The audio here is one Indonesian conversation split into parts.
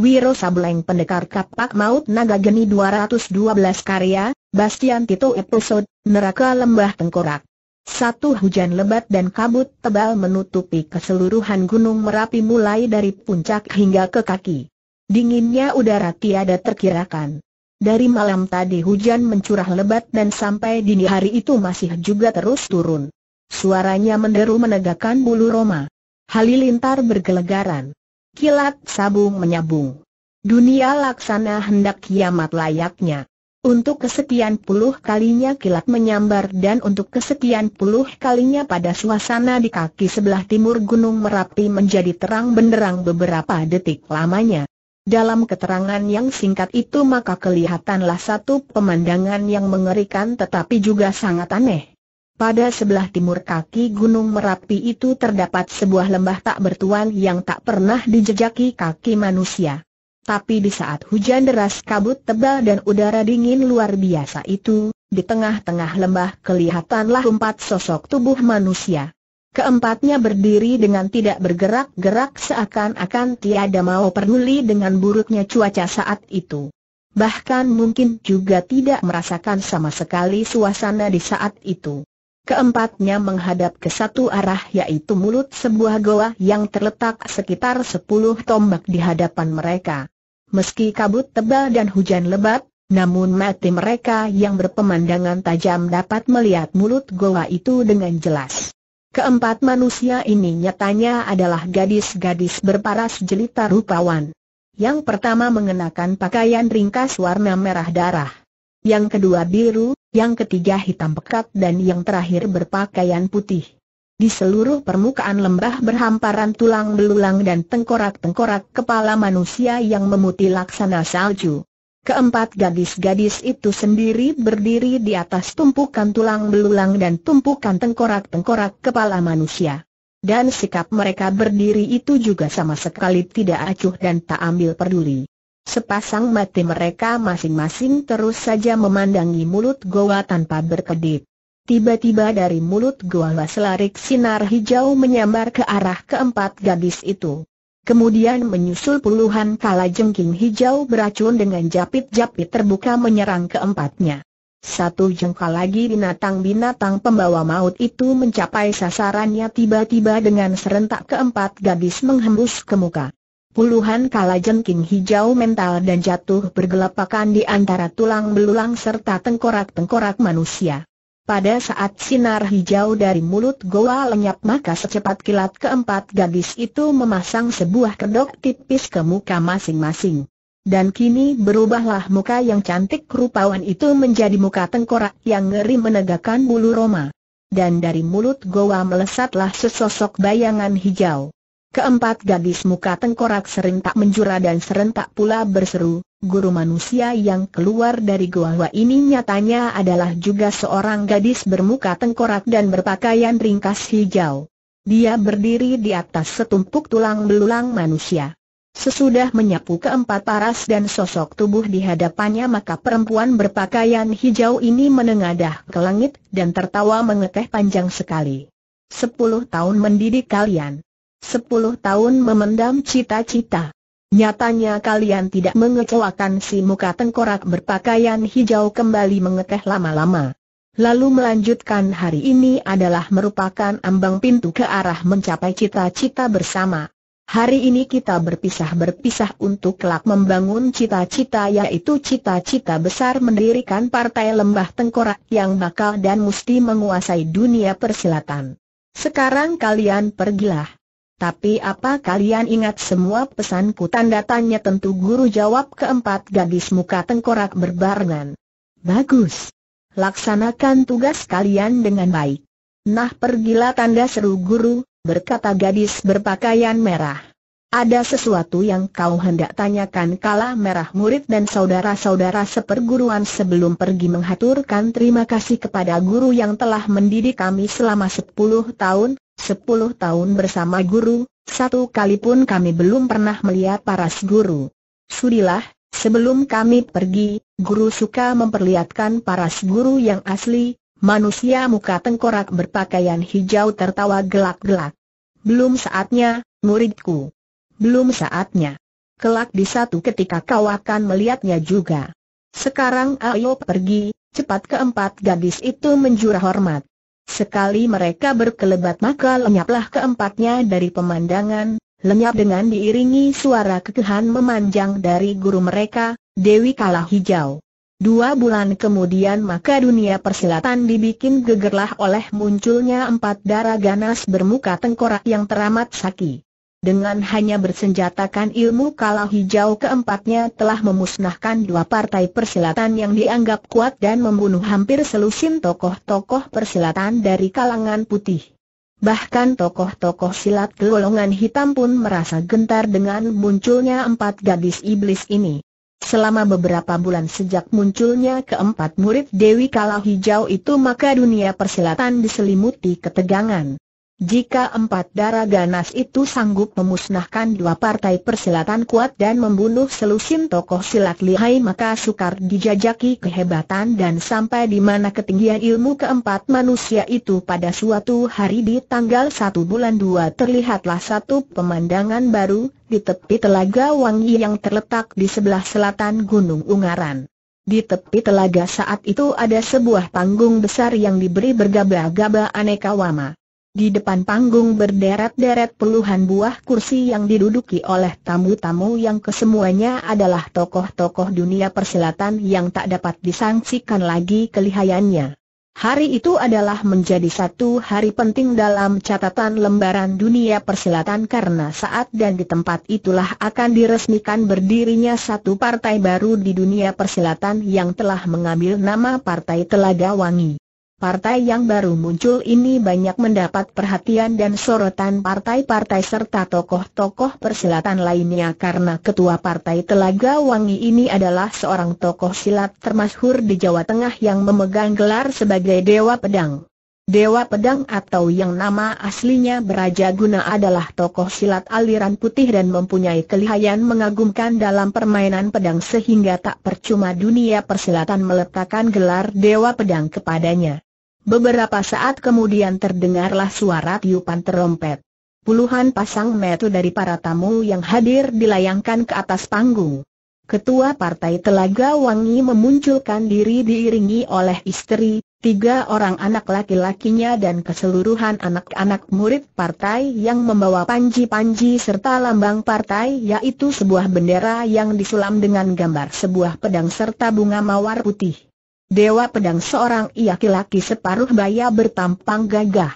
Wiro Sableng Pendekar Kapak Maut Naga Geni 212 karya, Bastian Tito episode, Neraka Lembah Tengkorak. Satu hujan lebat dan kabut tebal menutupi keseluruhan Gunung Merapi mulai dari puncak hingga ke kaki. Dinginnya udara tiada terkirakan. Dari malam tadi hujan mencurah lebat dan sampai dini hari itu masih juga terus turun. Suaranya menderu menegakkan bulu Roma. Halilintar bergelegaran kilat sabung menyabung. Dunia laksana hendak kiamat layaknya. Untuk kesekian puluh kalinya kilat menyambar dan untuk kesekian puluh kalinya pada suasana di kaki sebelah timur Gunung Merapi menjadi terang benderang beberapa detik lamanya. Dalam keterangan yang singkat itu maka kelihatanlah satu pemandangan yang mengerikan tetapi juga sangat aneh. Pada sebelah timur kaki Gunung Merapi itu terdapat sebuah lembah tak bertuan yang tak pernah dijejaki kaki manusia. Tapi di saat hujan deras kabut tebal dan udara dingin luar biasa itu, di tengah-tengah lembah kelihatanlah empat sosok tubuh manusia. Keempatnya berdiri dengan tidak bergerak-gerak seakan-akan tiada mau peduli dengan buruknya cuaca saat itu. Bahkan mungkin juga tidak merasakan sama sekali suasana di saat itu. Keempatnya menghadap ke satu arah yaitu mulut sebuah goa yang terletak sekitar sepuluh tombak di hadapan mereka. Meski kabut tebal dan hujan lebat, namun mati mereka yang berpemandangan tajam dapat melihat mulut goa itu dengan jelas. Keempat manusia ini nyatanya adalah gadis-gadis berparas jelita rupawan. Yang pertama mengenakan pakaian ringkas warna merah darah. Yang kedua biru, yang ketiga hitam pekat dan yang terakhir berpakaian putih. Di seluruh permukaan lembah berhamparan tulang belulang dan tengkorak-tengkorak kepala manusia yang memutih laksana salju. Keempat gadis-gadis itu sendiri berdiri di atas tumpukan tulang belulang dan tumpukan tengkorak-tengkorak kepala manusia. Dan sikap mereka berdiri itu juga sama sekali tidak acuh dan tak ambil peduli. Sepasang mati mereka masing-masing terus saja memandangi mulut goa tanpa berkedip. Tiba-tiba dari mulut goa selarik sinar hijau menyambar ke arah keempat gadis itu. Kemudian menyusul puluhan kala jengking hijau beracun dengan japit-japit terbuka menyerang keempatnya. Satu jengkal lagi binatang-binatang pembawa maut itu mencapai sasarannya tiba-tiba dengan serentak keempat gadis menghembus ke muka. Puluhan kala jengking hijau mental dan jatuh bergelapakan di antara tulang belulang serta tengkorak-tengkorak manusia. Pada saat sinar hijau dari mulut goa lenyap maka secepat kilat keempat gadis itu memasang sebuah kedok tipis ke muka masing-masing. Dan kini berubahlah muka yang cantik rupawan itu menjadi muka tengkorak yang ngeri menegakkan bulu roma. Dan dari mulut goa melesatlah sesosok bayangan hijau. Keempat gadis muka tengkorak serentak menjura dan serentak pula berseru, guru manusia yang keluar dari gua ini nyatanya adalah juga seorang gadis bermuka tengkorak dan berpakaian ringkas hijau. Dia berdiri di atas setumpuk tulang belulang manusia. Sesudah menyapu keempat paras dan sosok tubuh di hadapannya maka perempuan berpakaian hijau ini menengadah ke langit dan tertawa mengekeh panjang sekali. Sepuluh tahun mendidik kalian Sepuluh tahun memendam cita-cita. Nyatanya kalian tidak mengecewakan si muka tengkorak berpakaian hijau kembali mengeteh lama-lama. Lalu melanjutkan hari ini adalah merupakan ambang pintu ke arah mencapai cita-cita bersama. Hari ini kita berpisah-berpisah untuk kelak membangun cita-cita yaitu cita-cita besar mendirikan partai lembah tengkorak yang bakal dan mesti menguasai dunia persilatan. Sekarang kalian pergilah. Tapi apa kalian ingat semua pesanku? Tanda tanya tentu guru jawab keempat gadis muka tengkorak berbarengan. Bagus. Laksanakan tugas kalian dengan baik. Nah pergilah tanda seru guru, berkata gadis berpakaian merah. Ada sesuatu yang kau hendak tanyakan kala merah murid dan saudara-saudara seperguruan sebelum pergi menghaturkan terima kasih kepada guru yang telah mendidik kami selama 10 tahun, Sepuluh tahun bersama guru, satu kali pun kami belum pernah melihat paras guru. Sudilah, sebelum kami pergi, guru suka memperlihatkan paras guru yang asli, manusia muka tengkorak berpakaian hijau tertawa gelak-gelak. Belum saatnya, muridku. Belum saatnya. Kelak di satu ketika kau akan melihatnya juga. Sekarang ayo pergi, cepat keempat gadis itu menjurah hormat. Sekali mereka berkelebat maka lenyaplah keempatnya dari pemandangan, lenyap dengan diiringi suara kekehan memanjang dari guru mereka, Dewi Kalah Hijau. Dua bulan kemudian maka dunia persilatan dibikin gegerlah oleh munculnya empat darah ganas bermuka tengkorak yang teramat sakit. Dengan hanya bersenjatakan ilmu Kalah hijau keempatnya telah memusnahkan dua partai persilatan yang dianggap kuat dan membunuh hampir selusin tokoh-tokoh persilatan dari kalangan putih. Bahkan tokoh-tokoh silat golongan hitam pun merasa gentar dengan munculnya empat gadis iblis ini. Selama beberapa bulan sejak munculnya keempat murid Dewi Kalau Hijau itu maka dunia persilatan diselimuti ketegangan. Jika empat darah ganas itu sanggup memusnahkan dua partai persilatan kuat dan membunuh selusin tokoh silat lihai maka sukar dijajaki kehebatan dan sampai di mana ketinggian ilmu keempat manusia itu pada suatu hari di tanggal 1 bulan 2 terlihatlah satu pemandangan baru di tepi telaga Wangi yang terletak di sebelah selatan Gunung Ungaran. Di tepi telaga saat itu ada sebuah panggung besar yang diberi bergabah-gabah aneka wama. Di depan panggung berderet-deret puluhan buah kursi yang diduduki oleh tamu-tamu yang kesemuanya adalah tokoh-tokoh dunia persilatan yang tak dapat disangsikan lagi kelihayannya. Hari itu adalah menjadi satu hari penting dalam catatan lembaran dunia persilatan karena saat dan di tempat itulah akan diresmikan berdirinya satu partai baru di dunia persilatan yang telah mengambil nama Partai Telaga Wangi. Partai yang baru muncul ini banyak mendapat perhatian dan sorotan partai-partai serta tokoh-tokoh persilatan lainnya karena ketua partai Telaga Wangi ini adalah seorang tokoh silat termasyhur di Jawa Tengah yang memegang gelar sebagai Dewa Pedang. Dewa Pedang atau yang nama aslinya Beraja Guna adalah tokoh silat aliran putih dan mempunyai kelihayan mengagumkan dalam permainan pedang sehingga tak percuma dunia persilatan meletakkan gelar Dewa Pedang kepadanya. Beberapa saat kemudian terdengarlah suara tiupan terompet. Puluhan pasang metu dari para tamu yang hadir dilayangkan ke atas panggung. Ketua Partai Telaga Wangi memunculkan diri diiringi oleh istri, tiga orang anak laki-lakinya dan keseluruhan anak-anak murid partai yang membawa panji-panji serta lambang partai yaitu sebuah bendera yang disulam dengan gambar sebuah pedang serta bunga mawar putih. Dewa Pedang seorang laki-laki separuh baya bertampang gagah.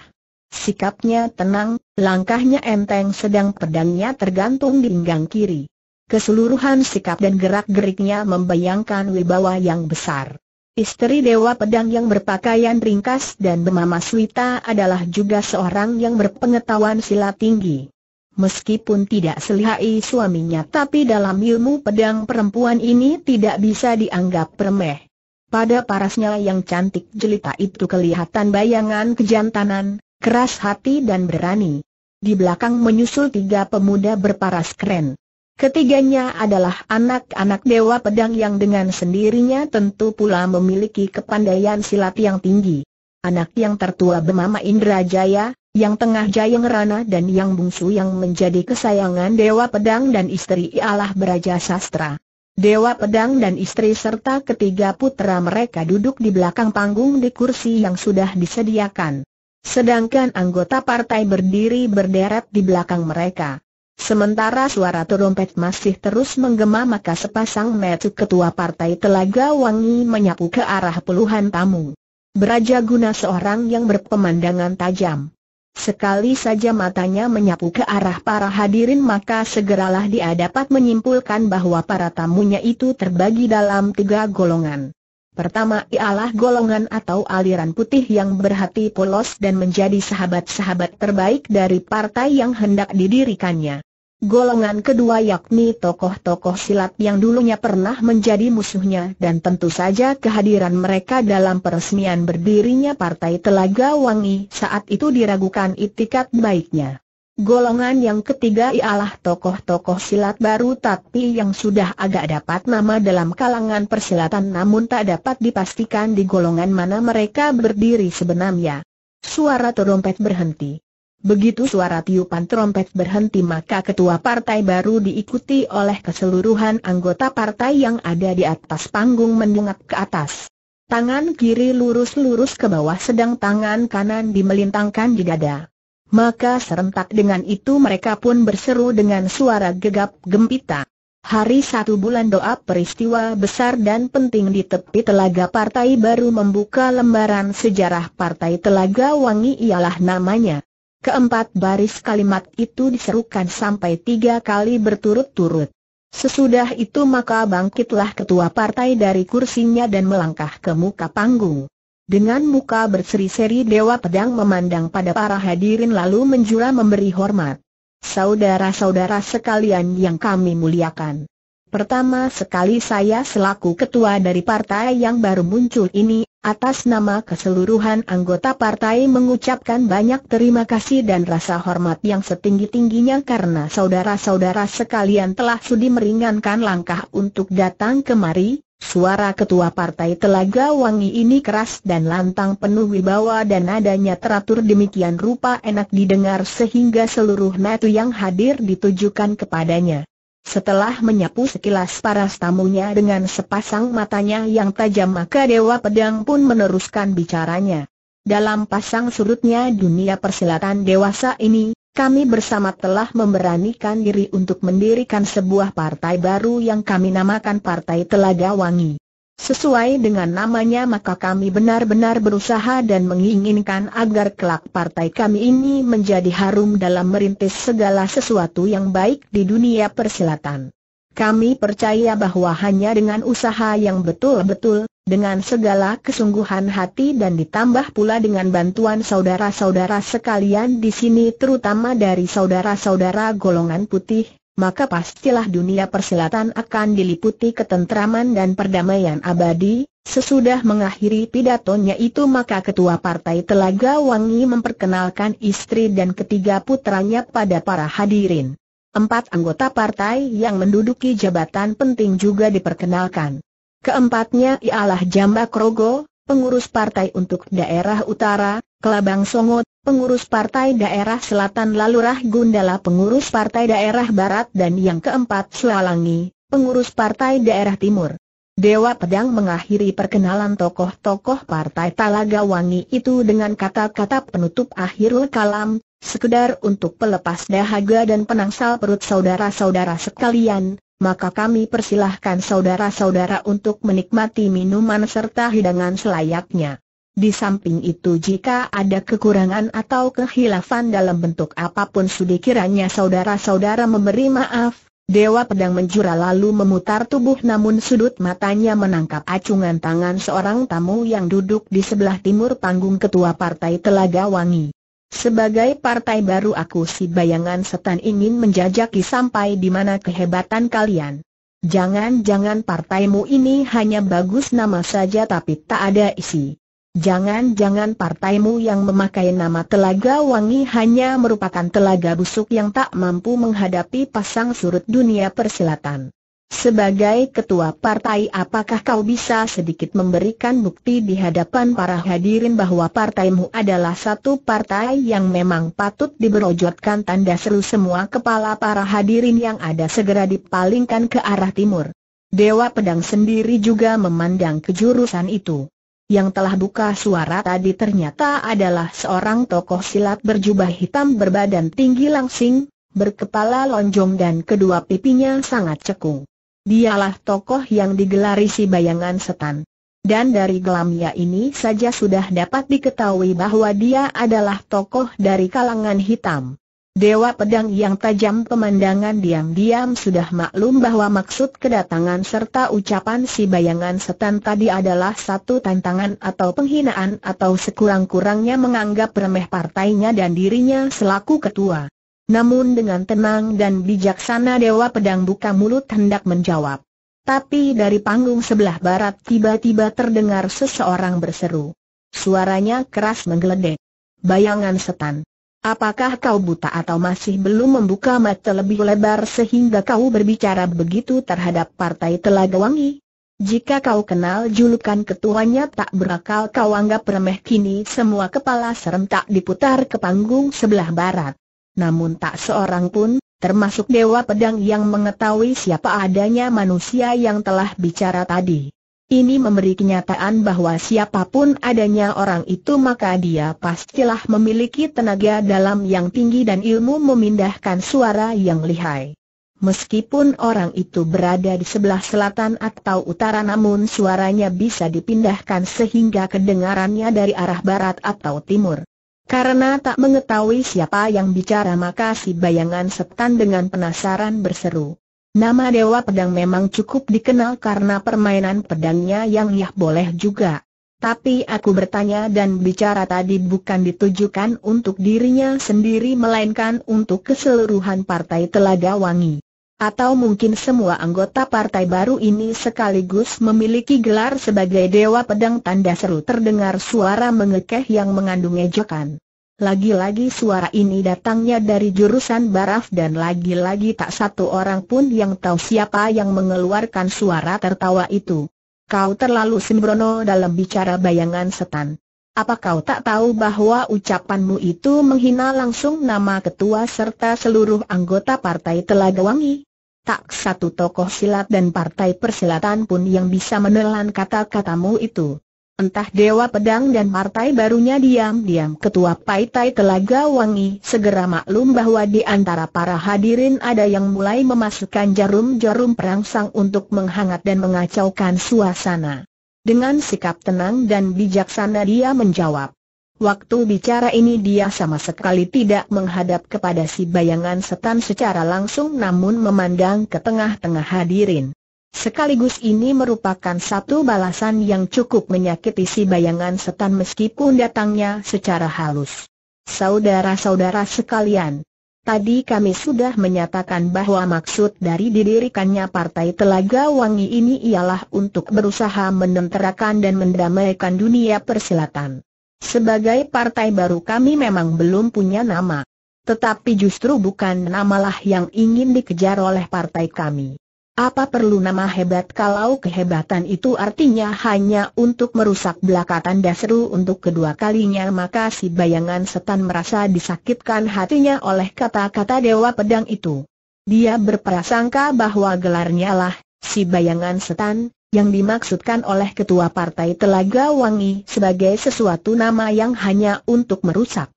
Sikapnya tenang, langkahnya enteng sedang pedangnya tergantung di pinggang kiri. Keseluruhan sikap dan gerak-geriknya membayangkan wibawa yang besar. Istri Dewa Pedang yang berpakaian ringkas dan bermama Swita adalah juga seorang yang berpengetahuan silat tinggi. Meskipun tidak selihai suaminya tapi dalam ilmu pedang perempuan ini tidak bisa dianggap remeh. Pada parasnya yang cantik jelita itu kelihatan bayangan kejantanan, keras hati dan berani. Di belakang menyusul tiga pemuda berparas keren. Ketiganya adalah anak-anak Dewa Pedang yang dengan sendirinya tentu pula memiliki kepandaian silat yang tinggi. Anak yang tertua bernama Indrajaya, yang tengah Jayeng Rana dan yang bungsu yang menjadi kesayangan Dewa Pedang dan istri ialah Beraja Sastra. Dewa Pedang dan istri serta ketiga putra mereka duduk di belakang panggung di kursi yang sudah disediakan. Sedangkan anggota partai berdiri berderet di belakang mereka. Sementara suara terompet masih terus menggema maka sepasang metu ketua partai Telaga Wangi menyapu ke arah puluhan tamu. Beraja guna seorang yang berpemandangan tajam. Sekali saja matanya menyapu ke arah para hadirin maka segeralah dia dapat menyimpulkan bahwa para tamunya itu terbagi dalam tiga golongan. Pertama ialah golongan atau aliran putih yang berhati polos dan menjadi sahabat-sahabat terbaik dari partai yang hendak didirikannya. Golongan kedua yakni tokoh-tokoh silat yang dulunya pernah menjadi musuhnya dan tentu saja kehadiran mereka dalam peresmian berdirinya Partai Telaga Wangi saat itu diragukan itikat baiknya. Golongan yang ketiga ialah tokoh-tokoh silat baru tapi yang sudah agak dapat nama dalam kalangan persilatan namun tak dapat dipastikan di golongan mana mereka berdiri sebenarnya. Suara terompet berhenti. Begitu suara tiupan trompet berhenti maka ketua partai baru diikuti oleh keseluruhan anggota partai yang ada di atas panggung mendungak ke atas. Tangan kiri lurus-lurus ke bawah sedang tangan kanan dimelintangkan di dada. Maka serentak dengan itu mereka pun berseru dengan suara gegap gempita. Hari satu bulan doa peristiwa besar dan penting di tepi telaga partai baru membuka lembaran sejarah partai telaga wangi ialah namanya. Keempat baris kalimat itu diserukan sampai tiga kali berturut-turut. Sesudah itu maka bangkitlah ketua partai dari kursinya dan melangkah ke muka panggung. Dengan muka berseri-seri Dewa Pedang memandang pada para hadirin lalu menjura memberi hormat. Saudara-saudara sekalian yang kami muliakan. Pertama sekali saya selaku ketua dari partai yang baru muncul ini, atas nama keseluruhan anggota partai mengucapkan banyak terima kasih dan rasa hormat yang setinggi-tingginya karena saudara-saudara sekalian telah sudi meringankan langkah untuk datang kemari. Suara ketua partai Telaga Wangi ini keras dan lantang penuh wibawa dan adanya teratur demikian rupa enak didengar sehingga seluruh netu yang hadir ditujukan kepadanya. Setelah menyapu sekilas para tamunya dengan sepasang matanya yang tajam maka Dewa Pedang pun meneruskan bicaranya. Dalam pasang surutnya dunia persilatan dewasa ini, kami bersama telah memberanikan diri untuk mendirikan sebuah partai baru yang kami namakan Partai Telaga Wangi. Sesuai dengan namanya maka kami benar-benar berusaha dan menginginkan agar kelak partai kami ini menjadi harum dalam merintis segala sesuatu yang baik di dunia persilatan. Kami percaya bahwa hanya dengan usaha yang betul-betul, dengan segala kesungguhan hati dan ditambah pula dengan bantuan saudara-saudara sekalian di sini terutama dari saudara-saudara golongan putih, maka pastilah dunia persilatan akan diliputi ketentraman dan perdamaian abadi. Sesudah mengakhiri pidatonya itu maka Ketua Partai Telaga Wangi memperkenalkan istri dan ketiga putranya pada para hadirin. Empat anggota partai yang menduduki jabatan penting juga diperkenalkan. Keempatnya ialah Jamba Krogo, pengurus partai untuk daerah utara, Kelabang Songot, pengurus Partai Daerah Selatan Lalurah Gundala pengurus Partai Daerah Barat dan yang keempat Selalangi, pengurus Partai Daerah Timur. Dewa Pedang mengakhiri perkenalan tokoh-tokoh Partai Talaga Wangi itu dengan kata-kata penutup akhir kalam, sekedar untuk pelepas dahaga dan penangsal perut saudara-saudara sekalian, maka kami persilahkan saudara-saudara untuk menikmati minuman serta hidangan selayaknya. Di samping itu jika ada kekurangan atau kehilafan dalam bentuk apapun sudah kiranya saudara-saudara memberi maaf, Dewa Pedang menjura lalu memutar tubuh namun sudut matanya menangkap acungan tangan seorang tamu yang duduk di sebelah timur panggung ketua partai Telaga Wangi. Sebagai partai baru aku si bayangan setan ingin menjajaki sampai di mana kehebatan kalian. Jangan-jangan partaimu ini hanya bagus nama saja tapi tak ada isi. Jangan-jangan partaimu yang memakai nama Telaga Wangi hanya merupakan telaga busuk yang tak mampu menghadapi pasang surut dunia persilatan. Sebagai ketua partai apakah kau bisa sedikit memberikan bukti di hadapan para hadirin bahwa partaimu adalah satu partai yang memang patut diberojotkan tanda seru semua kepala para hadirin yang ada segera dipalingkan ke arah timur. Dewa Pedang sendiri juga memandang kejurusan itu. Yang telah buka suara tadi ternyata adalah seorang tokoh silat berjubah hitam berbadan tinggi langsing, berkepala lonjong dan kedua pipinya sangat cekung. Dialah tokoh yang digelar si bayangan setan. Dan dari gelamnya ini saja sudah dapat diketahui bahwa dia adalah tokoh dari kalangan hitam. Dewa pedang yang tajam pemandangan diam-diam sudah maklum bahwa maksud kedatangan serta ucapan si bayangan setan tadi adalah satu tantangan atau penghinaan atau sekurang-kurangnya menganggap remeh partainya dan dirinya selaku ketua. Namun dengan tenang dan bijaksana Dewa Pedang buka mulut hendak menjawab. Tapi dari panggung sebelah barat tiba-tiba terdengar seseorang berseru. Suaranya keras menggeledek. Bayangan setan. Apakah kau buta atau masih belum membuka mata lebih lebar sehingga kau berbicara begitu terhadap Partai Telaga Wangi? Jika kau kenal julukan ketuanya tak berakal kau anggap remeh kini semua kepala serentak diputar ke panggung sebelah barat. Namun tak seorang pun, termasuk Dewa Pedang yang mengetahui siapa adanya manusia yang telah bicara tadi. Ini memberi kenyataan bahwa siapapun adanya orang itu maka dia pastilah memiliki tenaga dalam yang tinggi dan ilmu memindahkan suara yang lihai. Meskipun orang itu berada di sebelah selatan atau utara namun suaranya bisa dipindahkan sehingga kedengarannya dari arah barat atau timur. Karena tak mengetahui siapa yang bicara maka si bayangan setan dengan penasaran berseru. Nama Dewa Pedang memang cukup dikenal karena permainan pedangnya yang yah boleh juga. Tapi aku bertanya dan bicara tadi bukan ditujukan untuk dirinya sendiri melainkan untuk keseluruhan Partai Telaga Wangi. Atau mungkin semua anggota partai baru ini sekaligus memiliki gelar sebagai Dewa Pedang Tanda Seru terdengar suara mengekeh yang mengandung ejekan. Lagi-lagi suara ini datangnya dari jurusan Baraf dan lagi-lagi tak satu orang pun yang tahu siapa yang mengeluarkan suara tertawa itu. Kau terlalu sembrono dalam bicara bayangan setan. Apa kau tak tahu bahwa ucapanmu itu menghina langsung nama ketua serta seluruh anggota Partai Telaga Wangi? Tak satu tokoh silat dan partai persilatan pun yang bisa menelan kata-katamu itu. Entah Dewa Pedang dan Martai barunya diam-diam ketua Paitai Telaga Wangi segera maklum bahwa di antara para hadirin ada yang mulai memasukkan jarum-jarum perangsang untuk menghangat dan mengacaukan suasana. Dengan sikap tenang dan bijaksana dia menjawab. Waktu bicara ini dia sama sekali tidak menghadap kepada si bayangan setan secara langsung namun memandang ke tengah-tengah hadirin. Sekaligus ini merupakan satu balasan yang cukup menyakiti si bayangan setan meskipun datangnya secara halus. Saudara-saudara sekalian, tadi kami sudah menyatakan bahwa maksud dari didirikannya Partai Telaga Wangi ini ialah untuk berusaha menenterakan dan mendamaikan dunia persilatan. Sebagai partai baru kami memang belum punya nama. Tetapi justru bukan namalah yang ingin dikejar oleh partai kami. Apa perlu nama hebat kalau kehebatan itu artinya hanya untuk merusak belakatan dasar? untuk kedua kalinya maka si bayangan setan merasa disakitkan hatinya oleh kata-kata Dewa Pedang itu. Dia berprasangka bahwa gelarnya lah, si bayangan setan, yang dimaksudkan oleh Ketua Partai Telaga Wangi sebagai sesuatu nama yang hanya untuk merusak.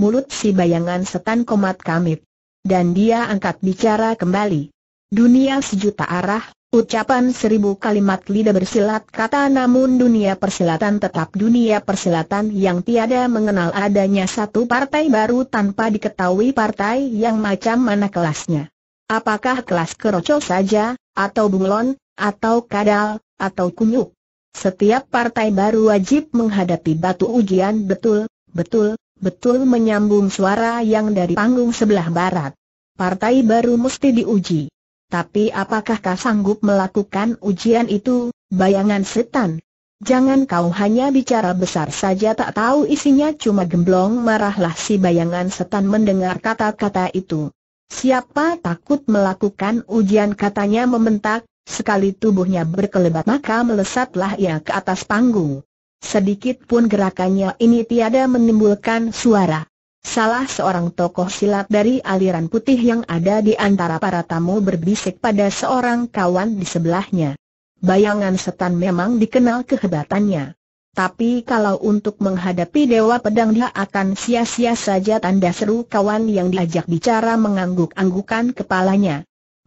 Mulut si bayangan setan komat kamit. Dan dia angkat bicara kembali. Dunia sejuta arah, ucapan seribu kalimat lidah bersilat kata namun dunia persilatan tetap dunia persilatan yang tiada mengenal adanya satu partai baru tanpa diketahui partai yang macam mana kelasnya. Apakah kelas keroco saja, atau bunglon, atau kadal, atau kunyuk? Setiap partai baru wajib menghadapi batu ujian betul, betul, betul menyambung suara yang dari panggung sebelah barat. Partai baru mesti diuji. Tapi apakah kau sanggup melakukan ujian itu, bayangan setan? Jangan kau hanya bicara besar saja tak tahu isinya cuma gemblong marahlah si bayangan setan mendengar kata-kata itu. Siapa takut melakukan ujian katanya mementak. sekali tubuhnya berkelebat maka melesatlah ia ke atas panggung. Sedikit pun gerakannya ini tiada menimbulkan suara. Salah seorang tokoh silat dari aliran putih yang ada di antara para tamu berbisik pada seorang kawan di sebelahnya. Bayangan setan memang dikenal kehebatannya. Tapi kalau untuk menghadapi Dewa Pedang dia akan sia-sia saja tanda seru kawan yang diajak bicara mengangguk-anggukan kepalanya.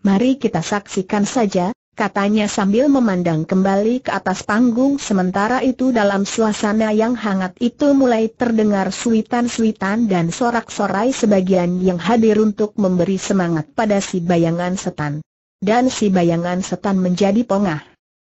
Mari kita saksikan saja, katanya sambil memandang kembali ke atas panggung sementara itu dalam suasana yang hangat itu mulai terdengar suitan-suitan dan sorak-sorai sebagian yang hadir untuk memberi semangat pada si bayangan setan. Dan si bayangan setan menjadi pongah.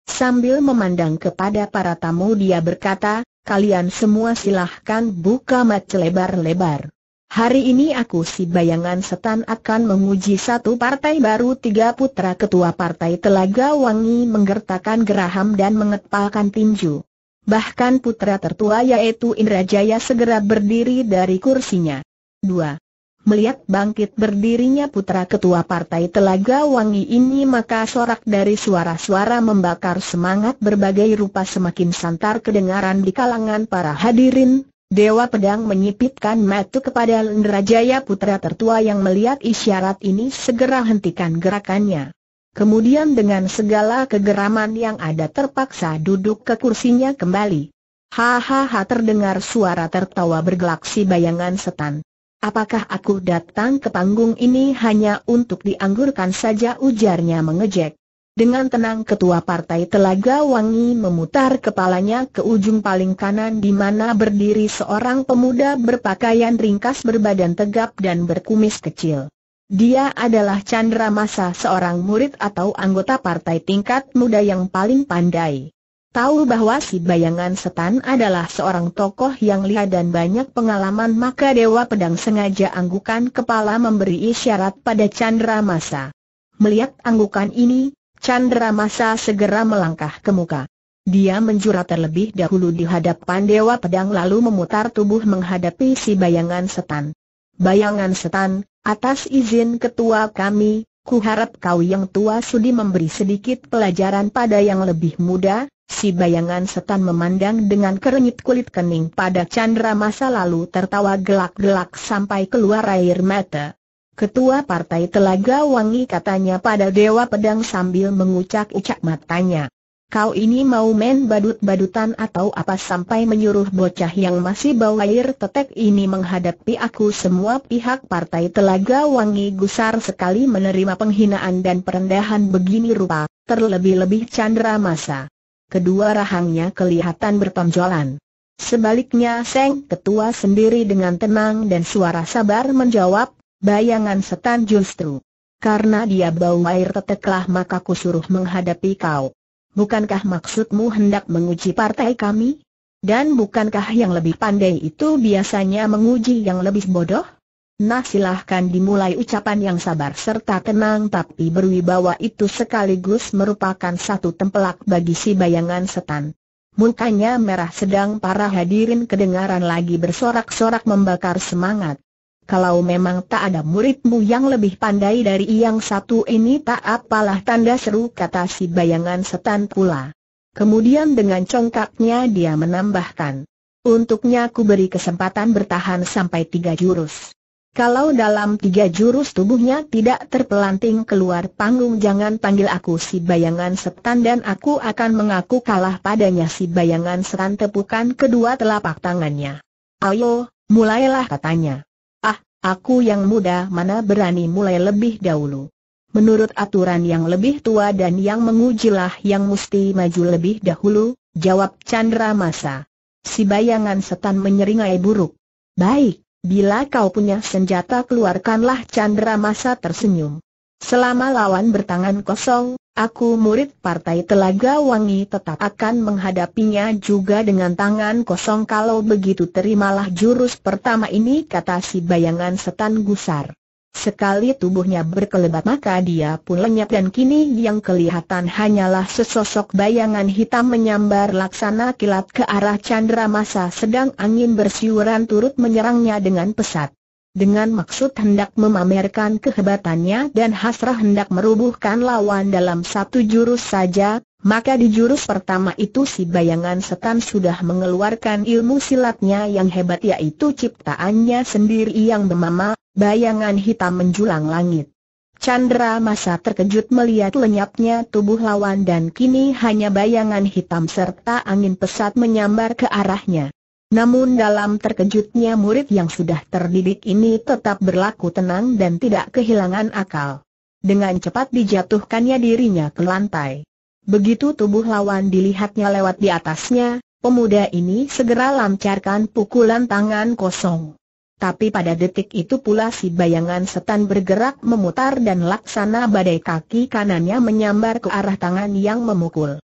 Sambil memandang kepada para tamu dia berkata, kalian semua silahkan buka mat lebar-lebar. Hari ini aku si bayangan setan akan menguji satu partai baru tiga putra ketua partai Telaga Wangi menggertakkan geraham dan mengepalkan tinju. Bahkan putra tertua yaitu Indrajaya segera berdiri dari kursinya. 2. Melihat bangkit berdirinya putra ketua partai Telaga Wangi ini maka sorak dari suara-suara membakar semangat berbagai rupa semakin santar kedengaran di kalangan para hadirin, Dewa Pedang menyipitkan mata kepada Lendrajaya putra tertua yang melihat isyarat ini segera hentikan gerakannya. Kemudian dengan segala kegeraman yang ada terpaksa duduk ke kursinya kembali. Hahaha terdengar suara tertawa bergelaksi bayangan setan. Apakah aku datang ke panggung ini hanya untuk dianggurkan saja ujarnya mengejek? Dengan tenang ketua partai Telaga Wangi memutar kepalanya ke ujung paling kanan di mana berdiri seorang pemuda berpakaian ringkas berbadan tegap dan berkumis kecil. Dia adalah Chandra Masa seorang murid atau anggota partai tingkat muda yang paling pandai. Tahu bahwa si bayangan setan adalah seorang tokoh yang lihat dan banyak pengalaman maka Dewa Pedang sengaja anggukan kepala memberi isyarat pada Chandra Masa. Melihat anggukan ini, Chandra Masa segera melangkah ke muka. Dia menjura terlebih dahulu di hadapan Dewa Pedang lalu memutar tubuh menghadapi si bayangan setan. Bayangan setan, atas izin ketua kami, kuharap kau yang tua sudi memberi sedikit pelajaran pada yang lebih muda, si bayangan setan memandang dengan kerenyit kulit kening pada Chandra Masa lalu tertawa gelak-gelak sampai keluar air mata. Ketua Partai Telaga Wangi katanya pada Dewa Pedang sambil mengucak-ucak matanya. Kau ini mau main badut-badutan atau apa sampai menyuruh bocah yang masih bau air tetek ini menghadapi aku semua pihak partai Telaga Wangi gusar sekali menerima penghinaan dan perendahan begini rupa, terlebih-lebih Chandra Masa. Kedua rahangnya kelihatan bertonjolan. Sebaliknya Seng Ketua sendiri dengan tenang dan suara sabar menjawab, Bayangan setan justru. Karena dia bau air teteklah maka ku suruh menghadapi kau. Bukankah maksudmu hendak menguji partai kami? Dan bukankah yang lebih pandai itu biasanya menguji yang lebih bodoh? Nah silahkan dimulai ucapan yang sabar serta tenang tapi berwibawa itu sekaligus merupakan satu tempelak bagi si bayangan setan. Mukanya merah sedang para hadirin kedengaran lagi bersorak-sorak membakar semangat kalau memang tak ada muridmu yang lebih pandai dari yang satu ini tak apalah tanda seru kata si bayangan setan pula. Kemudian dengan congkaknya dia menambahkan. Untuknya ku beri kesempatan bertahan sampai tiga jurus. Kalau dalam tiga jurus tubuhnya tidak terpelanting keluar panggung jangan panggil aku si bayangan setan dan aku akan mengaku kalah padanya si bayangan setan tepukan kedua telapak tangannya. Ayo, mulailah katanya. Aku yang muda mana berani mulai lebih dahulu. Menurut aturan yang lebih tua dan yang mengujilah yang mesti maju lebih dahulu, jawab Chandra Masa. Si bayangan setan menyeringai buruk. Baik, bila kau punya senjata keluarkanlah Chandra Masa tersenyum. Selama lawan bertangan kosong, aku murid partai Telaga Wangi tetap akan menghadapinya juga dengan tangan kosong kalau begitu terimalah jurus pertama ini kata si bayangan setan gusar. Sekali tubuhnya berkelebat maka dia pun lenyap dan kini yang kelihatan hanyalah sesosok bayangan hitam menyambar laksana kilat ke arah Chandra Masa sedang angin bersiuran turut menyerangnya dengan pesat dengan maksud hendak memamerkan kehebatannya dan hasrah hendak merubuhkan lawan dalam satu jurus saja, maka di jurus pertama itu si bayangan setan sudah mengeluarkan ilmu silatnya yang hebat yaitu ciptaannya sendiri yang bermama, bayangan hitam menjulang langit. Chandra Masa terkejut melihat lenyapnya tubuh lawan dan kini hanya bayangan hitam serta angin pesat menyambar ke arahnya. Namun dalam terkejutnya murid yang sudah terdidik ini tetap berlaku tenang dan tidak kehilangan akal. Dengan cepat dijatuhkannya dirinya ke lantai. Begitu tubuh lawan dilihatnya lewat di atasnya, pemuda ini segera lancarkan pukulan tangan kosong. Tapi pada detik itu pula si bayangan setan bergerak memutar dan laksana badai kaki kanannya menyambar ke arah tangan yang memukul.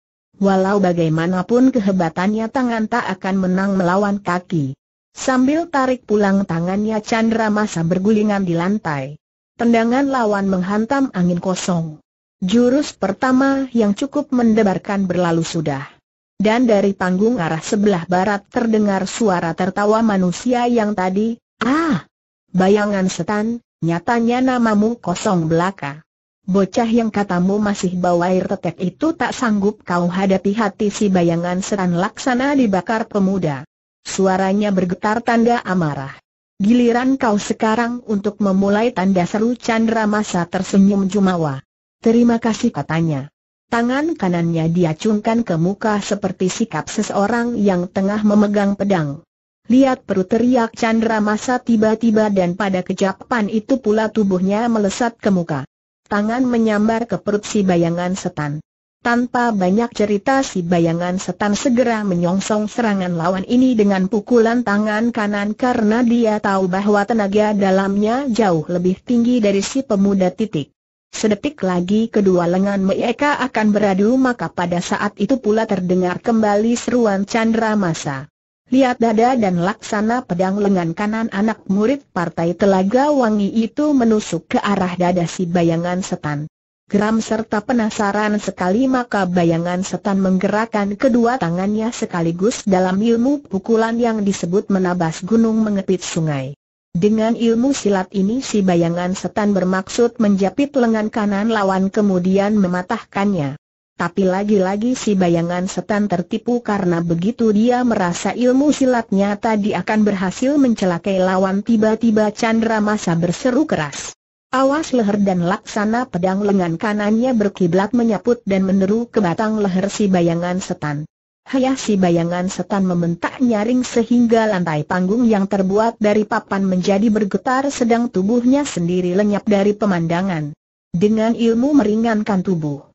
Walau bagaimanapun kehebatannya tangan tak akan menang melawan kaki. Sambil tarik pulang tangannya Chandra Masa bergulingan di lantai. Tendangan lawan menghantam angin kosong. Jurus pertama yang cukup mendebarkan berlalu sudah. Dan dari panggung arah sebelah barat terdengar suara tertawa manusia yang tadi, ah! Bayangan setan, nyatanya namamu kosong belaka. Bocah yang katamu masih bawa air tetek itu tak sanggup kau hadapi hati si bayangan setan laksana dibakar pemuda. Suaranya bergetar tanda amarah. Giliran kau sekarang untuk memulai tanda seru Chandra Masa tersenyum Jumawa. Terima kasih katanya. Tangan kanannya diacungkan ke muka seperti sikap seseorang yang tengah memegang pedang. Lihat perut teriak Chandra Masa tiba-tiba dan pada kejapan itu pula tubuhnya melesat ke muka tangan menyambar ke perut si bayangan setan. Tanpa banyak cerita si bayangan setan segera menyongsong serangan lawan ini dengan pukulan tangan kanan karena dia tahu bahwa tenaga dalamnya jauh lebih tinggi dari si pemuda titik. Sedetik lagi kedua lengan mereka akan beradu maka pada saat itu pula terdengar kembali seruan Chandra Masa. Lihat dada dan laksana pedang lengan kanan anak murid partai Telaga Wangi itu menusuk ke arah dada si bayangan setan. Geram serta penasaran sekali maka bayangan setan menggerakkan kedua tangannya sekaligus dalam ilmu pukulan yang disebut menabas gunung mengepit sungai. Dengan ilmu silat ini si bayangan setan bermaksud menjepit lengan kanan lawan kemudian mematahkannya. Tapi lagi-lagi si bayangan setan tertipu karena begitu dia merasa ilmu silatnya tadi akan berhasil mencelakai lawan tiba-tiba Chandra Masa berseru keras. Awas leher dan laksana pedang lengan kanannya berkiblat menyaput dan meneru ke batang leher si bayangan setan. Haya si bayangan setan mementak nyaring sehingga lantai panggung yang terbuat dari papan menjadi bergetar sedang tubuhnya sendiri lenyap dari pemandangan. Dengan ilmu meringankan tubuh.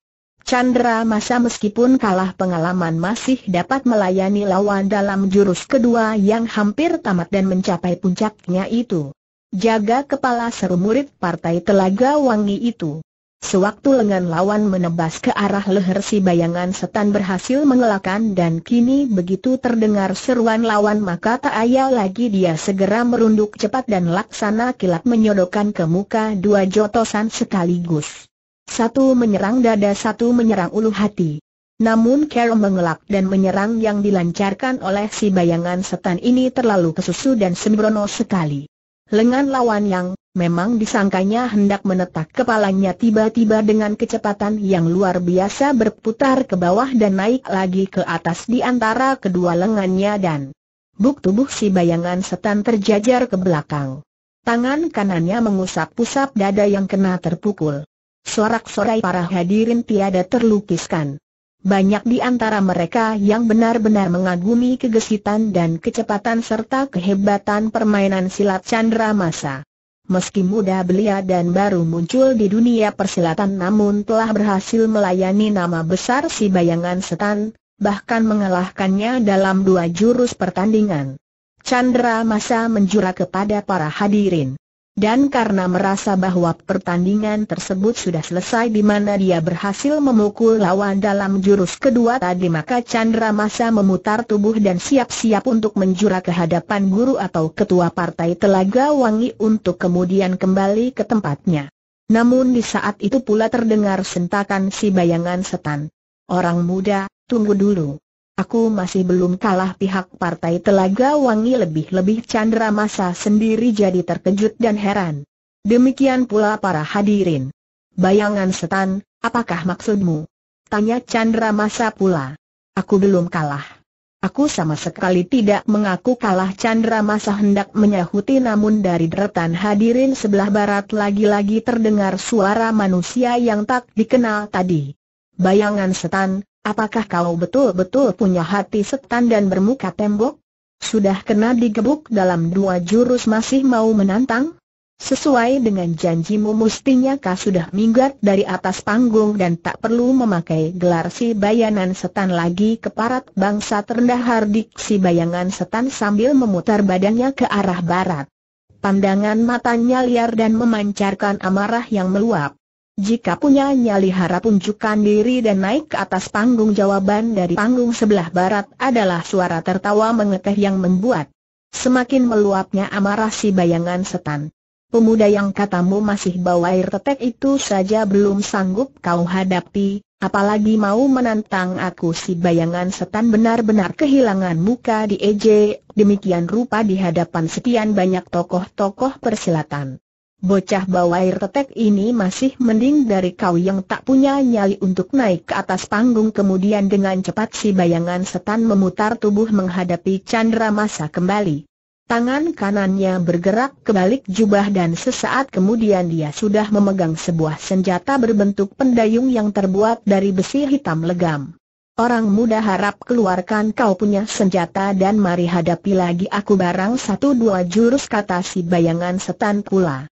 Chandra Masa meskipun kalah pengalaman masih dapat melayani lawan dalam jurus kedua yang hampir tamat dan mencapai puncaknya itu. Jaga kepala seru murid partai Telaga Wangi itu. Sewaktu lengan lawan menebas ke arah leher si bayangan setan berhasil mengelakkan dan kini begitu terdengar seruan lawan maka tak ayal lagi dia segera merunduk cepat dan laksana kilat menyodokkan ke muka dua jotosan sekaligus. Satu menyerang dada satu menyerang ulu hati. Namun Carol mengelak dan menyerang yang dilancarkan oleh si bayangan setan ini terlalu kesusu dan sembrono sekali. Lengan lawan yang memang disangkanya hendak menetak kepalanya tiba-tiba dengan kecepatan yang luar biasa berputar ke bawah dan naik lagi ke atas di antara kedua lengannya dan buk tubuh si bayangan setan terjajar ke belakang. Tangan kanannya mengusap-usap dada yang kena terpukul. Sorak-sorai para hadirin tiada terlukiskan. Banyak di antara mereka yang benar-benar mengagumi kegesitan dan kecepatan serta kehebatan permainan silat Chandra Masa. Meski muda belia dan baru muncul di dunia persilatan namun telah berhasil melayani nama besar si bayangan setan, bahkan mengalahkannya dalam dua jurus pertandingan. Chandra Masa menjura kepada para hadirin. Dan karena merasa bahwa pertandingan tersebut sudah selesai di mana dia berhasil memukul lawan dalam jurus kedua tadi maka Chandra Masa memutar tubuh dan siap-siap untuk menjura ke hadapan guru atau ketua partai Telaga Wangi untuk kemudian kembali ke tempatnya. Namun di saat itu pula terdengar sentakan si bayangan setan. Orang muda, tunggu dulu. Aku masih belum kalah pihak partai Telaga Wangi lebih-lebih Chandra Masa sendiri jadi terkejut dan heran. Demikian pula para hadirin. Bayangan setan, apakah maksudmu? Tanya Chandra Masa pula. Aku belum kalah. Aku sama sekali tidak mengaku kalah Chandra Masa hendak menyahuti namun dari deretan hadirin sebelah barat lagi-lagi terdengar suara manusia yang tak dikenal tadi. Bayangan setan, Apakah kau betul-betul punya hati setan dan bermuka tembok? Sudah kena digebuk dalam dua jurus masih mau menantang? Sesuai dengan janjimu mestinya kau sudah minggat dari atas panggung dan tak perlu memakai gelar si bayanan setan lagi keparat bangsa terendah hardik si bayangan setan sambil memutar badannya ke arah barat. Pandangan matanya liar dan memancarkan amarah yang meluap. Jika punya nyali harap tunjukkan diri dan naik ke atas panggung jawaban dari panggung sebelah barat adalah suara tertawa mengeteh yang membuat semakin meluapnya amarah si bayangan setan. Pemuda yang katamu masih bawa air tetek itu saja belum sanggup kau hadapi, apalagi mau menantang aku si bayangan setan benar-benar kehilangan muka di EJ, demikian rupa di hadapan sekian banyak tokoh-tokoh persilatan. Bocah bawah air tetek ini masih mending dari kau yang tak punya nyali untuk naik ke atas panggung kemudian dengan cepat si bayangan setan memutar tubuh menghadapi Chandra Masa kembali. Tangan kanannya bergerak kebalik jubah dan sesaat kemudian dia sudah memegang sebuah senjata berbentuk pendayung yang terbuat dari besi hitam legam. Orang muda harap keluarkan kau punya senjata dan mari hadapi lagi aku barang satu dua jurus kata si bayangan setan pula.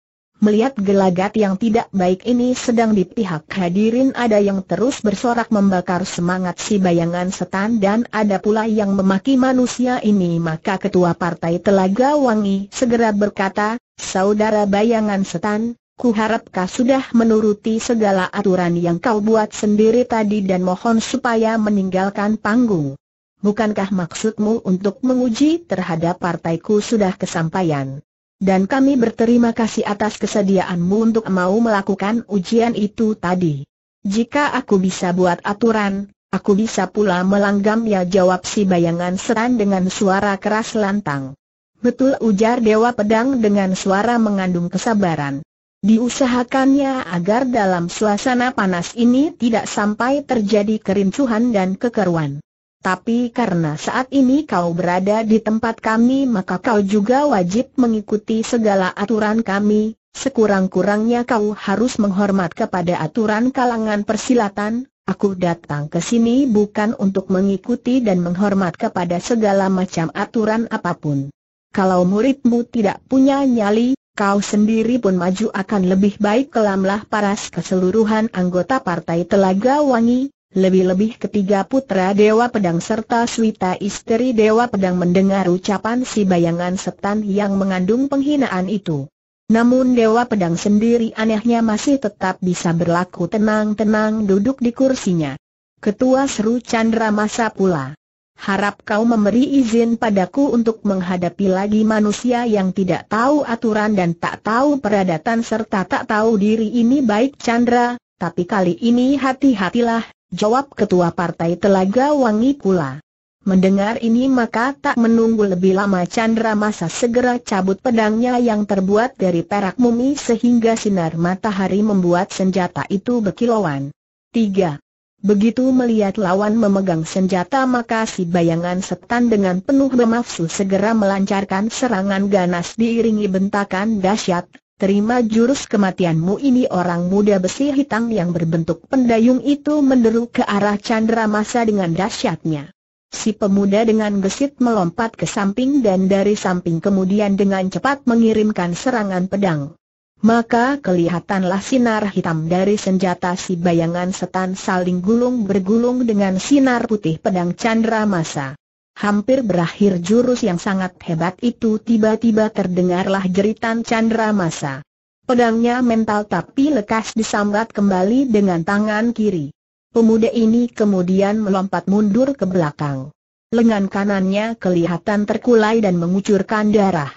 Melihat gelagat yang tidak baik ini sedang di pihak hadirin ada yang terus bersorak membakar semangat si bayangan setan dan ada pula yang memaki manusia ini maka ketua partai Telaga Wangi segera berkata, Saudara bayangan setan, ku harap kau sudah menuruti segala aturan yang kau buat sendiri tadi dan mohon supaya meninggalkan panggung. Bukankah maksudmu untuk menguji terhadap partaiku sudah kesampaian? dan kami berterima kasih atas kesediaanmu untuk mau melakukan ujian itu tadi. Jika aku bisa buat aturan, aku bisa pula melanggam ya. jawab si bayangan seran dengan suara keras lantang. Betul ujar Dewa Pedang dengan suara mengandung kesabaran. Diusahakannya agar dalam suasana panas ini tidak sampai terjadi kerincuhan dan kekeruan. Tapi karena saat ini kau berada di tempat kami maka kau juga wajib mengikuti segala aturan kami, sekurang-kurangnya kau harus menghormat kepada aturan kalangan persilatan, aku datang ke sini bukan untuk mengikuti dan menghormat kepada segala macam aturan apapun. Kalau muridmu tidak punya nyali, kau sendiri pun maju akan lebih baik kelamlah paras keseluruhan anggota Partai Telaga Wangi, lebih-lebih ketiga putra Dewa Pedang serta Swita istri Dewa Pedang mendengar ucapan si bayangan setan yang mengandung penghinaan itu. Namun Dewa Pedang sendiri anehnya masih tetap bisa berlaku tenang-tenang duduk di kursinya. Ketua seru Chandra Masa pula. Harap kau memberi izin padaku untuk menghadapi lagi manusia yang tidak tahu aturan dan tak tahu peradatan serta tak tahu diri ini baik Chandra, tapi kali ini hati-hatilah, jawab Ketua Partai Telaga Wangi pula. Mendengar ini maka tak menunggu lebih lama Chandra Masa segera cabut pedangnya yang terbuat dari perak mumi sehingga sinar matahari membuat senjata itu berkilauan. 3. Begitu melihat lawan memegang senjata maka si bayangan setan dengan penuh bernafsu segera melancarkan serangan ganas diiringi bentakan dahsyat, terima jurus kematianmu ini orang muda besi hitam yang berbentuk pendayung itu menderu ke arah Chandra Masa dengan dahsyatnya. Si pemuda dengan gesit melompat ke samping dan dari samping kemudian dengan cepat mengirimkan serangan pedang. Maka kelihatanlah sinar hitam dari senjata si bayangan setan saling gulung bergulung dengan sinar putih pedang Chandra Masa. Hampir berakhir jurus yang sangat hebat itu tiba-tiba terdengarlah jeritan Chandra Masa. Pedangnya mental tapi lekas disambat kembali dengan tangan kiri. Pemuda ini kemudian melompat mundur ke belakang. Lengan kanannya kelihatan terkulai dan mengucurkan darah.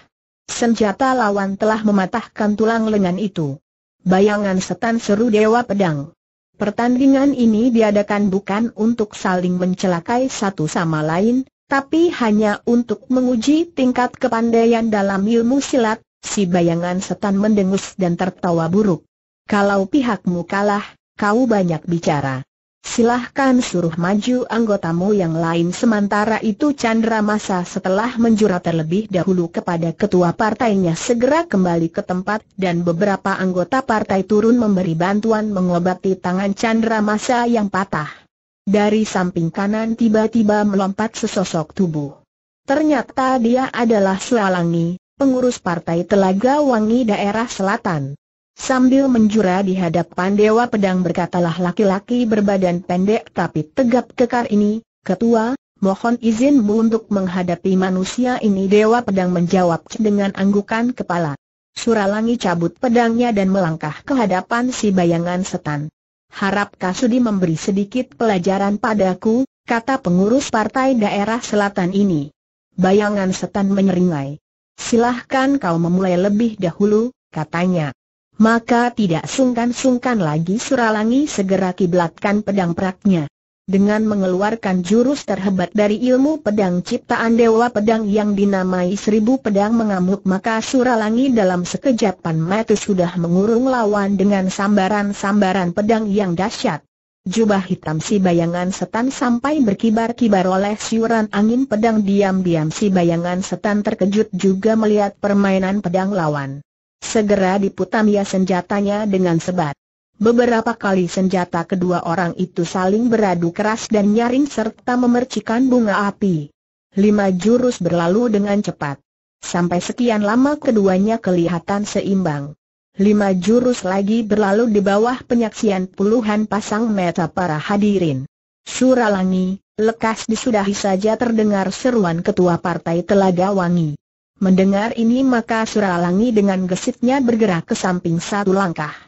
Senjata lawan telah mematahkan tulang lengan itu. Bayangan setan seru dewa pedang. Pertandingan ini diadakan bukan untuk saling mencelakai satu sama lain, tapi hanya untuk menguji tingkat kepandaian dalam ilmu silat, si bayangan setan mendengus dan tertawa buruk. Kalau pihakmu kalah, kau banyak bicara. Silahkan suruh maju anggotamu yang lain Sementara itu Chandra Masa setelah menjura terlebih dahulu kepada ketua partainya Segera kembali ke tempat dan beberapa anggota partai turun memberi bantuan mengobati tangan Chandra Masa yang patah dari samping kanan tiba-tiba melompat sesosok tubuh. Ternyata dia adalah Sualangi, pengurus partai Telaga Wangi daerah selatan. Sambil menjura di hadapan Dewa Pedang berkatalah laki-laki berbadan pendek tapi tegap kekar ini, Ketua, mohon izinmu untuk menghadapi manusia ini Dewa Pedang menjawab dengan anggukan kepala. Suralangi cabut pedangnya dan melangkah ke hadapan si bayangan setan harap Kasudi memberi sedikit pelajaran padaku, kata pengurus partai daerah selatan ini. Bayangan setan menyeringai. Silahkan kau memulai lebih dahulu, katanya. Maka tidak sungkan-sungkan lagi Suralangi segera kiblatkan pedang praknya dengan mengeluarkan jurus terhebat dari ilmu pedang ciptaan Dewa Pedang yang dinamai Seribu Pedang mengamuk maka Suralangi dalam sekejapan mata sudah mengurung lawan dengan sambaran-sambaran pedang yang dahsyat. Jubah hitam si bayangan setan sampai berkibar-kibar oleh siuran angin pedang diam-diam si bayangan setan terkejut juga melihat permainan pedang lawan. Segera diputam ia senjatanya dengan sebat. Beberapa kali senjata kedua orang itu saling beradu keras dan nyaring serta memercikan bunga api. Lima jurus berlalu dengan cepat. Sampai sekian lama keduanya kelihatan seimbang. Lima jurus lagi berlalu di bawah penyaksian puluhan pasang mata para hadirin. Suralangi, lekas disudahi saja terdengar seruan ketua partai Telaga Wangi. Mendengar ini maka Suralangi dengan gesitnya bergerak ke samping satu langkah.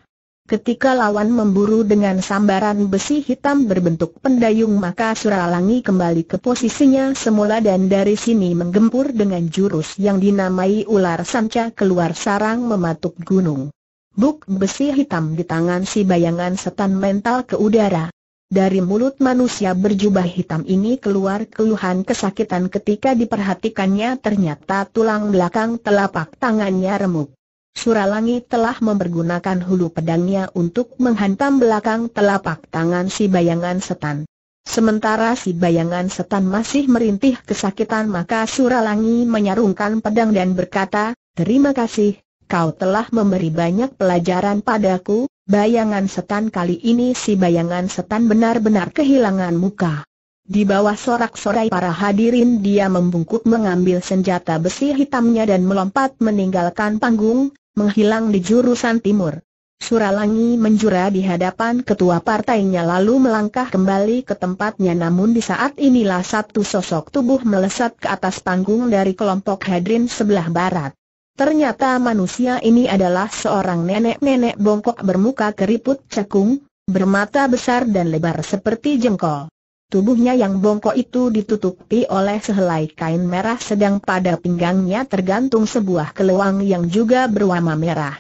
Ketika lawan memburu dengan sambaran besi hitam berbentuk pendayung maka Suralangi kembali ke posisinya semula dan dari sini menggempur dengan jurus yang dinamai ular sanca keluar sarang mematuk gunung. Buk besi hitam di tangan si bayangan setan mental ke udara. Dari mulut manusia berjubah hitam ini keluar keluhan kesakitan ketika diperhatikannya ternyata tulang belakang telapak tangannya remuk. Suralangi telah mempergunakan hulu pedangnya untuk menghantam belakang telapak tangan si bayangan setan. Sementara si bayangan setan masih merintih kesakitan maka Suralangi menyarungkan pedang dan berkata, Terima kasih, kau telah memberi banyak pelajaran padaku, bayangan setan kali ini si bayangan setan benar-benar kehilangan muka. Di bawah sorak-sorai para hadirin dia membungkuk mengambil senjata besi hitamnya dan melompat meninggalkan panggung, menghilang di jurusan timur. Suralangi menjura di hadapan ketua partainya lalu melangkah kembali ke tempatnya namun di saat inilah satu sosok tubuh melesat ke atas panggung dari kelompok hadirin sebelah barat. Ternyata manusia ini adalah seorang nenek-nenek bongkok bermuka keriput cekung, bermata besar dan lebar seperti jengkol. Tubuhnya yang bongkok itu ditutupi oleh sehelai kain merah sedang pada pinggangnya tergantung sebuah keluang yang juga berwarna merah.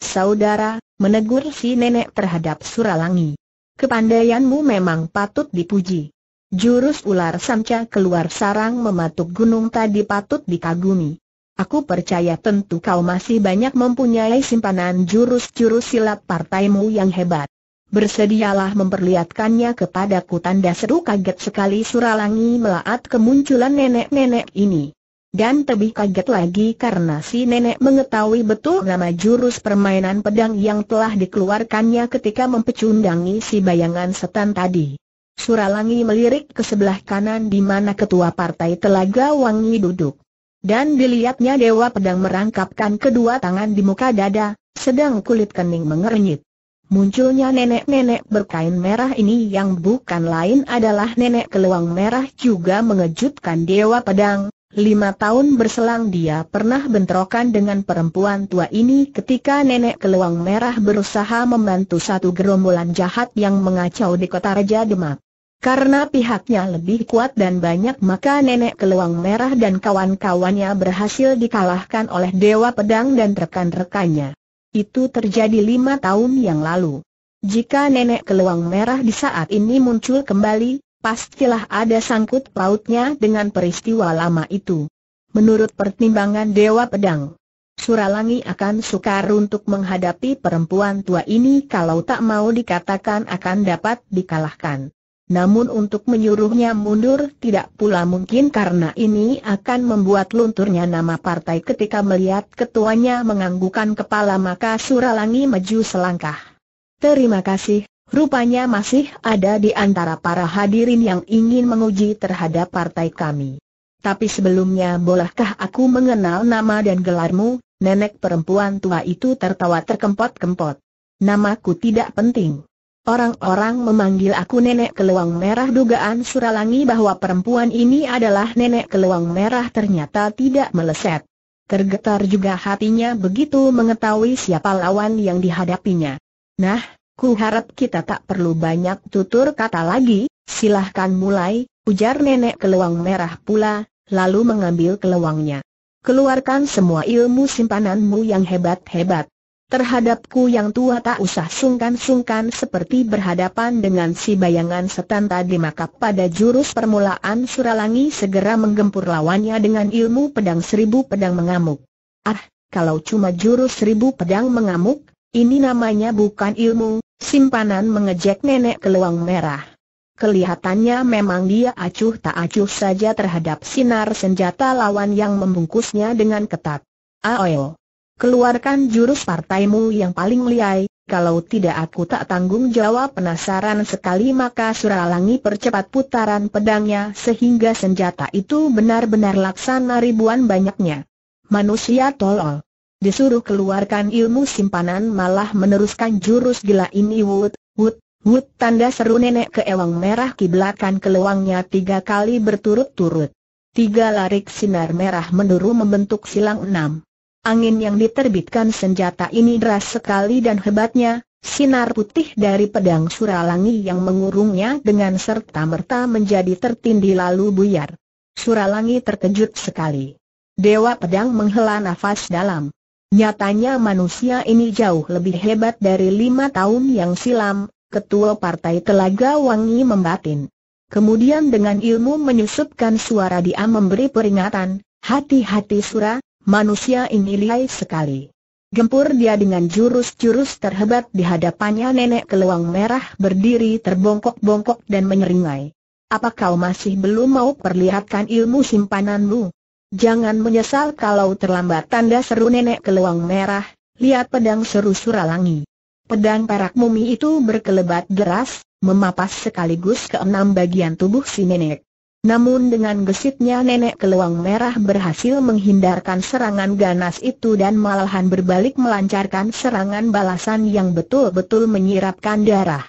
Saudara, menegur si nenek terhadap Suralangi. Kepandaianmu memang patut dipuji. Jurus ular samca keluar sarang mematuk gunung tadi patut dikagumi. Aku percaya tentu kau masih banyak mempunyai simpanan jurus-jurus silat partaimu yang hebat. Bersedialah memperlihatkannya kepadaku tanda seru kaget sekali Suralangi melaat kemunculan nenek-nenek ini. Dan lebih kaget lagi karena si nenek mengetahui betul nama jurus permainan pedang yang telah dikeluarkannya ketika mempecundangi si bayangan setan tadi. Suralangi melirik ke sebelah kanan di mana ketua partai Telaga Wangi duduk. Dan dilihatnya Dewa Pedang merangkapkan kedua tangan di muka dada, sedang kulit kening mengernyit. Munculnya nenek-nenek berkain merah ini yang bukan lain adalah nenek keluang merah juga mengejutkan Dewa Pedang. Lima tahun berselang dia pernah bentrokan dengan perempuan tua ini ketika nenek keluang merah berusaha membantu satu gerombolan jahat yang mengacau di kota Raja Demak. Karena pihaknya lebih kuat dan banyak maka nenek keluang merah dan kawan-kawannya berhasil dikalahkan oleh Dewa Pedang dan rekan-rekannya. Itu terjadi lima tahun yang lalu. Jika nenek keluang merah di saat ini muncul kembali, pastilah ada sangkut pautnya dengan peristiwa lama itu. Menurut pertimbangan Dewa Pedang, Suralangi akan sukar untuk menghadapi perempuan tua ini kalau tak mau dikatakan akan dapat dikalahkan. Namun untuk menyuruhnya mundur tidak pula mungkin karena ini akan membuat lunturnya nama partai ketika melihat ketuanya menganggukan kepala maka Suralangi maju selangkah. Terima kasih, rupanya masih ada di antara para hadirin yang ingin menguji terhadap partai kami. Tapi sebelumnya bolehkah aku mengenal nama dan gelarmu? Nenek perempuan tua itu tertawa terkempot-kempot. Namaku tidak penting. Orang-orang memanggil aku nenek keluang merah dugaan Suralangi bahwa perempuan ini adalah nenek keluang merah ternyata tidak meleset. Tergetar juga hatinya begitu mengetahui siapa lawan yang dihadapinya. Nah, ku harap kita tak perlu banyak tutur kata lagi, silahkan mulai, ujar nenek keluang merah pula, lalu mengambil keluangnya. Keluarkan semua ilmu simpananmu yang hebat-hebat. Terhadapku yang tua tak usah sungkan-sungkan seperti berhadapan dengan si bayangan setan tadi maka pada jurus permulaan Suralangi segera menggempur lawannya dengan ilmu pedang seribu pedang mengamuk. Ah, kalau cuma jurus seribu pedang mengamuk, ini namanya bukan ilmu, simpanan mengejek nenek keluang merah. Kelihatannya memang dia acuh tak acuh saja terhadap sinar senjata lawan yang membungkusnya dengan ketat. Aoyo. Keluarkan jurus partaimu yang paling liai, kalau tidak aku tak tanggung jawab penasaran sekali maka Suralangi percepat putaran pedangnya sehingga senjata itu benar-benar laksana ribuan banyaknya. Manusia tolol. Disuruh keluarkan ilmu simpanan malah meneruskan jurus gila ini wut, wut, wut tanda seru nenek keewang ewang merah kiblatkan keluangnya tiga kali berturut-turut. Tiga larik sinar merah menuru membentuk silang enam. Angin yang diterbitkan senjata ini deras sekali dan hebatnya, sinar putih dari pedang Suralangi yang mengurungnya dengan serta-merta menjadi tertindih lalu buyar. Suralangi terkejut sekali. Dewa pedang menghela nafas dalam. Nyatanya manusia ini jauh lebih hebat dari lima tahun yang silam, ketua partai Telaga Wangi membatin. Kemudian dengan ilmu menyusupkan suara dia memberi peringatan, hati-hati Sura, Manusia ini lihai sekali. Gempur dia dengan jurus-jurus terhebat di hadapannya nenek keluang merah berdiri terbongkok-bongkok dan menyeringai. Apa kau masih belum mau perlihatkan ilmu simpananmu? Jangan menyesal kalau terlambat tanda seru nenek keluang merah, lihat pedang seru suralangi. Pedang perak mumi itu berkelebat deras, memapas sekaligus ke enam bagian tubuh si nenek. Namun dengan gesitnya nenek keluang merah berhasil menghindarkan serangan ganas itu dan malahan berbalik melancarkan serangan balasan yang betul-betul menyirapkan darah.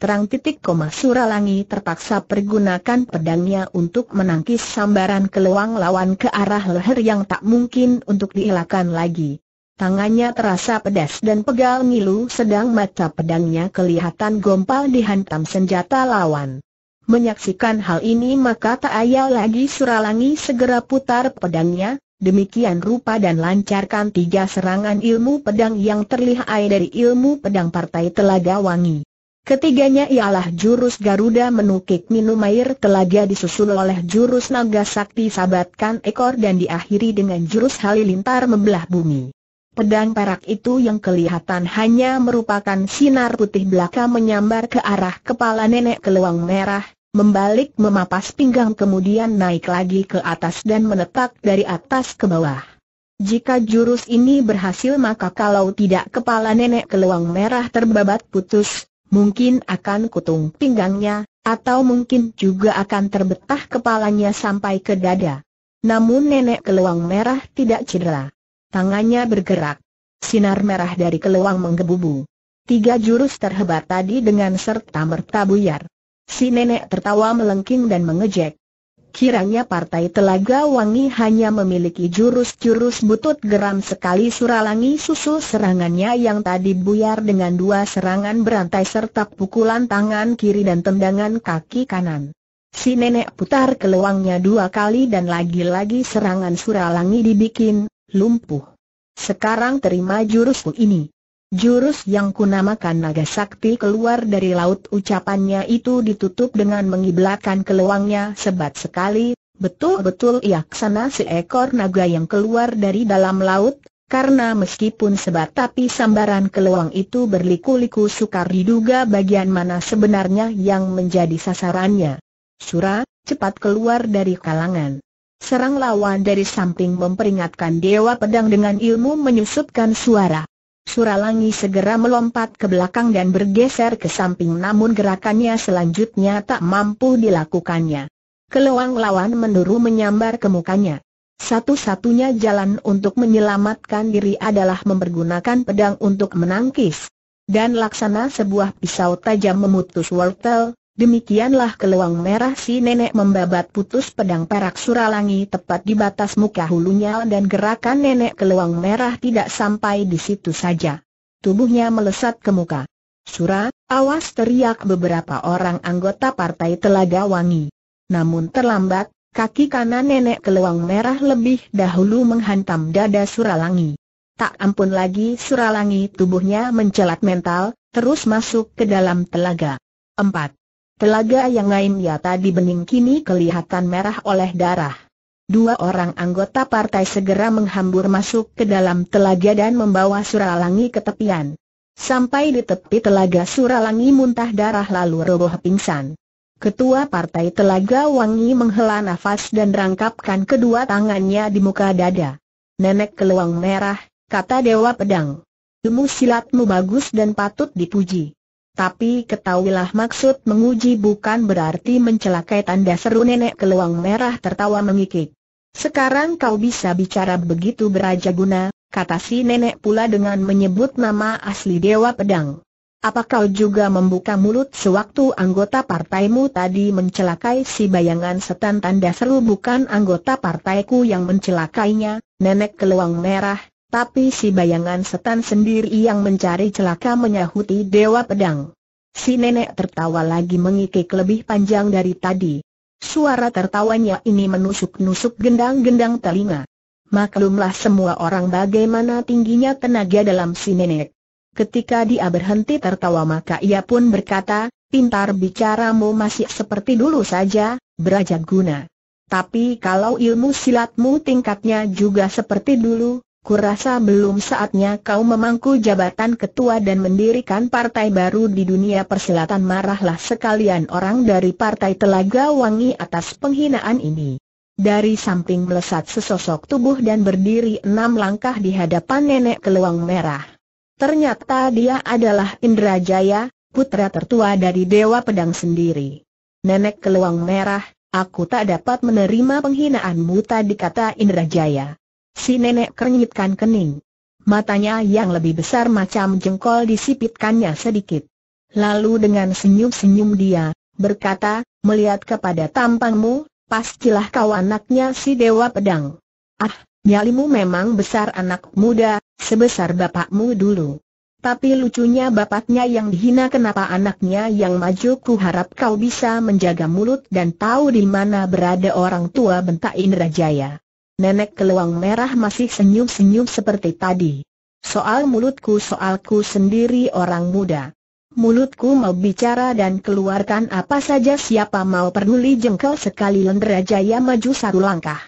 Terang titik koma Suralangi terpaksa pergunakan pedangnya untuk menangkis sambaran keluang lawan ke arah leher yang tak mungkin untuk dielakkan lagi. Tangannya terasa pedas dan pegal ngilu sedang mata pedangnya kelihatan gompal dihantam senjata lawan. Menyaksikan hal ini maka tak ayal lagi Suralangi segera putar pedangnya, demikian rupa dan lancarkan tiga serangan ilmu pedang yang terlihai dari ilmu pedang Partai Telaga Wangi. Ketiganya ialah jurus Garuda menukik minum air telaga disusul oleh jurus Naga Sakti sabatkan ekor dan diakhiri dengan jurus Halilintar membelah bumi. Pedang perak itu yang kelihatan hanya merupakan sinar putih belaka menyambar ke arah kepala nenek keluang merah, membalik memapas pinggang kemudian naik lagi ke atas dan menetak dari atas ke bawah. Jika jurus ini berhasil maka kalau tidak kepala nenek keluang merah terbabat putus, mungkin akan kutung pinggangnya, atau mungkin juga akan terbetah kepalanya sampai ke dada. Namun nenek keluang merah tidak cedera. Tangannya bergerak. Sinar merah dari keluang menggebubu. Tiga jurus terhebat tadi dengan serta merta buyar. Si nenek tertawa melengking dan mengejek. Kiranya partai Telaga Wangi hanya memiliki jurus-jurus butut geram sekali suralangi susu serangannya yang tadi buyar dengan dua serangan berantai serta pukulan tangan kiri dan tendangan kaki kanan. Si nenek putar keluangnya dua kali dan lagi-lagi serangan suralangi dibikin lumpuh. Sekarang terima jurusku ini. Jurus yang kunamakan naga sakti keluar dari laut ucapannya itu ditutup dengan mengiblakan keluangnya sebat sekali, betul-betul iaksana seekor naga yang keluar dari dalam laut, karena meskipun sebat tapi sambaran keluang itu berliku-liku sukar diduga bagian mana sebenarnya yang menjadi sasarannya. Sura, cepat keluar dari kalangan. Serang lawan dari samping memperingatkan Dewa Pedang dengan ilmu menyusupkan suara. Suralangi segera melompat ke belakang dan bergeser ke samping namun gerakannya selanjutnya tak mampu dilakukannya. Keluang lawan menuru menyambar ke mukanya. Satu-satunya jalan untuk menyelamatkan diri adalah mempergunakan pedang untuk menangkis. Dan laksana sebuah pisau tajam memutus wortel, Demikianlah keluang merah si nenek membabat putus pedang perak suralangi tepat di batas muka hulunya dan gerakan nenek keluang merah tidak sampai di situ saja. Tubuhnya melesat ke muka. Sura, awas teriak beberapa orang anggota partai Telaga Wangi. Namun terlambat, kaki kanan nenek keluang merah lebih dahulu menghantam dada Suralangi. Tak ampun lagi Suralangi tubuhnya mencelat mental, terus masuk ke dalam telaga. 4. Telaga yang lain ya tadi bening kini kelihatan merah oleh darah. Dua orang anggota partai segera menghambur masuk ke dalam telaga dan membawa Suralangi ke tepian. Sampai di tepi telaga Suralangi muntah darah lalu roboh pingsan. Ketua Partai Telaga Wangi menghela nafas dan rangkapkan kedua tangannya di muka dada. Nenek keluang merah, kata Dewa Pedang. Ilmu silatmu bagus dan patut dipuji. Tapi ketahuilah maksud menguji bukan berarti mencelakai tanda seru nenek keluang merah tertawa mengikik. Sekarang kau bisa bicara begitu beraja guna, kata si nenek pula dengan menyebut nama asli Dewa Pedang. Apa kau juga membuka mulut sewaktu anggota partaimu tadi mencelakai si bayangan setan tanda seru bukan anggota partaiku yang mencelakainya, nenek keluang merah, tapi si bayangan setan sendiri yang mencari celaka menyahuti Dewa Pedang. Si nenek tertawa lagi mengikik lebih panjang dari tadi. Suara tertawanya ini menusuk-nusuk gendang-gendang telinga. Maklumlah semua orang bagaimana tingginya tenaga dalam si nenek. Ketika dia berhenti tertawa maka ia pun berkata, pintar bicaramu masih seperti dulu saja, berajak guna. Tapi kalau ilmu silatmu tingkatnya juga seperti dulu, kurasa belum saatnya kau memangku jabatan ketua dan mendirikan partai baru di dunia persilatan marahlah sekalian orang dari partai Telaga Wangi atas penghinaan ini. Dari samping melesat sesosok tubuh dan berdiri enam langkah di hadapan nenek keluang merah. Ternyata dia adalah Indrajaya, putra tertua dari Dewa Pedang sendiri. Nenek keluang merah, aku tak dapat menerima penghinaanmu tadi kata Indrajaya. Si nenek kerenyitkan kening. Matanya yang lebih besar macam jengkol disipitkannya sedikit. Lalu dengan senyum-senyum dia, berkata, melihat kepada tampangmu, pastilah kau anaknya si Dewa Pedang. Ah, nyalimu memang besar anak muda, sebesar bapakmu dulu. Tapi lucunya bapaknya yang dihina kenapa anaknya yang maju ku harap kau bisa menjaga mulut dan tahu di mana berada orang tua bentak Indrajaya. Nenek Keluang Merah masih senyum-senyum seperti tadi. Soal mulutku soalku sendiri orang muda. Mulutku mau bicara dan keluarkan apa saja siapa mau peduli jengkel sekali Lendra Jaya maju satu langkah.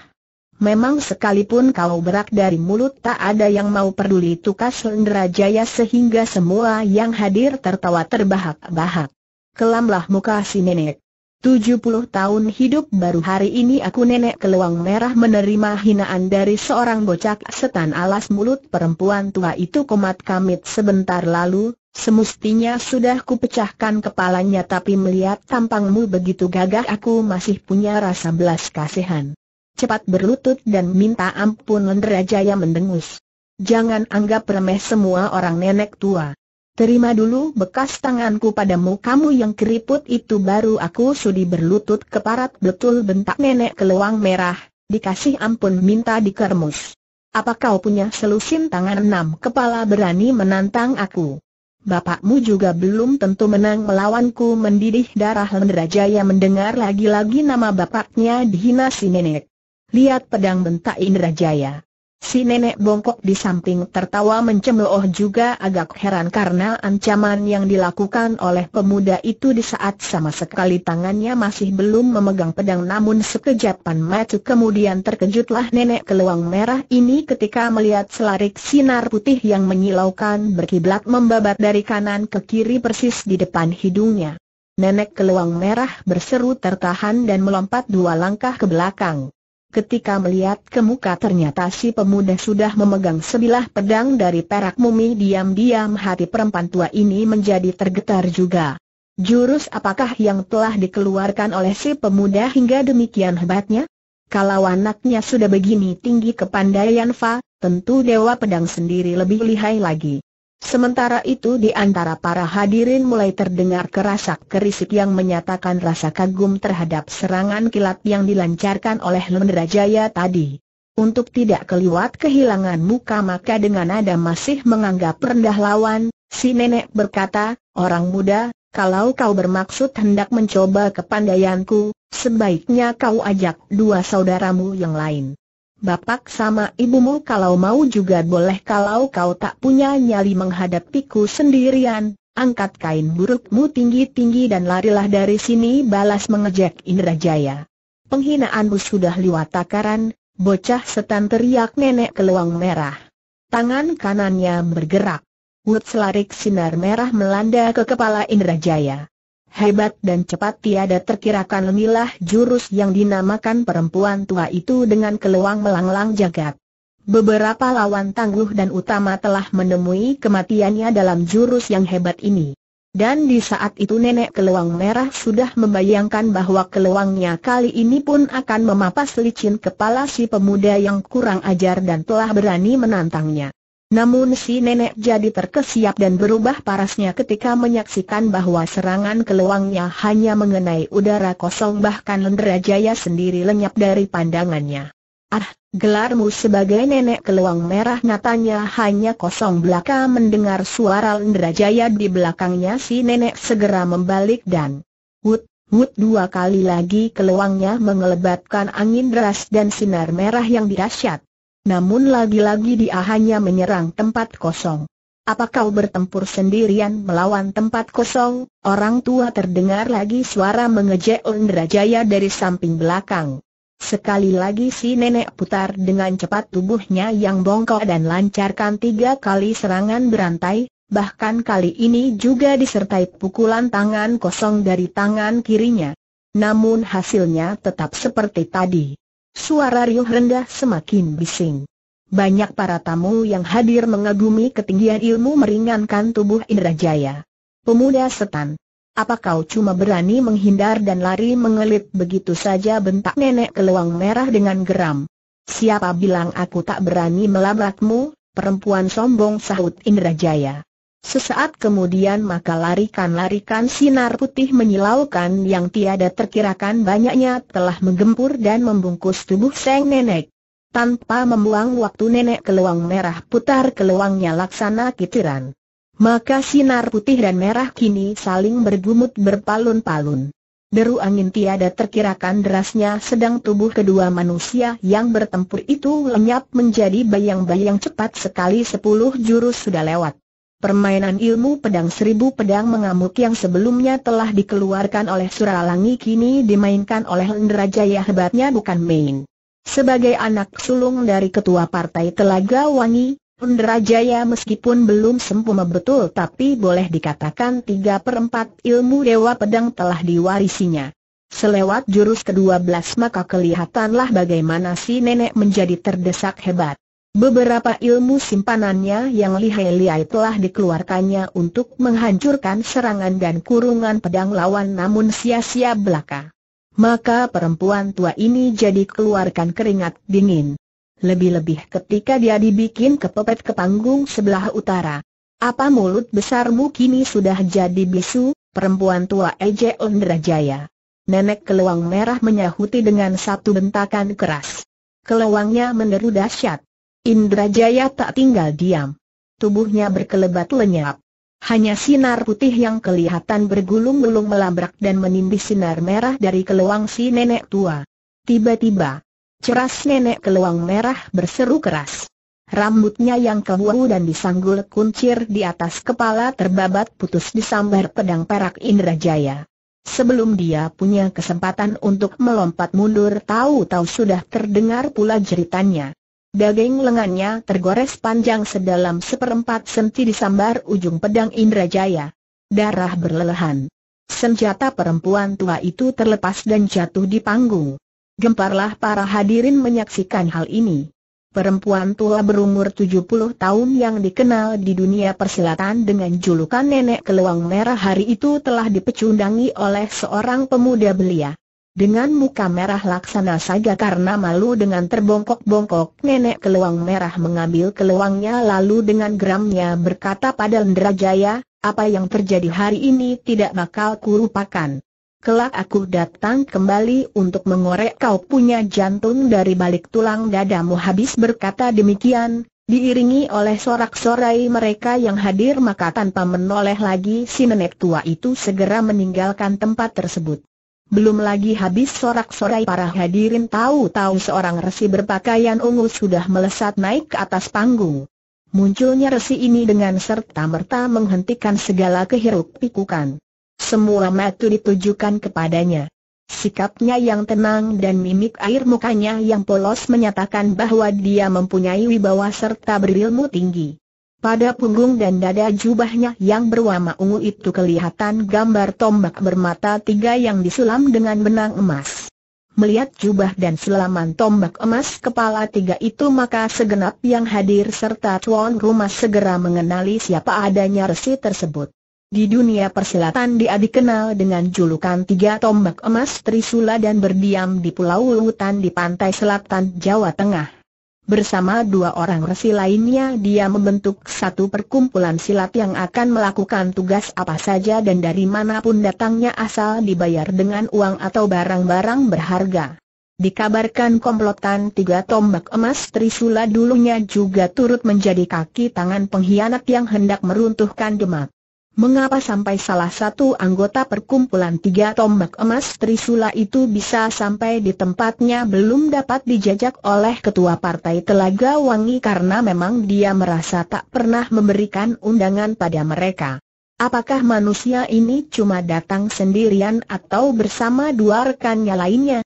Memang sekalipun kau berak dari mulut tak ada yang mau peduli tukas Lendra Jaya sehingga semua yang hadir tertawa terbahak-bahak. Kelamlah muka si nenek. 70 tahun hidup baru hari ini aku nenek keluang merah menerima hinaan dari seorang bocak setan alas mulut perempuan tua itu komat kamit sebentar lalu, semestinya sudah kupecahkan kepalanya tapi melihat tampangmu begitu gagah aku masih punya rasa belas kasihan. Cepat berlutut dan minta ampun Jaya mendengus. Jangan anggap remeh semua orang nenek tua. Terima dulu bekas tanganku padamu kamu yang keriput itu baru aku sudi berlutut ke parat betul bentak nenek keluang merah, dikasih ampun minta dikermus. Apa kau punya selusin tangan enam kepala berani menantang aku? Bapakmu juga belum tentu menang melawanku mendidih darah Indrajaya mendengar lagi-lagi nama bapaknya dihina si nenek. Lihat pedang bentak Indrajaya. Si nenek bongkok di samping tertawa mencemooh juga agak heran karena ancaman yang dilakukan oleh pemuda itu di saat sama sekali tangannya masih belum memegang pedang namun sekejapan mata kemudian terkejutlah nenek keluang merah ini ketika melihat selarik sinar putih yang menyilaukan berkiblat membabat dari kanan ke kiri persis di depan hidungnya. Nenek keluang merah berseru tertahan dan melompat dua langkah ke belakang. Ketika melihat ke muka ternyata si pemuda sudah memegang sebilah pedang dari perak mumi diam-diam hati perempuan tua ini menjadi tergetar juga. Jurus apakah yang telah dikeluarkan oleh si pemuda hingga demikian hebatnya? Kalau anaknya sudah begini tinggi kepandaian Fa, tentu Dewa Pedang sendiri lebih lihai lagi. Sementara itu di antara para hadirin mulai terdengar kerasak kerisik yang menyatakan rasa kagum terhadap serangan kilat yang dilancarkan oleh Lendrajaya tadi. Untuk tidak keliwat kehilangan muka maka dengan nada masih menganggap rendah lawan, si nenek berkata, orang muda, kalau kau bermaksud hendak mencoba kepandaianku, sebaiknya kau ajak dua saudaramu yang lain bapak sama ibumu kalau mau juga boleh kalau kau tak punya nyali menghadapiku sendirian. Angkat kain burukmu tinggi-tinggi dan larilah dari sini balas mengejek Indrajaya. Penghinaanmu sudah liwat takaran, bocah setan teriak nenek keluang merah. Tangan kanannya bergerak. Wut selarik sinar merah melanda ke kepala Indrajaya. Hebat dan cepat tiada terkirakan lemilah jurus yang dinamakan perempuan tua itu dengan keluang melanglang jagat. Beberapa lawan tangguh dan utama telah menemui kematiannya dalam jurus yang hebat ini. Dan di saat itu nenek keluang merah sudah membayangkan bahwa keluangnya kali ini pun akan memapas licin kepala si pemuda yang kurang ajar dan telah berani menantangnya. Namun si nenek jadi terkesiap dan berubah parasnya ketika menyaksikan bahwa serangan keluangnya hanya mengenai udara kosong bahkan Lendra Jaya sendiri lenyap dari pandangannya. Ah, gelarmu sebagai nenek keluang merah natanya hanya kosong belaka mendengar suara Lendra Jaya di belakangnya si nenek segera membalik dan Wut, wut dua kali lagi keluangnya mengelebatkan angin deras dan sinar merah yang dirasyat. Namun lagi-lagi dia hanya menyerang tempat kosong. Apa kau bertempur sendirian melawan tempat kosong? Orang tua terdengar lagi suara mengejek Jaya dari samping belakang. Sekali lagi si nenek putar dengan cepat tubuhnya yang bongkok dan lancarkan tiga kali serangan berantai, bahkan kali ini juga disertai pukulan tangan kosong dari tangan kirinya. Namun hasilnya tetap seperti tadi. Suara riuh rendah semakin bising. Banyak para tamu yang hadir mengagumi ketinggian ilmu meringankan tubuh Indrajaya. Pemuda setan. Apa kau cuma berani menghindar dan lari mengelit begitu saja bentak nenek keluang merah dengan geram. Siapa bilang aku tak berani melabrakmu, perempuan sombong sahut Indrajaya. Sesaat kemudian maka larikan-larikan sinar putih menyilaukan yang tiada terkirakan banyaknya telah menggempur dan membungkus tubuh Seng Nenek. Tanpa membuang waktu nenek ke keluang merah putar keluangnya laksana kitiran. Maka sinar putih dan merah kini saling bergumut berpalun-palun. Deru angin tiada terkirakan derasnya sedang tubuh kedua manusia yang bertempur itu lenyap menjadi bayang-bayang cepat sekali sepuluh jurus sudah lewat. Permainan ilmu pedang seribu pedang mengamuk yang sebelumnya telah dikeluarkan oleh Suralangi kini dimainkan oleh Jaya hebatnya bukan main. Sebagai anak sulung dari ketua partai Telaga Wangi, Jaya meskipun belum sempurna betul tapi boleh dikatakan tiga per 4 ilmu dewa pedang telah diwarisinya. Selewat jurus ke-12 maka kelihatanlah bagaimana si nenek menjadi terdesak hebat. Beberapa ilmu simpanannya yang lihai-lihai telah dikeluarkannya untuk menghancurkan serangan dan kurungan pedang lawan namun sia-sia belaka. Maka perempuan tua ini jadi keluarkan keringat dingin. Lebih-lebih ketika dia dibikin kepepet ke panggung sebelah utara. Apa mulut besarmu kini sudah jadi bisu, perempuan tua Eje Ondrajaya. Nenek keluang merah menyahuti dengan satu bentakan keras. Keluangnya meneru dahsyat. Indrajaya tak tinggal diam. Tubuhnya berkelebat lenyap. Hanya sinar putih yang kelihatan bergulung-gulung melabrak dan menindih sinar merah dari keluang si nenek tua. Tiba-tiba, ceras nenek keluang merah berseru keras. Rambutnya yang kewu dan disanggul kuncir di atas kepala terbabat putus disambar pedang perak Indrajaya. Sebelum dia punya kesempatan untuk melompat mundur tahu-tahu sudah terdengar pula jeritannya. Daging lengannya tergores panjang sedalam seperempat senti di sambar ujung pedang Indrajaya. Darah berlelehan. Senjata perempuan tua itu terlepas dan jatuh di panggung. Gemparlah para hadirin menyaksikan hal ini. Perempuan tua berumur 70 tahun yang dikenal di dunia persilatan dengan julukan Nenek Keluang Merah hari itu telah dipecundangi oleh seorang pemuda belia. Dengan muka merah laksana saja karena malu dengan terbongkok-bongkok, nenek keluang merah mengambil keluangnya lalu dengan geramnya berkata pada Indrajaya, apa yang terjadi hari ini tidak bakal kurupakan. Kelak aku datang kembali untuk mengorek kau punya jantung dari balik tulang dadamu habis berkata demikian, diiringi oleh sorak-sorai mereka yang hadir maka tanpa menoleh lagi si nenek tua itu segera meninggalkan tempat tersebut. Belum lagi habis sorak-sorai para hadirin tahu-tahu seorang resi berpakaian ungu sudah melesat naik ke atas panggung. Munculnya resi ini dengan serta-merta menghentikan segala kehiruk pikukan. Semua mata ditujukan kepadanya. Sikapnya yang tenang dan mimik air mukanya yang polos menyatakan bahwa dia mempunyai wibawa serta berilmu tinggi. Pada punggung dan dada jubahnya yang berwarna ungu itu kelihatan gambar tombak bermata tiga yang disulam dengan benang emas. Melihat jubah dan sulaman tombak emas kepala tiga itu maka segenap yang hadir serta tuan rumah segera mengenali siapa adanya resi tersebut. Di dunia persilatan dia dikenal dengan julukan tiga tombak emas Trisula dan berdiam di Pulau Lutan di pantai selatan Jawa Tengah. Bersama dua orang resi lainnya dia membentuk satu perkumpulan silat yang akan melakukan tugas apa saja dan dari manapun datangnya asal dibayar dengan uang atau barang-barang berharga. Dikabarkan komplotan tiga tombak emas Trisula dulunya juga turut menjadi kaki tangan pengkhianat yang hendak meruntuhkan Demak mengapa sampai salah satu anggota perkumpulan tiga tombak emas Trisula itu bisa sampai di tempatnya belum dapat dijajak oleh ketua partai Telaga Wangi karena memang dia merasa tak pernah memberikan undangan pada mereka. Apakah manusia ini cuma datang sendirian atau bersama dua rekannya lainnya?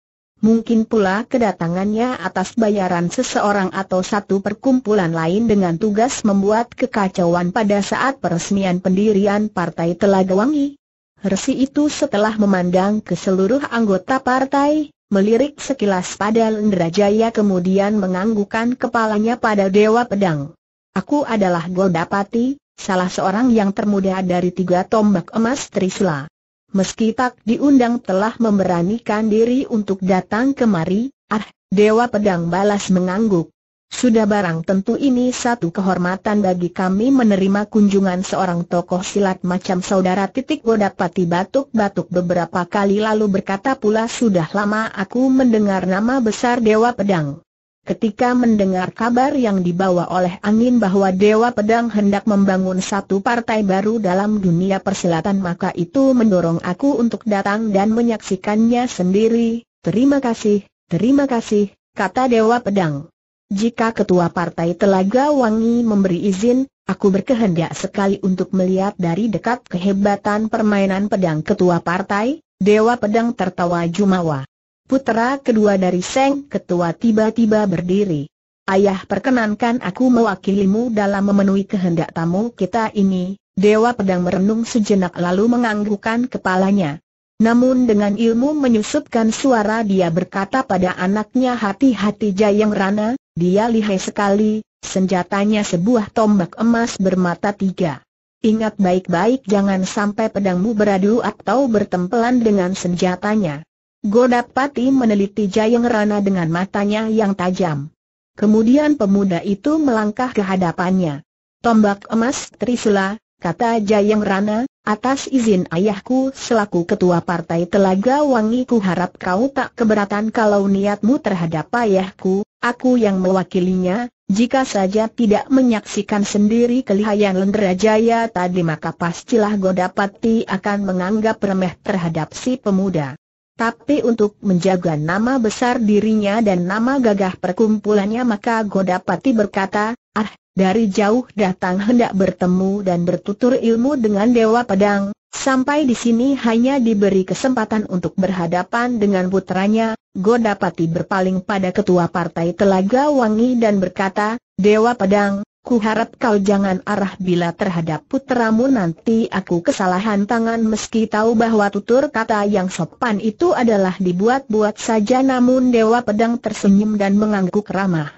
mungkin pula kedatangannya atas bayaran seseorang atau satu perkumpulan lain dengan tugas membuat kekacauan pada saat peresmian pendirian Partai Telaga Wangi. Resi itu setelah memandang ke seluruh anggota partai, melirik sekilas pada Lendrajaya kemudian menganggukkan kepalanya pada Dewa Pedang. Aku adalah Goldapati, salah seorang yang termuda dari tiga tombak emas Trisla meski tak diundang telah memberanikan diri untuk datang kemari, ah, Dewa Pedang balas mengangguk. Sudah barang tentu ini satu kehormatan bagi kami menerima kunjungan seorang tokoh silat macam saudara titik Bodapati batuk-batuk beberapa kali lalu berkata pula sudah lama aku mendengar nama besar Dewa Pedang. Ketika mendengar kabar yang dibawa oleh angin bahwa Dewa Pedang hendak membangun satu partai baru dalam dunia perselatan maka itu mendorong aku untuk datang dan menyaksikannya sendiri. Terima kasih, terima kasih, kata Dewa Pedang. Jika Ketua Partai Telaga Wangi memberi izin, aku berkehendak sekali untuk melihat dari dekat kehebatan permainan pedang Ketua Partai, Dewa Pedang tertawa jumawa putera kedua dari Seng Ketua tiba-tiba berdiri. Ayah perkenankan aku mewakilimu dalam memenuhi kehendak tamu kita ini, Dewa Pedang merenung sejenak lalu menganggukkan kepalanya. Namun dengan ilmu menyusupkan suara dia berkata pada anaknya hati-hati Jayang Rana, dia lihai sekali, senjatanya sebuah tombak emas bermata tiga. Ingat baik-baik jangan sampai pedangmu beradu atau bertempelan dengan senjatanya. Godapati meneliti Jayeng Rana dengan matanya yang tajam. Kemudian pemuda itu melangkah ke hadapannya. Tombak emas Trisula, kata Jayeng Rana, atas izin ayahku selaku ketua partai Telaga Wangi ku harap kau tak keberatan kalau niatmu terhadap ayahku, aku yang mewakilinya, jika saja tidak menyaksikan sendiri kelihayan Jaya tadi maka pastilah Godapati akan menganggap remeh terhadap si pemuda. Tapi untuk menjaga nama besar dirinya dan nama gagah perkumpulannya maka Godapati berkata, ah, dari jauh datang hendak bertemu dan bertutur ilmu dengan Dewa Pedang, sampai di sini hanya diberi kesempatan untuk berhadapan dengan putranya, Godapati berpaling pada ketua partai Telaga Wangi dan berkata, Dewa Pedang, Ku harap kau jangan arah bila terhadap putramu nanti aku kesalahan tangan meski tahu bahwa tutur kata yang sopan itu adalah dibuat-buat saja namun Dewa Pedang tersenyum dan mengangguk ramah.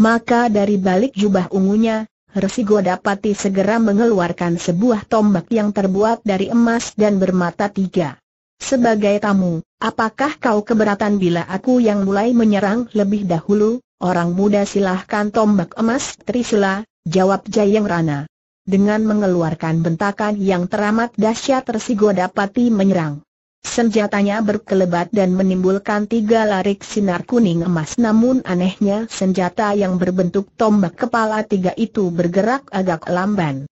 Maka dari balik jubah ungunya, Resigo dapati segera mengeluarkan sebuah tombak yang terbuat dari emas dan bermata tiga. Sebagai tamu, apakah kau keberatan bila aku yang mulai menyerang lebih dahulu? Orang muda silahkan tombak emas Trisula, jawab Jayeng Rana. Dengan mengeluarkan bentakan yang teramat dahsyat tersigo dapati menyerang. Senjatanya berkelebat dan menimbulkan tiga larik sinar kuning emas namun anehnya senjata yang berbentuk tombak kepala tiga itu bergerak agak lamban.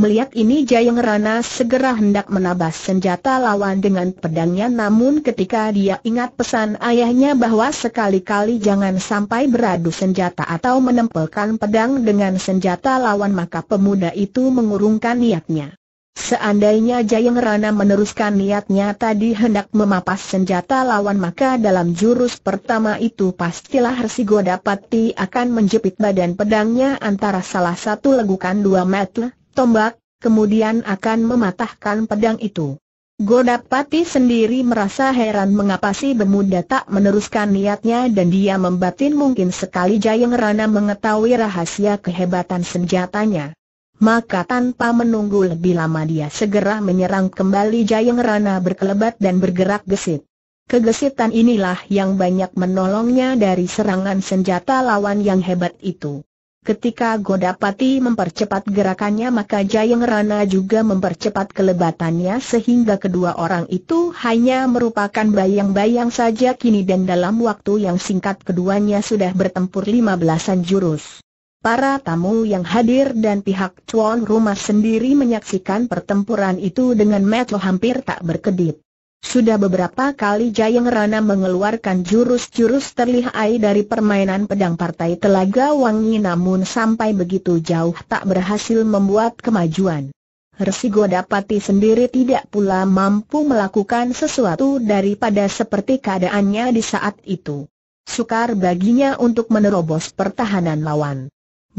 Melihat ini Jayeng Rana segera hendak menabas senjata lawan dengan pedangnya namun ketika dia ingat pesan ayahnya bahwa sekali-kali jangan sampai beradu senjata atau menempelkan pedang dengan senjata lawan maka pemuda itu mengurungkan niatnya. Seandainya Jayeng Rana meneruskan niatnya tadi hendak memapas senjata lawan maka dalam jurus pertama itu pastilah Hersigo dapati akan menjepit badan pedangnya antara salah satu legukan dua meter tombak, kemudian akan mematahkan pedang itu. Godapati sendiri merasa heran mengapa si pemuda tak meneruskan niatnya dan dia membatin mungkin sekali Jayeng Rana mengetahui rahasia kehebatan senjatanya. Maka tanpa menunggu lebih lama dia segera menyerang kembali Jayeng Rana berkelebat dan bergerak gesit. Kegesitan inilah yang banyak menolongnya dari serangan senjata lawan yang hebat itu. Ketika Godapati mempercepat gerakannya maka Jayeng Rana juga mempercepat kelebatannya sehingga kedua orang itu hanya merupakan bayang-bayang saja kini dan dalam waktu yang singkat keduanya sudah bertempur lima belasan jurus. Para tamu yang hadir dan pihak tuan rumah sendiri menyaksikan pertempuran itu dengan mata hampir tak berkedip. Sudah beberapa kali Jayeng Rana mengeluarkan jurus-jurus terlihai dari permainan pedang partai Telaga Wangi namun sampai begitu jauh tak berhasil membuat kemajuan. Resigo dapati sendiri tidak pula mampu melakukan sesuatu daripada seperti keadaannya di saat itu. Sukar baginya untuk menerobos pertahanan lawan.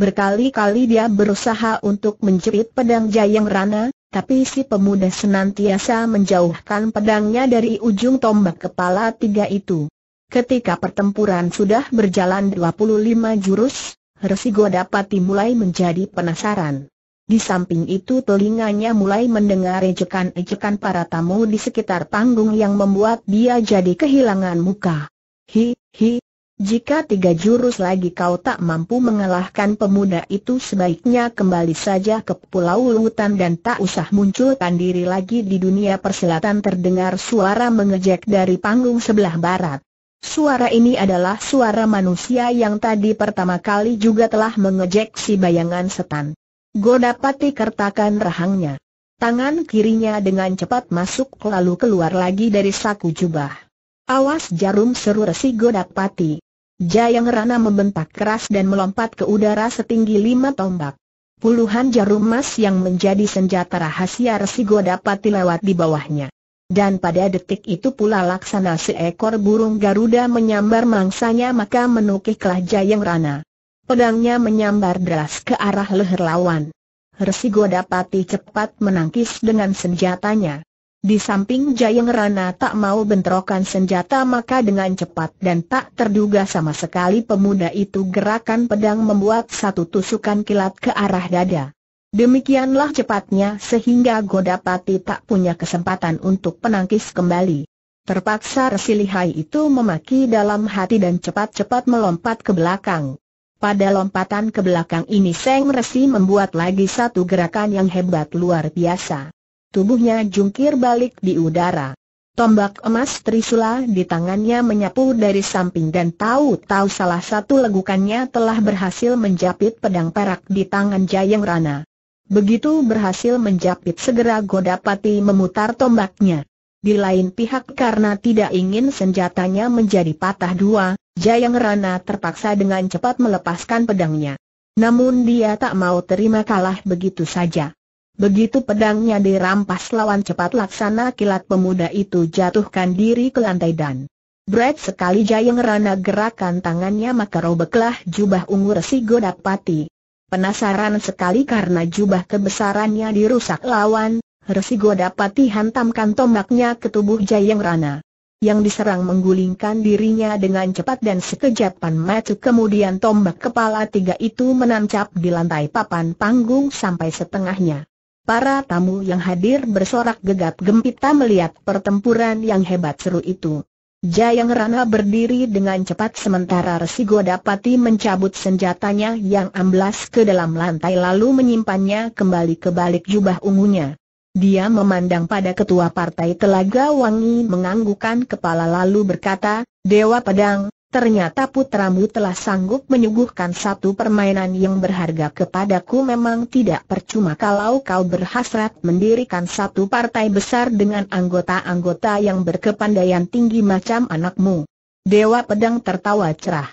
Berkali-kali dia berusaha untuk menjepit pedang Jayang Rana, tapi si pemuda senantiasa menjauhkan pedangnya dari ujung tombak kepala tiga itu. Ketika pertempuran sudah berjalan 25 jurus, Resigo dapati mulai menjadi penasaran. Di samping itu telinganya mulai mendengar ejekan-ejekan para tamu di sekitar panggung yang membuat dia jadi kehilangan muka. Hi, hi, jika tiga jurus lagi kau tak mampu mengalahkan pemuda itu sebaiknya kembali saja ke Pulau Lutan dan tak usah munculkan diri lagi di dunia persilatan terdengar suara mengejek dari panggung sebelah barat. Suara ini adalah suara manusia yang tadi pertama kali juga telah mengejek si bayangan setan. Godapati kertakan rahangnya. Tangan kirinya dengan cepat masuk lalu keluar lagi dari saku jubah. Awas jarum seru resi Godapati. Jayang Rana membentak keras dan melompat ke udara setinggi lima tombak. Puluhan jarum emas yang menjadi senjata rahasia Resiko dapat dilewat di bawahnya. Dan pada detik itu pula laksana seekor burung Garuda menyambar mangsanya maka menukiklah Jayang Rana. Pedangnya menyambar deras ke arah leher lawan. Resiko dapat cepat menangkis dengan senjatanya. Di samping Jayeng Rana tak mau bentrokan senjata maka dengan cepat dan tak terduga sama sekali pemuda itu gerakan pedang membuat satu tusukan kilat ke arah dada. Demikianlah cepatnya sehingga Godapati tak punya kesempatan untuk penangkis kembali. Terpaksa Resilihai itu memaki dalam hati dan cepat-cepat melompat ke belakang. Pada lompatan ke belakang ini Seng Resi membuat lagi satu gerakan yang hebat luar biasa tubuhnya jungkir balik di udara. Tombak emas Trisula di tangannya menyapu dari samping dan tahu-tahu salah satu legukannya telah berhasil menjapit pedang perak di tangan Jayang Rana. Begitu berhasil menjapit segera Godapati memutar tombaknya. Di lain pihak karena tidak ingin senjatanya menjadi patah dua, Jayang Rana terpaksa dengan cepat melepaskan pedangnya. Namun dia tak mau terima kalah begitu saja. Begitu pedangnya dirampas lawan cepat laksana kilat pemuda itu jatuhkan diri ke lantai dan Brad sekali jayeng rana gerakan tangannya maka robeklah jubah ungu resi Dapati Penasaran sekali karena jubah kebesarannya dirusak lawan, resi Dapati hantamkan tombaknya ke tubuh jayeng rana. Yang diserang menggulingkan dirinya dengan cepat dan sekejap Pan kemudian tombak kepala tiga itu menancap di lantai papan panggung sampai setengahnya. Para tamu yang hadir bersorak gegap gempita melihat pertempuran yang hebat seru itu. Jayang Rana berdiri dengan cepat sementara Resi dapati mencabut senjatanya yang amblas ke dalam lantai lalu menyimpannya kembali ke balik jubah ungunya. Dia memandang pada ketua partai Telaga Wangi menganggukkan kepala lalu berkata, Dewa Pedang, Ternyata putramu telah sanggup menyuguhkan satu permainan yang berharga kepadaku memang tidak percuma kalau kau berhasrat mendirikan satu partai besar dengan anggota-anggota yang berkepandaian tinggi macam anakmu. Dewa Pedang tertawa cerah.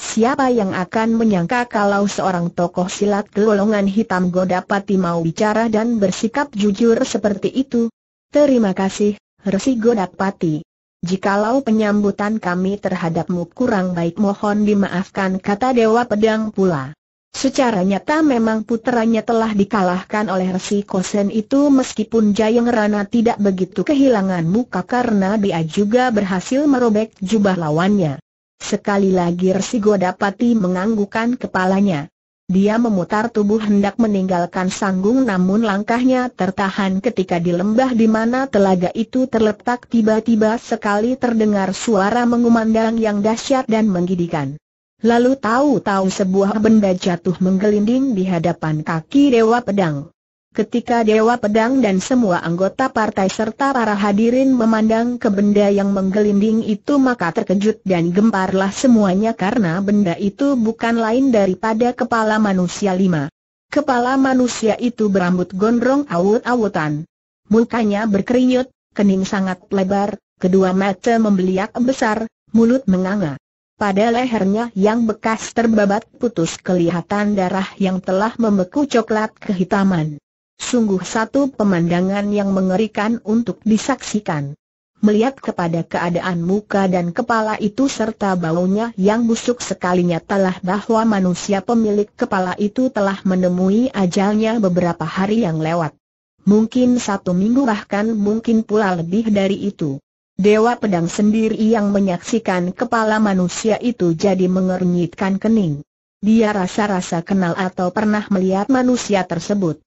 Siapa yang akan menyangka kalau seorang tokoh silat golongan hitam Godapati mau bicara dan bersikap jujur seperti itu? Terima kasih, Resi Godapati. Jikalau penyambutan kami terhadapmu kurang baik mohon dimaafkan kata Dewa Pedang pula. Secara nyata memang putranya telah dikalahkan oleh Resi Kosen itu meskipun Jayeng Rana tidak begitu kehilangan muka karena dia juga berhasil merobek jubah lawannya. Sekali lagi Resi Godapati menganggukan kepalanya. Dia memutar tubuh hendak meninggalkan sanggung namun langkahnya tertahan ketika di lembah di mana telaga itu terletak tiba-tiba sekali terdengar suara mengumandang yang dahsyat dan menggidikan. Lalu tahu-tahu sebuah benda jatuh menggelinding di hadapan kaki Dewa Pedang. Ketika Dewa Pedang dan semua anggota partai serta para hadirin memandang ke benda yang menggelinding itu maka terkejut dan gemparlah semuanya karena benda itu bukan lain daripada kepala manusia lima. Kepala manusia itu berambut gondrong awut-awutan. Mukanya berkeringut, kening sangat lebar, kedua mata membeliak besar, mulut menganga. Pada lehernya yang bekas terbabat putus kelihatan darah yang telah membeku coklat kehitaman. Sungguh satu pemandangan yang mengerikan untuk disaksikan. Melihat kepada keadaan muka dan kepala itu serta baunya yang busuk sekalinya telah bahwa manusia pemilik kepala itu telah menemui ajalnya beberapa hari yang lewat. Mungkin satu minggu bahkan mungkin pula lebih dari itu. Dewa pedang sendiri yang menyaksikan kepala manusia itu jadi mengernyitkan kening. Dia rasa-rasa kenal atau pernah melihat manusia tersebut.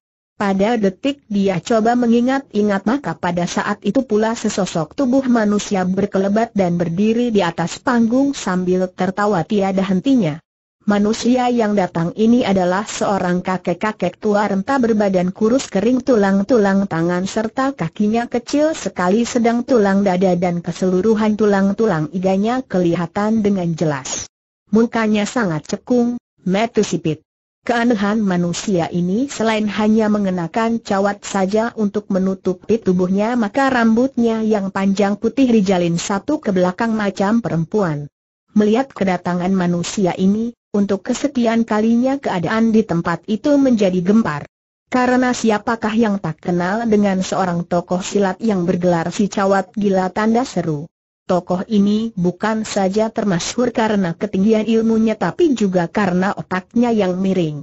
Pada detik dia coba mengingat-ingat maka pada saat itu pula sesosok tubuh manusia berkelebat dan berdiri di atas panggung sambil tertawa tiada hentinya. Manusia yang datang ini adalah seorang kakek-kakek tua renta berbadan kurus kering tulang-tulang tangan serta kakinya kecil sekali sedang tulang dada dan keseluruhan tulang-tulang iganya kelihatan dengan jelas. Mukanya sangat cekung, metu sipit. Keanehan manusia ini selain hanya mengenakan cawat saja untuk menutupi tubuhnya maka rambutnya yang panjang putih dijalin satu ke belakang macam perempuan. Melihat kedatangan manusia ini, untuk kesekian kalinya keadaan di tempat itu menjadi gempar. Karena siapakah yang tak kenal dengan seorang tokoh silat yang bergelar si cawat gila tanda seru. Tokoh ini bukan saja termasyhur karena ketinggian ilmunya tapi juga karena otaknya yang miring.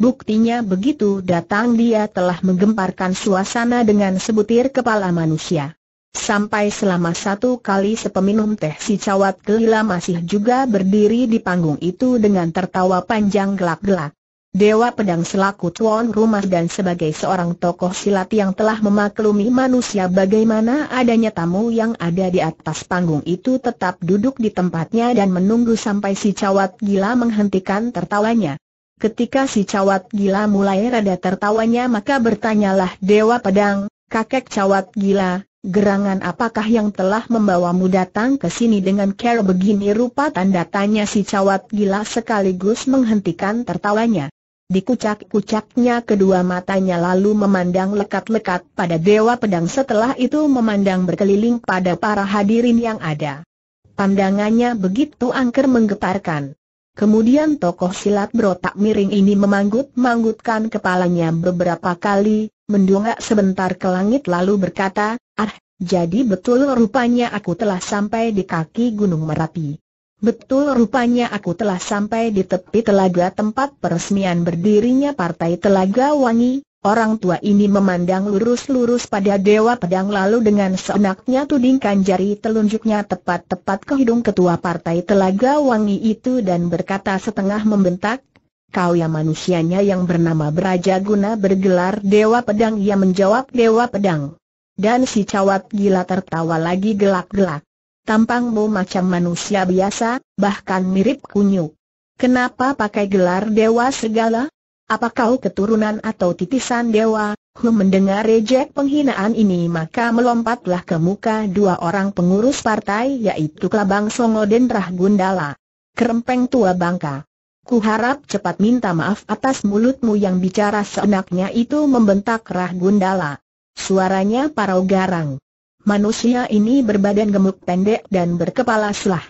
Buktinya begitu datang dia telah menggemparkan suasana dengan sebutir kepala manusia. Sampai selama satu kali sepeminum teh si cawat gelila masih juga berdiri di panggung itu dengan tertawa panjang gelak gelak. Dewa Pedang selaku tuan rumah dan sebagai seorang tokoh silat yang telah memaklumi manusia bagaimana adanya tamu yang ada di atas panggung itu tetap duduk di tempatnya dan menunggu sampai si cawat gila menghentikan tertawanya. Ketika si cawat gila mulai rada tertawanya maka bertanyalah Dewa Pedang, kakek cawat gila, gerangan apakah yang telah membawamu datang ke sini dengan cara begini rupa tanda tanya si cawat gila sekaligus menghentikan tertawanya. Di Dikucak-kucaknya kedua matanya lalu memandang lekat-lekat pada Dewa Pedang setelah itu memandang berkeliling pada para hadirin yang ada. Pandangannya begitu angker menggetarkan. Kemudian tokoh silat berotak miring ini memanggut-manggutkan kepalanya beberapa kali, mendongak sebentar ke langit lalu berkata, Ah, jadi betul rupanya aku telah sampai di kaki Gunung Merapi. Betul rupanya aku telah sampai di tepi telaga tempat peresmian berdirinya Partai Telaga Wangi. Orang tua ini memandang lurus-lurus pada Dewa Pedang lalu dengan seenaknya tudingkan jari telunjuknya tepat-tepat ke hidung ketua Partai Telaga Wangi itu dan berkata setengah membentak, Kau yang manusianya yang bernama Beraja Guna bergelar Dewa Pedang ia menjawab Dewa Pedang. Dan si cawat gila tertawa lagi gelak-gelak. Tampangmu macam manusia biasa, bahkan mirip kunyuk. Kenapa pakai gelar dewa segala? Apa kau keturunan atau titisan dewa? Hu mendengar rejek penghinaan ini maka melompatlah ke muka dua orang pengurus partai yaitu Kelabang Songo dan Rah Gundala. Kerempeng tua bangka. Ku harap cepat minta maaf atas mulutmu yang bicara seenaknya itu membentak Rah Gundala. Suaranya parau garang. Manusia ini berbadan gemuk pendek dan berkepala selah.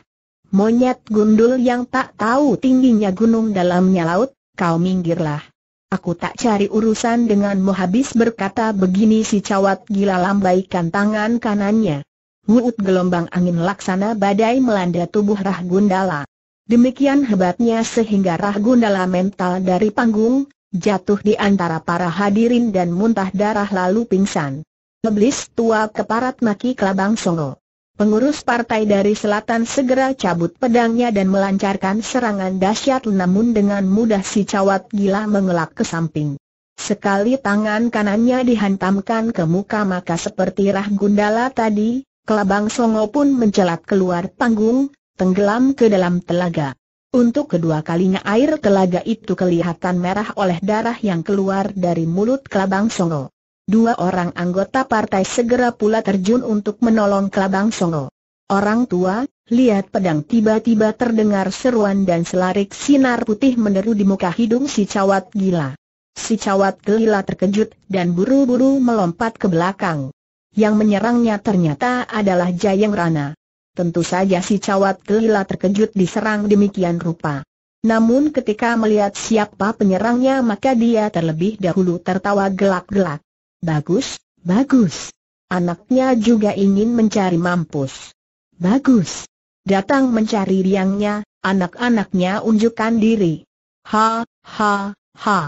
Monyet gundul yang tak tahu tingginya gunung dalamnya laut, kau minggirlah. Aku tak cari urusan dengan muhabis berkata begini si cawat gila lambaikan tangan kanannya. Wuut gelombang angin laksana badai melanda tubuh Rah Gundala. Demikian hebatnya sehingga Rah Gundala mental dari panggung, jatuh di antara para hadirin dan muntah darah lalu pingsan. Meblis tua keparat maki Kelabang Songo. Pengurus partai dari selatan segera cabut pedangnya dan melancarkan serangan dahsyat namun dengan mudah si cawat gila mengelak ke samping. Sekali tangan kanannya dihantamkan ke muka maka seperti rah gundala tadi, Kelabang Songo pun mencelat keluar panggung, tenggelam ke dalam telaga. Untuk kedua kalinya air telaga itu kelihatan merah oleh darah yang keluar dari mulut Kelabang Songo. Dua orang anggota partai segera pula terjun untuk menolong Kelabang Songo. Orang tua, lihat pedang tiba-tiba terdengar seruan dan selarik sinar putih meneru di muka hidung si cawat gila. Si cawat gila terkejut dan buru-buru melompat ke belakang. Yang menyerangnya ternyata adalah Jayeng Rana. Tentu saja si cawat gila terkejut diserang demikian rupa. Namun ketika melihat siapa penyerangnya maka dia terlebih dahulu tertawa gelak-gelak. Bagus, bagus. Anaknya juga ingin mencari mampus. Bagus. Datang mencari riangnya, anak-anaknya unjukkan diri. Ha, ha, ha.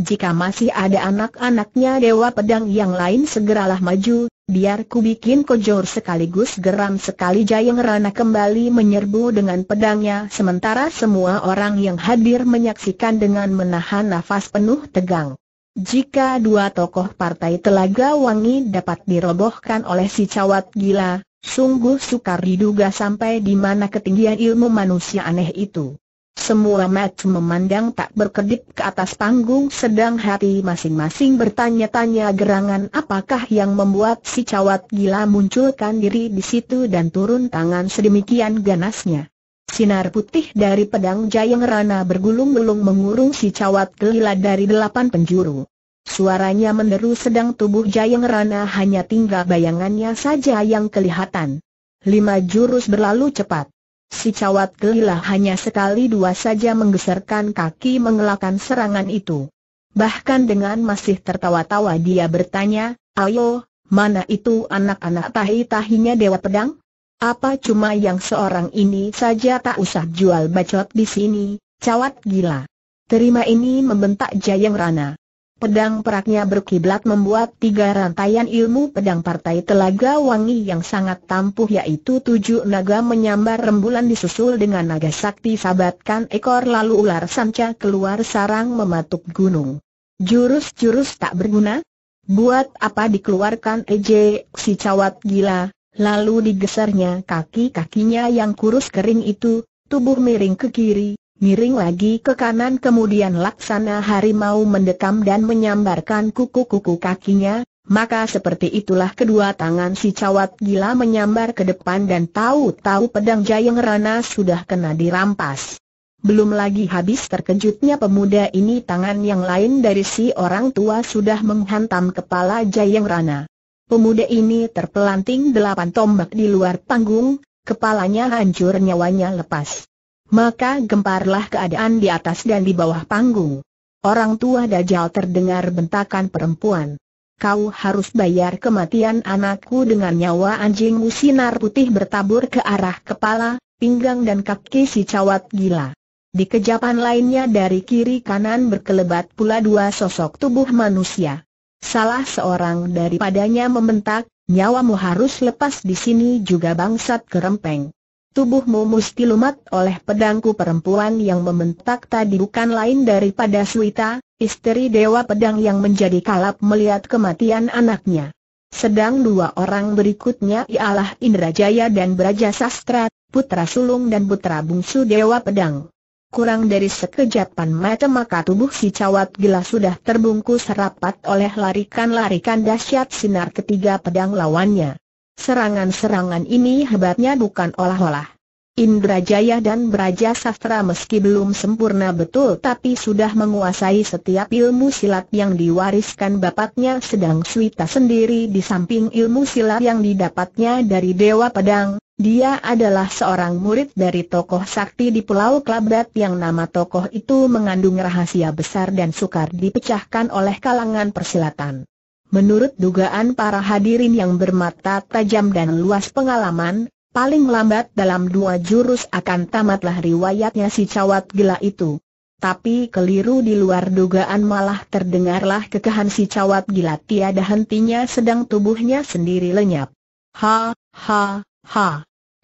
Jika masih ada anak-anaknya Dewa Pedang yang lain segeralah maju, biar ku bikin kojor sekaligus geram sekali Jayeng Rana kembali menyerbu dengan pedangnya sementara semua orang yang hadir menyaksikan dengan menahan nafas penuh tegang. Jika dua tokoh partai Telaga Wangi dapat dirobohkan oleh si cawat gila, sungguh sukar diduga sampai di mana ketinggian ilmu manusia aneh itu. Semua match memandang tak berkedip ke atas panggung sedang hati masing-masing bertanya-tanya gerangan apakah yang membuat si cawat gila munculkan diri di situ dan turun tangan sedemikian ganasnya. Sinar putih dari pedang Jayeng Rana bergulung-gulung mengurung si cawat gelila dari delapan penjuru. Suaranya menderu sedang tubuh Jayeng Rana hanya tinggal bayangannya saja yang kelihatan. Lima jurus berlalu cepat. Si cawat gelila hanya sekali dua saja menggeserkan kaki mengelakkan serangan itu. Bahkan dengan masih tertawa-tawa dia bertanya, Ayo, mana itu anak-anak tahi-tahinya Dewa Pedang? Apa cuma yang seorang ini saja tak usah jual bacot di sini, cawat gila. Terima ini membentak Jayang Rana. Pedang peraknya berkiblat membuat tiga rantaian ilmu pedang partai telaga wangi yang sangat tampuh yaitu tujuh naga menyambar rembulan disusul dengan naga sakti sabatkan ekor lalu ular sanca keluar sarang mematuk gunung. Jurus-jurus tak berguna? Buat apa dikeluarkan ej si cawat gila, Lalu digesernya kaki-kakinya yang kurus kering itu, tubuh miring ke kiri, miring lagi ke kanan kemudian laksana harimau mendekam dan menyambarkan kuku-kuku kakinya, maka seperti itulah kedua tangan si cawat gila menyambar ke depan dan tahu-tahu pedang Jayeng Rana sudah kena dirampas. Belum lagi habis terkejutnya pemuda ini tangan yang lain dari si orang tua sudah menghantam kepala Jayeng Rana. Pemuda ini terpelanting delapan tombak di luar panggung, kepalanya hancur nyawanya lepas. Maka gemparlah keadaan di atas dan di bawah panggung. Orang tua Dajjal terdengar bentakan perempuan. Kau harus bayar kematian anakku dengan nyawa Anjing sinar putih bertabur ke arah kepala, pinggang dan kaki si cawat gila. Di kejapan lainnya dari kiri kanan berkelebat pula dua sosok tubuh manusia. Salah seorang daripadanya membentak, nyawamu harus lepas di sini juga bangsat kerempeng. Tubuhmu mesti lumat oleh pedangku perempuan yang membentak tadi bukan lain daripada Suita, istri Dewa Pedang yang menjadi kalap melihat kematian anaknya. Sedang dua orang berikutnya ialah Indrajaya dan Braja Sastra, putra sulung dan putra bungsu Dewa Pedang. Kurang dari sekejapan mata maka tubuh si cawat gila sudah terbungkus rapat oleh larikan-larikan dahsyat sinar ketiga pedang lawannya. Serangan-serangan ini hebatnya bukan olah-olah. Indrajaya dan Braja Sastra meski belum sempurna betul tapi sudah menguasai setiap ilmu silat yang diwariskan bapaknya sedang Suita sendiri di samping ilmu silat yang didapatnya dari Dewa Pedang dia adalah seorang murid dari tokoh sakti di Pulau Klabat yang nama tokoh itu mengandung rahasia besar dan sukar dipecahkan oleh kalangan persilatan. Menurut dugaan para hadirin yang bermata tajam dan luas pengalaman, paling lambat dalam dua jurus akan tamatlah riwayatnya si cawat gila itu. Tapi keliru di luar dugaan malah terdengarlah kekehan si cawat gila tiada hentinya sedang tubuhnya sendiri lenyap. Ha, ha, ha.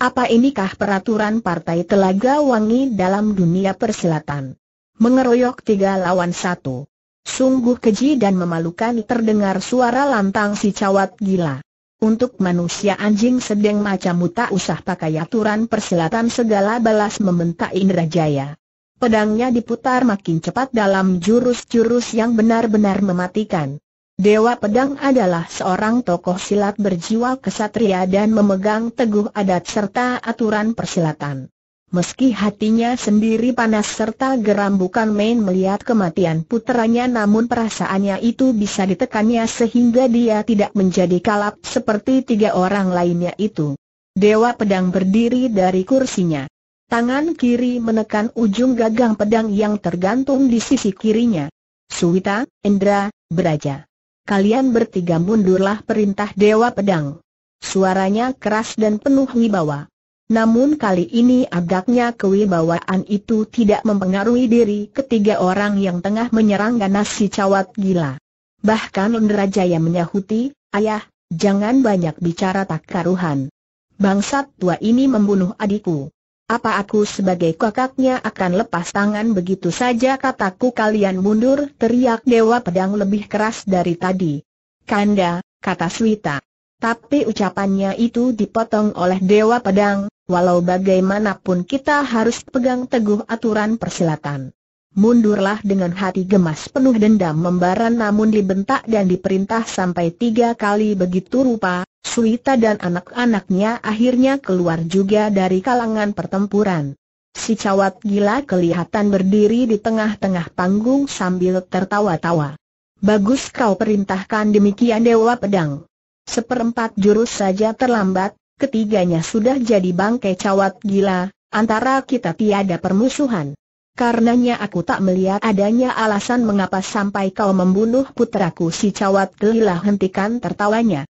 Apa inikah peraturan Partai Telaga Wangi dalam dunia Perselatan? Mengeroyok tiga lawan satu. Sungguh keji dan memalukan terdengar suara lantang si cawat gila. Untuk manusia anjing sedeng macam muta usah pakai aturan Perselatan segala balas membentak Jaya. Pedangnya diputar makin cepat dalam jurus-jurus yang benar-benar mematikan. Dewa Pedang adalah seorang tokoh silat berjiwa kesatria dan memegang teguh adat serta aturan persilatan. Meski hatinya sendiri panas serta geram bukan main melihat kematian putranya, namun perasaannya itu bisa ditekannya sehingga dia tidak menjadi kalap seperti tiga orang lainnya itu. Dewa Pedang berdiri dari kursinya. Tangan kiri menekan ujung gagang pedang yang tergantung di sisi kirinya. Suwita, Indra, Beraja kalian bertiga mundurlah perintah Dewa Pedang. Suaranya keras dan penuh wibawa. Namun kali ini agaknya kewibawaan itu tidak mempengaruhi diri ketiga orang yang tengah menyerang ganas si cawat gila. Bahkan Lendrajaya menyahuti, ayah, jangan banyak bicara tak karuhan. Bangsat tua ini membunuh adikku. Apa aku sebagai kakaknya akan lepas tangan begitu saja kataku kalian mundur teriak Dewa Pedang lebih keras dari tadi. Kanda, kata Swita. Tapi ucapannya itu dipotong oleh Dewa Pedang, walau bagaimanapun kita harus pegang teguh aturan persilatan. Mundurlah dengan hati gemas penuh dendam membara namun dibentak dan diperintah sampai tiga kali begitu rupa, Suita dan anak-anaknya akhirnya keluar juga dari kalangan pertempuran. Si cawat gila kelihatan berdiri di tengah-tengah panggung sambil tertawa-tawa. Bagus kau perintahkan demikian Dewa Pedang. Seperempat jurus saja terlambat, ketiganya sudah jadi bangkai cawat gila, antara kita tiada permusuhan. Karenanya aku tak melihat adanya alasan mengapa sampai kau membunuh putraku si cawat gila hentikan tertawanya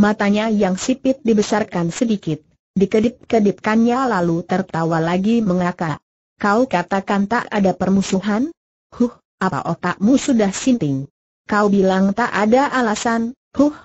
matanya yang sipit dibesarkan sedikit. Dikedip-kedipkannya lalu tertawa lagi mengakak. Kau katakan tak ada permusuhan? Huh, apa otakmu sudah sinting? Kau bilang tak ada alasan, huh?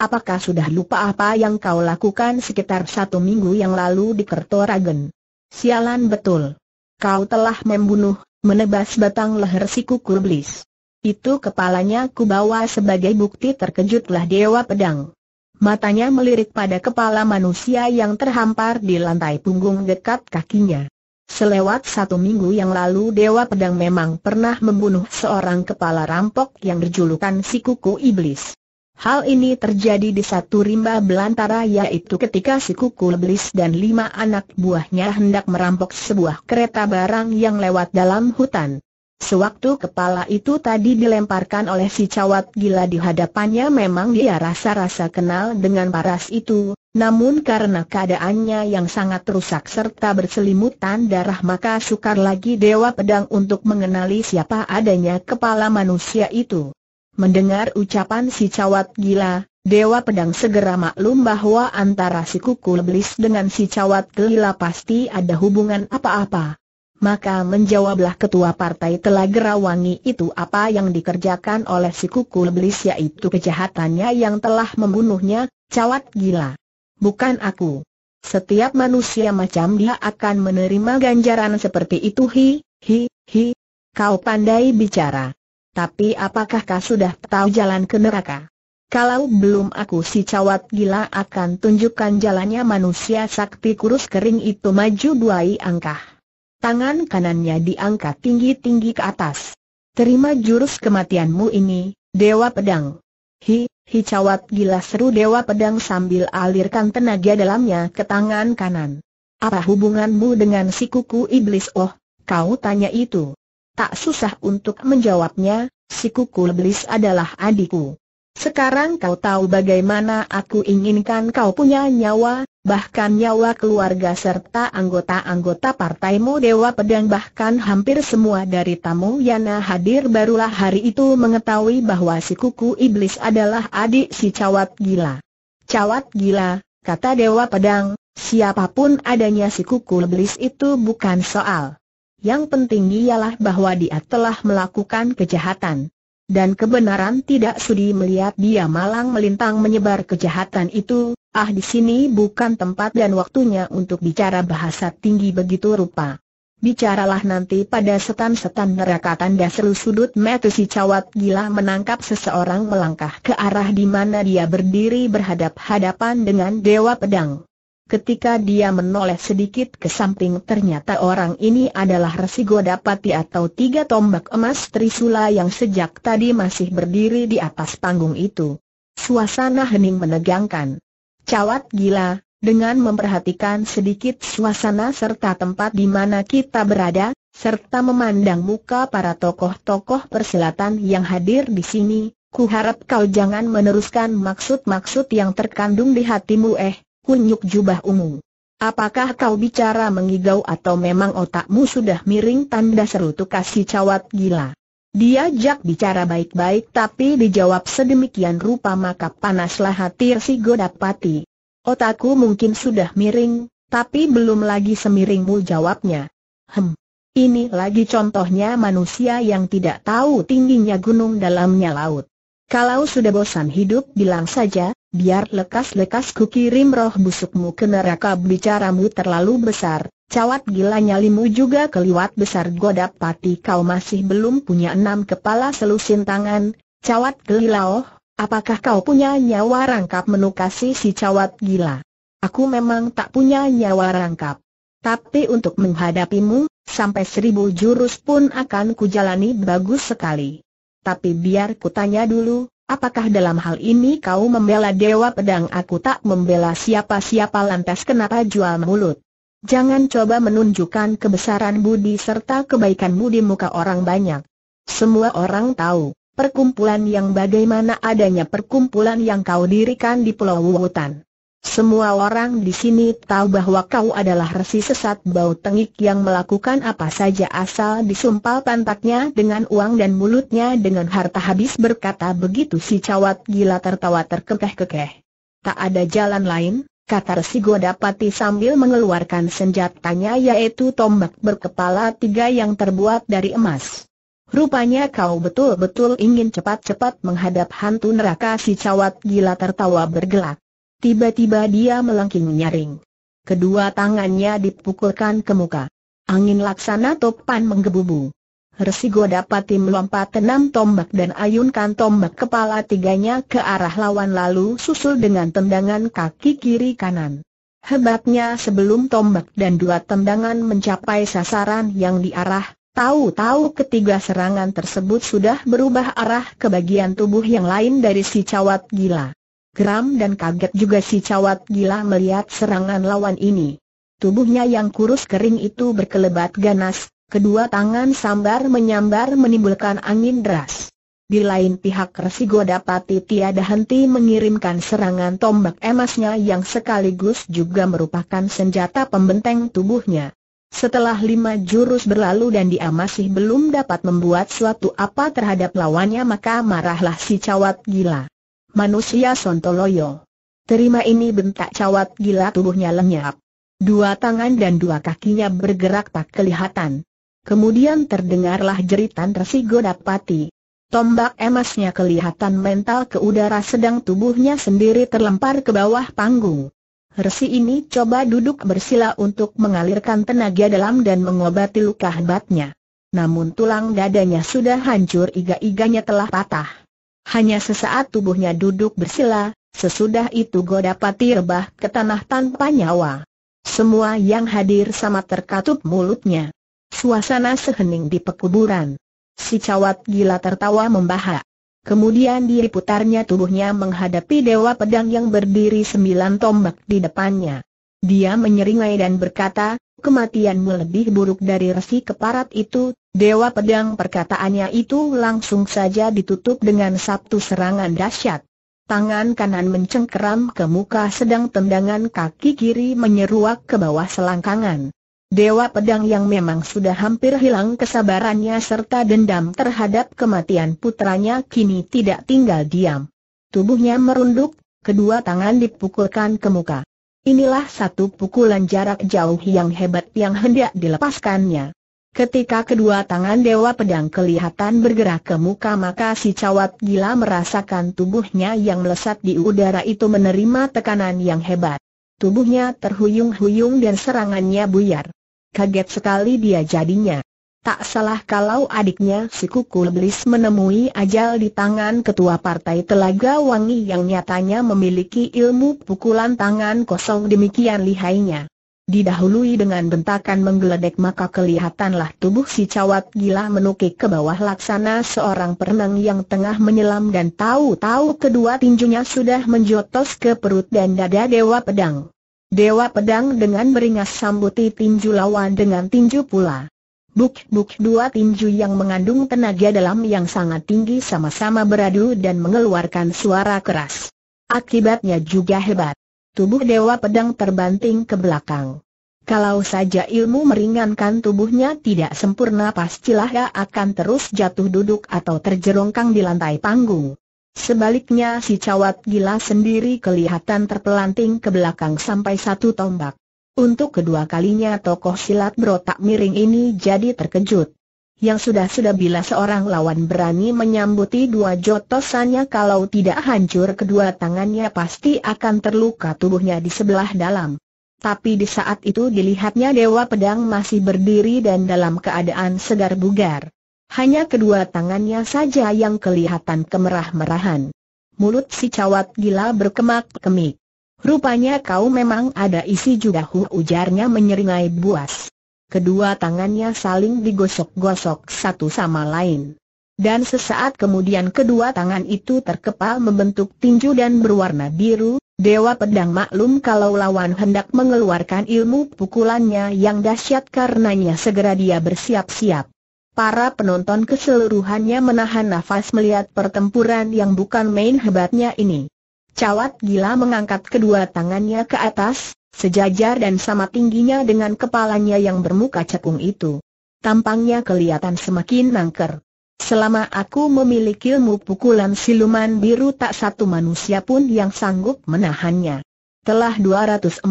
Apakah sudah lupa apa yang kau lakukan sekitar satu minggu yang lalu di Kertoragen? Sialan betul. Kau telah membunuh, menebas batang leher si kukur blis. Itu kepalanya kubawa sebagai bukti terkejutlah Dewa Pedang matanya melirik pada kepala manusia yang terhampar di lantai punggung dekat kakinya. Selewat satu minggu yang lalu Dewa Pedang memang pernah membunuh seorang kepala rampok yang berjulukan si kuku iblis. Hal ini terjadi di satu rimba belantara yaitu ketika si kuku iblis dan lima anak buahnya hendak merampok sebuah kereta barang yang lewat dalam hutan. Sewaktu kepala itu tadi dilemparkan oleh si cawat gila di hadapannya memang dia rasa-rasa kenal dengan paras itu, namun karena keadaannya yang sangat rusak serta berselimutan darah maka sukar lagi Dewa Pedang untuk mengenali siapa adanya kepala manusia itu. Mendengar ucapan si cawat gila, Dewa Pedang segera maklum bahwa antara si kuku iblis dengan si cawat gila pasti ada hubungan apa-apa. Maka menjawablah ketua partai telah gerawangi itu apa yang dikerjakan oleh si kukul belis yaitu kejahatannya yang telah membunuhnya, cawat gila. Bukan aku. Setiap manusia macam dia akan menerima ganjaran seperti itu hi, hi, hi. Kau pandai bicara. Tapi apakah kau sudah tahu jalan ke neraka? Kalau belum aku si cawat gila akan tunjukkan jalannya manusia sakti kurus kering itu maju dua angkah. Tangan kanannya diangkat tinggi-tinggi ke atas. Terima jurus kematianmu ini, Dewa Pedang. Hi, hi! Cawat gila seru Dewa Pedang sambil alirkan tenaga dalamnya ke tangan kanan. Apa hubunganmu dengan si kuku iblis? Oh, kau tanya itu. Tak susah untuk menjawabnya, si kuku iblis adalah adikku. Sekarang kau tahu bagaimana aku inginkan kau punya nyawa, bahkan nyawa keluarga serta anggota-anggota partaimu Dewa Pedang bahkan hampir semua dari tamu Yana hadir barulah hari itu mengetahui bahwa si kuku iblis adalah adik si cawat gila. Cawat gila, kata Dewa Pedang, siapapun adanya si kuku iblis itu bukan soal. Yang penting ialah bahwa dia telah melakukan kejahatan dan kebenaran tidak sudi melihat dia malang melintang menyebar kejahatan itu, ah di sini bukan tempat dan waktunya untuk bicara bahasa tinggi begitu rupa. Bicaralah nanti pada setan-setan neraka tanda seru sudut metusi si cawat gila menangkap seseorang melangkah ke arah di mana dia berdiri berhadap-hadapan dengan Dewa Pedang. Ketika dia menoleh sedikit ke samping ternyata orang ini adalah resiko Dapati atau tiga tombak emas Trisula yang sejak tadi masih berdiri di atas panggung itu. Suasana hening menegangkan. Cawat gila, dengan memperhatikan sedikit suasana serta tempat di mana kita berada, serta memandang muka para tokoh-tokoh persilatan yang hadir di sini, ku harap kau jangan meneruskan maksud-maksud yang terkandung di hatimu eh kunyuk jubah ungu. Apakah kau bicara mengigau atau memang otakmu sudah miring tanda seru kasih cawat gila? Dia jak bicara baik-baik tapi dijawab sedemikian rupa maka panaslah hati si Godapati. Otakku mungkin sudah miring, tapi belum lagi semiringmu jawabnya. Hem, ini lagi contohnya manusia yang tidak tahu tingginya gunung dalamnya laut. Kalau sudah bosan hidup bilang saja, biar lekas-lekas ku kirim roh busukmu ke neraka bicaramu terlalu besar, cawat gilanya limu juga keliwat besar godap pati kau masih belum punya enam kepala selusin tangan, cawat oh, apakah kau punya nyawa rangkap menukasi si cawat gila? Aku memang tak punya nyawa rangkap. Tapi untuk menghadapimu, sampai seribu jurus pun akan kujalani bagus sekali. Tapi biar kutanya dulu, Apakah dalam hal ini kau membela Dewa Pedang? Aku tak membela siapa-siapa lantas kenapa jual mulut? Jangan coba menunjukkan kebesaran budi serta kebaikan budi muka orang banyak. Semua orang tahu, perkumpulan yang bagaimana adanya perkumpulan yang kau dirikan di Pulau Wutan. Semua orang di sini tahu bahwa kau adalah resi sesat bau tengik yang melakukan apa saja asal disumpal pantatnya dengan uang dan mulutnya dengan harta habis berkata begitu si cawat gila tertawa terkekeh-kekeh. Tak ada jalan lain, kata resi dapati sambil mengeluarkan senjatanya yaitu tombak berkepala tiga yang terbuat dari emas. Rupanya kau betul-betul ingin cepat-cepat menghadap hantu neraka si cawat gila tertawa bergelak. Tiba-tiba dia melengking nyaring. Kedua tangannya dipukulkan ke muka. Angin laksana topan menggebubu. Resigo dapat melompat enam tombak dan ayunkan tombak kepala tiganya ke arah lawan lalu susul dengan tendangan kaki kiri kanan. Hebatnya sebelum tombak dan dua tendangan mencapai sasaran yang diarah, tahu-tahu ketiga serangan tersebut sudah berubah arah ke bagian tubuh yang lain dari si cawat gila. Geram dan kaget juga si cawat gila melihat serangan lawan ini. Tubuhnya yang kurus kering itu berkelebat ganas, kedua tangan sambar menyambar menimbulkan angin deras. Di lain pihak Resigo dapati tiada henti mengirimkan serangan tombak emasnya yang sekaligus juga merupakan senjata pembenteng tubuhnya. Setelah lima jurus berlalu dan dia masih belum dapat membuat suatu apa terhadap lawannya maka marahlah si cawat gila. Manusia sontoloyo. Terima ini bentak cawat gila tubuhnya lenyap. Dua tangan dan dua kakinya bergerak tak kelihatan. Kemudian terdengarlah jeritan resi dapati. Tombak emasnya kelihatan mental ke udara sedang tubuhnya sendiri terlempar ke bawah panggung. Resi ini coba duduk bersila untuk mengalirkan tenaga dalam dan mengobati luka hebatnya. Namun tulang dadanya sudah hancur iga-iganya telah patah. Hanya sesaat tubuhnya duduk bersila, sesudah itu goda pati rebah ke tanah tanpa nyawa. Semua yang hadir sama terkatup mulutnya. Suasana sehening di pekuburan. Si cawat gila tertawa membahak. Kemudian putarnya tubuhnya menghadapi dewa pedang yang berdiri sembilan tombak di depannya. Dia menyeringai dan berkata, kematianmu lebih buruk dari resi keparat itu, Dewa pedang perkataannya itu langsung saja ditutup dengan satu serangan dahsyat. Tangan kanan mencengkeram ke muka sedang tendangan kaki kiri menyeruak ke bawah selangkangan. Dewa pedang yang memang sudah hampir hilang kesabarannya serta dendam terhadap kematian putranya kini tidak tinggal diam. Tubuhnya merunduk, kedua tangan dipukulkan ke muka. Inilah satu pukulan jarak jauh yang hebat yang hendak dilepaskannya. Ketika kedua tangan Dewa Pedang kelihatan bergerak ke muka maka si cawat gila merasakan tubuhnya yang melesat di udara itu menerima tekanan yang hebat. Tubuhnya terhuyung-huyung dan serangannya buyar. Kaget sekali dia jadinya. Tak salah kalau adiknya si kuku Belis menemui ajal di tangan ketua partai Telaga Wangi yang nyatanya memiliki ilmu pukulan tangan kosong demikian lihainya. Didahului dengan bentakan menggeledek maka kelihatanlah tubuh si cawat gila menukik ke bawah laksana seorang perenang yang tengah menyelam dan tahu-tahu kedua tinjunya sudah menjotos ke perut dan dada Dewa Pedang. Dewa Pedang dengan beringas sambuti tinju lawan dengan tinju pula. Buk-buk dua tinju yang mengandung tenaga dalam yang sangat tinggi sama-sama beradu dan mengeluarkan suara keras. Akibatnya juga hebat. Tubuh Dewa Pedang terbanting ke belakang. Kalau saja ilmu meringankan tubuhnya tidak sempurna pastilah ia akan terus jatuh duduk atau terjerongkang di lantai panggung. Sebaliknya si cawat gila sendiri kelihatan terpelanting ke belakang sampai satu tombak. Untuk kedua kalinya tokoh silat berotak miring ini jadi terkejut yang sudah-sudah bila seorang lawan berani menyambuti dua jotosannya kalau tidak hancur kedua tangannya pasti akan terluka tubuhnya di sebelah dalam. Tapi di saat itu dilihatnya Dewa Pedang masih berdiri dan dalam keadaan segar bugar. Hanya kedua tangannya saja yang kelihatan kemerah-merahan. Mulut si cawat gila berkemak-kemik. Rupanya kau memang ada isi juga hu ujarnya menyeringai buas kedua tangannya saling digosok-gosok satu sama lain. Dan sesaat kemudian kedua tangan itu terkepal membentuk tinju dan berwarna biru, Dewa Pedang maklum kalau lawan hendak mengeluarkan ilmu pukulannya yang dahsyat karenanya segera dia bersiap-siap. Para penonton keseluruhannya menahan nafas melihat pertempuran yang bukan main hebatnya ini. Cawat gila mengangkat kedua tangannya ke atas, Sejajar dan sama tingginya dengan kepalanya yang bermuka cekung itu. Tampangnya kelihatan semakin nangker. Selama aku memiliki ilmu pukulan siluman biru tak satu manusia pun yang sanggup menahannya. Telah 240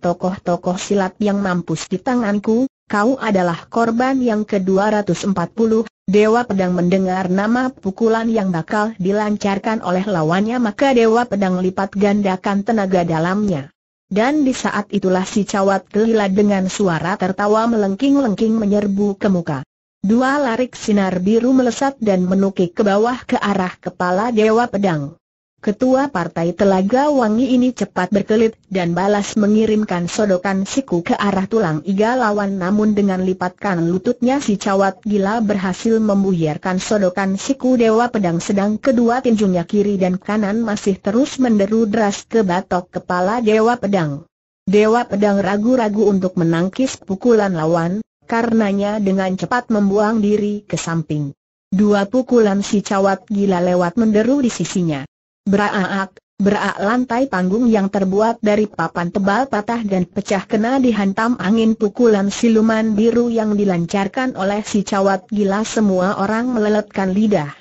tokoh-tokoh silat yang mampus di tanganku, kau adalah korban yang ke-240. Dewa Pedang mendengar nama pukulan yang bakal dilancarkan oleh lawannya maka Dewa Pedang lipat gandakan tenaga dalamnya. Dan di saat itulah si cawat gelila dengan suara tertawa melengking-lengking menyerbu ke muka. Dua larik sinar biru melesat dan menukik ke bawah ke arah kepala Dewa Pedang. Ketua Partai Telaga Wangi ini cepat berkelit dan balas mengirimkan sodokan siku ke arah tulang iga lawan namun dengan lipatkan lututnya si cawat gila berhasil membuyarkan sodokan siku Dewa Pedang sedang kedua tinjunya kiri dan kanan masih terus menderu deras ke batok kepala Dewa Pedang. Dewa Pedang ragu-ragu untuk menangkis pukulan lawan, karenanya dengan cepat membuang diri ke samping. Dua pukulan si cawat gila lewat menderu di sisinya. Beraak, beraak lantai panggung yang terbuat dari papan tebal patah dan pecah kena dihantam angin pukulan siluman biru yang dilancarkan oleh si cawat gila semua orang meleletkan lidah.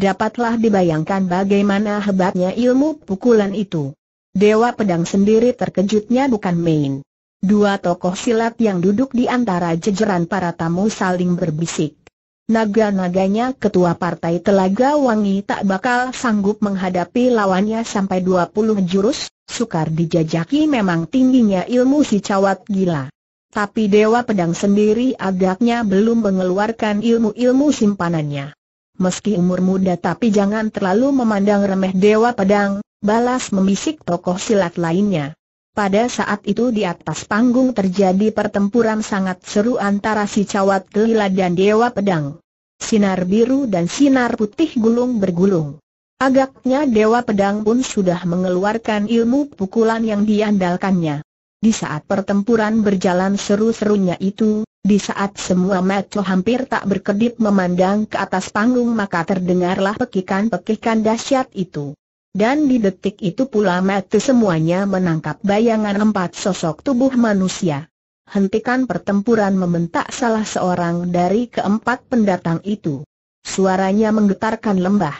Dapatlah dibayangkan bagaimana hebatnya ilmu pukulan itu. Dewa pedang sendiri terkejutnya bukan main. Dua tokoh silat yang duduk di antara jejeran para tamu saling berbisik. Naga-naganya ketua partai Telaga Wangi tak bakal sanggup menghadapi lawannya sampai 20 jurus, sukar dijajaki memang tingginya ilmu si cawat gila. Tapi Dewa Pedang sendiri agaknya belum mengeluarkan ilmu-ilmu simpanannya. Meski umur muda tapi jangan terlalu memandang remeh Dewa Pedang, balas memisik tokoh silat lainnya. Pada saat itu di atas panggung terjadi pertempuran sangat seru antara si Cawat Kelila dan Dewa Pedang. Sinar biru dan sinar putih gulung bergulung. Agaknya Dewa Pedang pun sudah mengeluarkan ilmu pukulan yang diandalkannya. Di saat pertempuran berjalan seru-serunya itu, di saat semua mata hampir tak berkedip memandang ke atas panggung maka terdengarlah pekikan-pekikan dahsyat itu. Dan di detik itu pula mata semuanya menangkap bayangan empat sosok tubuh manusia. Hentikan pertempuran membentak salah seorang dari keempat pendatang itu. Suaranya menggetarkan lembah.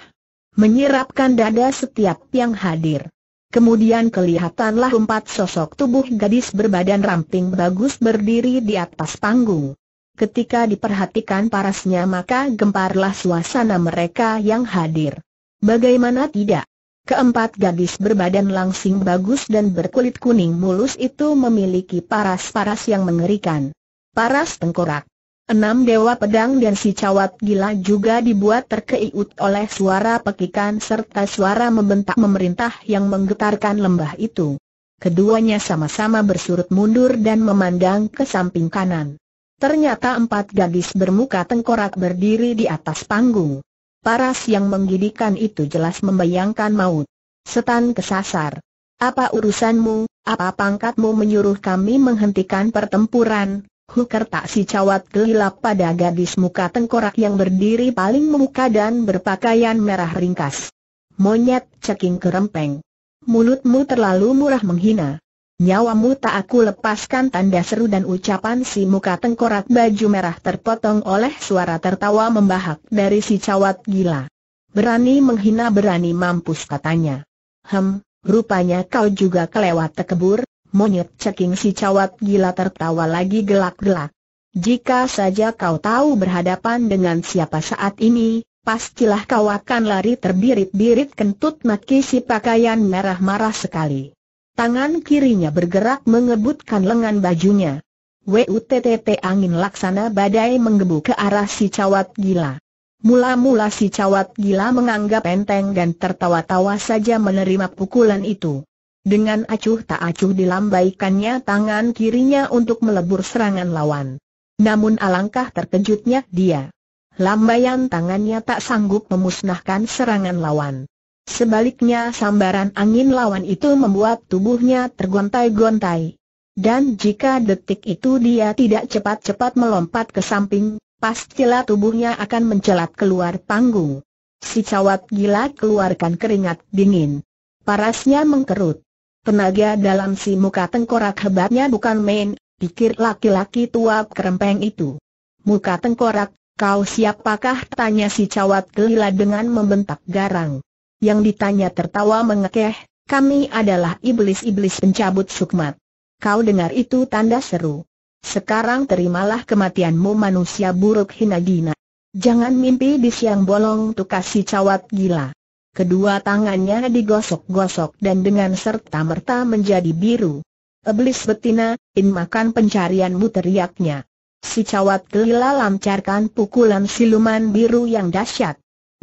Menyirapkan dada setiap yang hadir. Kemudian kelihatanlah empat sosok tubuh gadis berbadan ramping bagus berdiri di atas panggung. Ketika diperhatikan parasnya maka gemparlah suasana mereka yang hadir. Bagaimana tidak? Keempat gadis berbadan langsing bagus dan berkulit kuning mulus itu memiliki paras-paras yang mengerikan. Paras tengkorak. Enam dewa pedang dan si cawat gila juga dibuat terkeiut oleh suara pekikan serta suara membentak memerintah yang menggetarkan lembah itu. Keduanya sama-sama bersurut mundur dan memandang ke samping kanan. Ternyata empat gadis bermuka tengkorak berdiri di atas panggung. Paras yang menggidikan itu jelas membayangkan maut. Setan kesasar. Apa urusanmu, apa pangkatmu menyuruh kami menghentikan pertempuran? Hooker tak si cawat gelap pada gadis muka tengkorak yang berdiri paling memuka dan berpakaian merah ringkas. Monyet ceking kerempeng. Mulutmu terlalu murah menghina. Nyawamu tak aku lepaskan tanda seru dan ucapan si muka tengkorak baju merah terpotong oleh suara tertawa membahak dari si cawat gila. Berani menghina berani mampus katanya. Hem, rupanya kau juga kelewat tekebur, monyet ceking si cawat gila tertawa lagi gelak-gelak. Jika saja kau tahu berhadapan dengan siapa saat ini, pastilah kau akan lari terbirit-birit kentut maki si pakaian merah marah sekali. Tangan kirinya bergerak mengebutkan lengan bajunya. WUTTT angin laksana badai menggebu ke arah si cawat gila. Mula-mula si cawat gila menganggap enteng dan tertawa-tawa saja menerima pukulan itu. Dengan acuh tak acuh dilambaikannya tangan kirinya untuk melebur serangan lawan. Namun alangkah terkejutnya dia. Lambaian tangannya tak sanggup memusnahkan serangan lawan. Sebaliknya sambaran angin lawan itu membuat tubuhnya tergontai-gontai. Dan jika detik itu dia tidak cepat-cepat melompat ke samping, pastilah tubuhnya akan mencelat keluar panggung. Si cawat gila keluarkan keringat dingin. Parasnya mengkerut. Tenaga dalam si muka tengkorak hebatnya bukan main, pikir laki-laki tua kerempeng itu. Muka tengkorak, kau siapakah? Tanya si cawat gila dengan membentak garang yang ditanya tertawa mengekeh, kami adalah iblis-iblis pencabut sukmat. Kau dengar itu tanda seru. Sekarang terimalah kematianmu manusia buruk hina gina. Jangan mimpi di siang bolong kasih cawat gila. Kedua tangannya digosok-gosok dan dengan serta-merta menjadi biru. Iblis betina, in makan pencarianmu teriaknya. Si cawat gelila lancarkan pukulan siluman biru yang dahsyat.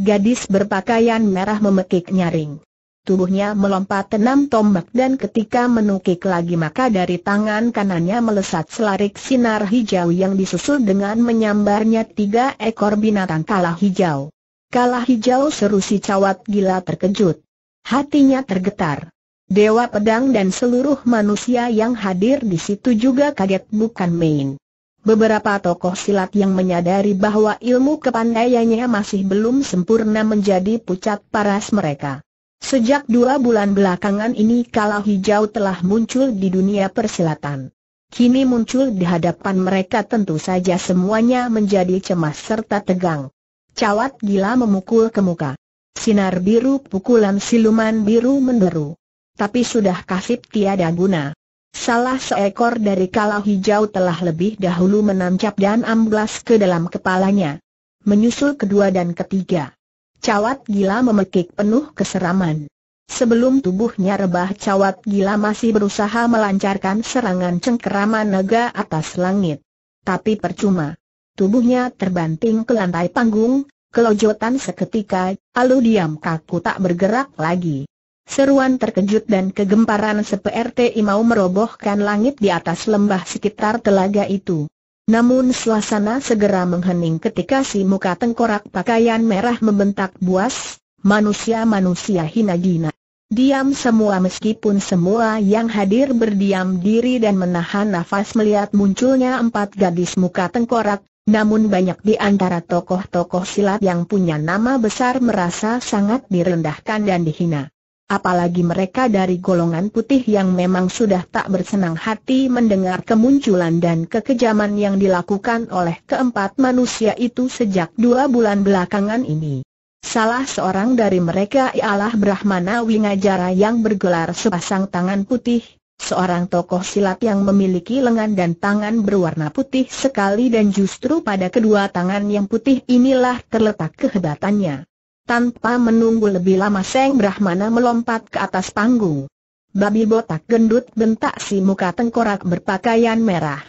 Gadis berpakaian merah memekik nyaring. Tubuhnya melompat enam tombak dan ketika menukik lagi maka dari tangan kanannya melesat selarik sinar hijau yang disusul dengan menyambarnya tiga ekor binatang kalah hijau. Kalah hijau seru si cawat gila terkejut. Hatinya tergetar. Dewa pedang dan seluruh manusia yang hadir di situ juga kaget bukan main. Beberapa tokoh silat yang menyadari bahwa ilmu kepandaiannya masih belum sempurna menjadi pucat paras mereka. Sejak dua bulan belakangan ini kalah hijau telah muncul di dunia persilatan. Kini muncul di hadapan mereka tentu saja semuanya menjadi cemas serta tegang. Cawat gila memukul ke muka. Sinar biru pukulan siluman biru menderu. Tapi sudah kasip tiada guna. Salah seekor dari kala hijau telah lebih dahulu menancap dan amblas ke dalam kepalanya. Menyusul kedua dan ketiga. Cawat gila memekik penuh keseraman. Sebelum tubuhnya rebah cawat gila masih berusaha melancarkan serangan cengkerama naga atas langit. Tapi percuma. Tubuhnya terbanting ke lantai panggung, kelojotan seketika, lalu diam kaku tak bergerak lagi. Seruan terkejut dan kegemparan seperti imau merobohkan langit di atas lembah sekitar telaga itu. Namun suasana segera menghening ketika si muka tengkorak pakaian merah membentak buas, manusia-manusia hina gina. Diam semua meskipun semua yang hadir berdiam diri dan menahan nafas melihat munculnya empat gadis muka tengkorak, namun banyak di antara tokoh-tokoh silat yang punya nama besar merasa sangat direndahkan dan dihina apalagi mereka dari golongan putih yang memang sudah tak bersenang hati mendengar kemunculan dan kekejaman yang dilakukan oleh keempat manusia itu sejak dua bulan belakangan ini. Salah seorang dari mereka ialah Brahmana Wingajara yang bergelar sepasang tangan putih, seorang tokoh silat yang memiliki lengan dan tangan berwarna putih sekali dan justru pada kedua tangan yang putih inilah terletak kehebatannya. Tanpa menunggu lebih lama Seng Brahmana melompat ke atas panggung. Babi botak gendut bentak si muka tengkorak berpakaian merah.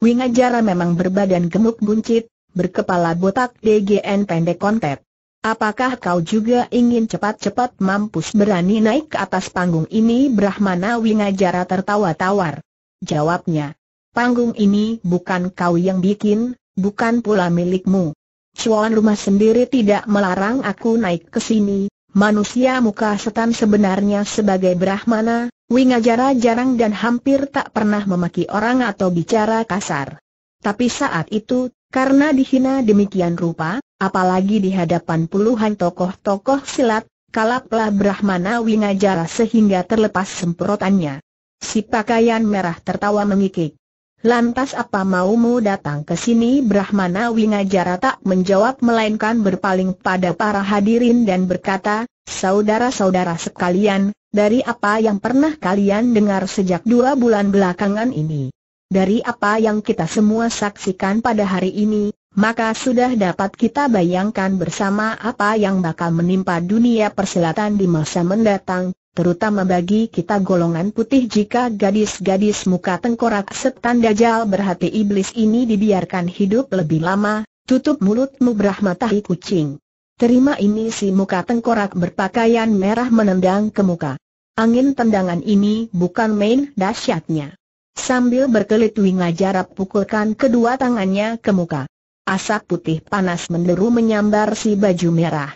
Wingajara memang berbadan gemuk buncit, berkepala botak DGN pendek kontet. Apakah kau juga ingin cepat-cepat mampus berani naik ke atas panggung ini? Brahmana Wingajara tertawa tawar. Jawabnya, panggung ini bukan kau yang bikin, bukan pula milikmu. Cuan rumah sendiri tidak melarang aku naik ke sini. Manusia muka setan sebenarnya sebagai Brahmana, Wingajara jarang dan hampir tak pernah memaki orang atau bicara kasar. Tapi saat itu, karena dihina demikian rupa, apalagi di hadapan puluhan tokoh-tokoh silat, kalaplah Brahmana Wingajara sehingga terlepas semprotannya. Si pakaian merah tertawa mengikik. Lantas apa maumu datang ke sini Brahmana Wingajara tak menjawab melainkan berpaling pada para hadirin dan berkata, Saudara-saudara sekalian, dari apa yang pernah kalian dengar sejak dua bulan belakangan ini? Dari apa yang kita semua saksikan pada hari ini, maka sudah dapat kita bayangkan bersama apa yang bakal menimpa dunia persilatan di masa mendatang, terutama bagi kita golongan putih jika gadis-gadis muka tengkorak setan dajal berhati iblis ini dibiarkan hidup lebih lama, tutup mulutmu Brahma kucing. Terima ini si muka tengkorak berpakaian merah menendang ke muka. Angin tendangan ini bukan main dahsyatnya. Sambil berkelit Winga Jarap pukulkan kedua tangannya ke muka. Asap putih panas menderu menyambar si baju merah.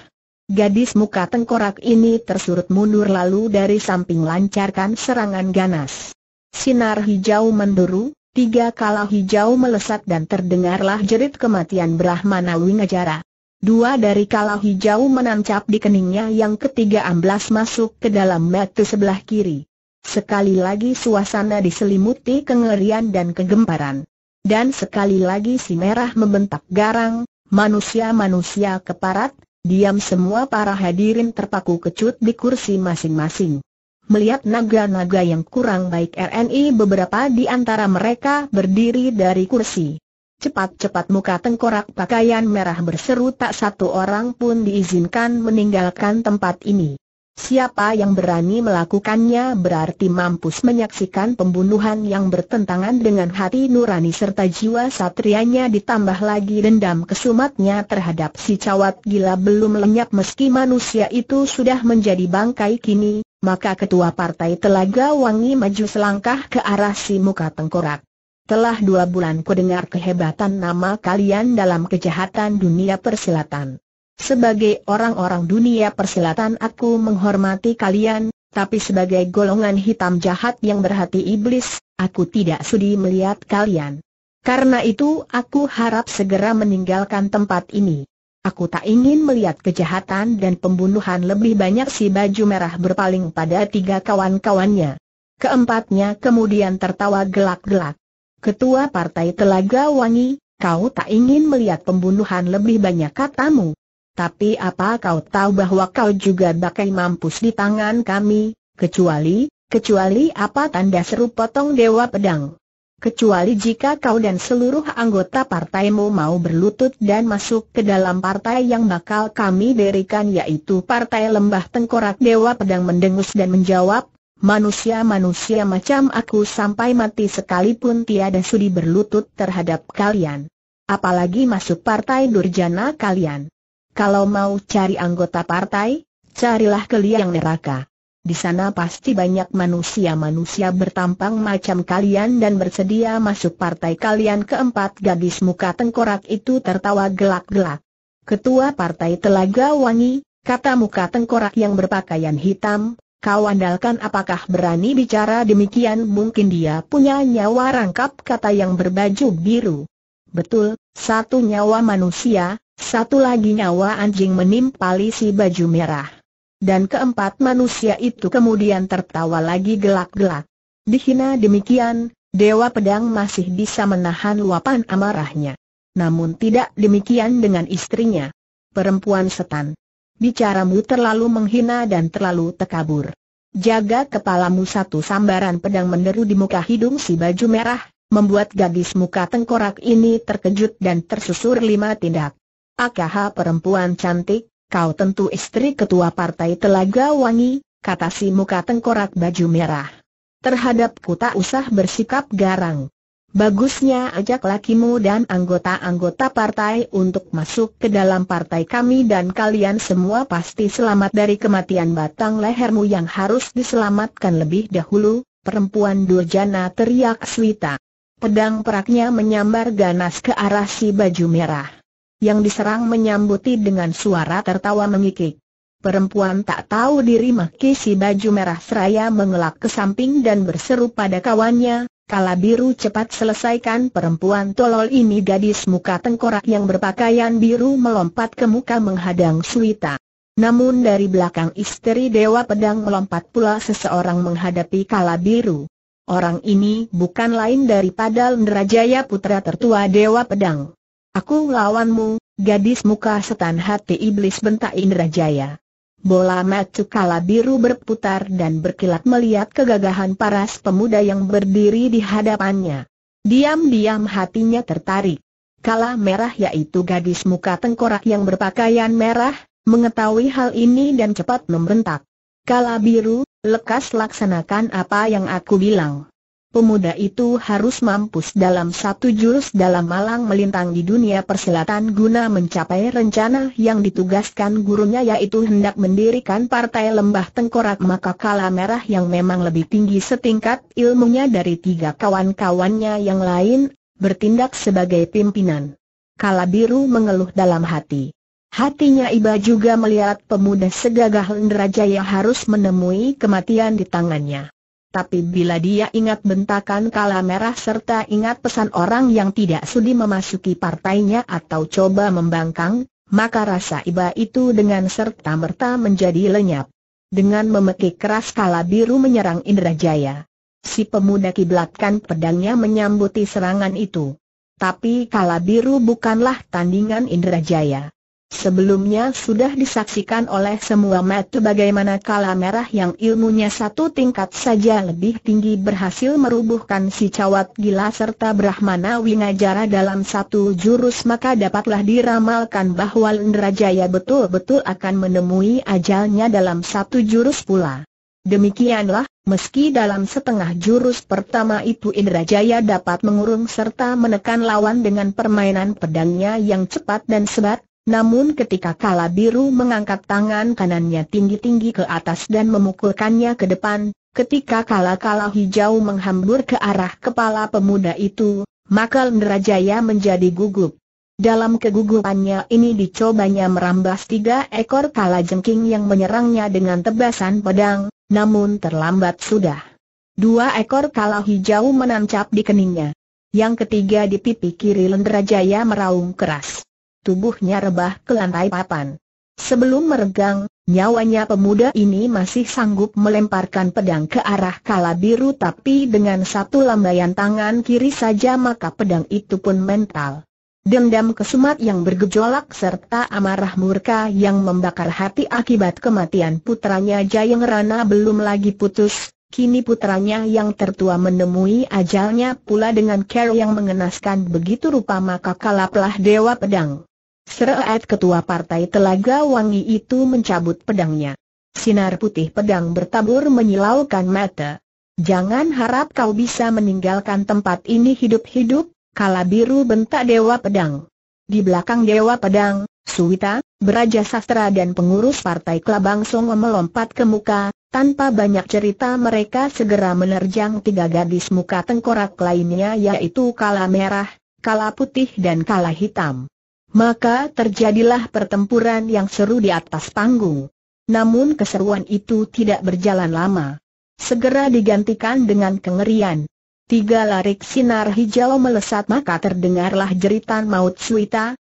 Gadis muka tengkorak ini tersurut mundur lalu dari samping lancarkan serangan ganas. Sinar hijau menduru, tiga kala hijau melesat dan terdengarlah jerit kematian Brahmana Wingajara. Dua dari kala hijau menancap di keningnya yang ketiga amblas masuk ke dalam mata sebelah kiri. Sekali lagi suasana diselimuti kengerian dan kegemparan. Dan sekali lagi si merah membentak garang, manusia-manusia keparat, Diam semua para hadirin terpaku kecut di kursi masing-masing. Melihat naga-naga yang kurang baik RNI beberapa di antara mereka berdiri dari kursi. Cepat-cepat muka tengkorak pakaian merah berseru tak satu orang pun diizinkan meninggalkan tempat ini. Siapa yang berani melakukannya berarti mampus menyaksikan pembunuhan yang bertentangan dengan hati nurani serta jiwa satrianya ditambah lagi dendam kesumatnya terhadap si cawat gila belum lenyap meski manusia itu sudah menjadi bangkai kini, maka ketua partai Telaga Wangi maju selangkah ke arah si muka tengkorak. Telah dua bulan kudengar kehebatan nama kalian dalam kejahatan dunia persilatan. Sebagai orang-orang dunia persilatan aku menghormati kalian, tapi sebagai golongan hitam jahat yang berhati iblis, aku tidak sudi melihat kalian. Karena itu aku harap segera meninggalkan tempat ini. Aku tak ingin melihat kejahatan dan pembunuhan lebih banyak si baju merah berpaling pada tiga kawan-kawannya. Keempatnya kemudian tertawa gelak-gelak. Ketua Partai Telaga Wangi, kau tak ingin melihat pembunuhan lebih banyak katamu. Tapi apa kau tahu bahwa kau juga bakal mampus di tangan kami, kecuali, kecuali apa tanda seru potong dewa pedang. Kecuali jika kau dan seluruh anggota partaimu mau berlutut dan masuk ke dalam partai yang bakal kami berikan yaitu Partai Lembah Tengkorak Dewa Pedang mendengus dan menjawab, manusia-manusia macam aku sampai mati sekalipun tiada sudi berlutut terhadap kalian. Apalagi masuk partai durjana kalian. Kalau mau cari anggota partai, carilah ke liang neraka. Di sana pasti banyak manusia-manusia bertampang macam kalian dan bersedia masuk partai kalian keempat gadis muka tengkorak itu tertawa gelak-gelak. Ketua Partai Telaga Wangi, kata muka tengkorak yang berpakaian hitam, kau andalkan apakah berani bicara demikian mungkin dia punya nyawa rangkap kata yang berbaju biru. Betul, satu nyawa manusia, satu lagi nyawa anjing menimpali si baju merah. Dan keempat manusia itu kemudian tertawa lagi gelak-gelak. Dihina demikian, Dewa Pedang masih bisa menahan luapan amarahnya. Namun tidak demikian dengan istrinya. Perempuan setan. Bicaramu terlalu menghina dan terlalu tekabur. Jaga kepalamu satu sambaran pedang menderu di muka hidung si baju merah, membuat gadis muka tengkorak ini terkejut dan tersusur lima tindak. Akaha perempuan cantik, kau tentu istri ketua partai Telaga Wangi, kata si muka tengkorak baju merah. Terhadapku tak usah bersikap garang. Bagusnya ajak lakimu dan anggota-anggota partai untuk masuk ke dalam partai kami dan kalian semua pasti selamat dari kematian batang lehermu yang harus diselamatkan lebih dahulu, perempuan durjana teriak Swita. Pedang peraknya menyambar ganas ke arah si baju merah yang diserang menyambuti dengan suara tertawa mengikik. Perempuan tak tahu diri maki si baju merah seraya mengelak ke samping dan berseru pada kawannya, Kala biru cepat selesaikan perempuan tolol ini gadis muka tengkorak yang berpakaian biru melompat ke muka menghadang Suita. Namun dari belakang istri Dewa Pedang melompat pula seseorang menghadapi kala biru. Orang ini bukan lain daripada Lendrajaya putra tertua Dewa Pedang. Aku lawanmu, gadis muka setan hati iblis bentak Indrajaya. Bola mata kala biru berputar dan berkilat melihat kegagahan paras pemuda yang berdiri di hadapannya. Diam-diam hatinya tertarik. Kala merah yaitu gadis muka tengkorak yang berpakaian merah, mengetahui hal ini dan cepat membentak. Kala biru, lekas laksanakan apa yang aku bilang pemuda itu harus mampus dalam satu jurus dalam malang melintang di dunia perselatan guna mencapai rencana yang ditugaskan gurunya yaitu hendak mendirikan partai lembah tengkorak maka kala merah yang memang lebih tinggi setingkat ilmunya dari tiga kawan-kawannya yang lain, bertindak sebagai pimpinan. Kala biru mengeluh dalam hati. Hatinya iba juga melihat pemuda segagah Lendrajaya harus menemui kematian di tangannya. Tapi bila dia ingat bentakan kala merah serta ingat pesan orang yang tidak sudi memasuki partainya atau coba membangkang, maka rasa iba itu dengan serta-merta menjadi lenyap. Dengan memekik keras kala biru menyerang Indrajaya. Si pemuda kiblatkan pedangnya menyambuti serangan itu. Tapi kala biru bukanlah tandingan Indrajaya. Sebelumnya sudah disaksikan oleh semua mata bagaimana kala merah yang ilmunya satu tingkat saja lebih tinggi berhasil merubuhkan si cawat gila serta Brahmana Wingajara dalam satu jurus maka dapatlah diramalkan bahwa Lendrajaya betul-betul akan menemui ajalnya dalam satu jurus pula. Demikianlah, meski dalam setengah jurus pertama itu Indrajaya dapat mengurung serta menekan lawan dengan permainan pedangnya yang cepat dan sebat, namun ketika kala biru mengangkat tangan kanannya tinggi-tinggi ke atas dan memukulkannya ke depan, ketika kala-kala hijau menghambur ke arah kepala pemuda itu, maka Lendrajaya menjadi gugup. Dalam kegugupannya ini dicobanya merambas tiga ekor kala jengking yang menyerangnya dengan tebasan pedang, namun terlambat sudah. Dua ekor kala hijau menancap di keningnya. Yang ketiga di pipi kiri Lenderajaya meraung keras tubuhnya rebah ke lantai papan. Sebelum meregang, nyawanya pemuda ini masih sanggup melemparkan pedang ke arah kala biru tapi dengan satu lambaian tangan kiri saja maka pedang itu pun mental. Dendam kesumat yang bergejolak serta amarah murka yang membakar hati akibat kematian putranya Jayeng Rana belum lagi putus, kini putranya yang tertua menemui ajalnya pula dengan care yang mengenaskan begitu rupa maka kalaplah Dewa Pedang. Saat ketua partai Telaga Wangi itu mencabut pedangnya. Sinar putih pedang bertabur menyilaukan mata. Jangan harap kau bisa meninggalkan tempat ini hidup-hidup, kala biru bentak Dewa Pedang. Di belakang Dewa Pedang, Suwita, Beraja Sastra dan pengurus partai Kelabang Songo melompat ke muka, tanpa banyak cerita mereka segera menerjang tiga gadis muka tengkorak lainnya yaitu Kala Merah, Kala Putih dan Kala Hitam. Maka terjadilah pertempuran yang seru di atas panggung. Namun keseruan itu tidak berjalan lama. Segera digantikan dengan kengerian. Tiga larik sinar hijau melesat maka terdengarlah jeritan maut Suita,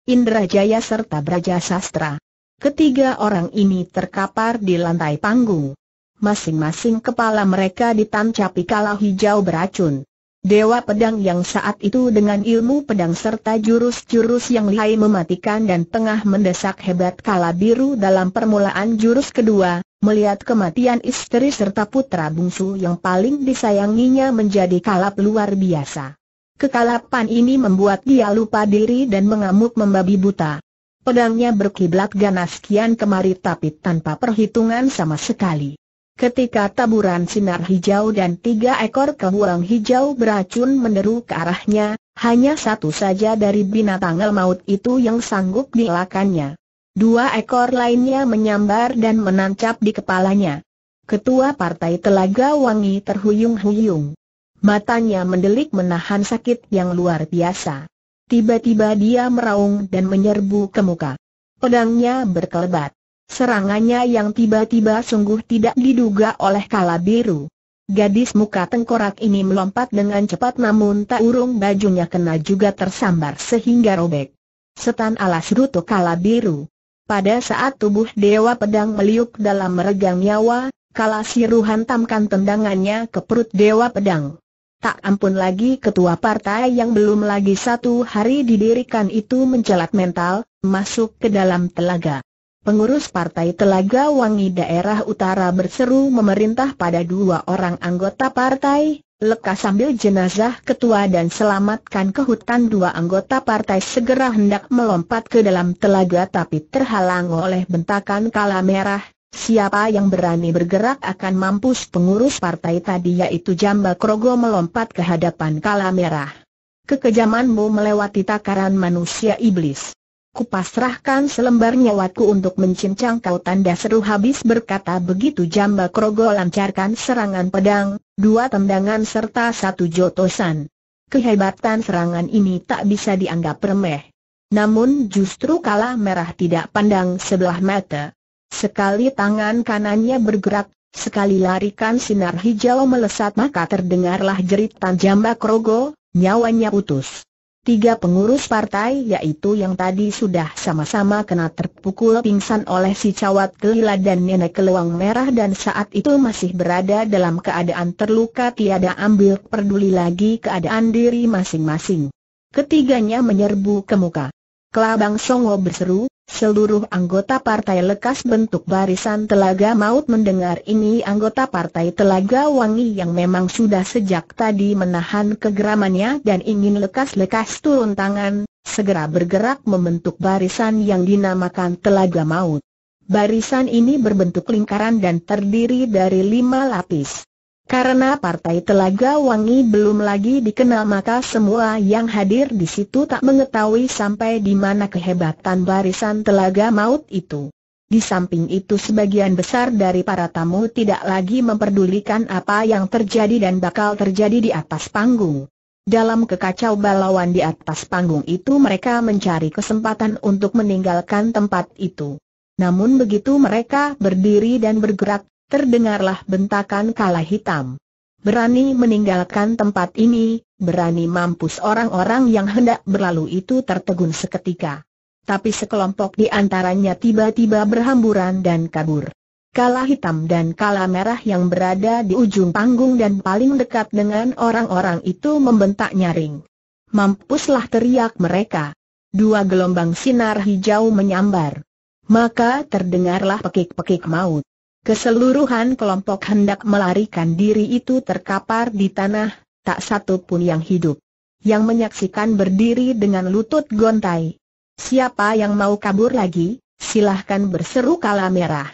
Jaya serta Braja Sastra. Ketiga orang ini terkapar di lantai panggung. Masing-masing kepala mereka ditancapi kalau hijau beracun. Dewa pedang yang saat itu dengan ilmu pedang serta jurus-jurus yang lihai mematikan dan tengah mendesak hebat kala biru dalam permulaan jurus kedua, melihat kematian istri serta putra bungsu yang paling disayanginya menjadi kalap luar biasa. Kekalapan ini membuat dia lupa diri dan mengamuk membabi buta. Pedangnya berkiblat ganas kian kemari tapi tanpa perhitungan sama sekali. Ketika taburan sinar hijau dan tiga ekor kebuang hijau beracun meneru ke arahnya, hanya satu saja dari binatang elmaut maut itu yang sanggup dielakannya. Dua ekor lainnya menyambar dan menancap di kepalanya. Ketua Partai Telaga Wangi terhuyung-huyung. Matanya mendelik menahan sakit yang luar biasa. Tiba-tiba dia meraung dan menyerbu ke muka. Pedangnya berkelebat. Serangannya yang tiba-tiba sungguh tidak diduga oleh kala biru. Gadis muka tengkorak ini melompat dengan cepat namun tak urung bajunya kena juga tersambar sehingga robek. Setan alas rutu kala biru. Pada saat tubuh dewa pedang meliuk dalam meregang nyawa, kala siru hantamkan tendangannya ke perut dewa pedang. Tak ampun lagi ketua partai yang belum lagi satu hari didirikan itu mencelat mental, masuk ke dalam telaga. Pengurus Partai Telaga Wangi Daerah Utara berseru memerintah pada dua orang anggota partai, lekas sambil jenazah ketua dan selamatkan ke hutan dua anggota partai segera hendak melompat ke dalam telaga tapi terhalang oleh bentakan kala merah. Siapa yang berani bergerak akan mampus pengurus partai tadi yaitu Jamba Krogo melompat ke hadapan kala merah. Kekejamanmu melewati takaran manusia iblis kupasrahkan selembar nyawaku untuk mencincang kau tanda seru habis berkata begitu Jamba Krogo lancarkan serangan pedang, dua tendangan serta satu jotosan. Kehebatan serangan ini tak bisa dianggap remeh. Namun justru kalah merah tidak pandang sebelah mata. Sekali tangan kanannya bergerak, sekali larikan sinar hijau melesat maka terdengarlah jeritan Jamba Krogo, nyawanya putus. Tiga pengurus partai yaitu yang tadi sudah sama-sama kena terpukul pingsan oleh si cawat kelila dan nenek keluang merah dan saat itu masih berada dalam keadaan terluka tiada ambil peduli lagi keadaan diri masing-masing. Ketiganya menyerbu ke muka. Kelabang Songo berseru, Seluruh anggota partai lekas bentuk barisan Telaga Maut mendengar ini anggota partai Telaga Wangi yang memang sudah sejak tadi menahan kegeramannya dan ingin lekas-lekas turun tangan, segera bergerak membentuk barisan yang dinamakan Telaga Maut. Barisan ini berbentuk lingkaran dan terdiri dari lima lapis. Karena Partai Telaga Wangi belum lagi dikenal maka semua yang hadir di situ tak mengetahui sampai di mana kehebatan barisan Telaga Maut itu. Di samping itu sebagian besar dari para tamu tidak lagi memperdulikan apa yang terjadi dan bakal terjadi di atas panggung. Dalam kekacau balauan di atas panggung itu mereka mencari kesempatan untuk meninggalkan tempat itu. Namun begitu mereka berdiri dan bergerak, terdengarlah bentakan kala hitam. Berani meninggalkan tempat ini, berani mampus orang-orang yang hendak berlalu itu tertegun seketika. Tapi sekelompok di antaranya tiba-tiba berhamburan dan kabur. Kala hitam dan kala merah yang berada di ujung panggung dan paling dekat dengan orang-orang itu membentak nyaring. Mampuslah teriak mereka. Dua gelombang sinar hijau menyambar. Maka terdengarlah pekik-pekik maut. Keseluruhan kelompok hendak melarikan diri itu terkapar di tanah, tak satu pun yang hidup. Yang menyaksikan berdiri dengan lutut gontai. Siapa yang mau kabur lagi, silahkan berseru kala merah.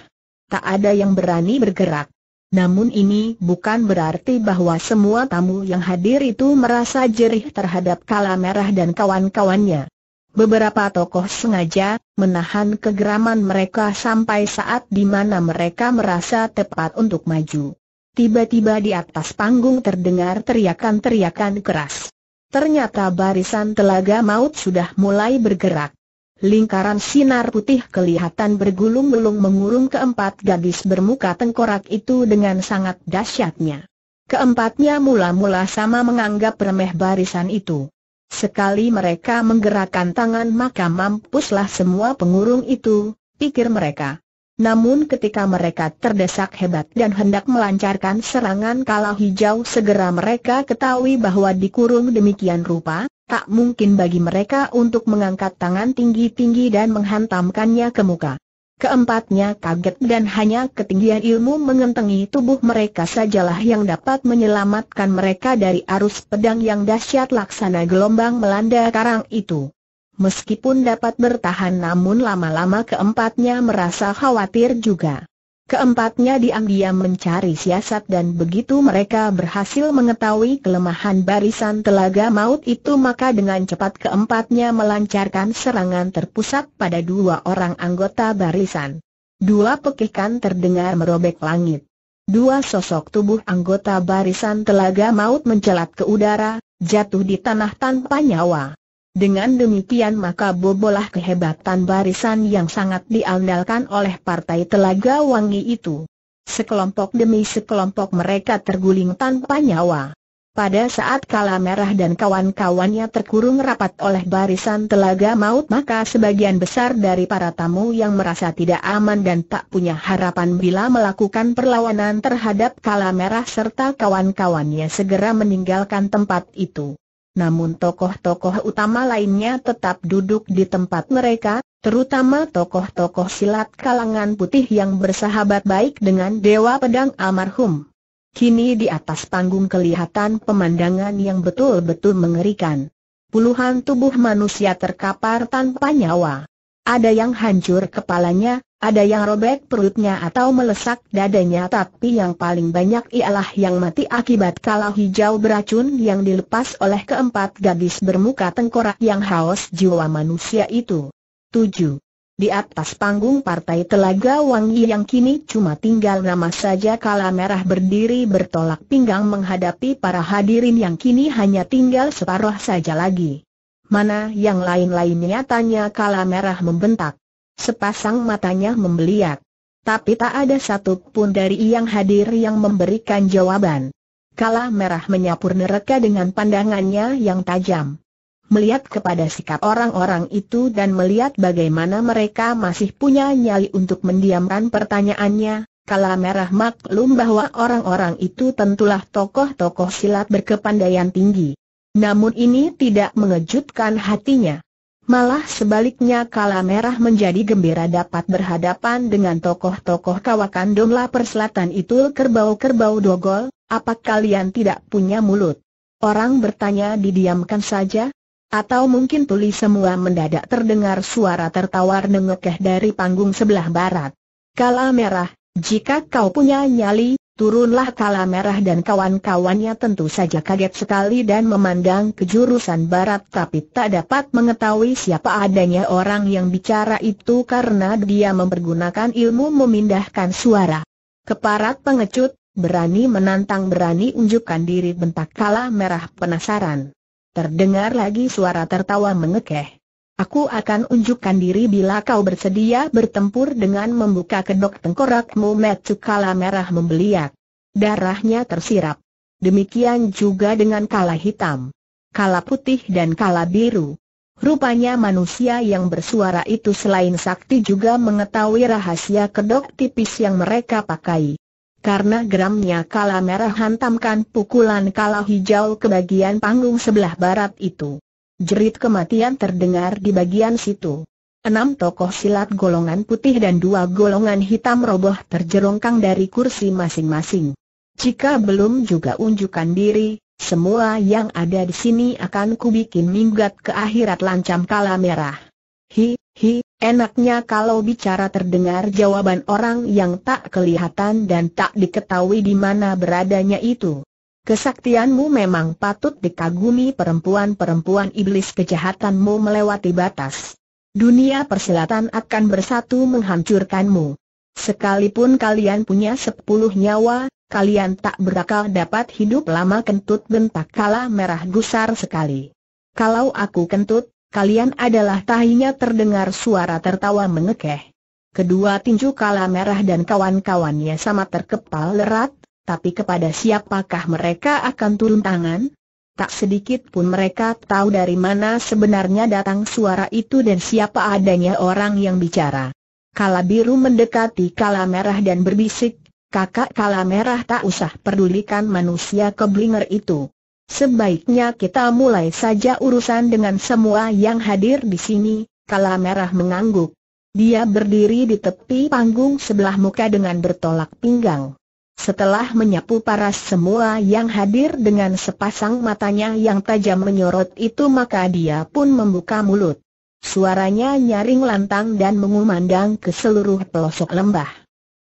Tak ada yang berani bergerak. Namun ini bukan berarti bahwa semua tamu yang hadir itu merasa jerih terhadap Kala Merah dan kawan-kawannya. Beberapa tokoh sengaja menahan kegeraman mereka sampai saat di mana mereka merasa tepat untuk maju. Tiba-tiba di atas panggung terdengar teriakan-teriakan keras. Ternyata barisan telaga maut sudah mulai bergerak. Lingkaran sinar putih kelihatan bergulung-gulung mengurung keempat gadis bermuka tengkorak itu dengan sangat dahsyatnya. Keempatnya mula-mula sama menganggap remeh barisan itu. Sekali mereka menggerakkan tangan maka mampuslah semua pengurung itu, pikir mereka. Namun ketika mereka terdesak hebat dan hendak melancarkan serangan kalau hijau segera mereka ketahui bahwa dikurung demikian rupa, tak mungkin bagi mereka untuk mengangkat tangan tinggi-tinggi dan menghantamkannya ke muka. Keempatnya kaget dan hanya ketinggian ilmu mengentengi tubuh mereka sajalah yang dapat menyelamatkan mereka dari arus pedang yang dahsyat laksana gelombang melanda karang itu. Meskipun dapat bertahan namun lama-lama keempatnya merasa khawatir juga. Keempatnya diam-diam mencari siasat dan begitu mereka berhasil mengetahui kelemahan barisan telaga maut itu maka dengan cepat keempatnya melancarkan serangan terpusat pada dua orang anggota barisan. Dua pekikan terdengar merobek langit. Dua sosok tubuh anggota barisan telaga maut mencelat ke udara, jatuh di tanah tanpa nyawa. Dengan demikian maka bobolah kehebatan barisan yang sangat diandalkan oleh Partai Telaga Wangi itu. Sekelompok demi sekelompok mereka terguling tanpa nyawa. Pada saat Kala Merah dan kawan-kawannya terkurung rapat oleh barisan Telaga Maut maka sebagian besar dari para tamu yang merasa tidak aman dan tak punya harapan bila melakukan perlawanan terhadap Kala Merah serta kawan-kawannya segera meninggalkan tempat itu namun tokoh-tokoh utama lainnya tetap duduk di tempat mereka, terutama tokoh-tokoh silat kalangan putih yang bersahabat baik dengan Dewa Pedang Almarhum. Kini di atas panggung kelihatan pemandangan yang betul-betul mengerikan. Puluhan tubuh manusia terkapar tanpa nyawa. Ada yang hancur kepalanya, ada yang robek perutnya atau melesak dadanya tapi yang paling banyak ialah yang mati akibat kalau hijau beracun yang dilepas oleh keempat gadis bermuka tengkorak yang haus jiwa manusia itu. 7. Di atas panggung partai Telaga Wangi yang kini cuma tinggal nama saja kala merah berdiri bertolak pinggang menghadapi para hadirin yang kini hanya tinggal separuh saja lagi. Mana yang lain-lainnya tanya kala merah membentak sepasang matanya membeliak. Tapi tak ada satu pun dari yang hadir yang memberikan jawaban. Kala merah menyapu neraka dengan pandangannya yang tajam. Melihat kepada sikap orang-orang itu dan melihat bagaimana mereka masih punya nyali untuk mendiamkan pertanyaannya, Kala merah maklum bahwa orang-orang itu tentulah tokoh-tokoh silat berkepandaian tinggi. Namun ini tidak mengejutkan hatinya. Malah sebaliknya kala merah menjadi gembira dapat berhadapan dengan tokoh-tokoh kawakan Domlapar perselatan itu kerbau-kerbau dogol, apa kalian tidak punya mulut? Orang bertanya didiamkan saja? Atau mungkin tuli semua mendadak terdengar suara tertawar nengekeh dari panggung sebelah barat. Kala merah, jika kau punya nyali, Turunlah Kala Merah dan kawan-kawannya tentu saja kaget sekali dan memandang ke jurusan barat tapi tak dapat mengetahui siapa adanya orang yang bicara itu karena dia mempergunakan ilmu memindahkan suara. Keparat pengecut, berani menantang berani unjukkan diri bentak Kala Merah penasaran. Terdengar lagi suara tertawa mengekeh. Aku akan unjukkan diri bila kau bersedia bertempur dengan membuka kedok tengkorakmu kala merah membeliak. Darahnya tersirap. Demikian juga dengan kala hitam, kala putih dan kala biru. Rupanya manusia yang bersuara itu selain sakti juga mengetahui rahasia kedok tipis yang mereka pakai. Karena geramnya kala merah hantamkan pukulan kala hijau ke bagian panggung sebelah barat itu. Jerit kematian terdengar di bagian situ. Enam tokoh silat golongan putih dan dua golongan hitam roboh terjerongkang dari kursi masing-masing. Jika belum juga unjukkan diri, semua yang ada di sini akan kubikin minggat ke akhirat lancam kala merah. Hi, hi, enaknya kalau bicara terdengar jawaban orang yang tak kelihatan dan tak diketahui di mana beradanya itu. Kesaktianmu memang patut dikagumi perempuan-perempuan iblis kejahatanmu melewati batas. Dunia persilatan akan bersatu menghancurkanmu. Sekalipun kalian punya sepuluh nyawa, kalian tak berakal dapat hidup lama kentut bentak kala merah gusar sekali. Kalau aku kentut, kalian adalah tahinya terdengar suara tertawa mengekeh. Kedua tinju kala merah dan kawan-kawannya sama terkepal lerat, tapi kepada siapakah mereka akan turun tangan? Tak sedikit pun mereka tahu dari mana sebenarnya datang suara itu dan siapa adanya orang yang bicara. Kala biru mendekati kala merah dan berbisik, kakak kala merah tak usah pedulikan manusia keblinger itu. Sebaiknya kita mulai saja urusan dengan semua yang hadir di sini, kala merah mengangguk. Dia berdiri di tepi panggung sebelah muka dengan bertolak pinggang. Setelah menyapu paras semua yang hadir dengan sepasang matanya yang tajam menyorot itu maka dia pun membuka mulut. Suaranya nyaring lantang dan mengumandang ke seluruh pelosok lembah.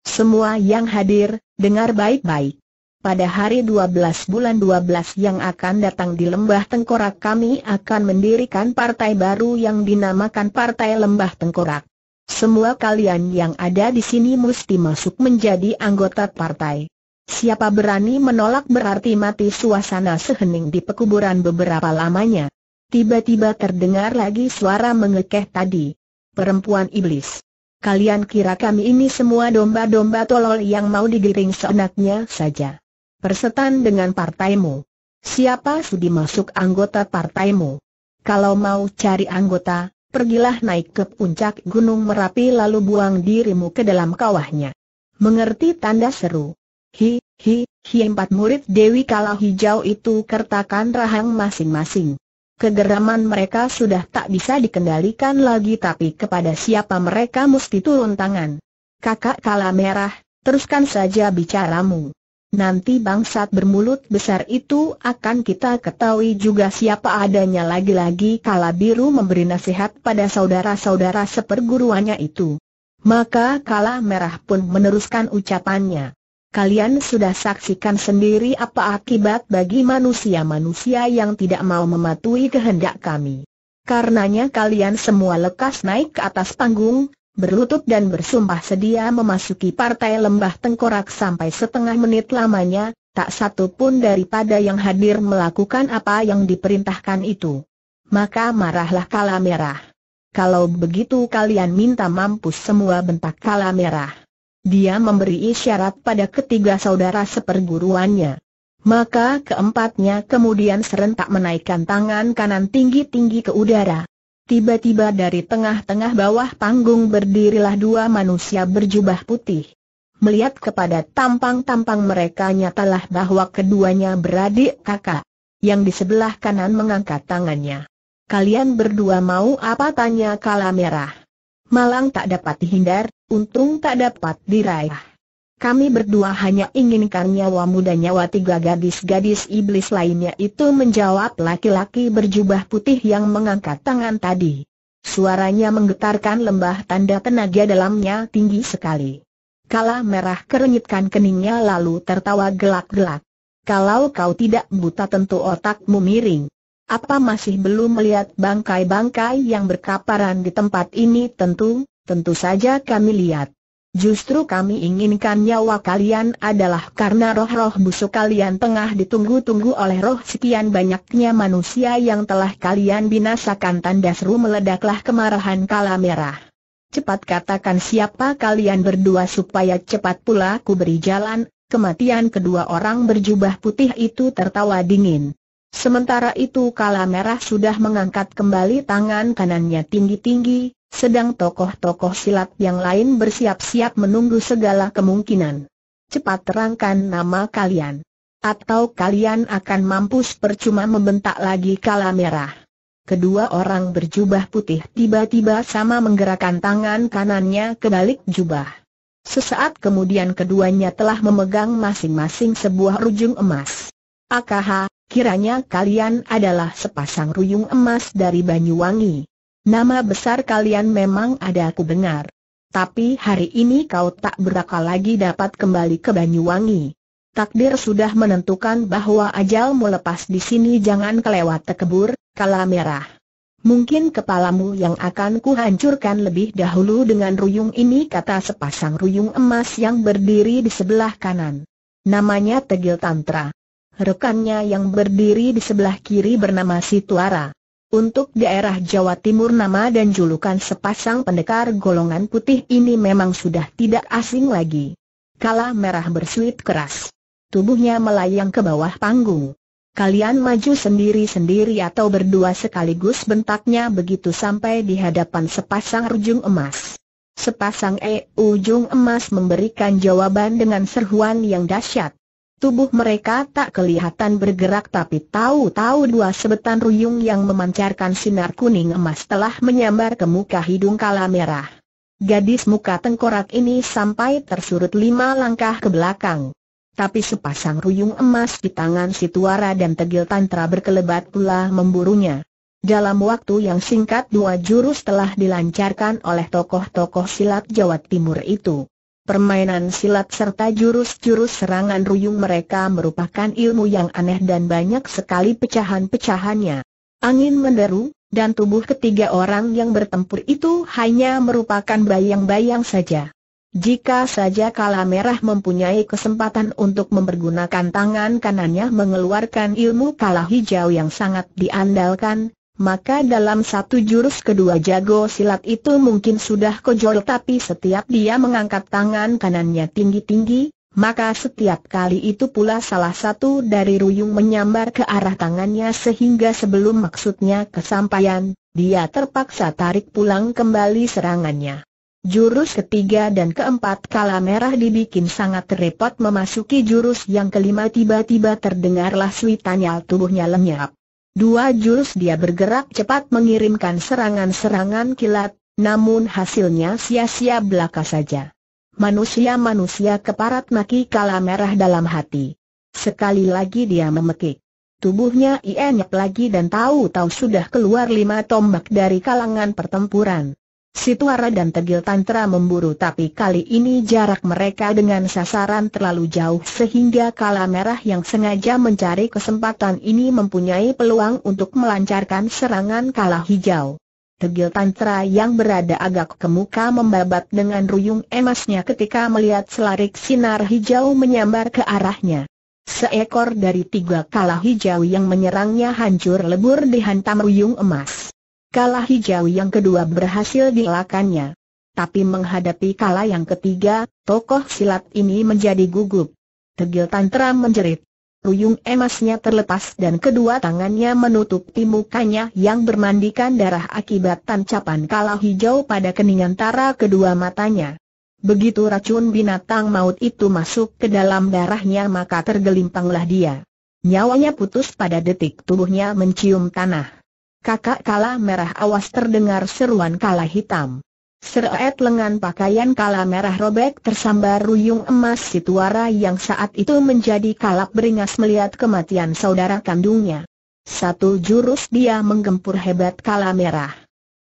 Semua yang hadir, dengar baik-baik. Pada hari 12 bulan 12 yang akan datang di Lembah Tengkorak kami akan mendirikan partai baru yang dinamakan Partai Lembah Tengkorak. Semua kalian yang ada di sini mesti masuk menjadi anggota partai. Siapa berani menolak berarti mati suasana sehening di pekuburan beberapa lamanya. Tiba-tiba terdengar lagi suara mengekeh tadi. Perempuan iblis. Kalian kira kami ini semua domba-domba tolol yang mau digiring seenaknya saja. Persetan dengan partaimu. Siapa sudi masuk anggota partaimu? Kalau mau cari anggota, pergilah naik ke puncak Gunung Merapi lalu buang dirimu ke dalam kawahnya. Mengerti tanda seru. Hi, hi, hi empat murid Dewi Kala Hijau itu kertakan rahang masing-masing. Kegeraman mereka sudah tak bisa dikendalikan lagi tapi kepada siapa mereka mesti turun tangan. Kakak Kala Merah, teruskan saja bicaramu. Nanti bangsat bermulut besar itu akan kita ketahui juga siapa adanya lagi-lagi kala biru memberi nasihat pada saudara-saudara seperguruannya itu. Maka kala merah pun meneruskan ucapannya. Kalian sudah saksikan sendiri apa akibat bagi manusia-manusia yang tidak mau mematuhi kehendak kami. Karenanya kalian semua lekas naik ke atas panggung, berlutut dan bersumpah sedia memasuki partai lembah tengkorak sampai setengah menit lamanya, tak satu pun daripada yang hadir melakukan apa yang diperintahkan itu. Maka marahlah kala merah. Kalau begitu kalian minta mampus semua bentak kala merah. Dia memberi isyarat pada ketiga saudara seperguruannya. Maka keempatnya kemudian serentak menaikkan tangan kanan tinggi-tinggi ke udara. Tiba-tiba dari tengah-tengah bawah panggung berdirilah dua manusia berjubah putih. Melihat kepada tampang-tampang mereka nyatalah bahwa keduanya beradik kakak. Yang di sebelah kanan mengangkat tangannya. Kalian berdua mau apa tanya kala merah? Malang tak dapat dihindar, untung tak dapat diraih. Kami berdua hanya inginkan nyawamu dan nyawa tiga gadis-gadis iblis lainnya itu menjawab laki-laki berjubah putih yang mengangkat tangan tadi. Suaranya menggetarkan lembah tanda tenaga dalamnya tinggi sekali. Kala merah kerenyitkan keningnya lalu tertawa gelak-gelak. Kalau kau tidak buta tentu otakmu miring. Apa masih belum melihat bangkai-bangkai yang berkaparan di tempat ini tentu, tentu saja kami lihat. Justru kami inginkan nyawa kalian adalah karena roh-roh busuk kalian tengah ditunggu-tunggu oleh roh sekian banyaknya manusia yang telah kalian binasakan tanda seru meledaklah kemarahan kala merah. Cepat katakan siapa kalian berdua supaya cepat pula ku beri jalan, kematian kedua orang berjubah putih itu tertawa dingin. Sementara itu Kala Merah sudah mengangkat kembali tangan kanannya tinggi-tinggi, sedang tokoh-tokoh silat yang lain bersiap-siap menunggu segala kemungkinan. Cepat terangkan nama kalian. Atau kalian akan mampus percuma membentak lagi Kala Merah. Kedua orang berjubah putih tiba-tiba sama menggerakkan tangan kanannya ke balik jubah. Sesaat kemudian keduanya telah memegang masing-masing sebuah rujung emas. Akaha, Kiranya kalian adalah sepasang ruyung emas dari Banyuwangi. Nama besar kalian memang ada aku dengar. Tapi hari ini kau tak berakal lagi dapat kembali ke Banyuwangi. Takdir sudah menentukan bahwa ajalmu lepas di sini jangan kelewat tekebur, kala merah. Mungkin kepalamu yang akan kuhancurkan lebih dahulu dengan ruyung ini kata sepasang ruyung emas yang berdiri di sebelah kanan. Namanya Tegil Tantra rekannya yang berdiri di sebelah kiri bernama Situara. Untuk daerah Jawa Timur nama dan julukan sepasang pendekar golongan putih ini memang sudah tidak asing lagi. Kala merah bersuit keras. Tubuhnya melayang ke bawah panggung. Kalian maju sendiri-sendiri atau berdua sekaligus bentaknya begitu sampai di hadapan sepasang rujung emas. Sepasang E ujung emas memberikan jawaban dengan serhuan yang dahsyat. Tubuh mereka tak kelihatan bergerak tapi tahu-tahu dua sebetan ruyung yang memancarkan sinar kuning emas telah menyambar ke muka hidung kala merah. Gadis muka tengkorak ini sampai tersurut lima langkah ke belakang. Tapi sepasang ruyung emas di tangan si Situara dan Tegil Tantra berkelebat pula memburunya. Dalam waktu yang singkat dua jurus telah dilancarkan oleh tokoh-tokoh silat Jawa Timur itu. Permainan silat serta jurus-jurus serangan ruyung mereka merupakan ilmu yang aneh dan banyak sekali pecahan-pecahannya. Angin menderu, dan tubuh ketiga orang yang bertempur itu hanya merupakan bayang-bayang saja. Jika saja Kala Merah mempunyai kesempatan untuk mempergunakan tangan kanannya mengeluarkan ilmu Kala Hijau yang sangat diandalkan, maka dalam satu jurus kedua jago silat itu mungkin sudah kojol tapi setiap dia mengangkat tangan kanannya tinggi-tinggi, maka setiap kali itu pula salah satu dari ruyung menyambar ke arah tangannya sehingga sebelum maksudnya kesampaian, dia terpaksa tarik pulang kembali serangannya. Jurus ketiga dan keempat kala merah dibikin sangat repot memasuki jurus yang kelima tiba-tiba terdengarlah suitanya tubuhnya lenyap. Dua jurus dia bergerak cepat mengirimkan serangan-serangan kilat, namun hasilnya sia-sia belaka saja. Manusia-manusia keparat maki kala merah dalam hati. Sekali lagi dia memekik. Tubuhnya ienyap lagi dan tahu-tahu sudah keluar lima tombak dari kalangan pertempuran. Situara dan Tegil Tantra memburu tapi kali ini jarak mereka dengan sasaran terlalu jauh sehingga kala merah yang sengaja mencari kesempatan ini mempunyai peluang untuk melancarkan serangan kala hijau. Tegil Tantra yang berada agak ke muka membabat dengan ruyung emasnya ketika melihat selarik sinar hijau menyambar ke arahnya. Seekor dari tiga kala hijau yang menyerangnya hancur lebur dihantam ruyung emas. Kalah hijau yang kedua berhasil dielakannya. Tapi menghadapi kalah yang ketiga, tokoh silat ini menjadi gugup. Tegil Tantra menjerit. Ruyung emasnya terlepas dan kedua tangannya menutupi mukanya yang bermandikan darah akibat tancapan kalah hijau pada kening antara kedua matanya. Begitu racun binatang maut itu masuk ke dalam darahnya maka tergelimpanglah dia. Nyawanya putus pada detik tubuhnya mencium tanah. Kakak kala merah awas terdengar seruan kala hitam. Seret lengan pakaian kala merah robek tersambar ruyung emas si tuara yang saat itu menjadi kalap beringas melihat kematian saudara kandungnya. Satu jurus dia menggempur hebat kala merah.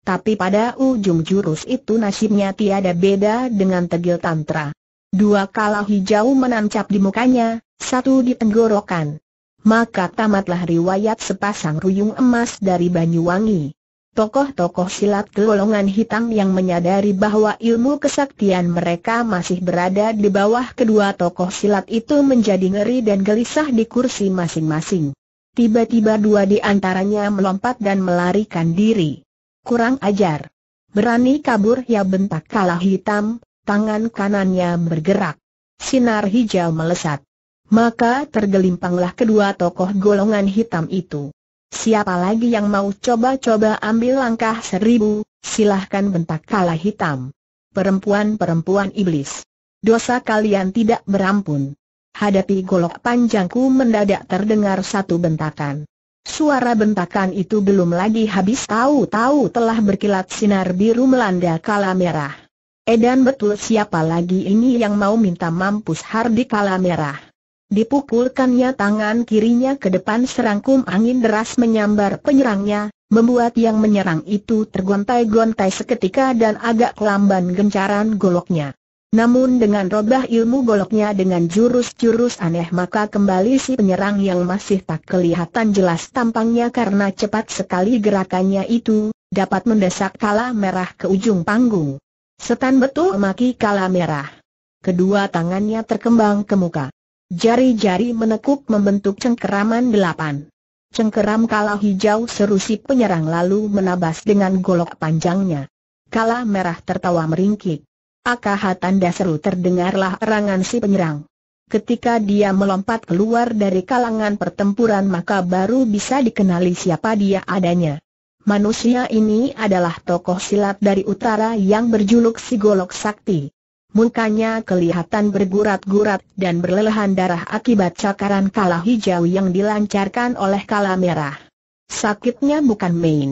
Tapi pada ujung jurus itu nasibnya tiada beda dengan tegil tantra. Dua kala hijau menancap di mukanya, satu di tenggorokan maka tamatlah riwayat sepasang ruyung emas dari Banyuwangi. Tokoh-tokoh silat golongan hitam yang menyadari bahwa ilmu kesaktian mereka masih berada di bawah kedua tokoh silat itu menjadi ngeri dan gelisah di kursi masing-masing. Tiba-tiba dua di antaranya melompat dan melarikan diri. Kurang ajar. Berani kabur ya bentak kalah hitam, tangan kanannya bergerak. Sinar hijau melesat maka tergelimpanglah kedua tokoh golongan hitam itu. Siapa lagi yang mau coba-coba ambil langkah seribu, silahkan bentak kala hitam. Perempuan-perempuan iblis. Dosa kalian tidak berampun. Hadapi golok panjangku mendadak terdengar satu bentakan. Suara bentakan itu belum lagi habis tahu-tahu telah berkilat sinar biru melanda kala merah. Edan betul siapa lagi ini yang mau minta mampus Hardi kala merah. Dipukulkannya tangan kirinya ke depan serangkum angin deras menyambar penyerangnya, membuat yang menyerang itu tergontai-gontai seketika dan agak kelamban gencaran goloknya. Namun dengan robah ilmu goloknya dengan jurus-jurus aneh maka kembali si penyerang yang masih tak kelihatan jelas tampangnya karena cepat sekali gerakannya itu, dapat mendesak kala merah ke ujung panggung. Setan betul maki kala merah. Kedua tangannya terkembang ke muka. Jari-jari menekuk membentuk cengkeraman delapan. Cengkeram kala hijau seru penyerang lalu menabas dengan golok panjangnya. Kala merah tertawa meringkik. Akaha tanda seru terdengarlah erangan si penyerang. Ketika dia melompat keluar dari kalangan pertempuran maka baru bisa dikenali siapa dia adanya. Manusia ini adalah tokoh silat dari utara yang berjuluk si Golok Sakti. Mukanya kelihatan bergurat-gurat dan berlelehan darah akibat cakaran kalah hijau yang dilancarkan oleh kala merah. Sakitnya bukan main.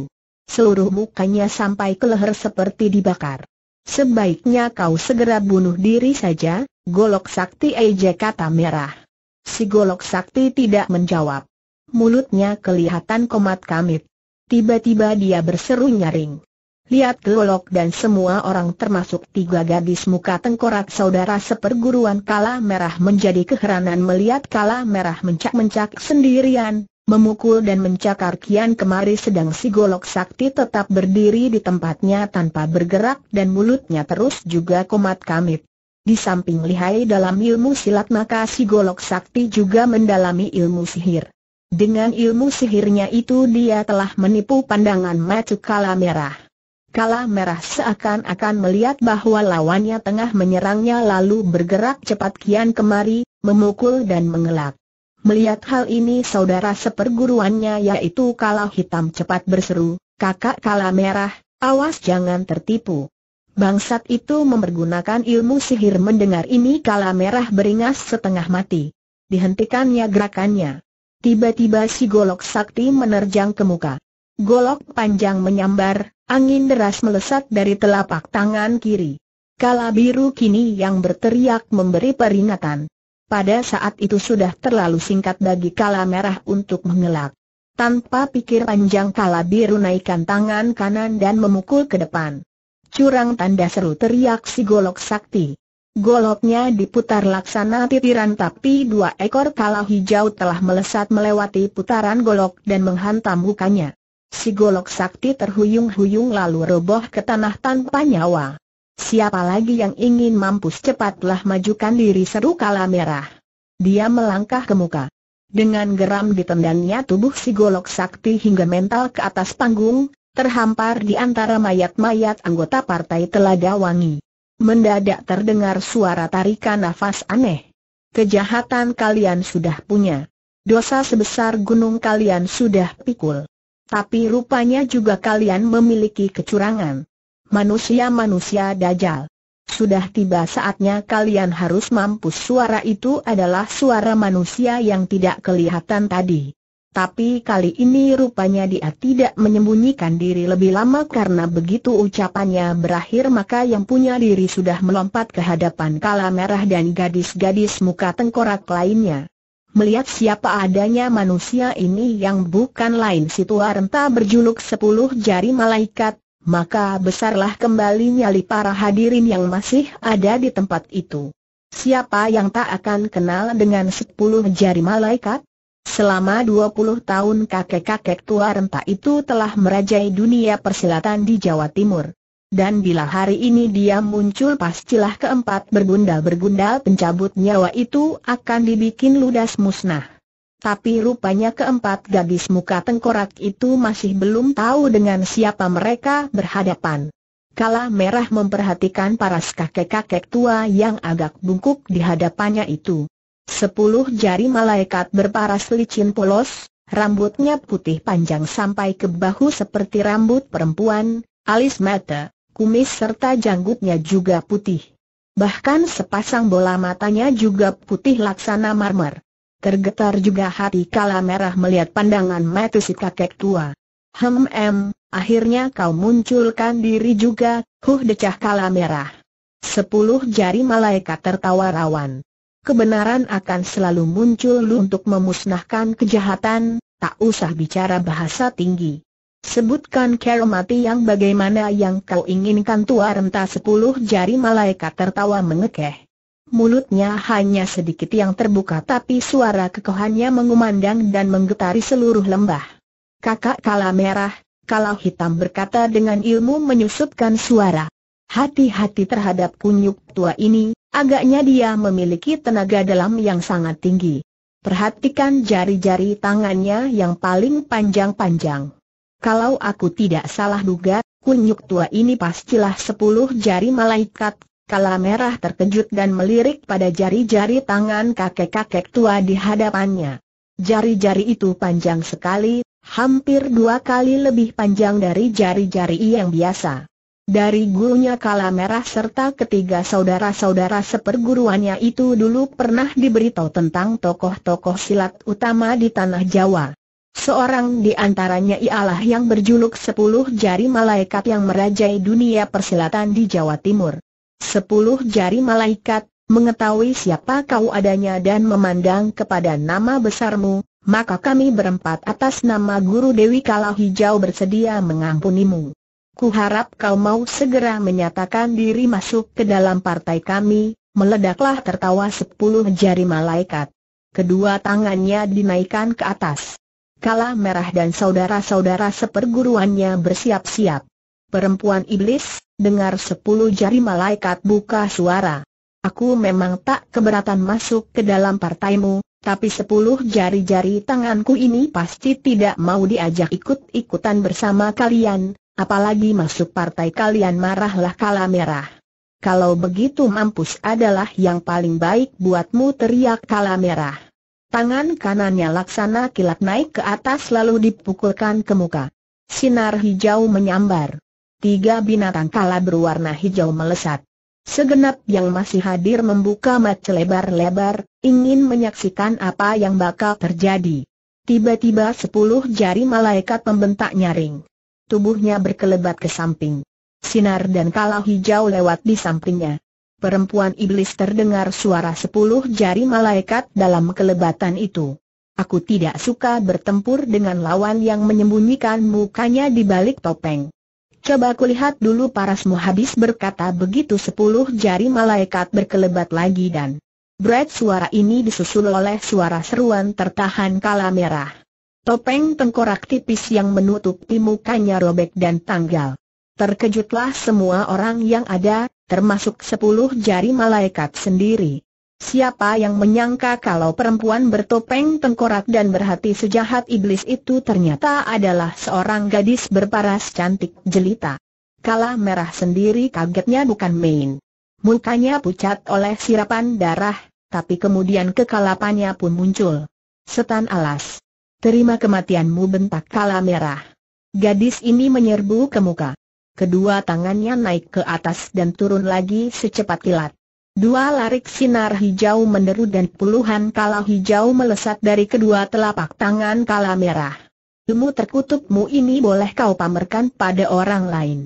Seluruh mukanya sampai ke leher seperti dibakar. Sebaiknya kau segera bunuh diri saja, Golok Sakti ejek kata merah. Si Golok Sakti tidak menjawab. Mulutnya kelihatan komat kamit. Tiba-tiba dia berseru nyaring. Lihat Golok dan semua orang termasuk tiga gadis muka tengkorak saudara seperguruan Kala Merah menjadi keheranan melihat Kala Merah mencak-mencak sendirian, memukul dan mencakar kian kemari sedang si Golok Sakti tetap berdiri di tempatnya tanpa bergerak dan mulutnya terus juga komat kamit. Di samping lihai dalam ilmu silat maka si Golok Sakti juga mendalami ilmu sihir. Dengan ilmu sihirnya itu dia telah menipu pandangan Macu Kala Merah. Kala merah seakan-akan melihat bahwa lawannya tengah menyerangnya lalu bergerak cepat kian kemari, memukul dan mengelak. Melihat hal ini saudara seperguruannya yaitu Kala Hitam cepat berseru, kakak Kala Merah, awas jangan tertipu. Bangsat itu mempergunakan ilmu sihir mendengar ini Kala Merah beringas setengah mati. Dihentikannya gerakannya. Tiba-tiba si golok sakti menerjang ke muka. Golok panjang menyambar, Angin deras melesat dari telapak tangan kiri. Kala biru kini yang berteriak memberi peringatan. Pada saat itu sudah terlalu singkat bagi kala merah untuk mengelak. Tanpa pikir panjang kala biru naikkan tangan kanan dan memukul ke depan. Curang tanda seru teriak si golok sakti. Goloknya diputar laksana titiran tapi dua ekor kala hijau telah melesat melewati putaran golok dan menghantam mukanya. Si golok sakti terhuyung-huyung lalu roboh ke tanah tanpa nyawa. Siapa lagi yang ingin mampus cepatlah majukan diri seru kala merah. Dia melangkah ke muka. Dengan geram ditendangnya tubuh si golok sakti hingga mental ke atas panggung, terhampar di antara mayat-mayat anggota partai Telaga Wangi. Mendadak terdengar suara tarikan nafas aneh. Kejahatan kalian sudah punya. Dosa sebesar gunung kalian sudah pikul. Tapi rupanya juga kalian memiliki kecurangan. Manusia-manusia dajal. Sudah tiba saatnya kalian harus mampus suara itu adalah suara manusia yang tidak kelihatan tadi. Tapi kali ini rupanya dia tidak menyembunyikan diri lebih lama karena begitu ucapannya berakhir maka yang punya diri sudah melompat ke hadapan kala merah dan gadis-gadis muka tengkorak lainnya melihat siapa adanya manusia ini yang bukan lain si tua renta berjuluk sepuluh jari malaikat, maka besarlah kembali nyali para hadirin yang masih ada di tempat itu. Siapa yang tak akan kenal dengan sepuluh jari malaikat? Selama 20 tahun kakek-kakek tua renta itu telah merajai dunia persilatan di Jawa Timur dan bila hari ini dia muncul pastilah keempat bergundal-bergundal pencabut nyawa itu akan dibikin ludas musnah. Tapi rupanya keempat gadis muka tengkorak itu masih belum tahu dengan siapa mereka berhadapan. Kala merah memperhatikan paras kakek-kakek tua yang agak bungkuk di hadapannya itu. Sepuluh jari malaikat berparas licin polos, rambutnya putih panjang sampai ke bahu seperti rambut perempuan, alis mata, kumis serta janggutnya juga putih. Bahkan sepasang bola matanya juga putih laksana marmer. Tergetar juga hati kala merah melihat pandangan mata si kakek tua. Hem em, akhirnya kau munculkan diri juga, huh decah kala merah. Sepuluh jari malaikat tertawa rawan. Kebenaran akan selalu muncul untuk memusnahkan kejahatan, tak usah bicara bahasa tinggi. Sebutkan mati yang bagaimana yang kau inginkan tua renta sepuluh jari malaikat tertawa mengekeh. Mulutnya hanya sedikit yang terbuka tapi suara kekohannya mengumandang dan menggetari seluruh lembah. Kakak kala merah, kala hitam berkata dengan ilmu menyusupkan suara. Hati-hati terhadap kunyuk tua ini, agaknya dia memiliki tenaga dalam yang sangat tinggi. Perhatikan jari-jari tangannya yang paling panjang-panjang. Kalau aku tidak salah duga, kunyuk tua ini pastilah sepuluh jari malaikat. Kala merah terkejut dan melirik pada jari-jari tangan kakek-kakek tua di hadapannya. Jari-jari itu panjang sekali, hampir dua kali lebih panjang dari jari-jari yang biasa. Dari gurunya Kala Merah serta ketiga saudara-saudara seperguruannya itu dulu pernah diberitahu tentang tokoh-tokoh silat utama di Tanah Jawa. Seorang di antaranya ialah yang berjuluk Sepuluh Jari Malaikat yang merajai dunia persilatan di Jawa Timur. Sepuluh Jari Malaikat, mengetahui siapa kau adanya dan memandang kepada nama besarmu, maka kami berempat atas nama Guru Dewi Kala Hijau bersedia mengampunimu. Kuharap kau mau segera menyatakan diri masuk ke dalam partai kami, meledaklah tertawa Sepuluh Jari Malaikat. Kedua tangannya dinaikkan ke atas. Kala Merah dan saudara-saudara seperguruannya bersiap-siap. Perempuan iblis, dengar sepuluh jari malaikat buka suara. Aku memang tak keberatan masuk ke dalam partaimu, tapi sepuluh jari-jari tanganku ini pasti tidak mau diajak ikut-ikutan bersama kalian, apalagi masuk partai kalian marahlah kala merah. Kalau begitu mampus adalah yang paling baik buatmu teriak kala merah. Tangan kanannya laksana kilat naik ke atas lalu dipukulkan ke muka. Sinar hijau menyambar. Tiga binatang kala berwarna hijau melesat. Segenap yang masih hadir membuka mata lebar-lebar, ingin menyaksikan apa yang bakal terjadi. Tiba-tiba sepuluh jari malaikat membentak nyaring. Tubuhnya berkelebat ke samping. Sinar dan kala hijau lewat di sampingnya perempuan iblis terdengar suara sepuluh jari malaikat dalam kelebatan itu. Aku tidak suka bertempur dengan lawan yang menyembunyikan mukanya di balik topeng. Coba kulihat dulu parasmu habis berkata begitu sepuluh jari malaikat berkelebat lagi dan Berat suara ini disusul oleh suara seruan tertahan kala merah. Topeng tengkorak tipis yang menutupi mukanya robek dan tanggal. Terkejutlah semua orang yang ada, termasuk sepuluh jari malaikat sendiri. Siapa yang menyangka kalau perempuan bertopeng tengkorak dan berhati sejahat iblis itu ternyata adalah seorang gadis berparas cantik jelita. Kala merah sendiri kagetnya bukan main. Mukanya pucat oleh sirapan darah, tapi kemudian kekalapannya pun muncul. Setan alas. Terima kematianmu bentak kala merah. Gadis ini menyerbu ke muka kedua tangannya naik ke atas dan turun lagi secepat kilat. Dua larik sinar hijau menderu dan puluhan kala hijau melesat dari kedua telapak tangan kala merah. Ilmu terkutukmu ini boleh kau pamerkan pada orang lain.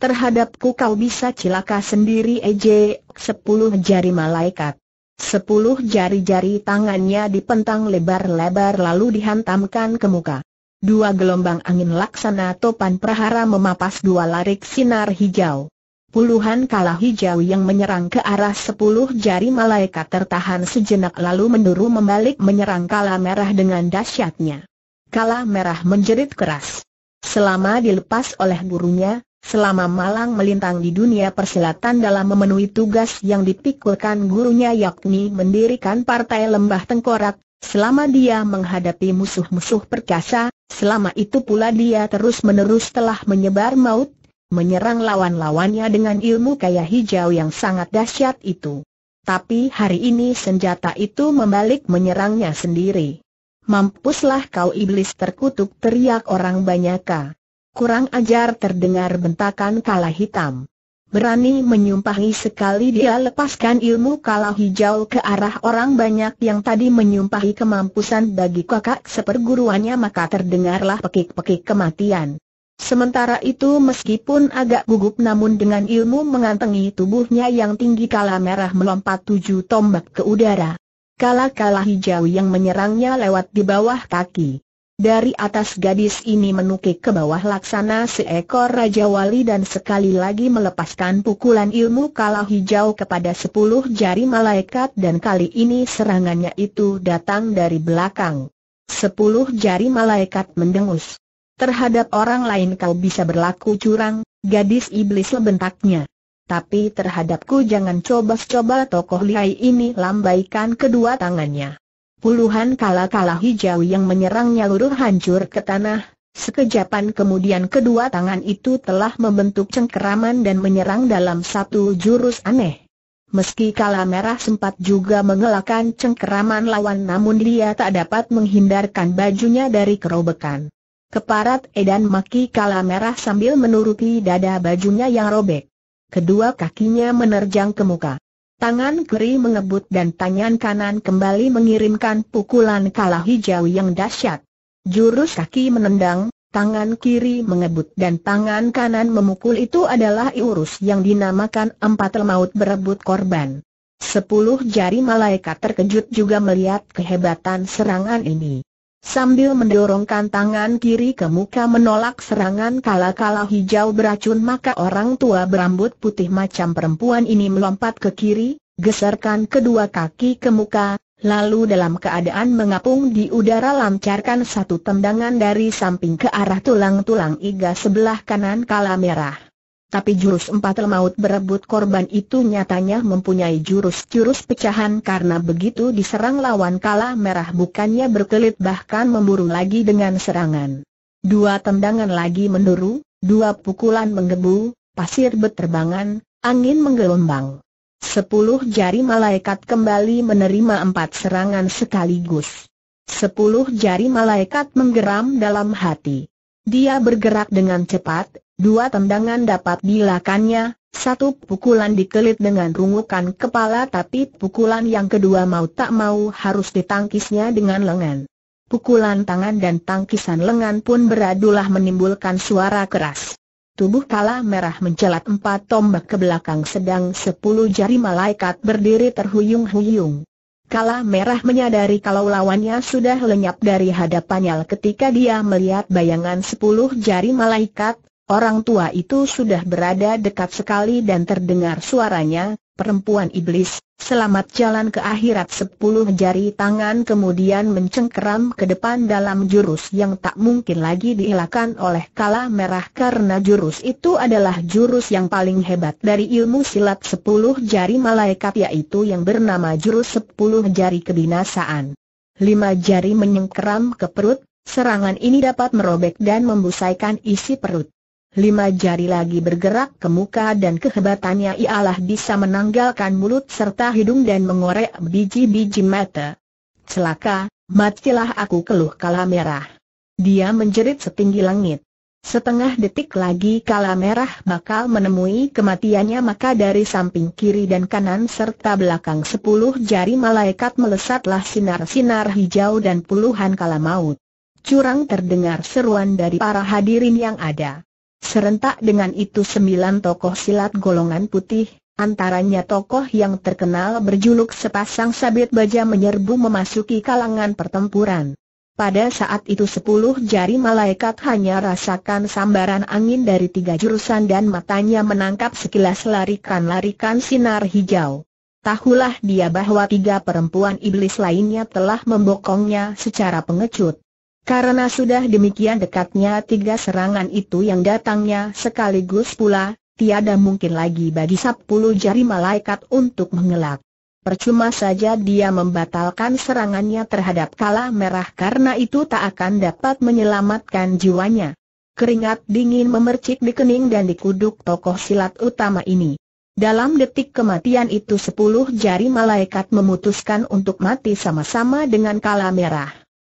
Terhadapku kau bisa cilaka sendiri ej, sepuluh jari malaikat. Sepuluh jari-jari tangannya dipentang lebar-lebar lalu dihantamkan ke muka. Dua gelombang angin laksana topan prahara memapas dua larik sinar hijau. Puluhan kalah hijau yang menyerang ke arah sepuluh jari malaikat tertahan sejenak lalu menduru membalik menyerang kala merah dengan dahsyatnya. Kala merah menjerit keras. Selama dilepas oleh gurunya, selama malang melintang di dunia persilatan dalam memenuhi tugas yang dipikulkan gurunya yakni mendirikan partai lembah tengkorak, Selama dia menghadapi musuh-musuh perkasa, selama itu pula dia terus-menerus telah menyebar maut, menyerang lawan-lawannya dengan ilmu kaya hijau yang sangat dahsyat itu. Tapi hari ini senjata itu membalik menyerangnya sendiri. Mampuslah kau iblis terkutuk teriak orang banyaka. Kurang ajar terdengar bentakan kala hitam berani menyumpahi sekali dia lepaskan ilmu kalau hijau ke arah orang banyak yang tadi menyumpahi kemampusan bagi kakak seperguruannya maka terdengarlah pekik-pekik kematian. Sementara itu meskipun agak gugup namun dengan ilmu mengantengi tubuhnya yang tinggi kala merah melompat tujuh tombak ke udara. Kala-kala hijau yang menyerangnya lewat di bawah kaki. Dari atas gadis ini menukik ke bawah laksana seekor Raja Wali dan sekali lagi melepaskan pukulan ilmu kalah hijau kepada sepuluh jari malaikat dan kali ini serangannya itu datang dari belakang. Sepuluh jari malaikat mendengus. Terhadap orang lain kau bisa berlaku curang, gadis iblis lebentaknya. Tapi terhadapku jangan coba-coba tokoh lihai ini lambaikan kedua tangannya. Puluhan kala-kala hijau yang menyerangnya luruh hancur ke tanah, sekejapan kemudian kedua tangan itu telah membentuk cengkeraman dan menyerang dalam satu jurus aneh. Meski kala merah sempat juga mengelakkan cengkeraman lawan namun dia tak dapat menghindarkan bajunya dari kerobekan. Keparat edan maki kala merah sambil menuruti dada bajunya yang robek. Kedua kakinya menerjang ke muka. Tangan kiri mengebut dan tangan kanan kembali mengirimkan pukulan kalah hijau yang dahsyat. Jurus kaki menendang, tangan kiri mengebut dan tangan kanan memukul itu adalah iurus yang dinamakan empat maut berebut korban. Sepuluh jari malaikat terkejut juga melihat kehebatan serangan ini. Sambil mendorongkan tangan kiri ke muka menolak serangan kala-kala hijau beracun maka orang tua berambut putih macam perempuan ini melompat ke kiri, geserkan kedua kaki ke muka, lalu dalam keadaan mengapung di udara lancarkan satu tendangan dari samping ke arah tulang-tulang iga sebelah kanan kala merah tapi jurus empat lemaut berebut korban itu nyatanya mempunyai jurus-jurus pecahan karena begitu diserang lawan kala merah bukannya berkelit bahkan memburu lagi dengan serangan. Dua tendangan lagi menduru, dua pukulan menggebu, pasir beterbangan, angin menggelombang. Sepuluh jari malaikat kembali menerima empat serangan sekaligus. Sepuluh jari malaikat menggeram dalam hati. Dia bergerak dengan cepat, Dua tendangan dapat dilakannya, satu pukulan dikelit dengan rungukan kepala tapi pukulan yang kedua mau tak mau harus ditangkisnya dengan lengan. Pukulan tangan dan tangkisan lengan pun beradulah menimbulkan suara keras. Tubuh kala merah mencelat empat tombak ke belakang sedang sepuluh jari malaikat berdiri terhuyung-huyung. Kala merah menyadari kalau lawannya sudah lenyap dari hadapannya ketika dia melihat bayangan sepuluh jari malaikat, Orang tua itu sudah berada dekat sekali dan terdengar suaranya, perempuan iblis, selamat jalan ke akhirat sepuluh jari tangan kemudian mencengkeram ke depan dalam jurus yang tak mungkin lagi dielakkan oleh kala merah karena jurus itu adalah jurus yang paling hebat dari ilmu silat sepuluh jari malaikat yaitu yang bernama jurus sepuluh jari kebinasaan. Lima jari menyengkeram ke perut, serangan ini dapat merobek dan membusaikan isi perut lima jari lagi bergerak ke muka dan kehebatannya ialah bisa menanggalkan mulut serta hidung dan mengorek biji-biji mata. Celaka, matilah aku keluh kala merah. Dia menjerit setinggi langit. Setengah detik lagi kala merah bakal menemui kematiannya maka dari samping kiri dan kanan serta belakang sepuluh jari malaikat melesatlah sinar-sinar hijau dan puluhan kala maut. Curang terdengar seruan dari para hadirin yang ada. Serentak dengan itu sembilan tokoh silat golongan putih, antaranya tokoh yang terkenal berjuluk sepasang sabit baja menyerbu memasuki kalangan pertempuran. Pada saat itu sepuluh jari malaikat hanya rasakan sambaran angin dari tiga jurusan dan matanya menangkap sekilas larikan-larikan sinar hijau. Tahulah dia bahwa tiga perempuan iblis lainnya telah membokongnya secara pengecut. Karena sudah demikian dekatnya tiga serangan itu yang datangnya sekaligus pula, tiada mungkin lagi bagi sepuluh jari malaikat untuk mengelak. Percuma saja dia membatalkan serangannya terhadap kala merah karena itu tak akan dapat menyelamatkan jiwanya. Keringat dingin memercik di kening dan di kuduk tokoh silat utama ini. Dalam detik kematian itu sepuluh jari malaikat memutuskan untuk mati sama-sama dengan kala merah.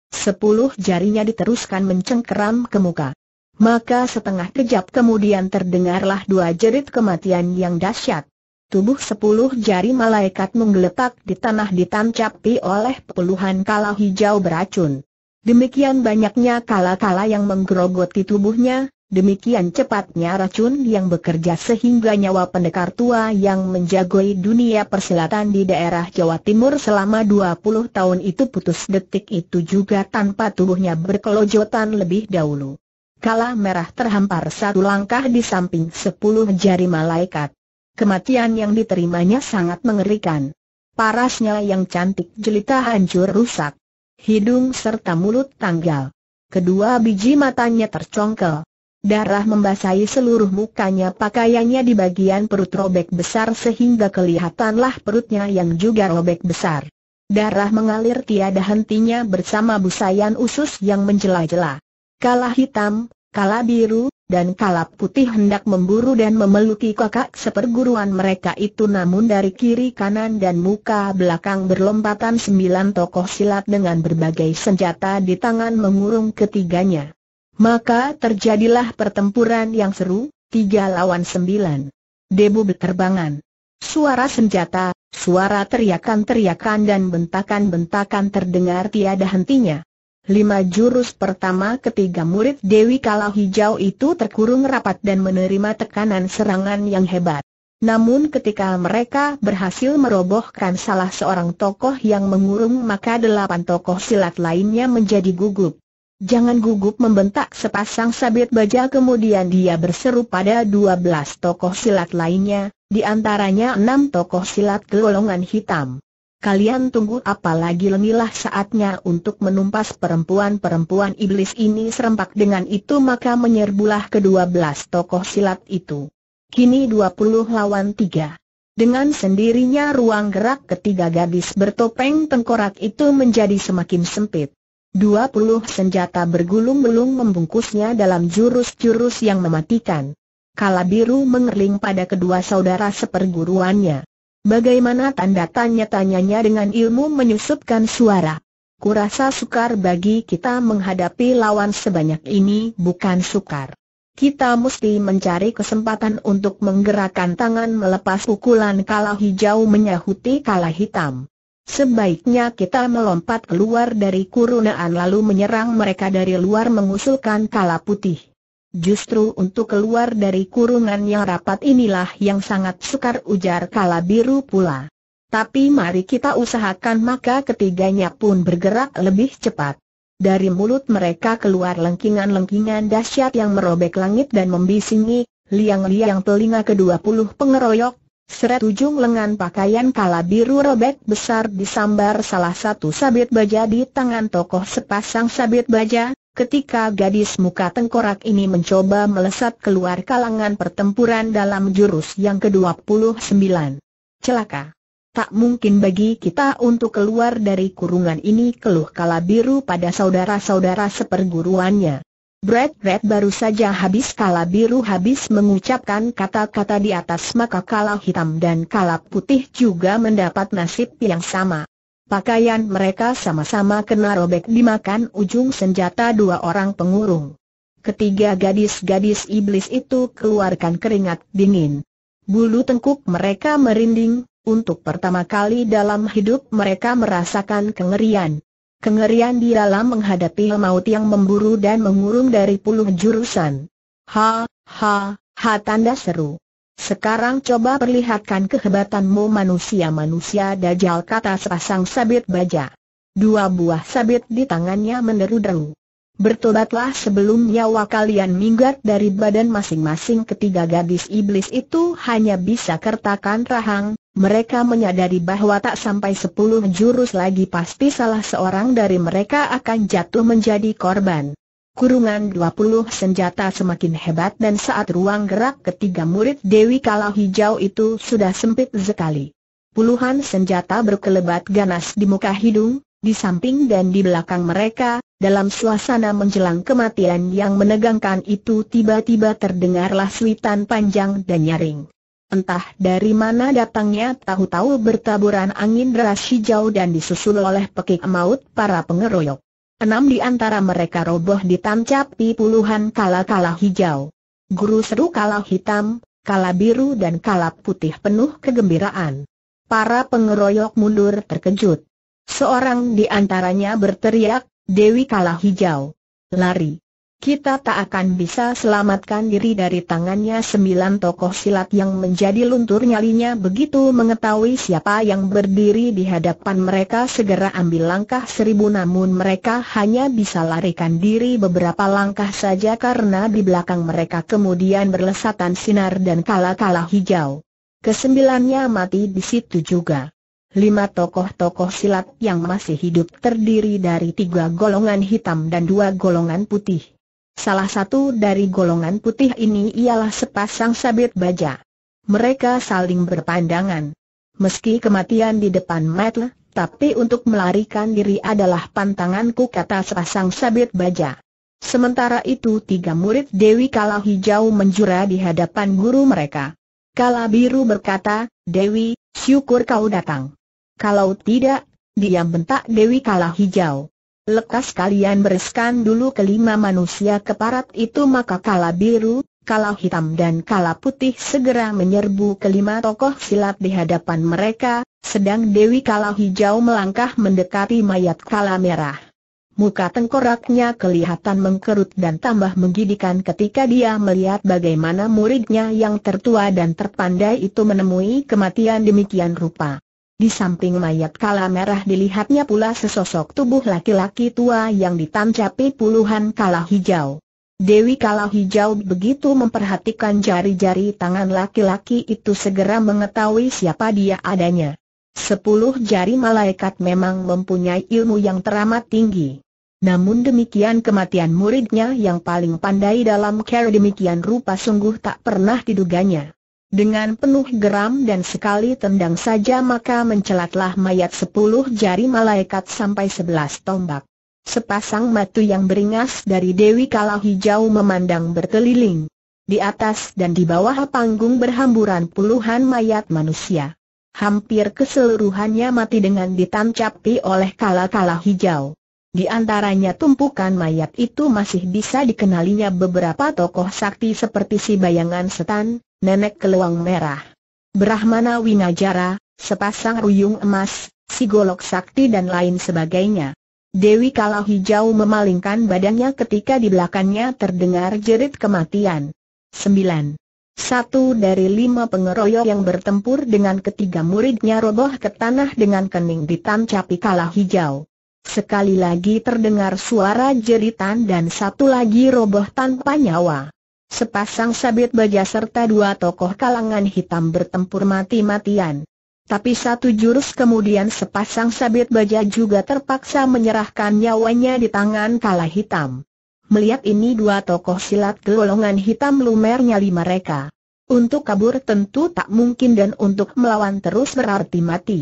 Sepuluh jarinya diteruskan mencengkeram ke muka. Maka setengah kejap kemudian terdengarlah dua jerit kematian yang dahsyat. Tubuh sepuluh jari malaikat menggeletak di tanah ditancapi oleh puluhan kala hijau beracun. Demikian banyaknya kala-kala yang menggerogoti tubuhnya, Demikian cepatnya racun yang bekerja sehingga nyawa pendekar tua yang menjagoi dunia persilatan di daerah Jawa Timur selama 20 tahun itu putus detik itu juga tanpa tubuhnya berkelojotan lebih dahulu. Kala merah terhampar satu langkah di samping sepuluh jari malaikat. Kematian yang diterimanya sangat mengerikan. Parasnya yang cantik jelita hancur rusak. Hidung serta mulut tanggal. Kedua biji matanya tercongkel Darah membasahi seluruh mukanya pakaiannya di bagian perut robek besar sehingga kelihatanlah perutnya yang juga robek besar. Darah mengalir tiada hentinya bersama busayan usus yang menjela-jela. Kala hitam, kala biru, dan kala putih hendak memburu dan memeluki kakak seperguruan mereka itu namun dari kiri kanan dan muka belakang berlompatan sembilan tokoh silat dengan berbagai senjata di tangan mengurung ketiganya. Maka terjadilah pertempuran yang seru, tiga lawan sembilan. Debu berterbangan. Suara senjata, suara teriakan-teriakan dan bentakan-bentakan terdengar tiada hentinya. Lima jurus pertama ketiga murid Dewi Kalau Hijau itu terkurung rapat dan menerima tekanan serangan yang hebat. Namun ketika mereka berhasil merobohkan salah seorang tokoh yang mengurung maka delapan tokoh silat lainnya menjadi gugup. Jangan gugup membentak sepasang sabit baja kemudian dia berseru pada dua belas tokoh silat lainnya, di antaranya 6 tokoh silat golongan hitam. Kalian tunggu apalagi lenilah saatnya untuk menumpas perempuan-perempuan iblis ini serempak dengan itu maka menyerbulah kedua belas tokoh silat itu. Kini dua puluh lawan tiga. Dengan sendirinya ruang gerak ketiga gadis bertopeng tengkorak itu menjadi semakin sempit. 20 senjata bergulung-gulung membungkusnya dalam jurus-jurus yang mematikan. Kala biru mengerling pada kedua saudara seperguruannya. Bagaimana tanda tanya-tanyanya dengan ilmu menyusupkan suara? Kurasa sukar bagi kita menghadapi lawan sebanyak ini bukan sukar. Kita mesti mencari kesempatan untuk menggerakkan tangan melepas pukulan kala hijau menyahuti kala hitam. Sebaiknya kita melompat keluar dari kurunaan lalu menyerang mereka dari luar mengusulkan kala putih. Justru untuk keluar dari kurungan yang rapat inilah yang sangat sukar ujar kala biru pula. Tapi mari kita usahakan maka ketiganya pun bergerak lebih cepat. Dari mulut mereka keluar lengkingan-lengkingan dahsyat yang merobek langit dan membisingi, liang-liang telinga kedua puluh pengeroyok Seret ujung lengan pakaian kala biru robek besar disambar salah satu sabit baja di tangan tokoh sepasang sabit baja, ketika gadis muka tengkorak ini mencoba melesat keluar kalangan pertempuran dalam jurus yang ke-29. Celaka! Tak mungkin bagi kita untuk keluar dari kurungan ini keluh kala biru pada saudara-saudara seperguruannya. Brad Brad baru saja habis kala biru habis mengucapkan kata-kata di atas maka kala hitam dan kala putih juga mendapat nasib yang sama. Pakaian mereka sama-sama kena robek dimakan ujung senjata dua orang pengurung. Ketiga gadis-gadis iblis itu keluarkan keringat dingin. Bulu tengkuk mereka merinding, untuk pertama kali dalam hidup mereka merasakan kengerian. Kengerian di dalam menghadapi maut yang memburu dan mengurung dari puluh jurusan. Ha, ha, ha tanda seru. Sekarang coba perlihatkan kehebatanmu manusia-manusia dajal kata sepasang sabit baja. Dua buah sabit di tangannya meneru deru Bertobatlah sebelum nyawa kalian minggat dari badan masing-masing ketiga gadis iblis itu hanya bisa kertakan rahang, mereka menyadari bahwa tak sampai sepuluh jurus lagi pasti salah seorang dari mereka akan jatuh menjadi korban. Kurungan 20 senjata semakin hebat dan saat ruang gerak ketiga murid Dewi Kalah Hijau itu sudah sempit sekali. Puluhan senjata berkelebat ganas di muka hidung, di samping dan di belakang mereka, dalam suasana menjelang kematian yang menegangkan itu tiba-tiba terdengarlah suitan panjang dan nyaring. Entah dari mana datangnya tahu-tahu bertaburan angin deras hijau dan disusul oleh pekik maut para pengeroyok. Enam di antara mereka roboh ditancap di puluhan kala-kala hijau. Guru seru kala hitam, kala biru dan kala putih penuh kegembiraan. Para pengeroyok mundur terkejut. Seorang di antaranya berteriak, Dewi kala hijau. Lari kita tak akan bisa selamatkan diri dari tangannya sembilan tokoh silat yang menjadi luntur nyalinya begitu mengetahui siapa yang berdiri di hadapan mereka segera ambil langkah seribu namun mereka hanya bisa larikan diri beberapa langkah saja karena di belakang mereka kemudian berlesatan sinar dan kala-kala hijau. Kesembilannya mati di situ juga. Lima tokoh-tokoh silat yang masih hidup terdiri dari tiga golongan hitam dan dua golongan putih. Salah satu dari golongan putih ini ialah sepasang sabit baja. Mereka saling berpandangan. Meski kematian di depan Matle, tapi untuk melarikan diri adalah pantanganku kata sepasang sabit baja. Sementara itu tiga murid Dewi Kala Hijau menjura di hadapan guru mereka. Kala Biru berkata, Dewi, syukur kau datang. Kalau tidak, diam bentak Dewi Kala Hijau lekas kalian bereskan dulu kelima manusia keparat itu maka kala biru, kala hitam dan kala putih segera menyerbu kelima tokoh silat di hadapan mereka, sedang Dewi kala hijau melangkah mendekati mayat kala merah. Muka tengkoraknya kelihatan mengkerut dan tambah menggidikan ketika dia melihat bagaimana muridnya yang tertua dan terpandai itu menemui kematian demikian rupa. Di samping mayat kala merah dilihatnya pula sesosok tubuh laki-laki tua yang ditancapi puluhan kala hijau. Dewi Kala Hijau begitu memperhatikan jari-jari tangan laki-laki itu segera mengetahui siapa dia adanya. Sepuluh jari malaikat memang mempunyai ilmu yang teramat tinggi. Namun demikian kematian muridnya yang paling pandai dalam care demikian rupa sungguh tak pernah diduganya. Dengan penuh geram dan sekali tendang saja maka mencelatlah mayat sepuluh jari malaikat sampai sebelas tombak. Sepasang matu yang beringas dari Dewi Kala Hijau memandang berkeliling. Di atas dan di bawah panggung berhamburan puluhan mayat manusia. Hampir keseluruhannya mati dengan ditancapi oleh kala-kala hijau. Di antaranya tumpukan mayat itu masih bisa dikenalinya beberapa tokoh sakti seperti si bayangan setan, nenek keluang merah. Brahmana Winajara, sepasang ruyung emas, si golok sakti dan lain sebagainya. Dewi Kala Hijau memalingkan badannya ketika di belakangnya terdengar jerit kematian. 9. Satu dari lima pengeroyok yang bertempur dengan ketiga muridnya roboh ke tanah dengan kening ditancapi Kala Hijau. Sekali lagi terdengar suara jeritan dan satu lagi roboh tanpa nyawa. Sepasang sabit baja serta dua tokoh kalangan hitam bertempur mati-matian. Tapi satu jurus kemudian sepasang sabit baja juga terpaksa menyerahkan nyawanya di tangan kala hitam. Melihat ini dua tokoh silat golongan hitam lumer nyali mereka. Untuk kabur tentu tak mungkin dan untuk melawan terus berarti mati.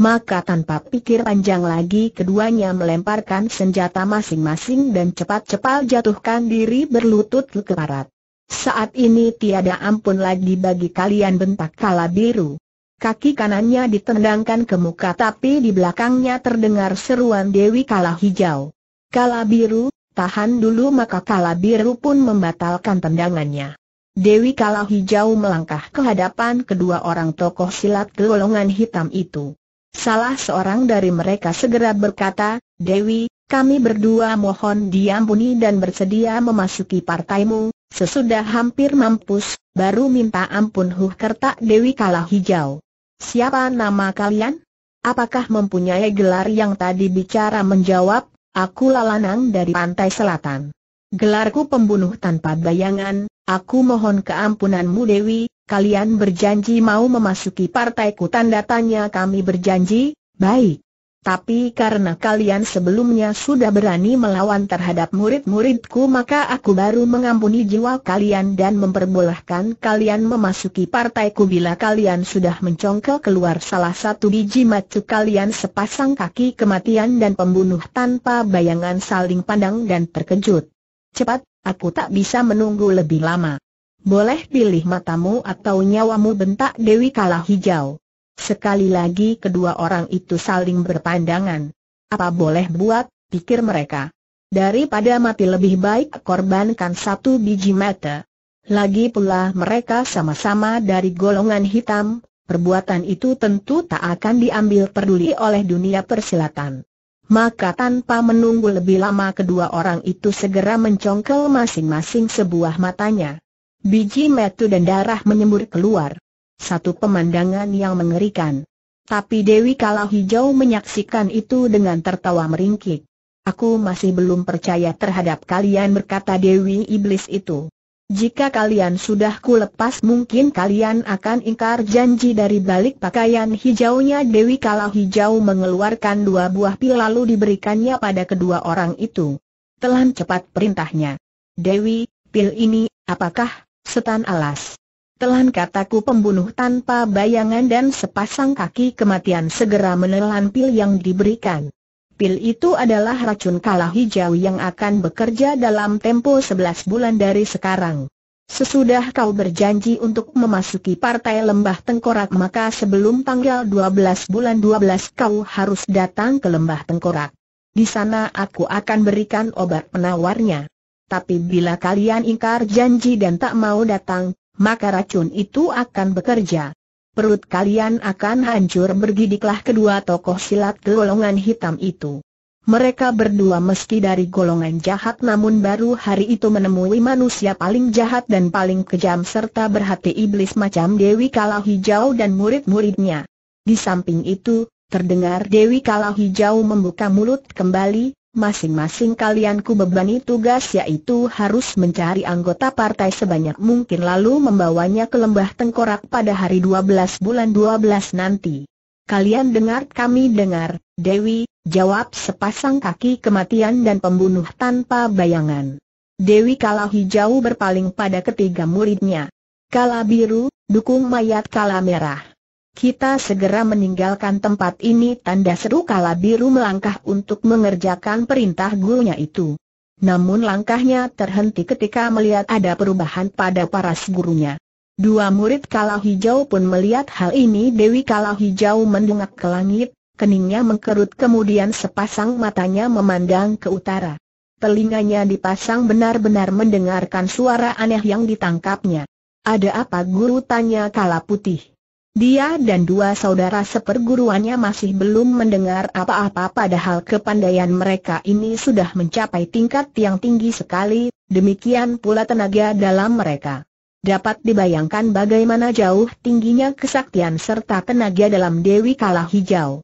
Maka tanpa pikir panjang lagi keduanya melemparkan senjata masing-masing dan cepat-cepat jatuhkan diri berlutut ke parat. Saat ini tiada ampun lagi bagi kalian bentak kala biru. Kaki kanannya ditendangkan ke muka tapi di belakangnya terdengar seruan Dewi Kala Hijau. Kala biru, tahan dulu maka Kala biru pun membatalkan tendangannya. Dewi Kala Hijau melangkah ke hadapan kedua orang tokoh silat golongan hitam itu. Salah seorang dari mereka segera berkata, Dewi, kami berdua mohon diampuni dan bersedia memasuki partaimu, Sesudah hampir mampus, baru minta ampun Huh Kertak Dewi Kalah Hijau. Siapa nama kalian? Apakah mempunyai gelar yang tadi bicara menjawab, aku Lalanang dari Pantai Selatan. Gelarku pembunuh tanpa bayangan, aku mohon keampunanmu Dewi, kalian berjanji mau memasuki partaiku tanda tanya kami berjanji, baik. Tapi karena kalian sebelumnya sudah berani melawan terhadap murid-muridku maka aku baru mengampuni jiwa kalian dan memperbolehkan kalian memasuki partaiku bila kalian sudah mencongkel keluar salah satu biji macu kalian sepasang kaki kematian dan pembunuh tanpa bayangan saling pandang dan terkejut. Cepat, aku tak bisa menunggu lebih lama. Boleh pilih matamu atau nyawamu bentak Dewi Kalah Hijau. Sekali lagi kedua orang itu saling berpandangan. Apa boleh buat, pikir mereka. Daripada mati lebih baik korbankan satu biji mata. Lagi pula mereka sama-sama dari golongan hitam, perbuatan itu tentu tak akan diambil peduli oleh dunia persilatan. Maka tanpa menunggu lebih lama kedua orang itu segera mencongkel masing-masing sebuah matanya. Biji metu dan darah menyembur keluar. Satu pemandangan yang mengerikan. Tapi Dewi Kala Hijau menyaksikan itu dengan tertawa meringkik. Aku masih belum percaya terhadap kalian berkata Dewi Iblis itu. Jika kalian sudah kulepas mungkin kalian akan ingkar janji dari balik pakaian hijaunya Dewi Kala Hijau mengeluarkan dua buah pil lalu diberikannya pada kedua orang itu. Telan cepat perintahnya. Dewi, pil ini, apakah, setan alas? Telan kataku pembunuh tanpa bayangan dan sepasang kaki kematian segera menelan pil yang diberikan. Pil itu adalah racun kala hijau yang akan bekerja dalam tempo 11 bulan dari sekarang. Sesudah kau berjanji untuk memasuki partai lembah tengkorak maka sebelum tanggal 12 bulan 12 kau harus datang ke lembah tengkorak. Di sana aku akan berikan obat penawarnya. Tapi bila kalian ingkar janji dan tak mau datang, maka racun itu akan bekerja. Perut kalian akan hancur bergidiklah kedua tokoh silat golongan hitam itu. Mereka berdua meski dari golongan jahat namun baru hari itu menemui manusia paling jahat dan paling kejam serta berhati iblis macam Dewi Kalau Hijau dan murid-muridnya. Di samping itu, terdengar Dewi Kalau Hijau membuka mulut kembali, Masing-masing kalian ku bebani tugas yaitu harus mencari anggota partai sebanyak mungkin lalu membawanya ke lembah tengkorak pada hari 12 bulan 12 nanti. Kalian dengar kami dengar, Dewi, jawab sepasang kaki kematian dan pembunuh tanpa bayangan. Dewi Kala Hijau berpaling pada ketiga muridnya. Kala Biru, dukung mayat Kala Merah. Kita segera meninggalkan tempat ini tanda seru kala biru melangkah untuk mengerjakan perintah gurunya itu. Namun langkahnya terhenti ketika melihat ada perubahan pada paras gurunya. Dua murid kala hijau pun melihat hal ini Dewi kala hijau mendungak ke langit, keningnya mengkerut kemudian sepasang matanya memandang ke utara. Telinganya dipasang benar-benar mendengarkan suara aneh yang ditangkapnya. Ada apa guru tanya kala putih? Dia dan dua saudara seperguruannya masih belum mendengar apa-apa padahal kepandaian mereka ini sudah mencapai tingkat yang tinggi sekali, demikian pula tenaga dalam mereka. Dapat dibayangkan bagaimana jauh tingginya kesaktian serta tenaga dalam Dewi Kalah Hijau.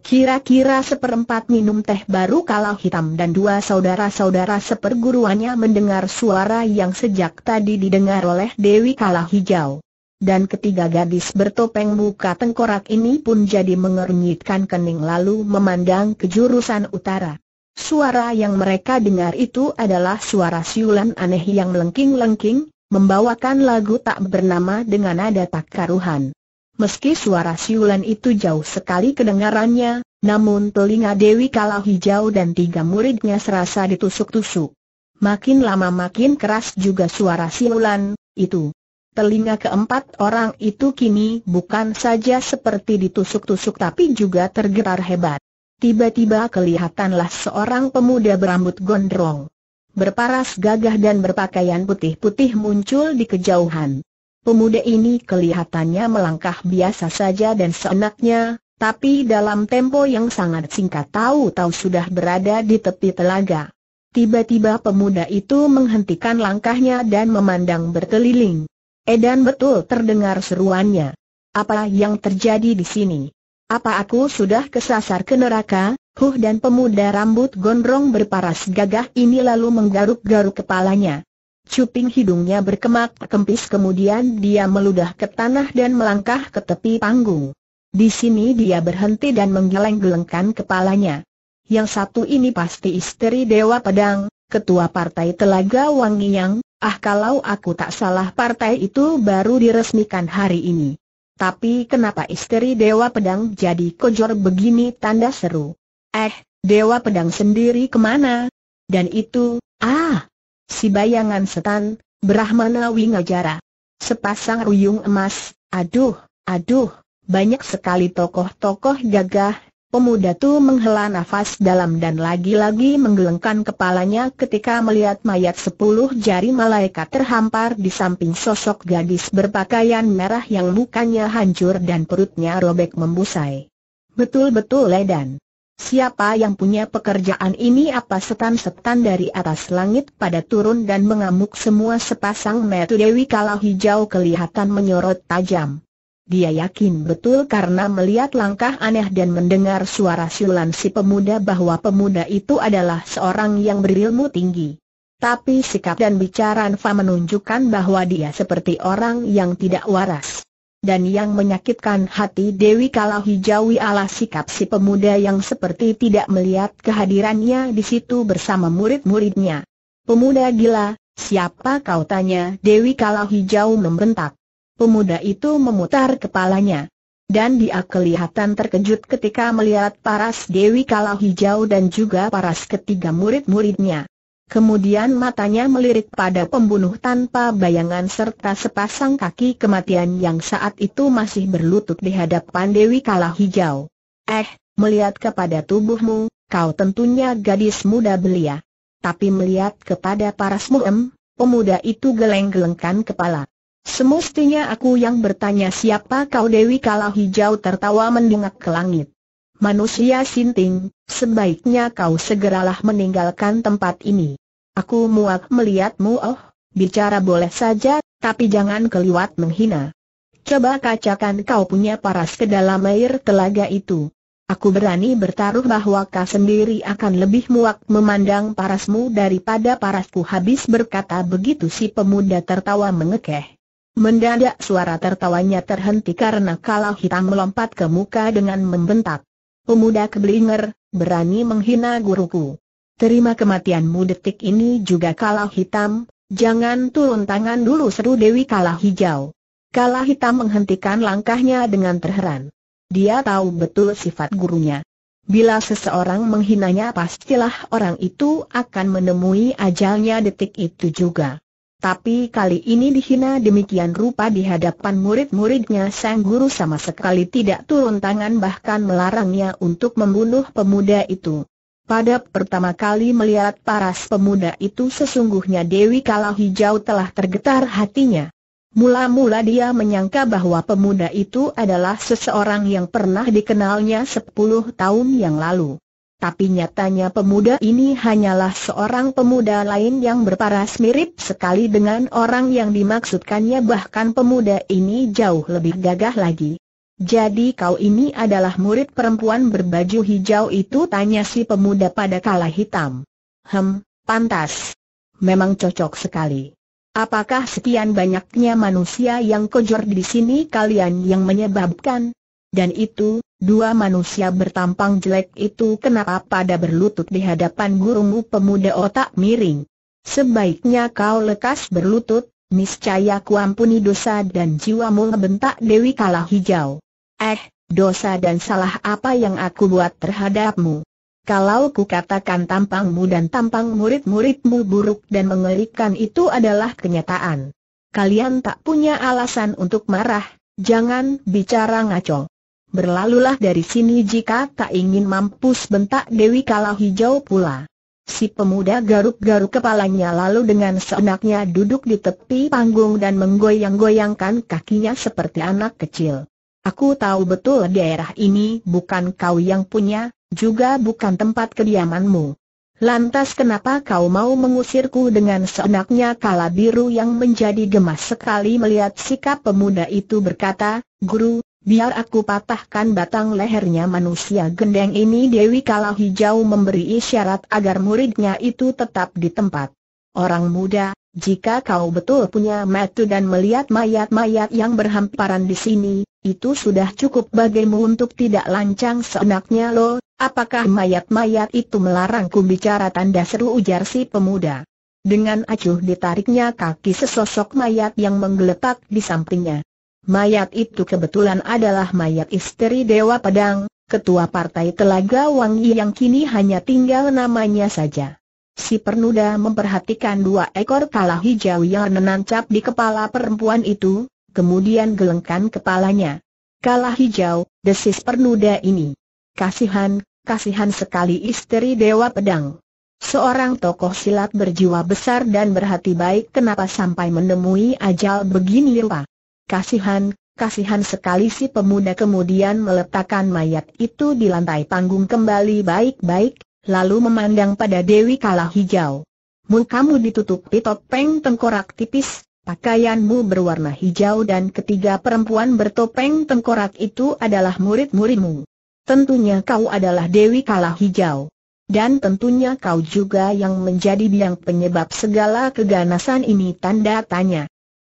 Kira-kira seperempat minum teh baru Kala Hitam dan dua saudara-saudara seperguruannya mendengar suara yang sejak tadi didengar oleh Dewi Kalah Hijau dan ketiga gadis bertopeng muka tengkorak ini pun jadi mengernyitkan kening lalu memandang ke jurusan utara. Suara yang mereka dengar itu adalah suara siulan aneh yang melengking-lengking, membawakan lagu tak bernama dengan nada tak karuhan. Meski suara siulan itu jauh sekali kedengarannya, namun telinga Dewi Kalah Hijau dan tiga muridnya serasa ditusuk-tusuk. Makin lama makin keras juga suara siulan itu. Telinga keempat orang itu kini bukan saja seperti ditusuk-tusuk tapi juga tergetar hebat. Tiba-tiba kelihatanlah seorang pemuda berambut gondrong. Berparas gagah dan berpakaian putih-putih muncul di kejauhan. Pemuda ini kelihatannya melangkah biasa saja dan seenaknya, tapi dalam tempo yang sangat singkat tahu-tahu sudah berada di tepi telaga. Tiba-tiba pemuda itu menghentikan langkahnya dan memandang berkeliling. Edan betul terdengar seruannya. Apa yang terjadi di sini? Apa aku sudah kesasar ke neraka? Huh dan pemuda rambut gondrong berparas gagah ini lalu menggaruk-garuk kepalanya. Cuping hidungnya berkemak kempis kemudian dia meludah ke tanah dan melangkah ke tepi panggung. Di sini dia berhenti dan menggeleng-gelengkan kepalanya. Yang satu ini pasti istri Dewa Pedang, ketua partai Telaga Wangi yang Ah kalau aku tak salah partai itu baru diresmikan hari ini. Tapi kenapa istri Dewa Pedang jadi kojor begini tanda seru? Eh, Dewa Pedang sendiri kemana? Dan itu, ah, si bayangan setan, Brahmana Wingajara. Sepasang ruyung emas, aduh, aduh, banyak sekali tokoh-tokoh gagah Pemuda itu menghela nafas dalam dan lagi-lagi menggelengkan kepalanya ketika melihat mayat sepuluh jari malaikat terhampar di samping sosok gadis berpakaian merah yang mukanya hancur dan perutnya robek membusai. Betul-betul ledan. Siapa yang punya pekerjaan ini apa setan-setan dari atas langit pada turun dan mengamuk semua sepasang metu Dewi kalau hijau kelihatan menyorot tajam. Dia yakin betul karena melihat langkah aneh dan mendengar suara siulan si pemuda bahwa pemuda itu adalah seorang yang berilmu tinggi. Tapi sikap dan bicara Fa menunjukkan bahwa dia seperti orang yang tidak waras. Dan yang menyakitkan hati Dewi kalau hijaui ala sikap si pemuda yang seperti tidak melihat kehadirannya di situ bersama murid-muridnya. Pemuda gila, siapa kau tanya Dewi kalau hijau membentak pemuda itu memutar kepalanya. Dan dia kelihatan terkejut ketika melihat paras Dewi Kala Hijau dan juga paras ketiga murid-muridnya. Kemudian matanya melirik pada pembunuh tanpa bayangan serta sepasang kaki kematian yang saat itu masih berlutut di hadapan Dewi Kala Hijau. Eh, melihat kepada tubuhmu, kau tentunya gadis muda belia. Tapi melihat kepada paras muem, pemuda itu geleng-gelengkan kepala. Semestinya aku yang bertanya siapa kau Dewi Kalah Hijau tertawa mendengak ke langit. Manusia sinting, sebaiknya kau segeralah meninggalkan tempat ini. Aku muak melihatmu oh, bicara boleh saja, tapi jangan keliwat menghina. Coba kacakan kau punya paras ke dalam air telaga itu. Aku berani bertaruh bahwa kau sendiri akan lebih muak memandang parasmu daripada parasku habis berkata begitu si pemuda tertawa mengekeh. Mendadak suara tertawanya terhenti karena kalau hitam melompat ke muka dengan membentak. Pemuda keblinger, berani menghina guruku. Terima kematianmu detik ini juga kalau hitam, jangan turun tangan dulu seru Dewi kalah hijau. Kalah hitam menghentikan langkahnya dengan terheran. Dia tahu betul sifat gurunya. Bila seseorang menghinanya pastilah orang itu akan menemui ajalnya detik itu juga. Tapi kali ini dihina demikian rupa di hadapan murid-muridnya sang guru sama sekali tidak turun tangan bahkan melarangnya untuk membunuh pemuda itu. Pada pertama kali melihat paras pemuda itu sesungguhnya Dewi Kala Hijau telah tergetar hatinya. Mula-mula dia menyangka bahwa pemuda itu adalah seseorang yang pernah dikenalnya 10 tahun yang lalu tapi nyatanya pemuda ini hanyalah seorang pemuda lain yang berparas mirip sekali dengan orang yang dimaksudkannya bahkan pemuda ini jauh lebih gagah lagi. Jadi kau ini adalah murid perempuan berbaju hijau itu tanya si pemuda pada kala hitam. Hem, pantas. Memang cocok sekali. Apakah sekian banyaknya manusia yang kejor di sini kalian yang menyebabkan dan itu, dua manusia bertampang jelek itu kenapa pada berlutut di hadapan gurumu pemuda otak miring? Sebaiknya kau lekas berlutut, niscaya kuampuni dosa dan jiwamu ngebentak Dewi kalah Hijau. Eh, dosa dan salah apa yang aku buat terhadapmu? Kalau ku katakan tampangmu dan tampang murid-muridmu buruk dan mengerikan itu adalah kenyataan. Kalian tak punya alasan untuk marah, jangan bicara ngaco berlalulah dari sini jika tak ingin mampus bentak Dewi Kalah Hijau pula. Si pemuda garuk-garuk kepalanya lalu dengan seenaknya duduk di tepi panggung dan menggoyang-goyangkan kakinya seperti anak kecil. Aku tahu betul daerah ini bukan kau yang punya, juga bukan tempat kediamanmu. Lantas kenapa kau mau mengusirku dengan seenaknya kala biru yang menjadi gemas sekali melihat sikap pemuda itu berkata, Guru, Biar aku patahkan batang lehernya manusia gendeng ini Dewi Kala Hijau memberi isyarat agar muridnya itu tetap di tempat. Orang muda, jika kau betul punya metu dan melihat mayat-mayat yang berhamparan di sini, itu sudah cukup bagimu untuk tidak lancang seenaknya lo, apakah mayat-mayat itu melarangku bicara tanda seru ujar si pemuda. Dengan acuh ditariknya kaki sesosok mayat yang menggeletak di sampingnya. Mayat itu kebetulan adalah mayat istri Dewa Pedang, ketua partai Telaga Wangi yang kini hanya tinggal namanya saja. Si pernuda memperhatikan dua ekor kalah hijau yang menancap di kepala perempuan itu, kemudian gelengkan kepalanya. Kala hijau, desis pernuda ini. Kasihan, kasihan sekali istri Dewa Pedang. Seorang tokoh silat berjiwa besar dan berhati baik kenapa sampai menemui ajal begini lupa. Kasihan, kasihan sekali si pemuda kemudian meletakkan mayat itu di lantai panggung kembali baik-baik, lalu memandang pada Dewi Kalah Hijau. Mukamu ditutupi topeng tengkorak tipis, pakaianmu berwarna hijau dan ketiga perempuan bertopeng tengkorak itu adalah murid-muridmu. Tentunya kau adalah Dewi Kalah Hijau. Dan tentunya kau juga yang menjadi biang penyebab segala keganasan ini tanda tanya.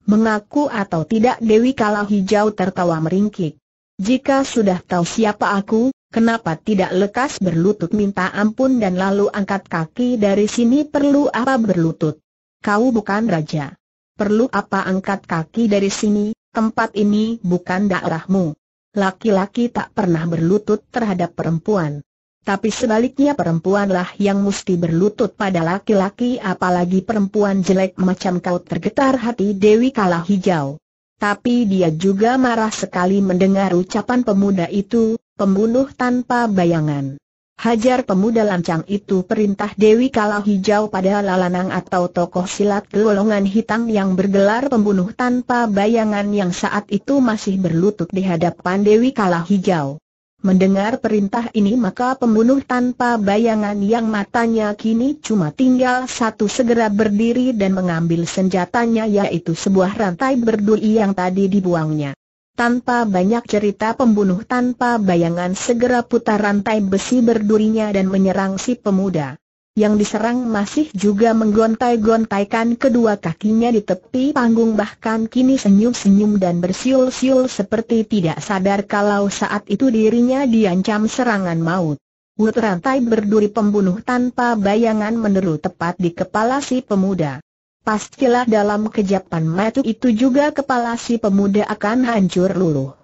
Mengaku atau tidak Dewi Kala Hijau tertawa meringkik. Jika sudah tahu siapa aku, kenapa tidak lekas berlutut minta ampun dan lalu angkat kaki dari sini perlu apa berlutut? Kau bukan raja. Perlu apa angkat kaki dari sini, tempat ini bukan daerahmu. Laki-laki tak pernah berlutut terhadap perempuan. Tapi sebaliknya perempuanlah yang mesti berlutut pada laki-laki apalagi perempuan jelek macam kau tergetar hati Dewi Kalah Hijau. Tapi dia juga marah sekali mendengar ucapan pemuda itu, pembunuh tanpa bayangan. Hajar pemuda lancang itu perintah Dewi Kalah Hijau pada lalanang atau tokoh silat golongan hitam yang bergelar pembunuh tanpa bayangan yang saat itu masih berlutut di hadapan Dewi Kalah Hijau. Mendengar perintah ini maka pembunuh tanpa bayangan yang matanya kini cuma tinggal satu segera berdiri dan mengambil senjatanya yaitu sebuah rantai berduri yang tadi dibuangnya. Tanpa banyak cerita pembunuh tanpa bayangan segera putar rantai besi berdurinya dan menyerang si pemuda yang diserang masih juga menggontai-gontaikan kedua kakinya di tepi panggung bahkan kini senyum-senyum dan bersiul-siul seperti tidak sadar kalau saat itu dirinya diancam serangan maut. Wut rantai berduri pembunuh tanpa bayangan meneru tepat di kepala si pemuda. Pastilah dalam kejapan matu itu juga kepala si pemuda akan hancur luluh.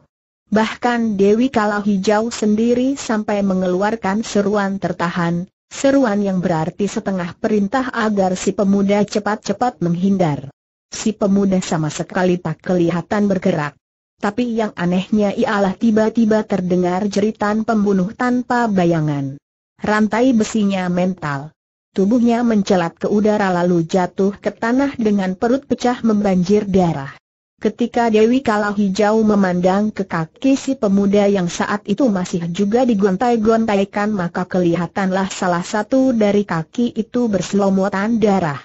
Bahkan Dewi Kalau Hijau sendiri sampai mengeluarkan seruan tertahan, seruan yang berarti setengah perintah agar si pemuda cepat-cepat menghindar. Si pemuda sama sekali tak kelihatan bergerak. Tapi yang anehnya ialah tiba-tiba terdengar jeritan pembunuh tanpa bayangan. Rantai besinya mental. Tubuhnya mencelat ke udara lalu jatuh ke tanah dengan perut pecah membanjir darah. Ketika Dewi Kala Hijau memandang ke kaki si pemuda yang saat itu masih juga digontai-gontaikan maka kelihatanlah salah satu dari kaki itu berselomotan darah.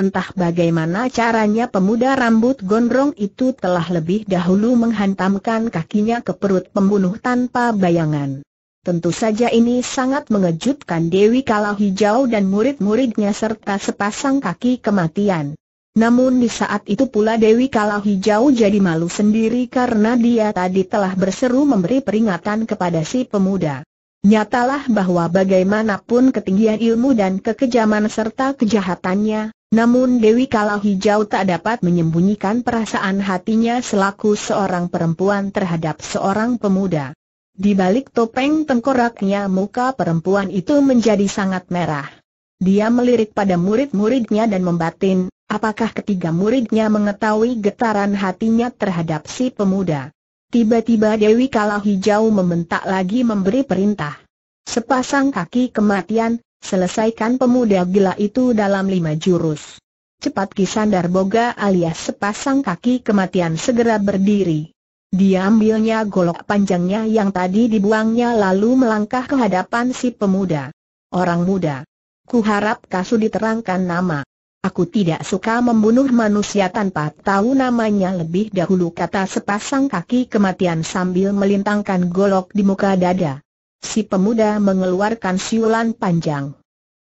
Entah bagaimana caranya pemuda rambut gondrong itu telah lebih dahulu menghantamkan kakinya ke perut pembunuh tanpa bayangan. Tentu saja ini sangat mengejutkan Dewi Kala Hijau dan murid-muridnya serta sepasang kaki kematian. Namun di saat itu pula Dewi Kalah Hijau jadi malu sendiri karena dia tadi telah berseru memberi peringatan kepada si pemuda. Nyatalah bahwa bagaimanapun ketinggian ilmu dan kekejaman serta kejahatannya, namun Dewi Kalah Hijau tak dapat menyembunyikan perasaan hatinya selaku seorang perempuan terhadap seorang pemuda. Di balik topeng tengkoraknya muka perempuan itu menjadi sangat merah. Dia melirik pada murid-muridnya dan membatin, Apakah ketiga muridnya mengetahui getaran hatinya terhadap si pemuda? Tiba-tiba Dewi Kalah Hijau membentak lagi memberi perintah. Sepasang kaki kematian, selesaikan pemuda gila itu dalam lima jurus. Cepat Kisandar Boga alias sepasang kaki kematian segera berdiri. Dia ambilnya golok panjangnya yang tadi dibuangnya lalu melangkah ke hadapan si pemuda. Orang muda. ku harap kasu diterangkan nama. Aku tidak suka membunuh manusia tanpa tahu namanya lebih dahulu kata sepasang kaki kematian sambil melintangkan golok di muka dada. Si pemuda mengeluarkan siulan panjang.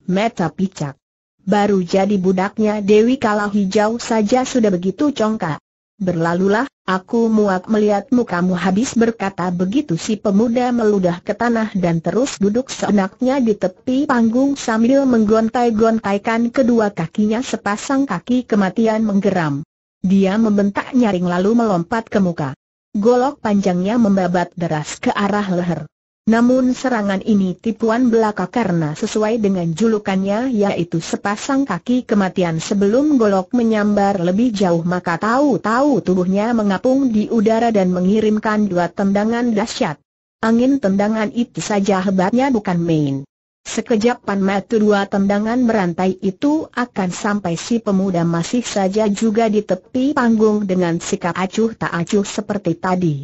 Meta picak. Baru jadi budaknya Dewi kalau Hijau saja sudah begitu congkak. Berlalulah Aku muak melihat mukamu habis berkata begitu si pemuda meludah ke tanah dan terus duduk seenaknya di tepi panggung sambil menggontai-gontaikan kedua kakinya sepasang kaki kematian menggeram. Dia membentak nyaring lalu melompat ke muka. Golok panjangnya membabat deras ke arah leher. Namun serangan ini tipuan belaka karena sesuai dengan julukannya yaitu sepasang kaki kematian sebelum golok menyambar lebih jauh maka tahu-tahu tubuhnya mengapung di udara dan mengirimkan dua tendangan dahsyat. Angin tendangan itu saja hebatnya bukan main. Sekejap mata dua tendangan berantai itu akan sampai si pemuda masih saja juga di tepi panggung dengan sikap acuh tak acuh seperti tadi.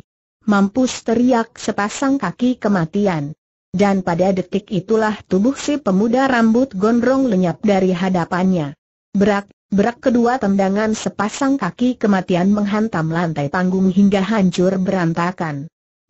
Mampus teriak sepasang kaki kematian. Dan pada detik itulah tubuh si pemuda rambut gondrong lenyap dari hadapannya. Berak, berak kedua tendangan sepasang kaki kematian menghantam lantai panggung hingga hancur berantakan.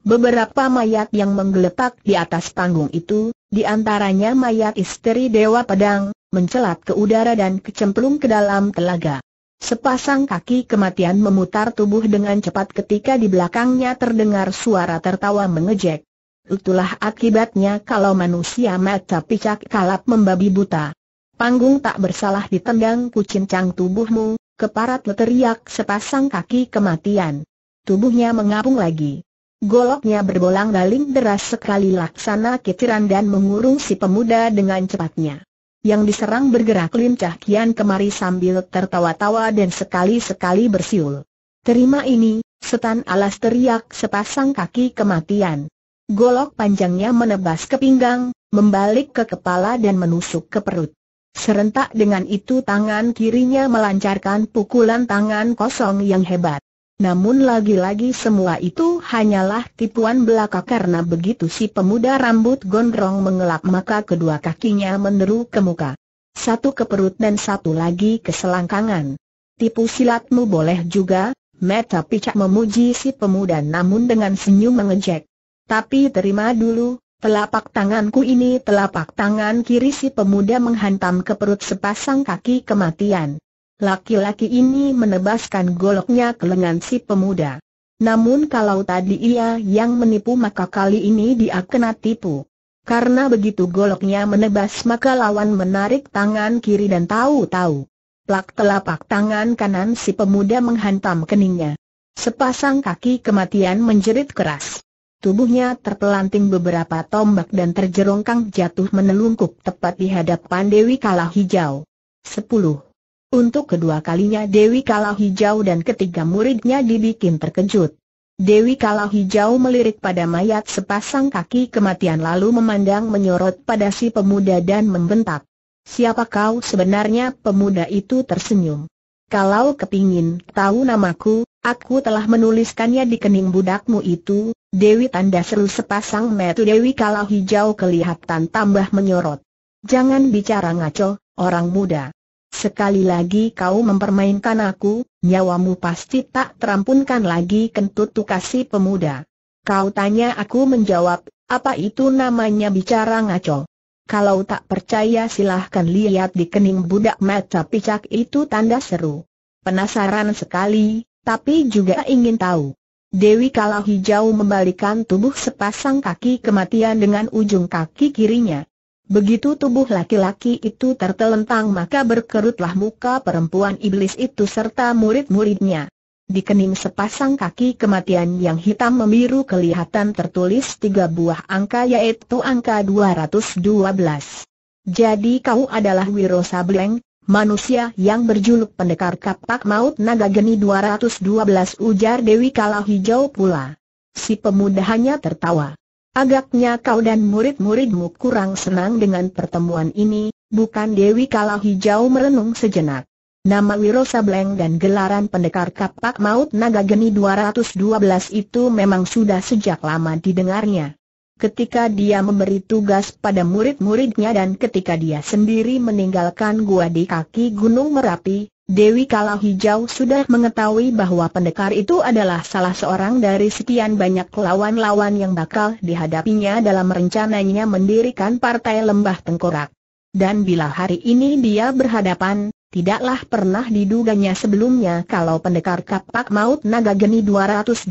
Beberapa mayat yang menggeletak di atas panggung itu, di antaranya mayat istri Dewa Pedang, mencelat ke udara dan kecemplung ke dalam telaga. Sepasang kaki kematian memutar tubuh dengan cepat ketika di belakangnya terdengar suara tertawa mengejek. Itulah akibatnya kalau manusia mata picak kalap membabi buta. Panggung tak bersalah ditendang kucincang tubuhmu, keparat leteriak sepasang kaki kematian. Tubuhnya mengapung lagi. Goloknya berbolang-baling deras sekali laksana kitiran dan mengurung si pemuda dengan cepatnya yang diserang bergerak lincah kian kemari sambil tertawa-tawa dan sekali-sekali bersiul. Terima ini, setan alas teriak sepasang kaki kematian. Golok panjangnya menebas ke pinggang, membalik ke kepala dan menusuk ke perut. Serentak dengan itu tangan kirinya melancarkan pukulan tangan kosong yang hebat. Namun lagi-lagi semua itu hanyalah tipuan belaka karena begitu si pemuda rambut gondrong mengelak maka kedua kakinya meneru ke muka. Satu ke perut dan satu lagi ke selangkangan. Tipu silatmu boleh juga, Meta Picak memuji si pemuda namun dengan senyum mengejek. Tapi terima dulu, telapak tanganku ini telapak tangan kiri si pemuda menghantam ke perut sepasang kaki kematian. Laki-laki ini menebaskan goloknya ke lengan si pemuda. Namun kalau tadi ia yang menipu maka kali ini dia kena tipu. Karena begitu goloknya menebas maka lawan menarik tangan kiri dan tahu-tahu. Plak telapak tangan kanan si pemuda menghantam keningnya. Sepasang kaki kematian menjerit keras. Tubuhnya terpelanting beberapa tombak dan terjerongkang jatuh menelungkup tepat di hadapan Dewi Kalah Hijau. 10. Untuk kedua kalinya Dewi Kalau Hijau dan ketiga muridnya dibikin terkejut. Dewi Kalau Hijau melirik pada mayat sepasang kaki kematian lalu memandang menyorot pada si pemuda dan membentak. Siapa kau sebenarnya pemuda itu tersenyum. Kalau kepingin tahu namaku, aku telah menuliskannya di kening budakmu itu, Dewi tanda seru sepasang metu Dewi Kalau Hijau kelihatan tambah menyorot. Jangan bicara ngaco, orang muda. Sekali lagi kau mempermainkan aku, nyawamu pasti tak terampunkan lagi kentut tukasi pemuda. Kau tanya aku menjawab, apa itu namanya bicara ngaco? Kalau tak percaya silahkan lihat di kening budak mata picak itu tanda seru. Penasaran sekali, tapi juga ingin tahu. Dewi kalau Hijau membalikan tubuh sepasang kaki kematian dengan ujung kaki kirinya. Begitu tubuh laki-laki itu tertelentang maka berkerutlah muka perempuan iblis itu serta murid-muridnya. Di kening sepasang kaki kematian yang hitam memiru kelihatan tertulis tiga buah angka yaitu angka 212. Jadi kau adalah Wiro Sableng, manusia yang berjuluk pendekar kapak maut naga geni 212 ujar Dewi Kala Hijau pula. Si pemuda hanya tertawa. Agaknya kau dan murid-muridmu kurang senang dengan pertemuan ini, bukan Dewi Kalah Hijau merenung sejenak. Nama Wiro Sableng dan gelaran pendekar kapak maut naga geni 212 itu memang sudah sejak lama didengarnya. Ketika dia memberi tugas pada murid-muridnya dan ketika dia sendiri meninggalkan gua di kaki Gunung Merapi, Dewi Kalah Hijau sudah mengetahui bahwa pendekar itu adalah salah seorang dari sekian banyak lawan-lawan yang bakal dihadapinya dalam rencananya mendirikan Partai Lembah Tengkorak. Dan bila hari ini dia berhadapan, tidaklah pernah diduganya sebelumnya kalau pendekar kapak maut naga geni 212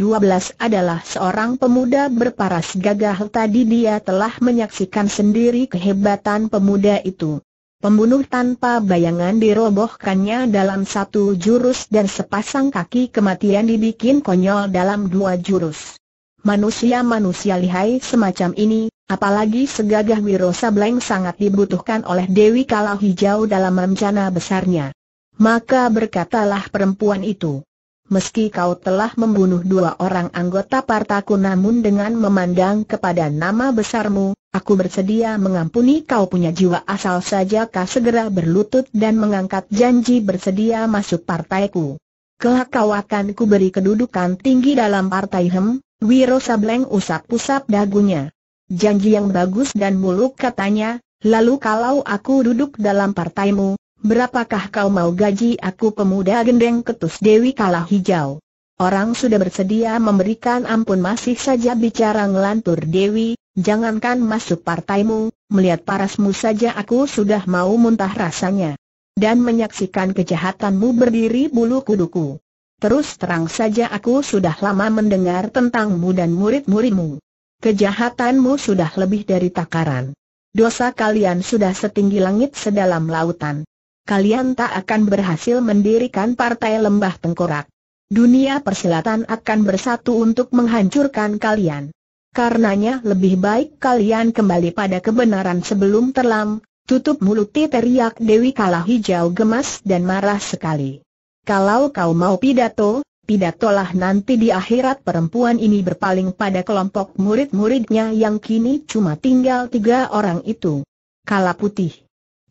adalah seorang pemuda berparas gagah tadi dia telah menyaksikan sendiri kehebatan pemuda itu. Pembunuh tanpa bayangan dirobohkannya dalam satu jurus dan sepasang kaki kematian dibikin konyol dalam dua jurus. Manusia-manusia lihai semacam ini, apalagi segagah Wiro Sableng sangat dibutuhkan oleh Dewi Kalau Hijau dalam rencana besarnya. Maka berkatalah perempuan itu. Meski kau telah membunuh dua orang anggota partaku namun dengan memandang kepada nama besarmu, Aku bersedia mengampuni kau punya jiwa asal saja kau segera berlutut dan mengangkat janji bersedia masuk partaiku. Kelak kau akan ku beri kedudukan tinggi dalam partai Hem, Wiro Sableng usap-usap dagunya. Janji yang bagus dan muluk katanya, lalu kalau aku duduk dalam partaimu, berapakah kau mau gaji aku pemuda gendeng ketus Dewi kalah hijau. Orang sudah bersedia memberikan ampun masih saja bicara ngelantur Dewi, Jangankan masuk partaimu, melihat parasmu saja aku sudah mau muntah rasanya. Dan menyaksikan kejahatanmu berdiri bulu kuduku. Terus terang saja aku sudah lama mendengar tentangmu dan murid-muridmu. Kejahatanmu sudah lebih dari takaran. Dosa kalian sudah setinggi langit sedalam lautan. Kalian tak akan berhasil mendirikan partai lembah tengkorak. Dunia persilatan akan bersatu untuk menghancurkan kalian. Karenanya lebih baik kalian kembali pada kebenaran sebelum terlam, tutup mulut teriak Dewi Kala Hijau gemas dan marah sekali. Kalau kau mau pidato, pidatolah nanti di akhirat perempuan ini berpaling pada kelompok murid-muridnya yang kini cuma tinggal tiga orang itu. Kala putih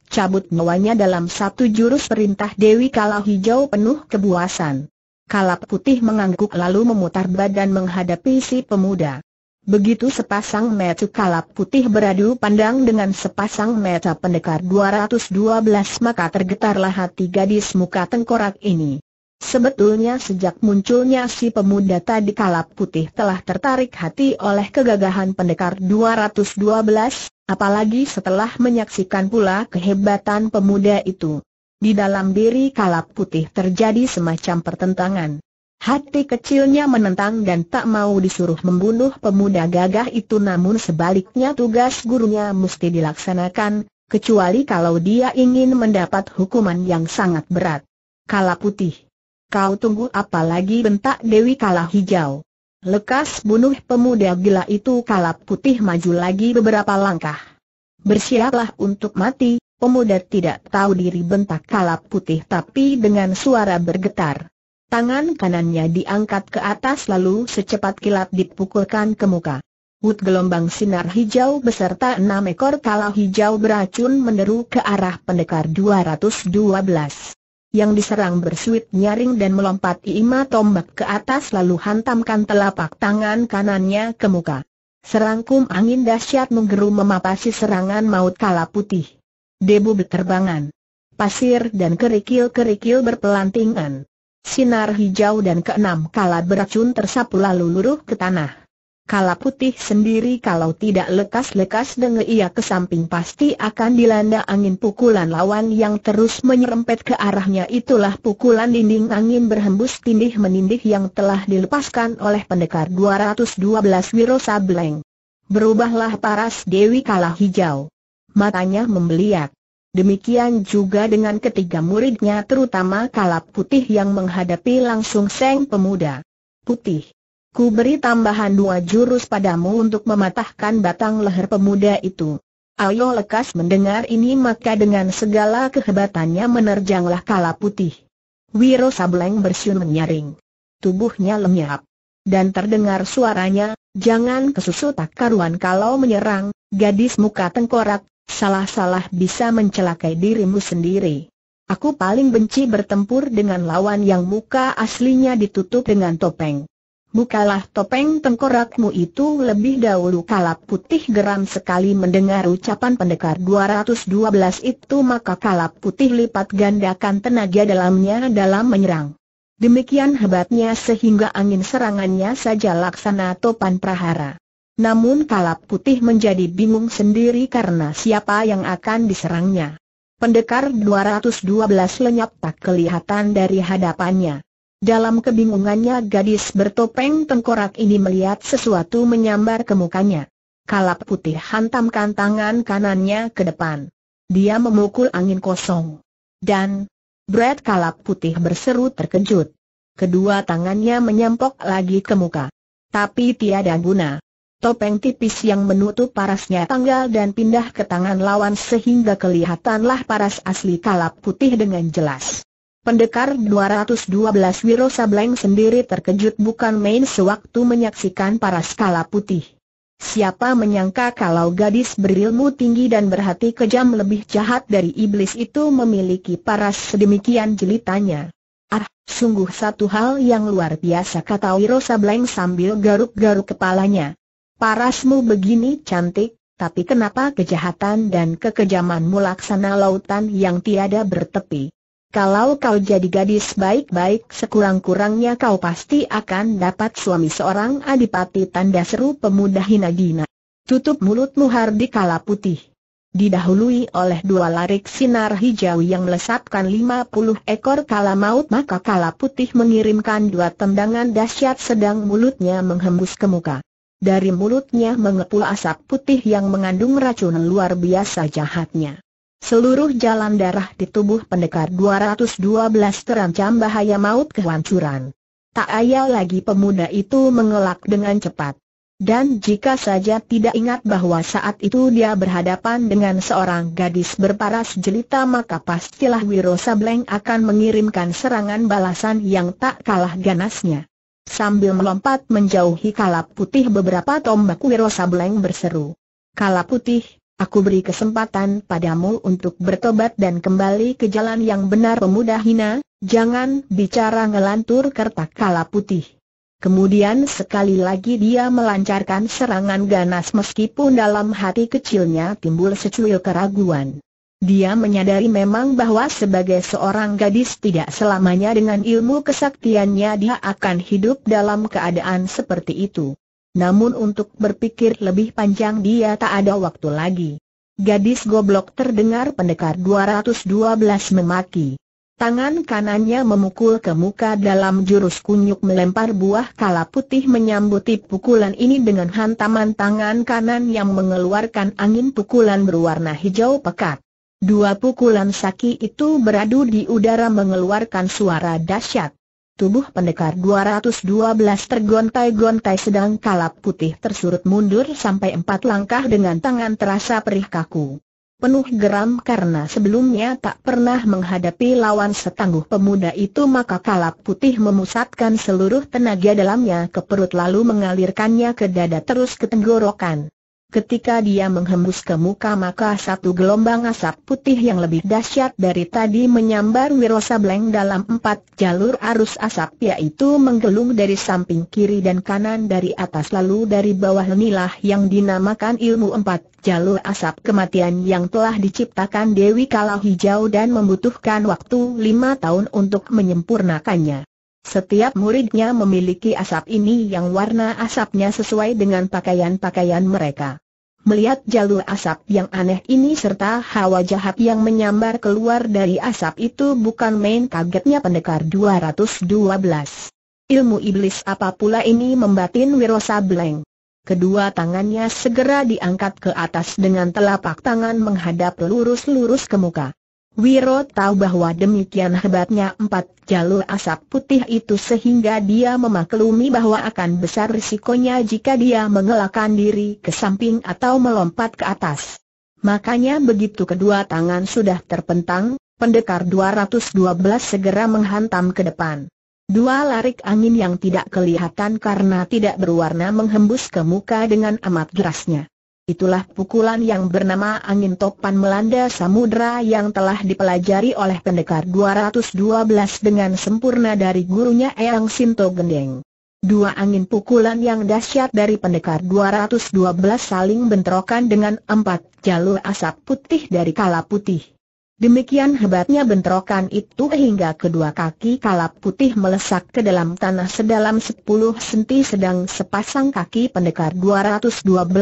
cabut nyawanya dalam satu jurus perintah Dewi Kala Hijau penuh kebuasan. Kala putih mengangguk lalu memutar badan menghadapi si pemuda. Begitu sepasang mata kalap putih beradu pandang dengan sepasang mata pendekar 212 maka tergetarlah hati gadis muka tengkorak ini. Sebetulnya sejak munculnya si pemuda tadi kalap putih telah tertarik hati oleh kegagahan pendekar 212, apalagi setelah menyaksikan pula kehebatan pemuda itu. Di dalam diri kalap putih terjadi semacam pertentangan. Hati kecilnya menentang dan tak mau disuruh membunuh pemuda gagah itu namun sebaliknya tugas gurunya mesti dilaksanakan, kecuali kalau dia ingin mendapat hukuman yang sangat berat. Kala putih. Kau tunggu apa lagi bentak Dewi Kala Hijau. Lekas bunuh pemuda gila itu Kala Putih maju lagi beberapa langkah. Bersiaplah untuk mati, pemuda tidak tahu diri bentak Kala Putih tapi dengan suara bergetar. Tangan kanannya diangkat ke atas lalu secepat kilat dipukulkan ke muka. Wut gelombang sinar hijau beserta enam ekor kala hijau beracun meneru ke arah pendekar 212. Yang diserang bersuit nyaring dan melompat Ima tombak ke atas lalu hantamkan telapak tangan kanannya ke muka. Serangkum angin dahsyat menggeru memapasi serangan maut kala putih. Debu berterbangan, Pasir dan kerikil-kerikil berpelantingan. Sinar hijau dan keenam kala beracun tersapu lalu luruh ke tanah. Kala putih sendiri kalau tidak lekas-lekas dengan ia ke samping pasti akan dilanda angin pukulan lawan yang terus menyerempet ke arahnya itulah pukulan dinding angin berhembus tindih menindih yang telah dilepaskan oleh pendekar 212 Wiro Sableng. Berubahlah paras Dewi kala hijau. Matanya membeliak. Demikian juga dengan ketiga muridnya terutama Kalap Putih yang menghadapi langsung Seng Pemuda. Putih. Ku beri tambahan dua jurus padamu untuk mematahkan batang leher pemuda itu. Ayo lekas mendengar ini maka dengan segala kehebatannya menerjanglah Kalap Putih. Wiro Sableng bersiun menyaring. Tubuhnya lenyap. Dan terdengar suaranya, jangan kesusut tak karuan kalau menyerang, gadis muka tengkorak, salah-salah bisa mencelakai dirimu sendiri. Aku paling benci bertempur dengan lawan yang muka aslinya ditutup dengan topeng. Bukalah topeng tengkorakmu itu lebih dahulu kalap putih geram sekali mendengar ucapan pendekar 212 itu maka kalap putih lipat gandakan tenaga dalamnya dalam menyerang. Demikian hebatnya sehingga angin serangannya saja laksana topan prahara. Namun Kalap Putih menjadi bingung sendiri karena siapa yang akan diserangnya. Pendekar 212 lenyap tak kelihatan dari hadapannya. Dalam kebingungannya gadis bertopeng tengkorak ini melihat sesuatu menyambar ke mukanya. Kalap putih hantamkan tangan kanannya ke depan. Dia memukul angin kosong. Dan, Brad kalap putih berseru terkejut. Kedua tangannya menyempok lagi ke muka. Tapi tiada guna. Topeng tipis yang menutup parasnya tanggal dan pindah ke tangan lawan sehingga kelihatanlah paras asli kalap putih dengan jelas. Pendekar 212 Wiro Sableng sendiri terkejut bukan main sewaktu menyaksikan paras kalap putih. Siapa menyangka kalau gadis berilmu tinggi dan berhati kejam lebih jahat dari iblis itu memiliki paras sedemikian jelitanya. Ah, sungguh satu hal yang luar biasa kata Wiro Sableng sambil garuk-garuk kepalanya. Parasmu begini cantik, tapi kenapa kejahatan dan kekejamanmu laksana lautan yang tiada bertepi? Kalau kau jadi gadis baik-baik sekurang-kurangnya kau pasti akan dapat suami seorang adipati tanda seru pemuda Hinagina. Tutup mulutmu kala putih. Didahului oleh dua larik sinar hijau yang melesatkan puluh ekor kala maut maka kala putih mengirimkan dua tendangan dahsyat sedang mulutnya menghembus ke muka. Dari mulutnya mengepul asap putih yang mengandung racun luar biasa jahatnya. Seluruh jalan darah di tubuh pendekar 212 terancam bahaya maut kehancuran. Tak ayal lagi pemuda itu mengelak dengan cepat. Dan jika saja tidak ingat bahwa saat itu dia berhadapan dengan seorang gadis berparas jelita maka pastilah Wiro Sableng akan mengirimkan serangan balasan yang tak kalah ganasnya. Sambil melompat menjauhi kalap putih beberapa tombak Wiro Sableng berseru. "Kalap putih, aku beri kesempatan padamu untuk bertobat dan kembali ke jalan yang benar pemuda hina, jangan bicara ngelantur kertak kalap putih. Kemudian sekali lagi dia melancarkan serangan ganas meskipun dalam hati kecilnya timbul secuil keraguan. Dia menyadari memang bahwa sebagai seorang gadis tidak selamanya dengan ilmu kesaktiannya dia akan hidup dalam keadaan seperti itu. Namun untuk berpikir lebih panjang dia tak ada waktu lagi. Gadis goblok terdengar pendekar 212 memaki. Tangan kanannya memukul ke muka dalam jurus kunyuk melempar buah kala putih menyambuti pukulan ini dengan hantaman tangan kanan yang mengeluarkan angin pukulan berwarna hijau pekat. Dua pukulan saki itu beradu di udara mengeluarkan suara dahsyat. Tubuh pendekar 212 tergontai-gontai sedang kalap putih tersurut mundur sampai empat langkah dengan tangan terasa perih kaku. Penuh geram karena sebelumnya tak pernah menghadapi lawan setangguh pemuda itu maka kalap putih memusatkan seluruh tenaga dalamnya ke perut lalu mengalirkannya ke dada terus ke tenggorokan. Ketika dia menghembus ke muka maka satu gelombang asap putih yang lebih dahsyat dari tadi menyambar Bleng dalam empat jalur arus asap yaitu menggelung dari samping kiri dan kanan dari atas lalu dari bawah inilah yang dinamakan ilmu empat jalur asap kematian yang telah diciptakan Dewi Kalah Hijau dan membutuhkan waktu lima tahun untuk menyempurnakannya. Setiap muridnya memiliki asap ini yang warna asapnya sesuai dengan pakaian-pakaian mereka. Melihat jalur asap yang aneh ini serta hawa jahat yang menyambar keluar dari asap itu bukan main kagetnya pendekar 212. Ilmu iblis apa pula ini membatin Wirosa Bleng. Kedua tangannya segera diangkat ke atas dengan telapak tangan menghadap lurus-lurus ke muka. Wiro tahu bahwa demikian hebatnya empat jalur asap putih itu sehingga dia memaklumi bahwa akan besar risikonya jika dia mengelakkan diri ke samping atau melompat ke atas. Makanya begitu kedua tangan sudah terpentang, pendekar 212 segera menghantam ke depan. Dua larik angin yang tidak kelihatan karena tidak berwarna menghembus ke muka dengan amat derasnya. Itulah pukulan yang bernama angin topan melanda samudra yang telah dipelajari oleh pendekar 212 dengan sempurna dari gurunya Eyang Sinto Gendeng. Dua angin pukulan yang dahsyat dari pendekar 212 saling bentrokan dengan empat jalur asap putih dari kala putih. Demikian hebatnya bentrokan itu hingga kedua kaki kalap putih melesak ke dalam tanah sedalam 10 senti sedang sepasang kaki pendekar 212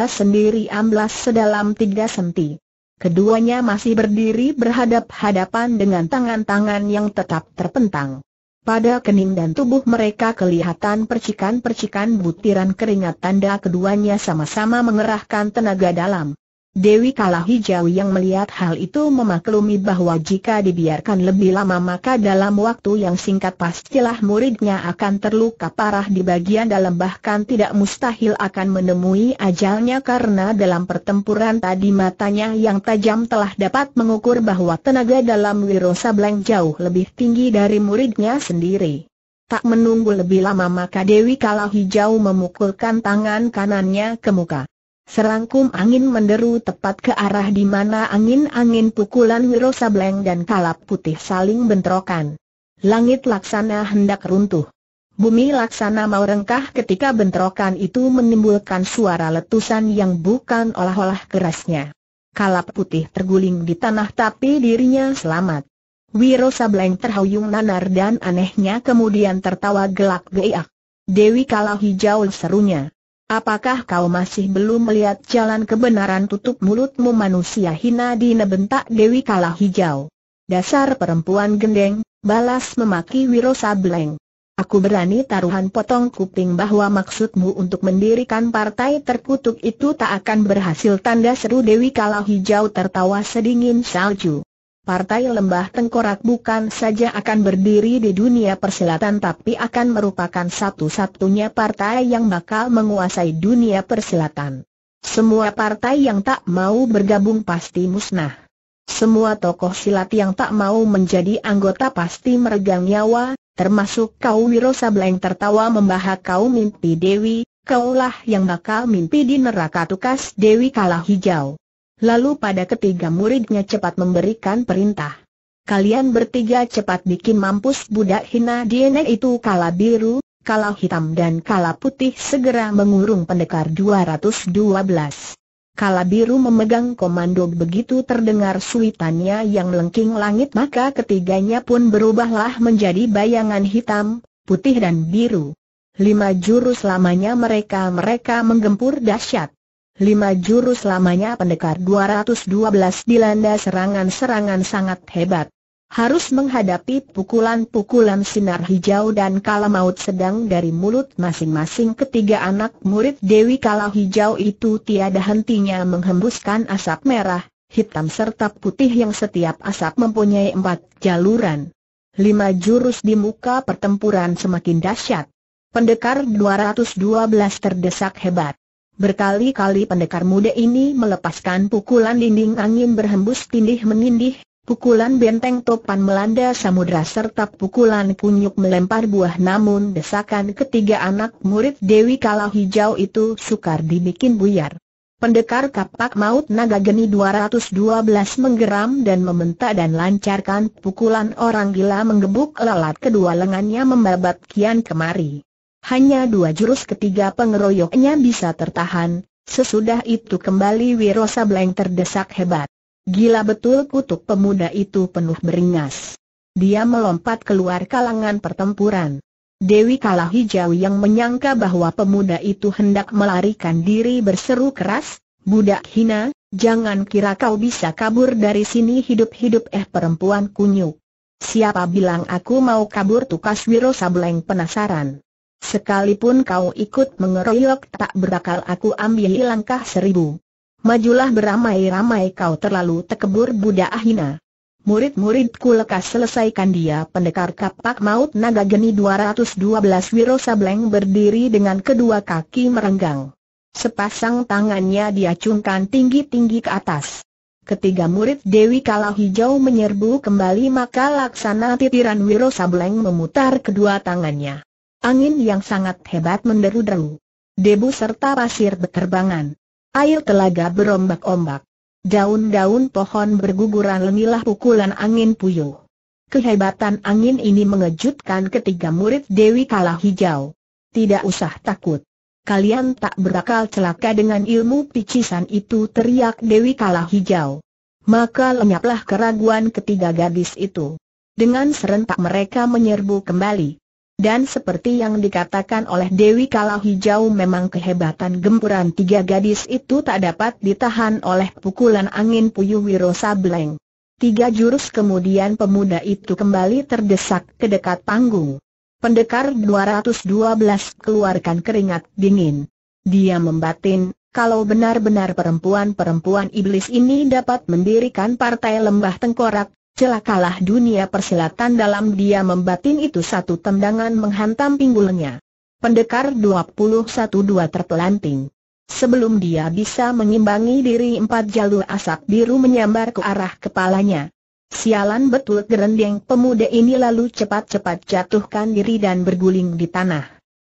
sendiri amblas sedalam 3 senti. Keduanya masih berdiri berhadap-hadapan dengan tangan-tangan yang tetap terpentang. Pada kening dan tubuh mereka kelihatan percikan-percikan butiran keringat tanda keduanya sama-sama mengerahkan tenaga dalam. Dewi Kalah Hijau yang melihat hal itu memaklumi bahwa jika dibiarkan lebih lama maka dalam waktu yang singkat pastilah muridnya akan terluka parah di bagian dalam bahkan tidak mustahil akan menemui ajalnya karena dalam pertempuran tadi matanya yang tajam telah dapat mengukur bahwa tenaga dalam Wirosa Sableng jauh lebih tinggi dari muridnya sendiri. Tak menunggu lebih lama maka Dewi Kalah Hijau memukulkan tangan kanannya ke muka. Serangkum angin menderu tepat ke arah di mana angin-angin pukulan Wiro Sableng dan Kalap Putih saling bentrokan. Langit laksana hendak runtuh. Bumi laksana mau rengkah ketika bentrokan itu menimbulkan suara letusan yang bukan olah-olah kerasnya. Kalap putih terguling di tanah tapi dirinya selamat. Wiro Sableng terhuyung nanar dan anehnya kemudian tertawa gelak-geiak. Dewi kalah Hijau serunya. Apakah kau masih belum melihat jalan kebenaran tutup mulutmu manusia hina di nebentak Dewi Kalah Hijau? Dasar perempuan gendeng, balas memaki Wiro Sableng. Aku berani taruhan potong kuping bahwa maksudmu untuk mendirikan partai terkutuk itu tak akan berhasil tanda seru Dewi Kalah Hijau tertawa sedingin salju. Partai Lembah Tengkorak bukan saja akan berdiri di dunia persilatan tapi akan merupakan satu-satunya partai yang bakal menguasai dunia persilatan. Semua partai yang tak mau bergabung pasti musnah. Semua tokoh silat yang tak mau menjadi anggota pasti meregang nyawa, termasuk kau Wiro Sableng tertawa membahak kau mimpi Dewi, kaulah yang bakal mimpi di neraka tukas Dewi Kalah Hijau. Lalu pada ketiga muridnya cepat memberikan perintah. Kalian bertiga cepat bikin mampus budak hina DNA itu kala biru, kala hitam dan kala putih segera mengurung pendekar 212. Kala biru memegang komando begitu terdengar suitannya yang melengking langit maka ketiganya pun berubahlah menjadi bayangan hitam, putih dan biru. Lima jurus lamanya mereka-mereka menggempur dahsyat. Lima jurus lamanya pendekar 212 dilanda serangan-serangan sangat hebat. Harus menghadapi pukulan-pukulan sinar hijau dan kala maut sedang dari mulut masing-masing ketiga anak murid Dewi Kalah Hijau itu tiada hentinya menghembuskan asap merah, hitam serta putih yang setiap asap mempunyai empat jaluran. Lima jurus di muka pertempuran semakin dahsyat. Pendekar 212 terdesak hebat. Berkali-kali pendekar muda ini melepaskan pukulan dinding angin berhembus tindih menindih, pukulan benteng topan melanda samudra serta pukulan kunyuk melempar buah namun desakan ketiga anak murid Dewi Kalah Hijau itu sukar dibikin buyar. Pendekar kapak maut naga geni 212 menggeram dan membentak dan lancarkan pukulan orang gila menggebuk lalat kedua lengannya membabat kian kemari. Hanya dua jurus ketiga pengeroyoknya bisa tertahan, sesudah itu kembali Wiro Sableng terdesak hebat. Gila betul kutuk pemuda itu penuh beringas. Dia melompat keluar kalangan pertempuran. Dewi Kalah Hijau yang menyangka bahwa pemuda itu hendak melarikan diri berseru keras, Budak hina, jangan kira kau bisa kabur dari sini hidup-hidup eh perempuan kunyuk. Siapa bilang aku mau kabur tukas Wiro Sableng penasaran. Sekalipun kau ikut mengeroyok tak berakal aku ambil langkah seribu. Majulah beramai-ramai kau terlalu tekebur budak ahina. Murid-muridku lekas selesaikan dia pendekar kapak maut naga geni 212 Wiro Sableng berdiri dengan kedua kaki merenggang. Sepasang tangannya diacungkan tinggi-tinggi ke atas. Ketiga murid Dewi Kalau Hijau menyerbu kembali maka laksana titiran Wiro Sableng memutar kedua tangannya. Angin yang sangat hebat menderu-deru. Debu serta pasir berterbangan. Air telaga berombak-ombak. Daun-daun pohon berguguran lenilah pukulan angin puyuh. Kehebatan angin ini mengejutkan ketiga murid Dewi Kalah Hijau. Tidak usah takut. Kalian tak berakal celaka dengan ilmu picisan itu teriak Dewi Kalah Hijau. Maka lenyaplah keraguan ketiga gadis itu. Dengan serentak mereka menyerbu kembali. Dan seperti yang dikatakan oleh Dewi Kalau Hijau memang kehebatan gempuran tiga gadis itu tak dapat ditahan oleh pukulan angin puyuh Wiro Sableng. Tiga jurus kemudian pemuda itu kembali terdesak ke dekat panggung. Pendekar 212 keluarkan keringat dingin. Dia membatin, kalau benar-benar perempuan-perempuan iblis ini dapat mendirikan partai lembah tengkorak, celakalah dunia persilatan dalam dia membatin itu satu tendangan menghantam pinggulnya. Pendekar 212 2 terpelanting. Sebelum dia bisa mengimbangi diri empat jalur asap biru menyambar ke arah kepalanya. Sialan betul gerendeng pemuda ini lalu cepat-cepat jatuhkan diri dan berguling di tanah.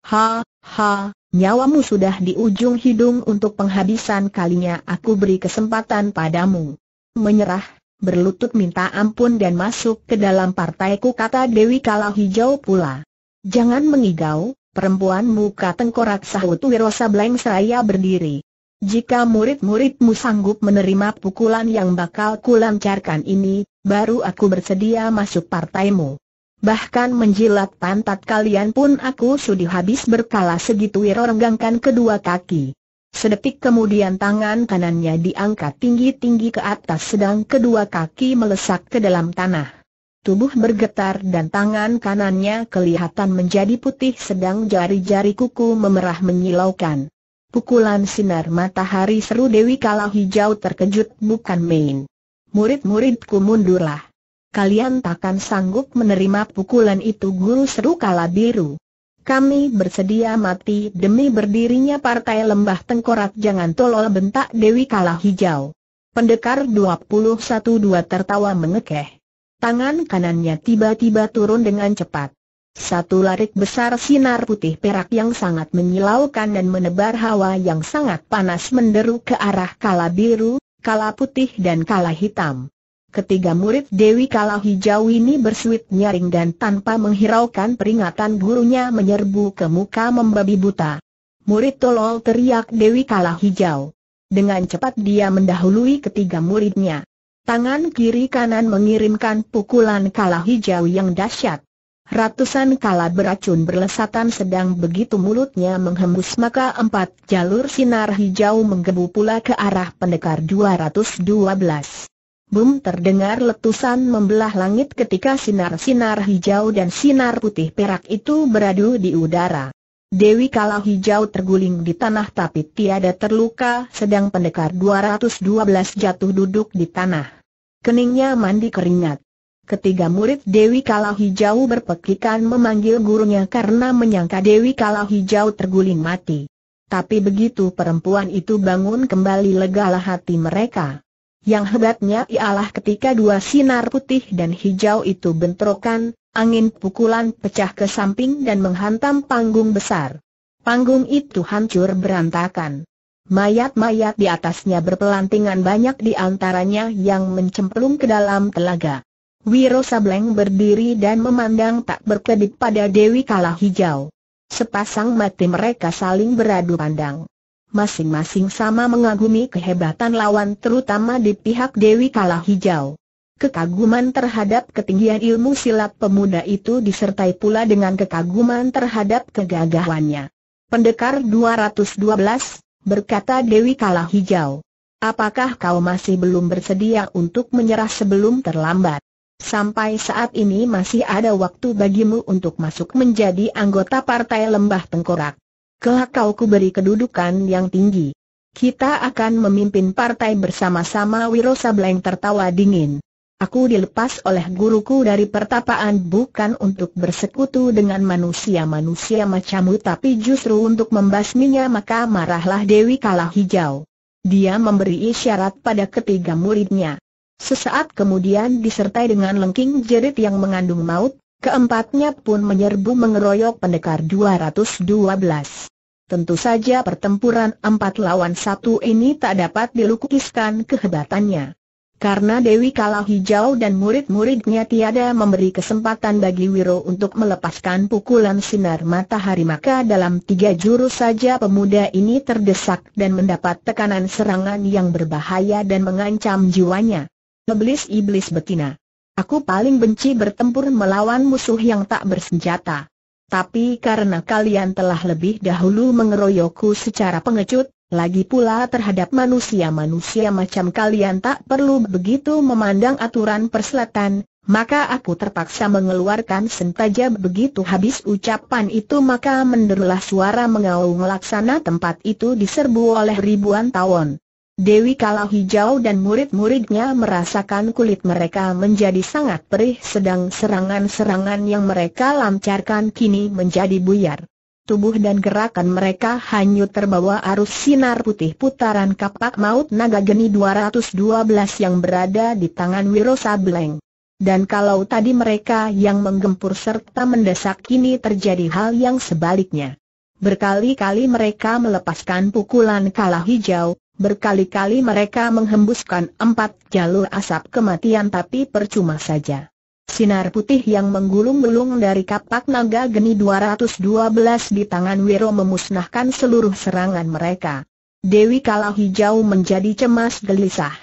Ha, ha, nyawamu sudah di ujung hidung untuk penghabisan kalinya aku beri kesempatan padamu. Menyerah, berlutut minta ampun dan masuk ke dalam partaiku kata Dewi Kala Hijau pula. Jangan mengigau, perempuan muka tengkorak sahut Wirosa Bleng seraya berdiri. Jika murid-muridmu sanggup menerima pukulan yang bakal kulancarkan ini, baru aku bersedia masuk partaimu. Bahkan menjilat pantat kalian pun aku sudah habis berkala segitu Wiro renggangkan kedua kaki. Sedetik kemudian tangan kanannya diangkat tinggi-tinggi ke atas sedang kedua kaki melesak ke dalam tanah. Tubuh bergetar dan tangan kanannya kelihatan menjadi putih sedang jari-jari kuku memerah menyilaukan. Pukulan sinar matahari seru Dewi Kala Hijau terkejut bukan main. Murid-muridku mundurlah. Kalian takkan sanggup menerima pukulan itu guru seru kala biru. Kami bersedia mati demi berdirinya Partai Lembah Tengkorak jangan tolol bentak Dewi Kalah Hijau. Pendekar 21 tertawa mengekeh. Tangan kanannya tiba-tiba turun dengan cepat. Satu larik besar sinar putih perak yang sangat menyilaukan dan menebar hawa yang sangat panas menderu ke arah kala biru, kala putih dan kala hitam. Ketiga murid Dewi Kala Hijau ini bersuit nyaring dan tanpa menghiraukan peringatan gurunya menyerbu ke muka membabi buta. Murid tolol teriak Dewi Kala Hijau. Dengan cepat dia mendahului ketiga muridnya. Tangan kiri kanan mengirimkan pukulan kala hijau yang dahsyat. Ratusan kala beracun berlesatan sedang begitu mulutnya menghembus maka empat jalur sinar hijau menggebu pula ke arah pendekar 212. Bum terdengar letusan membelah langit ketika sinar-sinar hijau dan sinar putih perak itu beradu di udara. Dewi Kala Hijau terguling di tanah tapi tiada terluka sedang pendekar 212 jatuh duduk di tanah. Keningnya mandi keringat. Ketiga murid Dewi Kala Hijau berpekikan memanggil gurunya karena menyangka Dewi Kala Hijau terguling mati. Tapi begitu perempuan itu bangun kembali legalah hati mereka. Yang hebatnya ialah ketika dua sinar putih dan hijau itu bentrokan, angin pukulan pecah ke samping dan menghantam panggung besar. Panggung itu hancur berantakan. Mayat-mayat di atasnya berpelantingan banyak di antaranya yang mencemplung ke dalam telaga. Wiro Sableng berdiri dan memandang tak berkedip pada Dewi Kalah Hijau. Sepasang mati mereka saling beradu pandang masing-masing sama mengagumi kehebatan lawan terutama di pihak Dewi Kalah Hijau. Kekaguman terhadap ketinggian ilmu silat pemuda itu disertai pula dengan kekaguman terhadap kegagahannya. Pendekar 212, berkata Dewi Kalah Hijau. Apakah kau masih belum bersedia untuk menyerah sebelum terlambat? Sampai saat ini masih ada waktu bagimu untuk masuk menjadi anggota Partai Lembah Tengkorak kelak kau beri kedudukan yang tinggi. Kita akan memimpin partai bersama-sama Wiro Sableng tertawa dingin. Aku dilepas oleh guruku dari pertapaan bukan untuk bersekutu dengan manusia-manusia macammu tapi justru untuk membasminya maka marahlah Dewi Kalah Hijau. Dia memberi isyarat pada ketiga muridnya. Sesaat kemudian disertai dengan lengking jerit yang mengandung maut, keempatnya pun menyerbu mengeroyok pendekar 212. Tentu saja pertempuran empat lawan satu ini tak dapat dilukiskan kehebatannya. Karena Dewi Kalah Hijau dan murid-muridnya tiada memberi kesempatan bagi Wiro untuk melepaskan pukulan sinar matahari maka dalam tiga jurus saja pemuda ini terdesak dan mendapat tekanan serangan yang berbahaya dan mengancam jiwanya. Iblis-iblis betina. Aku paling benci bertempur melawan musuh yang tak bersenjata. Tapi karena kalian telah lebih dahulu mengeroyokku secara pengecut, lagi pula terhadap manusia-manusia macam kalian tak perlu begitu memandang aturan perselatan, maka aku terpaksa mengeluarkan sentaja begitu habis ucapan itu maka menderulah suara mengaung laksana tempat itu diserbu oleh ribuan tawon. Dewi Kala Hijau dan murid-muridnya merasakan kulit mereka menjadi sangat perih sedang serangan-serangan yang mereka lancarkan kini menjadi buyar. Tubuh dan gerakan mereka hanyut terbawa arus sinar putih putaran kapak maut naga geni 212 yang berada di tangan Wiro Sableng. Dan kalau tadi mereka yang menggempur serta mendesak kini terjadi hal yang sebaliknya. Berkali-kali mereka melepaskan pukulan kalah hijau, Berkali-kali mereka menghembuskan empat jalur asap kematian tapi percuma saja. Sinar putih yang menggulung-gulung dari kapak naga geni 212 di tangan Wiro memusnahkan seluruh serangan mereka. Dewi kalah Hijau menjadi cemas gelisah.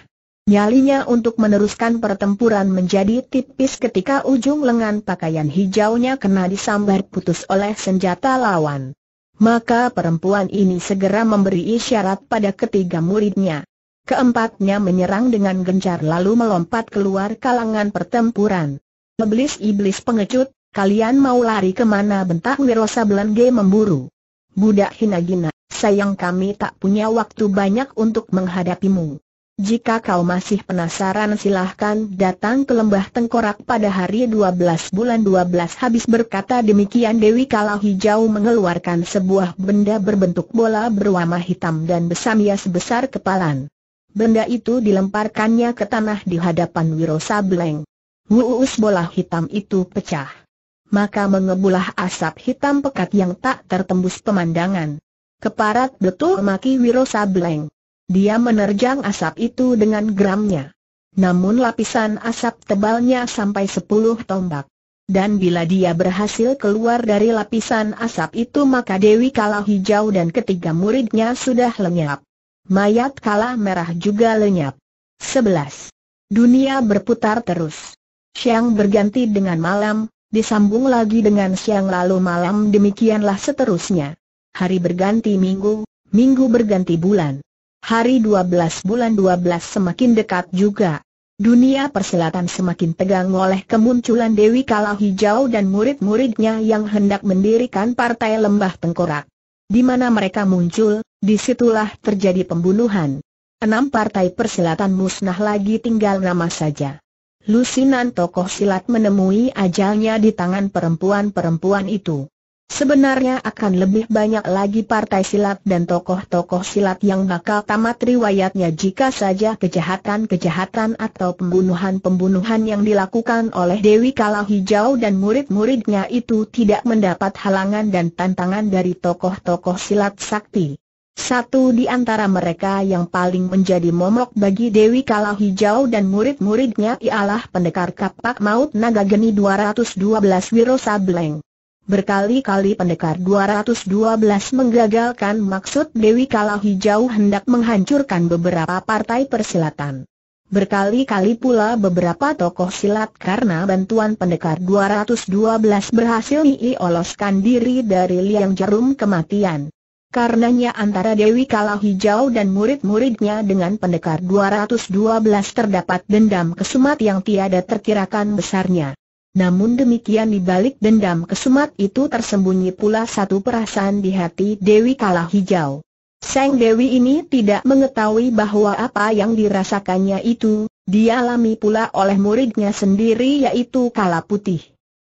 Nyalinya untuk meneruskan pertempuran menjadi tipis ketika ujung lengan pakaian hijaunya kena disambar putus oleh senjata lawan. Maka perempuan ini segera memberi isyarat pada ketiga muridnya. Keempatnya menyerang dengan gencar lalu melompat keluar kalangan pertempuran. Iblis-iblis pengecut, kalian mau lari kemana bentak Wirosa Belenge memburu. Budak Hinagina, sayang kami tak punya waktu banyak untuk menghadapimu. Jika kau masih penasaran silahkan datang ke lembah tengkorak pada hari 12 bulan 12 Habis berkata demikian Dewi Kala Hijau mengeluarkan sebuah benda berbentuk bola berwarna hitam dan besamia sebesar kepalan Benda itu dilemparkannya ke tanah di hadapan Wiro Sableng Wuus bola hitam itu pecah Maka mengebulah asap hitam pekat yang tak tertembus pemandangan Keparat betul maki Wiro Sableng dia menerjang asap itu dengan geramnya. Namun lapisan asap tebalnya sampai sepuluh tombak. Dan bila dia berhasil keluar dari lapisan asap itu maka Dewi Kalah Hijau dan ketiga muridnya sudah lenyap. Mayat Kalah Merah juga lenyap. 11. Dunia berputar terus. Siang berganti dengan malam, disambung lagi dengan siang lalu malam demikianlah seterusnya. Hari berganti minggu, minggu berganti bulan. Hari 12 bulan 12 semakin dekat juga. Dunia persilatan semakin tegang oleh kemunculan Dewi Kala Hijau dan murid-muridnya yang hendak mendirikan Partai Lembah Tengkorak. Di mana mereka muncul, disitulah terjadi pembunuhan. Enam partai persilatan musnah lagi tinggal nama saja. Lusinan tokoh silat menemui ajalnya di tangan perempuan-perempuan itu. Sebenarnya akan lebih banyak lagi partai silat dan tokoh-tokoh silat yang bakal tamat riwayatnya jika saja kejahatan-kejahatan atau pembunuhan-pembunuhan yang dilakukan oleh Dewi Kala Hijau dan murid-muridnya itu tidak mendapat halangan dan tantangan dari tokoh-tokoh silat sakti. Satu di antara mereka yang paling menjadi momok bagi Dewi Kala Hijau dan murid-muridnya ialah pendekar kapak maut naga geni 212 Wiro Sableng. Berkali-kali pendekar 212 menggagalkan maksud Dewi Kala Hijau hendak menghancurkan beberapa partai persilatan. Berkali-kali pula beberapa tokoh silat karena bantuan pendekar 212 berhasil dioloskan diri dari liang jarum kematian. Karenanya antara Dewi Kala Hijau dan murid-muridnya dengan pendekar 212 terdapat dendam kesumat yang tiada terkirakan besarnya. Namun demikian di balik dendam kesumat itu tersembunyi pula satu perasaan di hati Dewi Kalah Hijau. Sang Dewi ini tidak mengetahui bahwa apa yang dirasakannya itu, dialami pula oleh muridnya sendiri yaitu Kala Putih.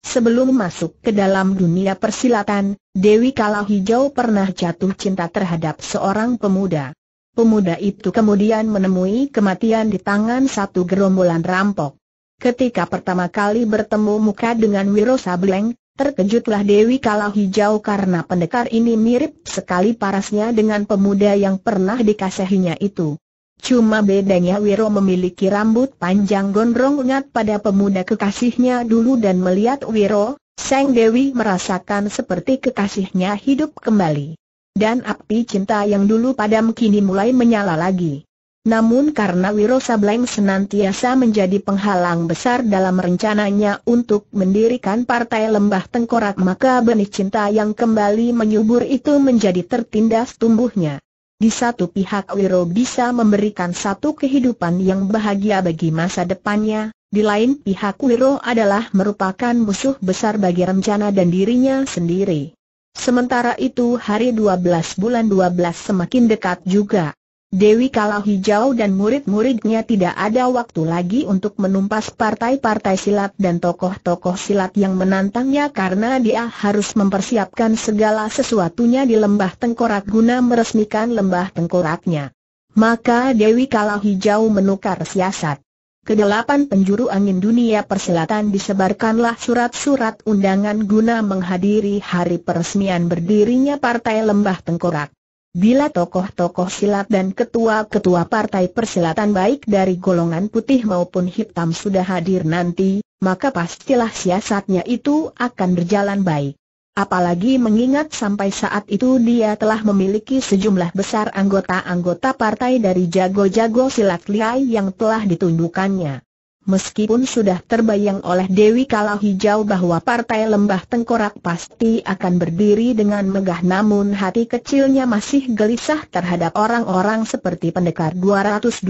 Sebelum masuk ke dalam dunia persilatan, Dewi Kala Hijau pernah jatuh cinta terhadap seorang pemuda. Pemuda itu kemudian menemui kematian di tangan satu gerombolan rampok. Ketika pertama kali bertemu muka dengan Wiro Sableng, terkejutlah Dewi Kalau Hijau karena pendekar ini mirip sekali parasnya dengan pemuda yang pernah dikasihinya itu. Cuma bedanya Wiro memiliki rambut panjang gondrong ingat pada pemuda kekasihnya dulu dan melihat Wiro, Seng Dewi merasakan seperti kekasihnya hidup kembali. Dan api cinta yang dulu padam kini mulai menyala lagi. Namun karena Wiro Sableng senantiasa menjadi penghalang besar dalam rencananya untuk mendirikan Partai Lembah Tengkorak maka benih cinta yang kembali menyubur itu menjadi tertindas tumbuhnya. Di satu pihak Wiro bisa memberikan satu kehidupan yang bahagia bagi masa depannya, di lain pihak Wiro adalah merupakan musuh besar bagi rencana dan dirinya sendiri. Sementara itu hari 12 bulan 12 semakin dekat juga. Dewi Kalau Hijau dan murid-muridnya tidak ada waktu lagi untuk menumpas partai-partai silat dan tokoh-tokoh silat yang menantangnya karena dia harus mempersiapkan segala sesuatunya di lembah tengkorak guna meresmikan lembah tengkoraknya. Maka Dewi Kalau Hijau menukar siasat. Kedelapan penjuru angin dunia persilatan disebarkanlah surat-surat undangan guna menghadiri hari peresmian berdirinya Partai Lembah Tengkorak. Bila tokoh-tokoh silat dan ketua-ketua partai persilatan baik dari golongan putih maupun hitam sudah hadir nanti, maka pastilah siasatnya itu akan berjalan baik. Apalagi mengingat sampai saat itu dia telah memiliki sejumlah besar anggota-anggota partai dari jago-jago silat liai yang telah ditundukannya. Meskipun sudah terbayang oleh Dewi Kala Hijau bahwa Partai Lembah Tengkorak pasti akan berdiri dengan megah namun hati kecilnya masih gelisah terhadap orang-orang seperti pendekar 212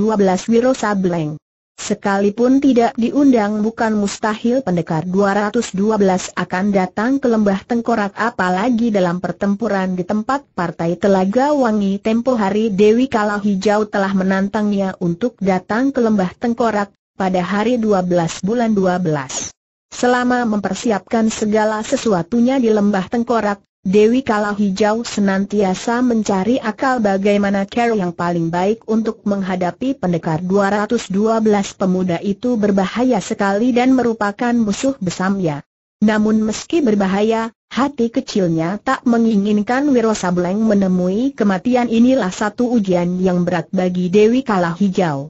Wiro Sableng. Sekalipun tidak diundang bukan mustahil pendekar 212 akan datang ke lembah tengkorak apalagi dalam pertempuran di tempat Partai Telaga Wangi tempo hari Dewi Kala Hijau telah menantangnya untuk datang ke lembah tengkorak pada hari 12 bulan 12. Selama mempersiapkan segala sesuatunya di lembah tengkorak, Dewi Kala Hijau senantiasa mencari akal bagaimana cara yang paling baik untuk menghadapi pendekar 212 pemuda itu berbahaya sekali dan merupakan musuh besamnya. Namun meski berbahaya, hati kecilnya tak menginginkan Wiro Sableng menemui kematian inilah satu ujian yang berat bagi Dewi Kala Hijau.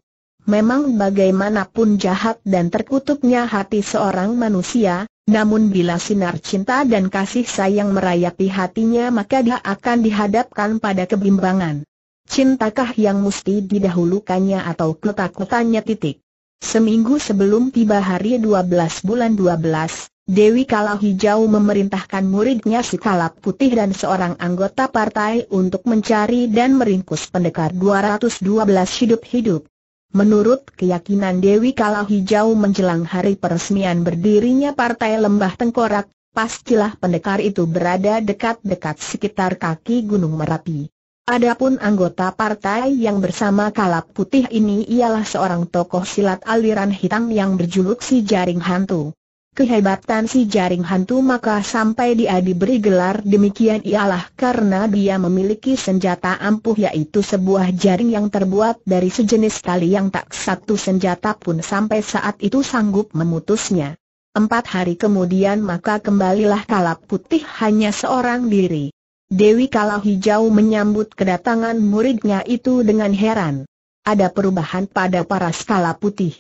Memang bagaimanapun jahat dan terkutuknya hati seorang manusia, namun bila sinar cinta dan kasih sayang merayapi hatinya maka dia akan dihadapkan pada kebimbangan. Cintakah yang mesti didahulukannya atau ketakutannya titik. Seminggu sebelum tiba hari 12 bulan 12, Dewi Kalah Hijau memerintahkan muridnya si Kalap Putih dan seorang anggota partai untuk mencari dan meringkus pendekar 212 hidup-hidup. Menurut keyakinan Dewi Kala Hijau menjelang hari peresmian berdirinya Partai Lembah Tengkorak, pastilah pendekar itu berada dekat-dekat sekitar kaki Gunung Merapi. Adapun anggota partai yang bersama Kalap Putih ini ialah seorang tokoh silat aliran hitam yang berjuluk si Jaring Hantu. Kehebatan si jaring hantu maka sampai dia diberi gelar demikian ialah karena dia memiliki senjata ampuh yaitu sebuah jaring yang terbuat dari sejenis tali yang tak satu senjata pun sampai saat itu sanggup memutusnya. Empat hari kemudian maka kembalilah kalap putih hanya seorang diri. Dewi Kalau Hijau menyambut kedatangan muridnya itu dengan heran. Ada perubahan pada para skala putih.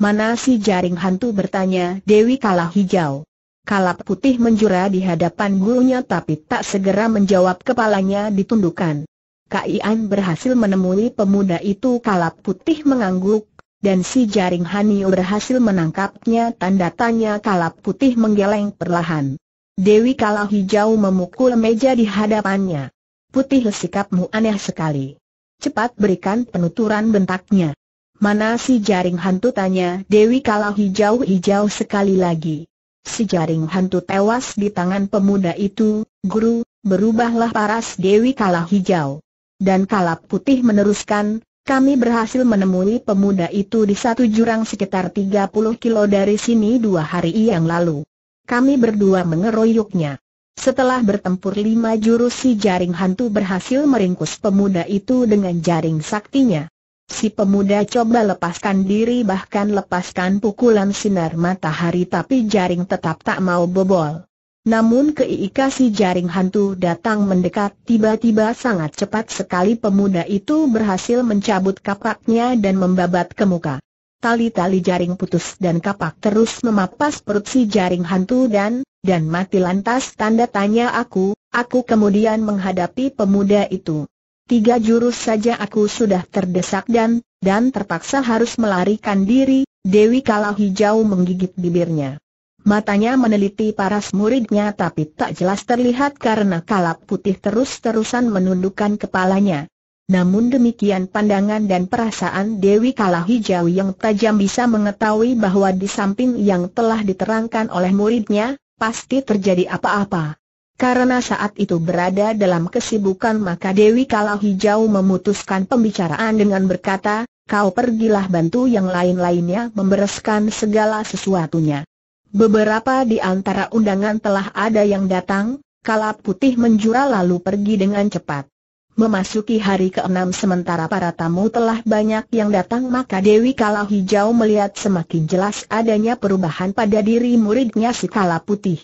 Mana si jaring hantu bertanya Dewi Kalah Hijau. Kalap putih menjura di hadapan gurunya tapi tak segera menjawab kepalanya ditundukkan. Kaian berhasil menemui pemuda itu kalap putih mengangguk, dan si jaring hanyu berhasil menangkapnya tanda tanya kalap putih menggeleng perlahan. Dewi Kalah Hijau memukul meja di hadapannya. Putih sikapmu aneh sekali. Cepat berikan penuturan bentaknya. Mana si jaring hantu tanya Dewi kalau hijau-hijau sekali lagi. Si jaring hantu tewas di tangan pemuda itu, guru, berubahlah paras Dewi kalah hijau. Dan kalap putih meneruskan, kami berhasil menemui pemuda itu di satu jurang sekitar 30 kilo dari sini dua hari yang lalu. Kami berdua mengeroyoknya. Setelah bertempur lima jurus si jaring hantu berhasil meringkus pemuda itu dengan jaring saktinya. Si pemuda coba lepaskan diri bahkan lepaskan pukulan sinar matahari tapi jaring tetap tak mau bobol. Namun keika si jaring hantu datang mendekat tiba-tiba sangat cepat sekali pemuda itu berhasil mencabut kapaknya dan membabat ke muka. Tali-tali jaring putus dan kapak terus memapas perut si jaring hantu dan, dan mati lantas tanda tanya aku, aku kemudian menghadapi pemuda itu tiga jurus saja aku sudah terdesak dan, dan terpaksa harus melarikan diri, Dewi Kalahi Hijau menggigit bibirnya. Matanya meneliti paras muridnya tapi tak jelas terlihat karena kalap putih terus-terusan menundukkan kepalanya. Namun demikian pandangan dan perasaan Dewi Kalahi Hijau yang tajam bisa mengetahui bahwa di samping yang telah diterangkan oleh muridnya, pasti terjadi apa-apa. Karena saat itu berada dalam kesibukan maka Dewi Kalah Hijau memutuskan pembicaraan dengan berkata, kau pergilah bantu yang lain-lainnya membereskan segala sesuatunya. Beberapa di antara undangan telah ada yang datang, Kalap Putih menjura lalu pergi dengan cepat. Memasuki hari keenam sementara para tamu telah banyak yang datang maka Dewi Kalah Hijau melihat semakin jelas adanya perubahan pada diri muridnya si Kalap Putih.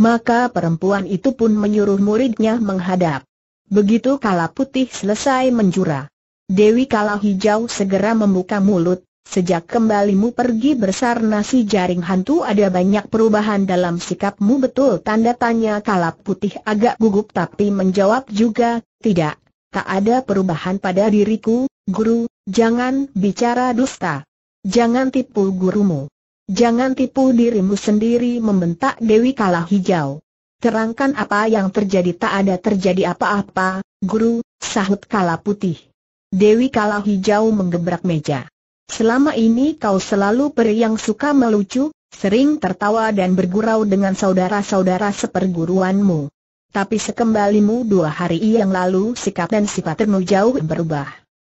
Maka perempuan itu pun menyuruh muridnya menghadap. Begitu kala putih selesai menjura. Dewi kala hijau segera membuka mulut, sejak kembalimu pergi bersar nasi jaring hantu ada banyak perubahan dalam sikapmu betul tanda tanya kala putih agak gugup tapi menjawab juga, tidak, tak ada perubahan pada diriku, guru, jangan bicara dusta. Jangan tipu gurumu. Jangan tipu dirimu sendiri membentak Dewi Kala Hijau. Terangkan apa yang terjadi tak ada terjadi apa-apa, guru, sahut Kala Putih. Dewi Kala Hijau menggebrak meja. Selama ini kau selalu peri yang suka melucu, sering tertawa dan bergurau dengan saudara-saudara seperguruanmu. Tapi sekembalimu dua hari yang lalu sikap dan sifatmu jauh berubah.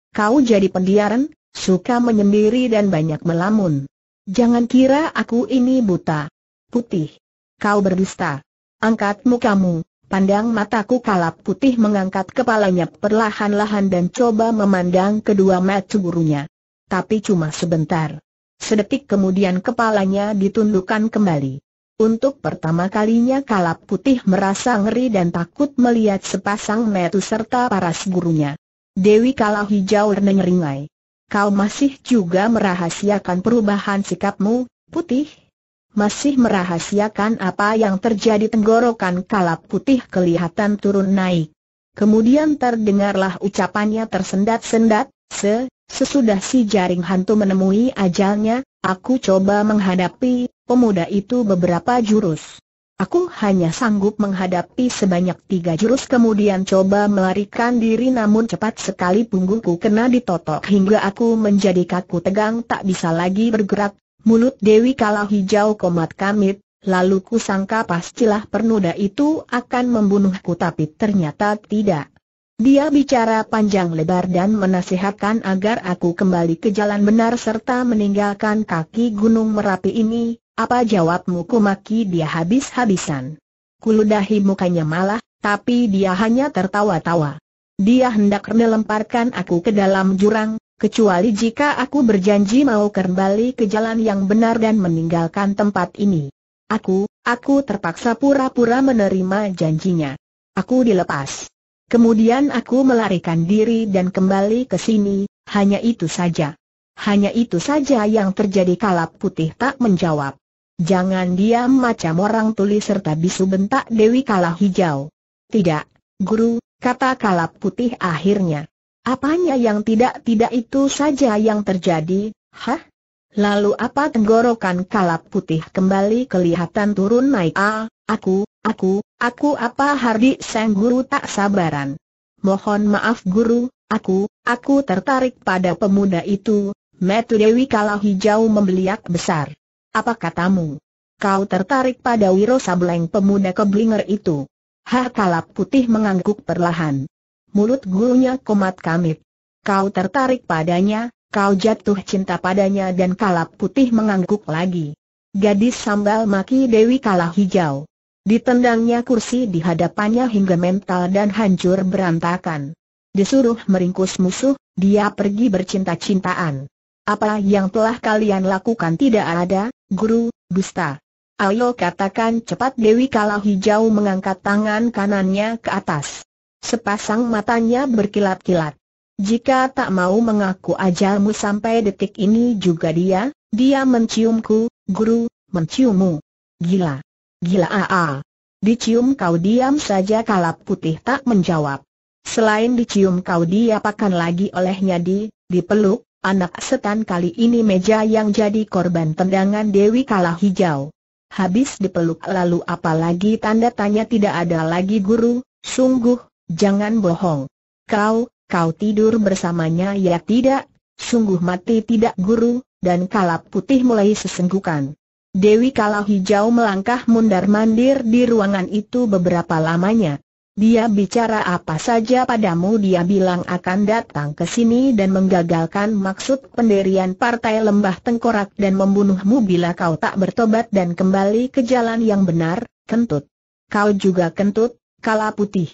Kau jadi pendiaran, suka menyendiri dan banyak melamun. Jangan kira aku ini buta. Putih. Kau berdusta. Angkat mukamu. Pandang mataku kalap putih mengangkat kepalanya perlahan-lahan dan coba memandang kedua mata gurunya. Tapi cuma sebentar. Sedetik kemudian kepalanya ditundukkan kembali. Untuk pertama kalinya kalap putih merasa ngeri dan takut melihat sepasang metu serta paras gurunya. Dewi kalah Hijau nyeringai. Kau masih juga merahasiakan perubahan sikapmu, putih? Masih merahasiakan apa yang terjadi tenggorokan kalap putih kelihatan turun naik. Kemudian terdengarlah ucapannya tersendat-sendat, se, sesudah si jaring hantu menemui ajalnya, aku coba menghadapi pemuda itu beberapa jurus. Aku hanya sanggup menghadapi sebanyak tiga jurus kemudian coba melarikan diri namun cepat sekali punggungku kena ditotok hingga aku menjadi kaku tegang tak bisa lagi bergerak, mulut Dewi kalau Hijau komat kamit, lalu ku sangka pastilah pernoda itu akan membunuhku tapi ternyata tidak. Dia bicara panjang lebar dan menasihatkan agar aku kembali ke jalan benar serta meninggalkan kaki gunung Merapi ini, apa jawabmu maki dia habis-habisan. Kuludahi mukanya malah, tapi dia hanya tertawa-tawa. Dia hendak melemparkan aku ke dalam jurang, kecuali jika aku berjanji mau kembali ke jalan yang benar dan meninggalkan tempat ini. Aku, aku terpaksa pura-pura menerima janjinya. Aku dilepas. Kemudian aku melarikan diri dan kembali ke sini, hanya itu saja. Hanya itu saja yang terjadi kalap putih tak menjawab. Jangan diam macam orang tuli serta bisu bentak Dewi Kala Hijau. Tidak, guru, kata Kalap Putih akhirnya. Apanya yang tidak-tidak itu saja yang terjadi, hah? Lalu apa tenggorokan Kalap Putih kembali kelihatan turun naik ah, aku, aku, aku apa Hardi Sang Guru tak sabaran. Mohon maaf guru, aku, aku tertarik pada pemuda itu, Metu Dewi Kala Hijau membeliak besar. Apa katamu? Kau tertarik pada Wiro Sableng pemuda keblinger itu? kalap putih mengangguk perlahan. Mulut gurunya komat kamit. Kau tertarik padanya, kau jatuh cinta padanya dan kalap putih mengangguk lagi. Gadis sambal maki Dewi kalah hijau. Ditendangnya kursi di hadapannya hingga mental dan hancur berantakan. Disuruh meringkus musuh, dia pergi bercinta-cintaan. Apa yang telah kalian lakukan tidak ada, guru, dusta. Ayo katakan cepat Dewi Kalah Hijau mengangkat tangan kanannya ke atas. Sepasang matanya berkilat-kilat. Jika tak mau mengaku ajalmu sampai detik ini juga dia, dia menciumku, guru, menciummu. Gila. Gila aa. Dicium kau diam saja kalap putih tak menjawab. Selain dicium kau diapakan lagi olehnya di, dipeluk, Anak setan kali ini meja yang jadi korban tendangan Dewi Kala Hijau. Habis dipeluk lalu apalagi tanda tanya tidak ada lagi guru, sungguh, jangan bohong. Kau, kau tidur bersamanya ya tidak, sungguh mati tidak guru, dan kalap putih mulai sesenggukan. Dewi Kala Hijau melangkah mundar-mandir di ruangan itu beberapa lamanya. Dia bicara apa saja padamu dia bilang akan datang ke sini dan menggagalkan maksud pendirian partai lembah tengkorak dan membunuhmu bila kau tak bertobat dan kembali ke jalan yang benar, kentut. Kau juga kentut, kala putih.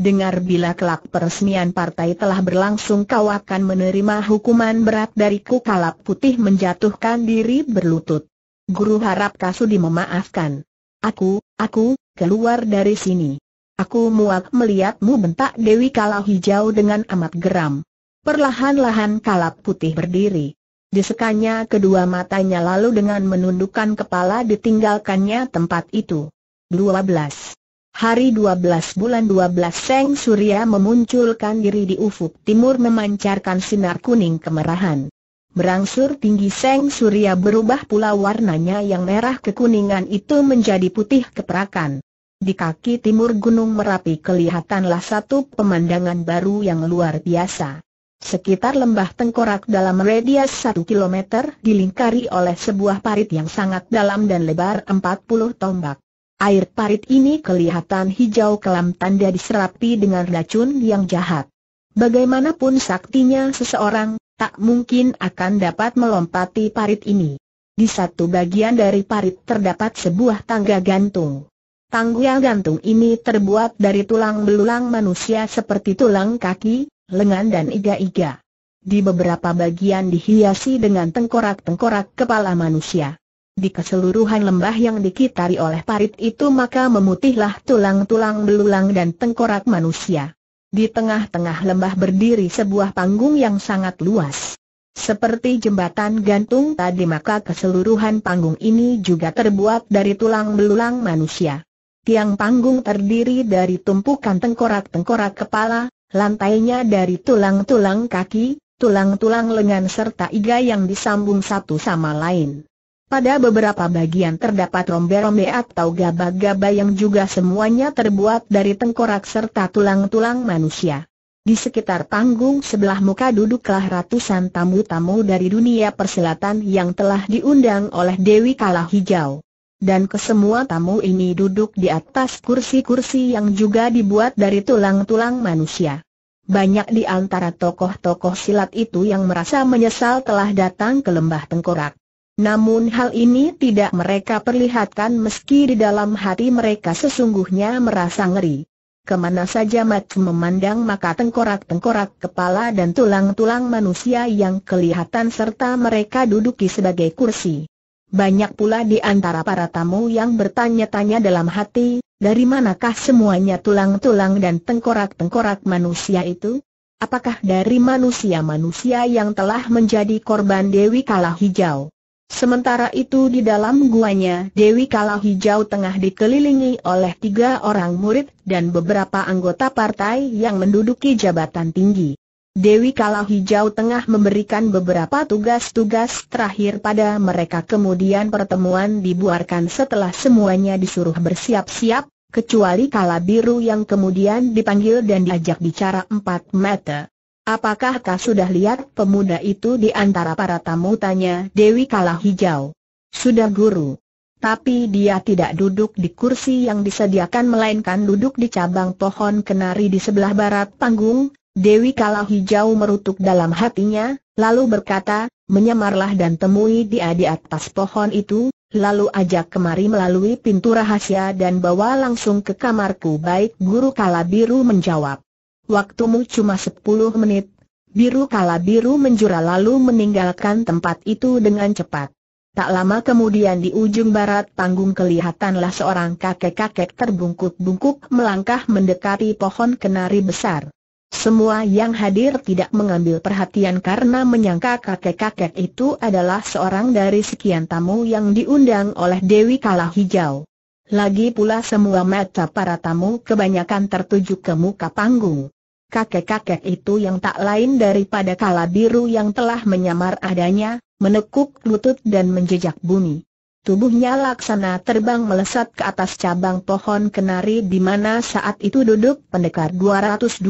Dengar bila kelak peresmian partai telah berlangsung kau akan menerima hukuman berat dariku kalap putih menjatuhkan diri berlutut. Guru harap Kasudi memaafkan. Aku, aku, keluar dari sini. Aku muak melihatmu bentak Dewi Kala Hijau dengan amat geram. Perlahan-lahan Kalap Putih berdiri. Disekanya kedua matanya lalu dengan menundukkan kepala ditinggalkannya tempat itu. 12. Hari 12 bulan 12 Seng Surya memunculkan diri di ufuk timur memancarkan sinar kuning kemerahan. Berangsur tinggi Seng Surya berubah pula warnanya yang merah kekuningan itu menjadi putih keperakan. Di kaki timur Gunung Merapi kelihatanlah satu pemandangan baru yang luar biasa. Sekitar lembah tengkorak dalam radius 1 km dilingkari oleh sebuah parit yang sangat dalam dan lebar 40 tombak. Air parit ini kelihatan hijau kelam tanda diserapi dengan racun yang jahat. Bagaimanapun saktinya seseorang, tak mungkin akan dapat melompati parit ini. Di satu bagian dari parit terdapat sebuah tangga gantung. Tanggul yang gantung ini terbuat dari tulang belulang manusia seperti tulang kaki, lengan dan iga-iga. Di beberapa bagian dihiasi dengan tengkorak-tengkorak kepala manusia. Di keseluruhan lembah yang dikitari oleh parit itu maka memutihlah tulang-tulang belulang dan tengkorak manusia. Di tengah-tengah lembah berdiri sebuah panggung yang sangat luas. Seperti jembatan gantung tadi maka keseluruhan panggung ini juga terbuat dari tulang belulang manusia. Tiang panggung terdiri dari tumpukan tengkorak-tengkorak kepala, lantainya dari tulang-tulang kaki, tulang-tulang lengan serta iga yang disambung satu sama lain. Pada beberapa bagian terdapat rombe-rombe atau gaba-gaba yang juga semuanya terbuat dari tengkorak serta tulang-tulang manusia. Di sekitar panggung sebelah muka duduklah ratusan tamu-tamu dari dunia perselatan yang telah diundang oleh Dewi Kalah Hijau dan kesemua tamu ini duduk di atas kursi-kursi yang juga dibuat dari tulang-tulang manusia. Banyak di antara tokoh-tokoh silat itu yang merasa menyesal telah datang ke lembah tengkorak. Namun hal ini tidak mereka perlihatkan meski di dalam hati mereka sesungguhnya merasa ngeri. Kemana saja memandang maka tengkorak-tengkorak kepala dan tulang-tulang manusia yang kelihatan serta mereka duduki sebagai kursi. Banyak pula di antara para tamu yang bertanya-tanya dalam hati, dari manakah semuanya tulang-tulang dan tengkorak-tengkorak manusia itu? Apakah dari manusia-manusia yang telah menjadi korban Dewi Kalah Hijau? Sementara itu di dalam guanya Dewi Kalah Hijau tengah dikelilingi oleh tiga orang murid dan beberapa anggota partai yang menduduki jabatan tinggi. Dewi Kala Hijau tengah memberikan beberapa tugas-tugas terakhir pada mereka kemudian pertemuan dibuarkan setelah semuanya disuruh bersiap-siap, kecuali Kala Biru yang kemudian dipanggil dan diajak bicara empat mata. Apakah kau sudah lihat pemuda itu di antara para tamu tanya Dewi Kala Hijau? Sudah guru. Tapi dia tidak duduk di kursi yang disediakan melainkan duduk di cabang pohon kenari di sebelah barat panggung, Dewi Kala Hijau merutuk dalam hatinya, lalu berkata, menyamarlah dan temui dia di atas pohon itu, lalu ajak kemari melalui pintu rahasia dan bawa langsung ke kamarku baik Guru Kala Biru menjawab. Waktumu cuma 10 menit. Biru Kala Biru menjura lalu meninggalkan tempat itu dengan cepat. Tak lama kemudian di ujung barat panggung kelihatanlah seorang kakek-kakek terbungkuk-bungkuk melangkah mendekati pohon kenari besar. Semua yang hadir tidak mengambil perhatian karena menyangka kakek-kakek itu adalah seorang dari sekian tamu yang diundang oleh Dewi Kalah Hijau. Lagi pula semua mata para tamu kebanyakan tertuju ke muka panggung. Kakek-kakek itu yang tak lain daripada kala biru yang telah menyamar adanya, menekuk lutut dan menjejak bumi. Tubuhnya laksana terbang melesat ke atas cabang pohon kenari di mana saat itu duduk pendekar 212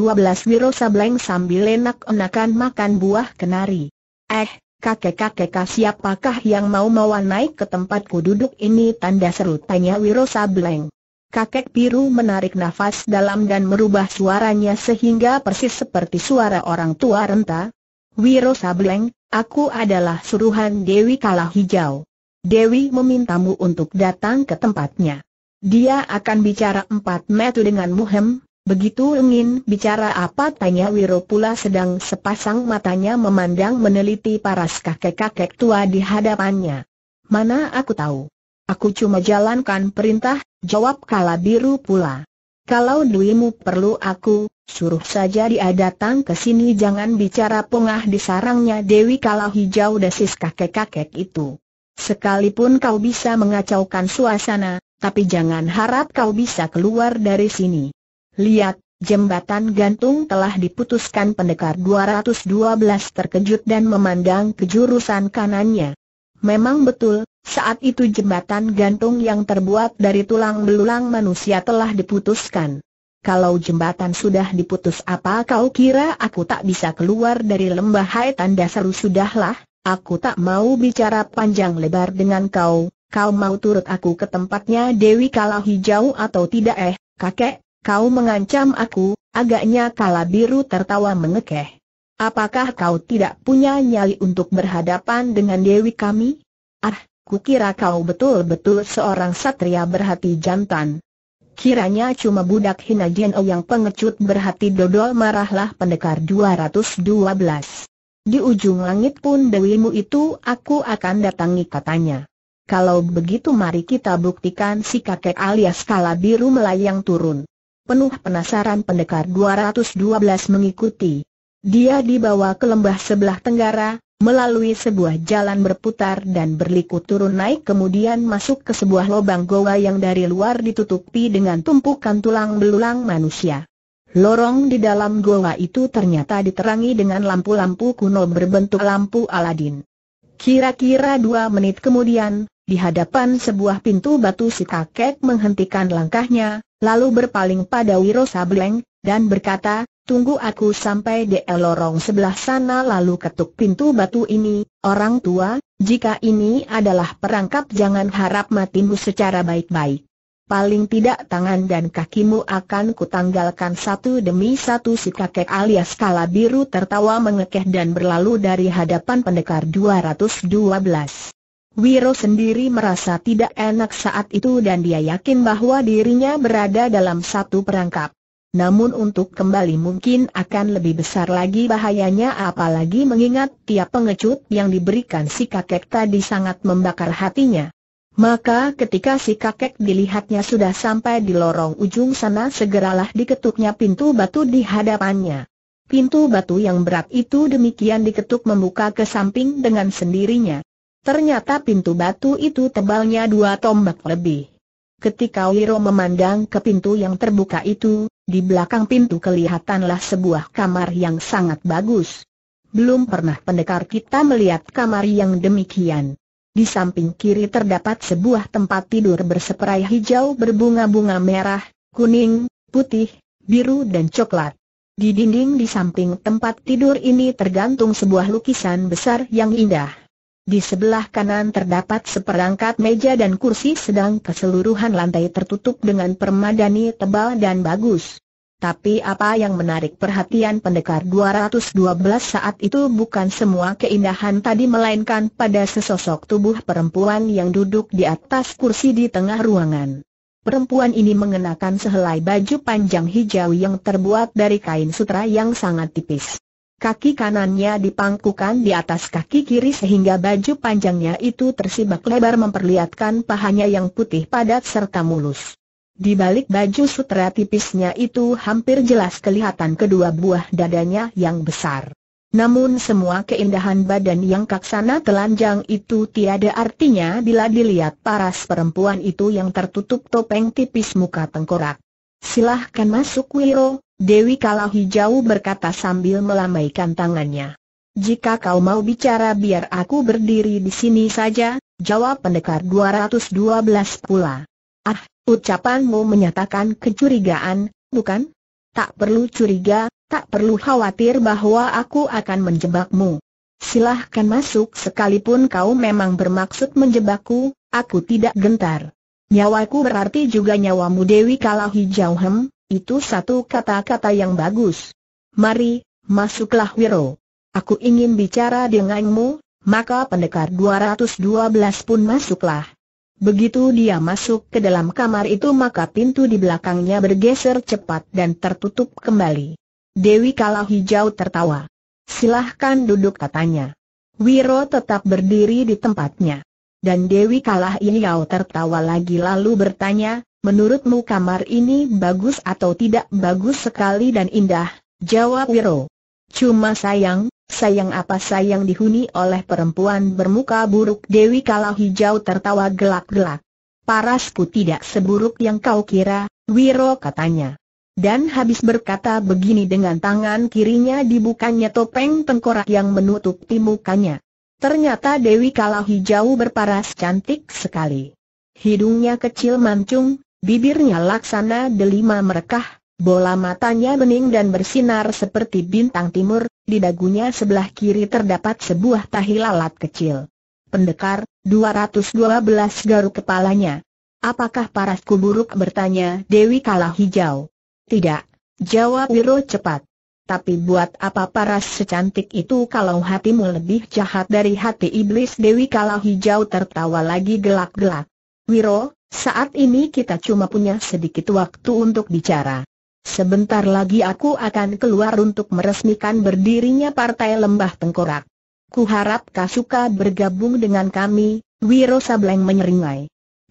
Wiro Sableng sambil enak-enakan makan buah kenari. Eh, kakek-kakek siapakah yang mau mau naik ke tempatku duduk ini tanda seru tanya Wiro Sableng. Kakek biru menarik nafas dalam dan merubah suaranya sehingga persis seperti suara orang tua renta. Wiro Sableng, aku adalah suruhan Dewi Kalah Hijau. Dewi memintamu untuk datang ke tempatnya. Dia akan bicara empat metu dengan Muhem, begitu ingin bicara apa tanya Wiro pula sedang sepasang matanya memandang meneliti paras kakek-kakek tua di hadapannya. Mana aku tahu? Aku cuma jalankan perintah, jawab kala biru pula. Kalau duimu perlu aku, suruh saja dia datang ke sini jangan bicara pungah di sarangnya Dewi kalau hijau desis kakek-kakek itu. Sekalipun kau bisa mengacaukan suasana, tapi jangan harap kau bisa keluar dari sini. Lihat, jembatan gantung telah diputuskan pendekar 212 terkejut dan memandang ke jurusan kanannya. Memang betul, saat itu jembatan gantung yang terbuat dari tulang belulang manusia telah diputuskan. Kalau jembatan sudah diputus apa kau kira aku tak bisa keluar dari lembah hai tanda seru sudahlah? Aku tak mau bicara panjang lebar dengan kau, kau mau turut aku ke tempatnya Dewi Kala Hijau atau tidak eh, kakek, kau mengancam aku, agaknya Kala Biru tertawa mengekeh. Apakah kau tidak punya nyali untuk berhadapan dengan Dewi kami? Ah, kira kau betul-betul seorang satria berhati jantan. Kiranya cuma budak hina Jeno yang pengecut berhati dodol marahlah pendekar 212. Di ujung langit pun dewimu itu aku akan datangi katanya. Kalau begitu mari kita buktikan si kakek alias kala biru melayang turun. Penuh penasaran pendekar 212 mengikuti. Dia dibawa ke lembah sebelah tenggara, melalui sebuah jalan berputar dan berliku turun naik kemudian masuk ke sebuah lubang goa yang dari luar ditutupi dengan tumpukan tulang belulang manusia. Lorong di dalam goa itu ternyata diterangi dengan lampu-lampu kuno berbentuk lampu Aladin. Kira-kira dua menit kemudian, di hadapan sebuah pintu batu si kakek menghentikan langkahnya, lalu berpaling pada Wiro Sableng, dan berkata, Tunggu aku sampai di lorong sebelah sana lalu ketuk pintu batu ini, orang tua, jika ini adalah perangkap jangan harap matimu secara baik-baik paling tidak tangan dan kakimu akan kutanggalkan satu demi satu si kakek alias kala biru tertawa mengekeh dan berlalu dari hadapan pendekar 212. Wiro sendiri merasa tidak enak saat itu dan dia yakin bahwa dirinya berada dalam satu perangkap. Namun untuk kembali mungkin akan lebih besar lagi bahayanya apalagi mengingat tiap pengecut yang diberikan si kakek tadi sangat membakar hatinya. Maka ketika si kakek dilihatnya sudah sampai di lorong ujung sana segeralah diketuknya pintu batu di hadapannya. Pintu batu yang berat itu demikian diketuk membuka ke samping dengan sendirinya. Ternyata pintu batu itu tebalnya dua tombak lebih. Ketika Wiro memandang ke pintu yang terbuka itu, di belakang pintu kelihatanlah sebuah kamar yang sangat bagus. Belum pernah pendekar kita melihat kamar yang demikian. Di samping kiri terdapat sebuah tempat tidur berseperai hijau berbunga-bunga merah, kuning, putih, biru dan coklat. Di dinding di samping tempat tidur ini tergantung sebuah lukisan besar yang indah. Di sebelah kanan terdapat seperangkat meja dan kursi sedang keseluruhan lantai tertutup dengan permadani tebal dan bagus. Tapi apa yang menarik perhatian pendekar 212 saat itu bukan semua keindahan tadi melainkan pada sesosok tubuh perempuan yang duduk di atas kursi di tengah ruangan. Perempuan ini mengenakan sehelai baju panjang hijau yang terbuat dari kain sutra yang sangat tipis. Kaki kanannya dipangkukan di atas kaki kiri sehingga baju panjangnya itu tersibak lebar memperlihatkan pahanya yang putih padat serta mulus. Di balik baju sutra tipisnya itu hampir jelas kelihatan kedua buah dadanya yang besar. Namun semua keindahan badan yang kaksana telanjang itu tiada artinya bila dilihat paras perempuan itu yang tertutup topeng tipis muka tengkorak. Silahkan masuk Wiro, Dewi Kalau Hijau berkata sambil melambaikan tangannya. Jika kau mau bicara biar aku berdiri di sini saja, jawab pendekar 212 pula. Ah, Ucapanmu menyatakan kecurigaan, bukan? Tak perlu curiga, tak perlu khawatir bahwa aku akan menjebakmu. Silahkan masuk sekalipun kau memang bermaksud menjebakku, aku tidak gentar. Nyawaku berarti juga nyawamu Dewi Kalahi Hijau itu satu kata-kata yang bagus. Mari, masuklah Wiro. Aku ingin bicara denganmu, maka pendekar 212 pun masuklah. Begitu dia masuk ke dalam kamar itu maka pintu di belakangnya bergeser cepat dan tertutup kembali. Dewi kalah Hijau tertawa. Silahkan duduk katanya. Wiro tetap berdiri di tempatnya. Dan Dewi Kalah Hijau tertawa lagi lalu bertanya, menurutmu kamar ini bagus atau tidak bagus sekali dan indah? Jawab Wiro. Cuma sayang, sayang apa sayang dihuni oleh perempuan bermuka buruk Dewi Kalah Hijau tertawa gelak-gelak. Parasku tidak seburuk yang kau kira, Wiro katanya. Dan habis berkata begini dengan tangan kirinya dibukanya topeng tengkorak yang menutupi mukanya. Ternyata Dewi Kalah Hijau berparas cantik sekali. Hidungnya kecil mancung, bibirnya laksana delima merekah, bola matanya bening dan bersinar seperti bintang timur, di dagunya sebelah kiri terdapat sebuah tahi lalat kecil. Pendekar, 212 garu kepalanya. Apakah parasku buruk bertanya Dewi Kalah Hijau? Tidak, jawab Wiro cepat. Tapi buat apa paras secantik itu kalau hatimu lebih jahat dari hati iblis Dewi Kalah Hijau tertawa lagi gelak-gelak. Wiro, saat ini kita cuma punya sedikit waktu untuk bicara. Sebentar lagi aku akan keluar untuk meresmikan berdirinya Partai Lembah Tengkorak. Kuharap harap kau suka bergabung dengan kami, Wiro Sableng menyeringai.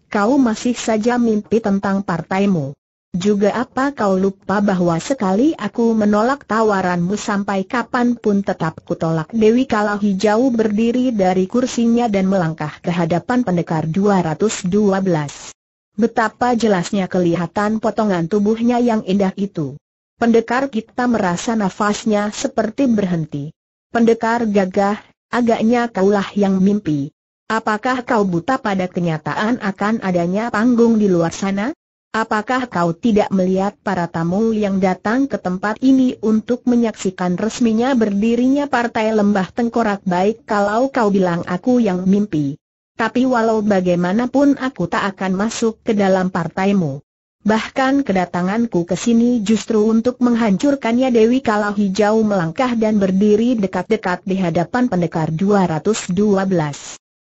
Kau masih saja mimpi tentang partaimu. Juga apa kau lupa bahwa sekali aku menolak tawaranmu sampai kapanpun tetap kutolak Dewi Kala Hijau berdiri dari kursinya dan melangkah ke hadapan pendekar 212. Betapa jelasnya kelihatan potongan tubuhnya yang indah itu. Pendekar kita merasa nafasnya seperti berhenti. Pendekar gagah, agaknya kaulah yang mimpi. Apakah kau buta pada kenyataan akan adanya panggung di luar sana? Apakah kau tidak melihat para tamu yang datang ke tempat ini untuk menyaksikan resminya berdirinya Partai Lembah Tengkorak baik kalau kau bilang aku yang mimpi? Tapi walau bagaimanapun aku tak akan masuk ke dalam partaimu. Bahkan kedatanganku ke sini justru untuk menghancurkannya Dewi Kalau Hijau melangkah dan berdiri dekat-dekat di hadapan pendekar 212.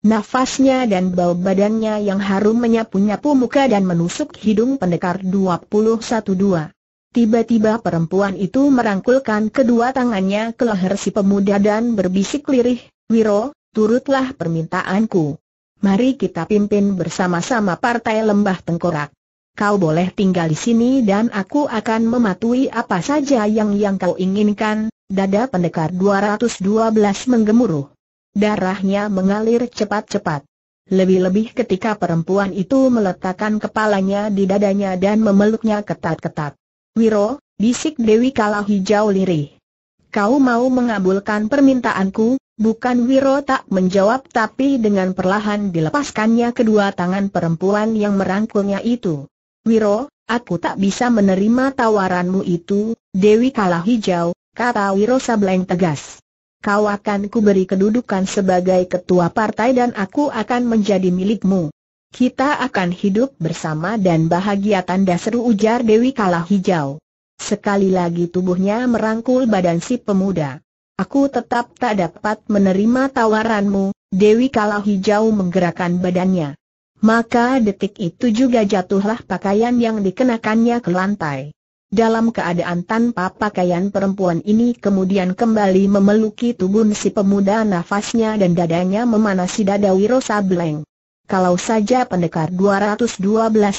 Nafasnya dan bau badannya yang harum menyapu-nyapu muka dan menusuk hidung pendekar 212. Tiba-tiba perempuan itu merangkulkan kedua tangannya ke leher si pemuda dan berbisik lirih, Wiro, turutlah permintaanku mari kita pimpin bersama-sama Partai Lembah Tengkorak. Kau boleh tinggal di sini dan aku akan mematuhi apa saja yang yang kau inginkan, dada pendekar 212 menggemuruh. Darahnya mengalir cepat-cepat. Lebih-lebih ketika perempuan itu meletakkan kepalanya di dadanya dan memeluknya ketat-ketat. Wiro, bisik Dewi Kalah Hijau Lirih kau mau mengabulkan permintaanku, bukan Wiro tak menjawab tapi dengan perlahan dilepaskannya kedua tangan perempuan yang merangkulnya itu. Wiro, aku tak bisa menerima tawaranmu itu, Dewi Kalah Hijau, kata Wiro Sableng tegas. Kau akan kuberi kedudukan sebagai ketua partai dan aku akan menjadi milikmu. Kita akan hidup bersama dan bahagia tanda seru ujar Dewi Kalah Hijau. Sekali lagi tubuhnya merangkul badan si pemuda. Aku tetap tak dapat menerima tawaranmu, Dewi Kalau Hijau menggerakkan badannya. Maka detik itu juga jatuhlah pakaian yang dikenakannya ke lantai. Dalam keadaan tanpa pakaian perempuan ini kemudian kembali memeluki tubuh si pemuda nafasnya dan dadanya memanasi dada Wiro Sableng. Kalau saja pendekar 212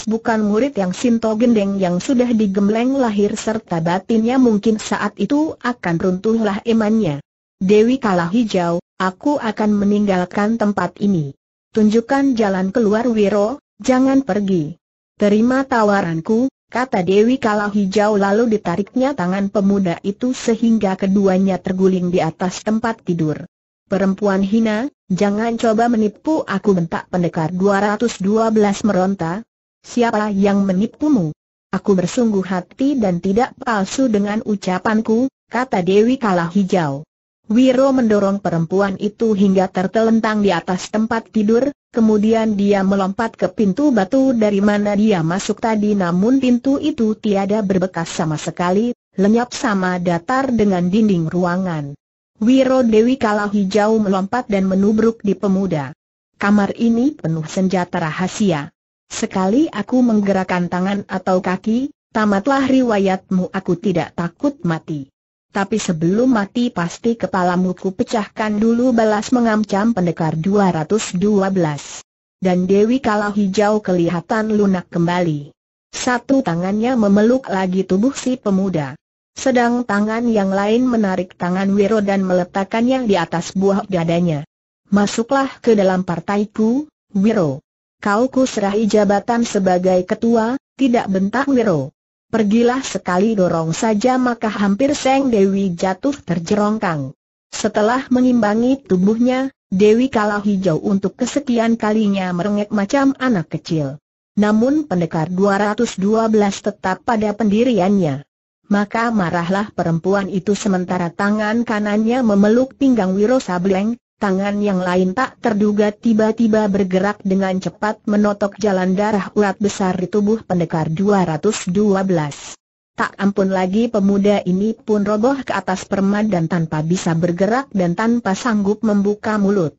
bukan murid yang Sinto Gendeng yang sudah digembleng lahir serta batinnya mungkin saat itu akan runtuhlah imannya. Dewi kalah Hijau, aku akan meninggalkan tempat ini. Tunjukkan jalan keluar Wiro, jangan pergi. Terima tawaranku, kata Dewi kalah Hijau lalu ditariknya tangan pemuda itu sehingga keduanya terguling di atas tempat tidur. Perempuan hina, jangan coba menipu aku bentak pendekar 212 meronta. Siapa yang menipumu? Aku bersungguh hati dan tidak palsu dengan ucapanku, kata Dewi Kalah Hijau. Wiro mendorong perempuan itu hingga tertelentang di atas tempat tidur, kemudian dia melompat ke pintu batu dari mana dia masuk tadi namun pintu itu tiada berbekas sama sekali, lenyap sama datar dengan dinding ruangan. Wiro Dewi Kalah Hijau melompat dan menubruk di pemuda. Kamar ini penuh senjata rahasia. Sekali aku menggerakkan tangan atau kaki, tamatlah riwayatmu aku tidak takut mati. Tapi sebelum mati pasti kepalamu ku pecahkan dulu balas mengamcam pendekar 212. Dan Dewi Kalah Hijau kelihatan lunak kembali. Satu tangannya memeluk lagi tubuh si pemuda. Sedang tangan yang lain menarik tangan Wiro dan meletakkannya di atas buah dadanya. Masuklah ke dalam partaiku, Wiro. Kau ku serahi jabatan sebagai ketua, tidak bentak Wiro. Pergilah sekali dorong saja maka hampir Seng Dewi jatuh terjerongkang. Setelah mengimbangi tubuhnya, Dewi Kalah Hijau untuk kesekian kalinya merengek macam anak kecil. Namun pendekar 212 tetap pada pendiriannya. Maka marahlah perempuan itu sementara tangan kanannya memeluk pinggang Wiro Sableng, tangan yang lain tak terduga tiba-tiba bergerak dengan cepat menotok jalan darah urat besar di tubuh pendekar 212. Tak ampun lagi pemuda ini pun roboh ke atas permad dan tanpa bisa bergerak dan tanpa sanggup membuka mulut.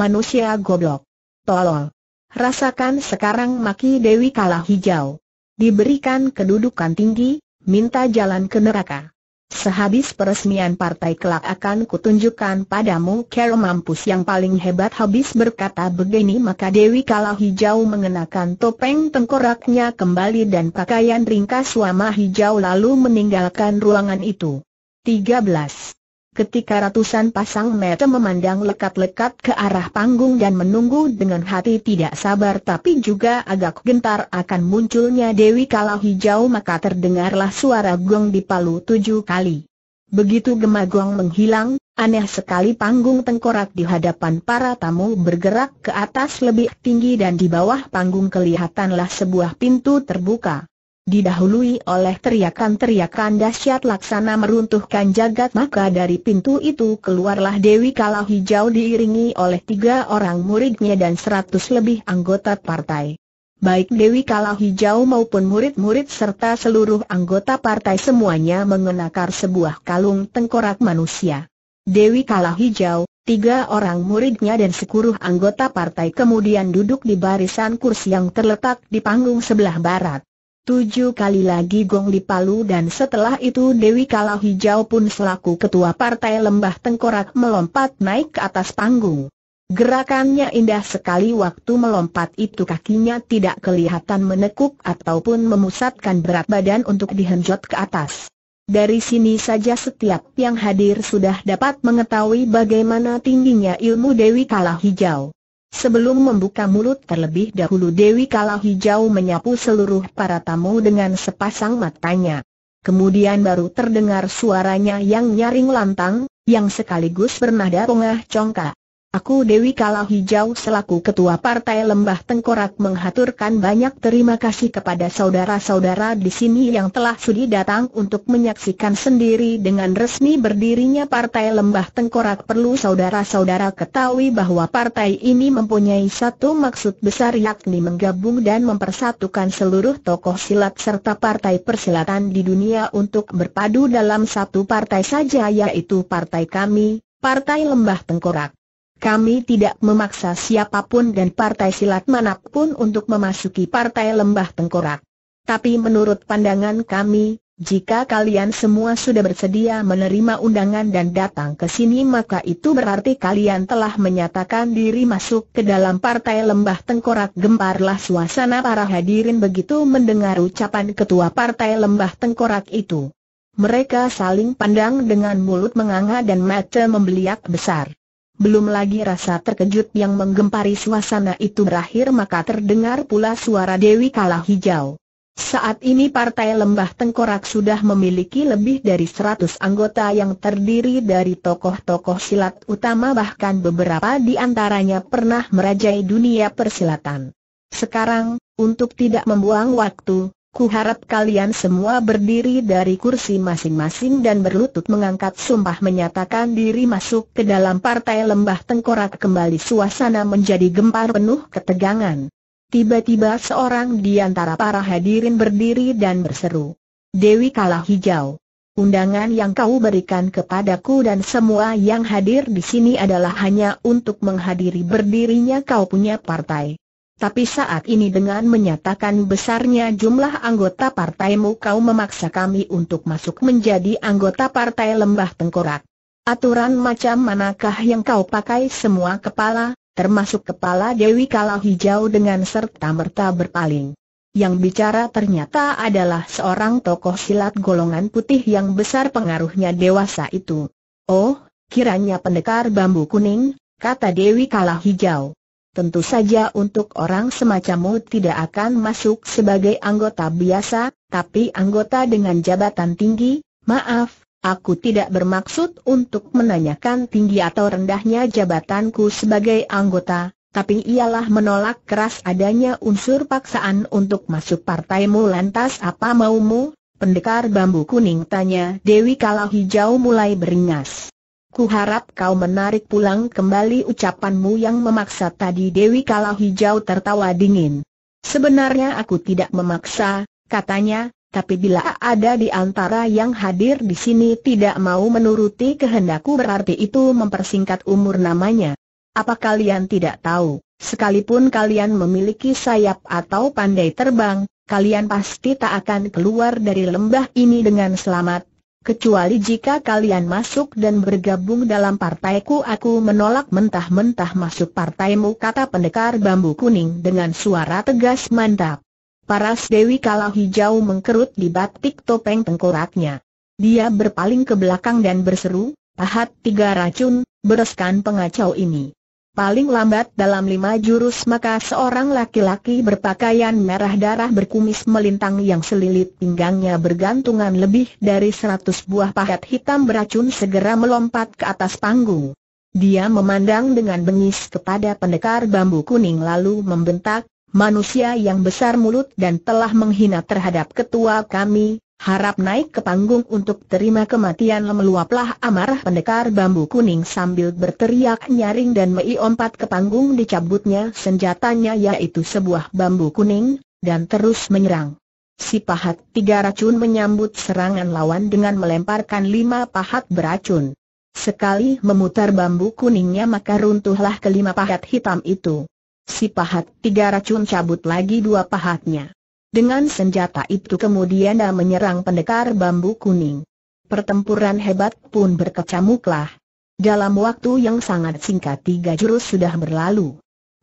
Manusia goblok. Tolol. Rasakan sekarang maki Dewi kalah hijau. Diberikan kedudukan tinggi, minta jalan ke neraka. Sehabis peresmian partai kelak akan kutunjukkan padamu kera mampus yang paling hebat habis berkata begini maka Dewi Kala Hijau mengenakan topeng tengkoraknya kembali dan pakaian ringkas wama hijau lalu meninggalkan ruangan itu. 13 ketika ratusan pasang mata memandang lekat-lekat ke arah panggung dan menunggu dengan hati tidak sabar tapi juga agak gentar akan munculnya Dewi Kala Hijau maka terdengarlah suara gong di palu tujuh kali. Begitu gema gong menghilang, aneh sekali panggung tengkorak di hadapan para tamu bergerak ke atas lebih tinggi dan di bawah panggung kelihatanlah sebuah pintu terbuka didahului oleh teriakan-teriakan dahsyat laksana meruntuhkan jagat maka dari pintu itu keluarlah Dewi Kalah Hijau diiringi oleh tiga orang muridnya dan seratus lebih anggota partai. Baik Dewi Kalah Hijau maupun murid-murid serta seluruh anggota partai semuanya mengenakan sebuah kalung tengkorak manusia. Dewi Kalah Hijau, tiga orang muridnya dan sekuruh anggota partai kemudian duduk di barisan kursi yang terletak di panggung sebelah barat. Tujuh kali lagi gong di Palu dan setelah itu Dewi Kala Hijau pun selaku ketua partai Lembah Tengkorak melompat naik ke atas panggung. Gerakannya indah sekali waktu melompat itu kakinya tidak kelihatan menekuk ataupun memusatkan berat badan untuk dihenjot ke atas. Dari sini saja setiap yang hadir sudah dapat mengetahui bagaimana tingginya ilmu Dewi Kala Hijau. Sebelum membuka mulut terlebih dahulu Dewi Kala Hijau menyapu seluruh para tamu dengan sepasang matanya. Kemudian baru terdengar suaranya yang nyaring lantang, yang sekaligus bernada pengah congkak. Aku Dewi Kala Hijau selaku Ketua Partai Lembah Tengkorak menghaturkan banyak terima kasih kepada saudara-saudara di sini yang telah sudi datang untuk menyaksikan sendiri dengan resmi berdirinya Partai Lembah Tengkorak perlu saudara-saudara ketahui bahwa partai ini mempunyai satu maksud besar yakni menggabung dan mempersatukan seluruh tokoh silat serta partai persilatan di dunia untuk berpadu dalam satu partai saja yaitu partai kami, Partai Lembah Tengkorak. Kami tidak memaksa siapapun dan partai silat manapun untuk memasuki partai lembah tengkorak. Tapi menurut pandangan kami, jika kalian semua sudah bersedia menerima undangan dan datang ke sini maka itu berarti kalian telah menyatakan diri masuk ke dalam partai lembah tengkorak gemparlah suasana para hadirin begitu mendengar ucapan ketua partai lembah tengkorak itu. Mereka saling pandang dengan mulut menganga dan mata membeliak besar belum lagi rasa terkejut yang menggempari suasana itu berakhir maka terdengar pula suara Dewi Kalah Hijau. Saat ini Partai Lembah Tengkorak sudah memiliki lebih dari 100 anggota yang terdiri dari tokoh-tokoh silat utama bahkan beberapa di antaranya pernah merajai dunia persilatan. Sekarang, untuk tidak membuang waktu, Kuharap kalian semua berdiri dari kursi masing-masing dan berlutut mengangkat sumpah menyatakan diri masuk ke dalam partai lembah tengkorak kembali suasana menjadi gempar penuh ketegangan. Tiba-tiba seorang di antara para hadirin berdiri dan berseru. Dewi Kalah Hijau. Undangan yang kau berikan kepadaku dan semua yang hadir di sini adalah hanya untuk menghadiri berdirinya kau punya partai. Tapi saat ini dengan menyatakan besarnya jumlah anggota partaimu kau memaksa kami untuk masuk menjadi anggota partai lembah tengkorak. Aturan macam manakah yang kau pakai semua kepala, termasuk kepala Dewi Kala Hijau dengan serta-merta berpaling. Yang bicara ternyata adalah seorang tokoh silat golongan putih yang besar pengaruhnya dewasa itu. Oh, kiranya pendekar bambu kuning, kata Dewi Kala Hijau. Tentu saja untuk orang semacammu tidak akan masuk sebagai anggota biasa, tapi anggota dengan jabatan tinggi, maaf, aku tidak bermaksud untuk menanyakan tinggi atau rendahnya jabatanku sebagai anggota, tapi ialah menolak keras adanya unsur paksaan untuk masuk partaimu lantas apa maumu? Pendekar bambu kuning tanya Dewi kalau Hijau mulai beringas. Aku harap kau menarik pulang kembali ucapanmu yang memaksa tadi Dewi Kalah Hijau tertawa dingin. Sebenarnya aku tidak memaksa, katanya, tapi bila ada di antara yang hadir di sini tidak mau menuruti kehendakku berarti itu mempersingkat umur namanya. Apa kalian tidak tahu, sekalipun kalian memiliki sayap atau pandai terbang, kalian pasti tak akan keluar dari lembah ini dengan selamat, Kecuali jika kalian masuk dan bergabung dalam partaiku aku menolak mentah-mentah masuk partaimu kata pendekar bambu kuning dengan suara tegas mantap. Paras Dewi kalau Hijau mengkerut di batik topeng tengkoraknya. Dia berpaling ke belakang dan berseru, pahat tiga racun, bereskan pengacau ini. Paling lambat dalam lima jurus maka seorang laki-laki berpakaian merah darah berkumis melintang yang selilit pinggangnya bergantungan lebih dari seratus buah pahat hitam beracun segera melompat ke atas panggung. Dia memandang dengan bengis kepada pendekar bambu kuning lalu membentak, manusia yang besar mulut dan telah menghina terhadap ketua kami, Harap naik ke panggung untuk terima kematian lemeluaplah, amarah pendekar bambu kuning sambil berteriak nyaring dan meiompat ke panggung dicabutnya senjatanya yaitu sebuah bambu kuning, dan terus menyerang. Si pahat tiga racun menyambut serangan lawan dengan melemparkan lima pahat beracun. Sekali memutar bambu kuningnya maka runtuhlah kelima pahat hitam itu. Si pahat tiga racun cabut lagi dua pahatnya. Dengan senjata itu kemudian dia menyerang pendekar bambu kuning. Pertempuran hebat pun berkecamuklah. Dalam waktu yang sangat singkat tiga jurus sudah berlalu.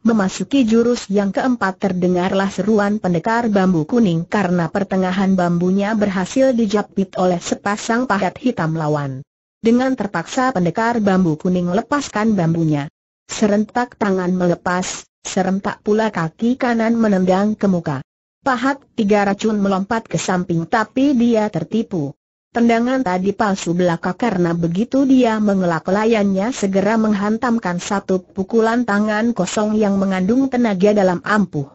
Memasuki jurus yang keempat terdengarlah seruan pendekar bambu kuning karena pertengahan bambunya berhasil dijapit oleh sepasang pahat hitam lawan. Dengan terpaksa pendekar bambu kuning lepaskan bambunya. Serentak tangan melepas, serentak pula kaki kanan menendang ke muka. Pahat tiga racun melompat ke samping tapi dia tertipu. Tendangan tadi palsu belaka karena begitu dia mengelak layannya segera menghantamkan satu pukulan tangan kosong yang mengandung tenaga dalam ampuh.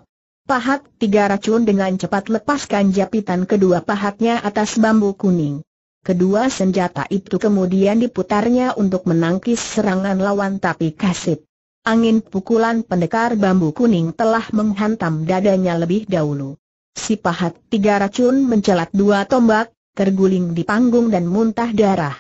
Pahat tiga racun dengan cepat lepaskan japitan kedua pahatnya atas bambu kuning. Kedua senjata itu kemudian diputarnya untuk menangkis serangan lawan tapi kasip. Angin pukulan pendekar bambu kuning telah menghantam dadanya lebih dahulu. Si pahat tiga racun mencelat dua tombak, terguling di panggung dan muntah darah.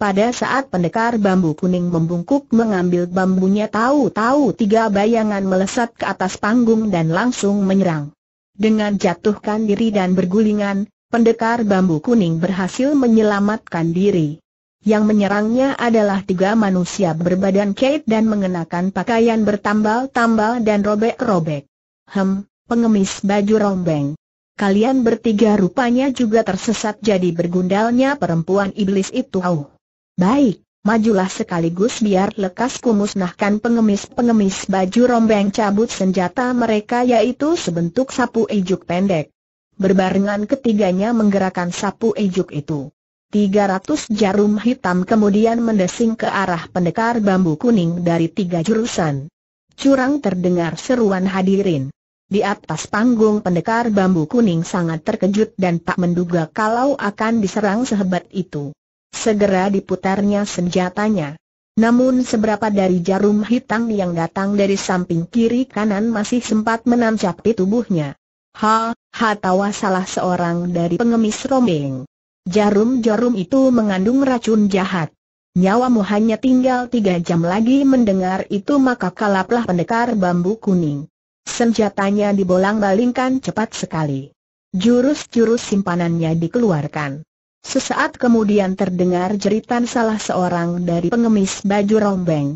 Pada saat pendekar bambu kuning membungkuk mengambil bambunya tahu-tahu tiga bayangan melesat ke atas panggung dan langsung menyerang. Dengan jatuhkan diri dan bergulingan, pendekar bambu kuning berhasil menyelamatkan diri. Yang menyerangnya adalah tiga manusia berbadan kait dan mengenakan pakaian bertambal-tambal dan robek-robek. Hem, pengemis baju rombeng. Kalian bertiga rupanya juga tersesat jadi bergundalnya perempuan iblis itu. Oh. Baik, majulah sekaligus biar lekas kumusnahkan pengemis-pengemis baju rombeng cabut senjata mereka yaitu sebentuk sapu ijuk pendek. Berbarengan ketiganya menggerakkan sapu ijuk itu. 300 jarum hitam kemudian mendesing ke arah pendekar bambu kuning dari tiga jurusan. Curang terdengar seruan hadirin. Di atas panggung pendekar bambu kuning sangat terkejut dan tak menduga kalau akan diserang sehebat itu. Segera diputarnya senjatanya. Namun seberapa dari jarum hitam yang datang dari samping kiri kanan masih sempat menancapi tubuhnya. Ha, ha tawa salah seorang dari pengemis rombeng. Jarum-jarum itu mengandung racun jahat. Nyawamu hanya tinggal tiga jam lagi mendengar itu maka kalaplah pendekar bambu kuning. Senjatanya dibolang-balingkan cepat sekali. Jurus-jurus simpanannya dikeluarkan. Sesaat kemudian terdengar jeritan salah seorang dari pengemis baju rombeng.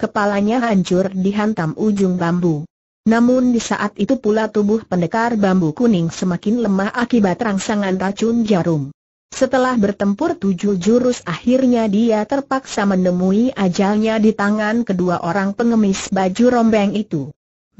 Kepalanya hancur dihantam ujung bambu. Namun di saat itu pula tubuh pendekar bambu kuning semakin lemah akibat rangsangan racun jarum. Setelah bertempur tujuh jurus akhirnya dia terpaksa menemui ajalnya di tangan kedua orang pengemis baju rombeng itu.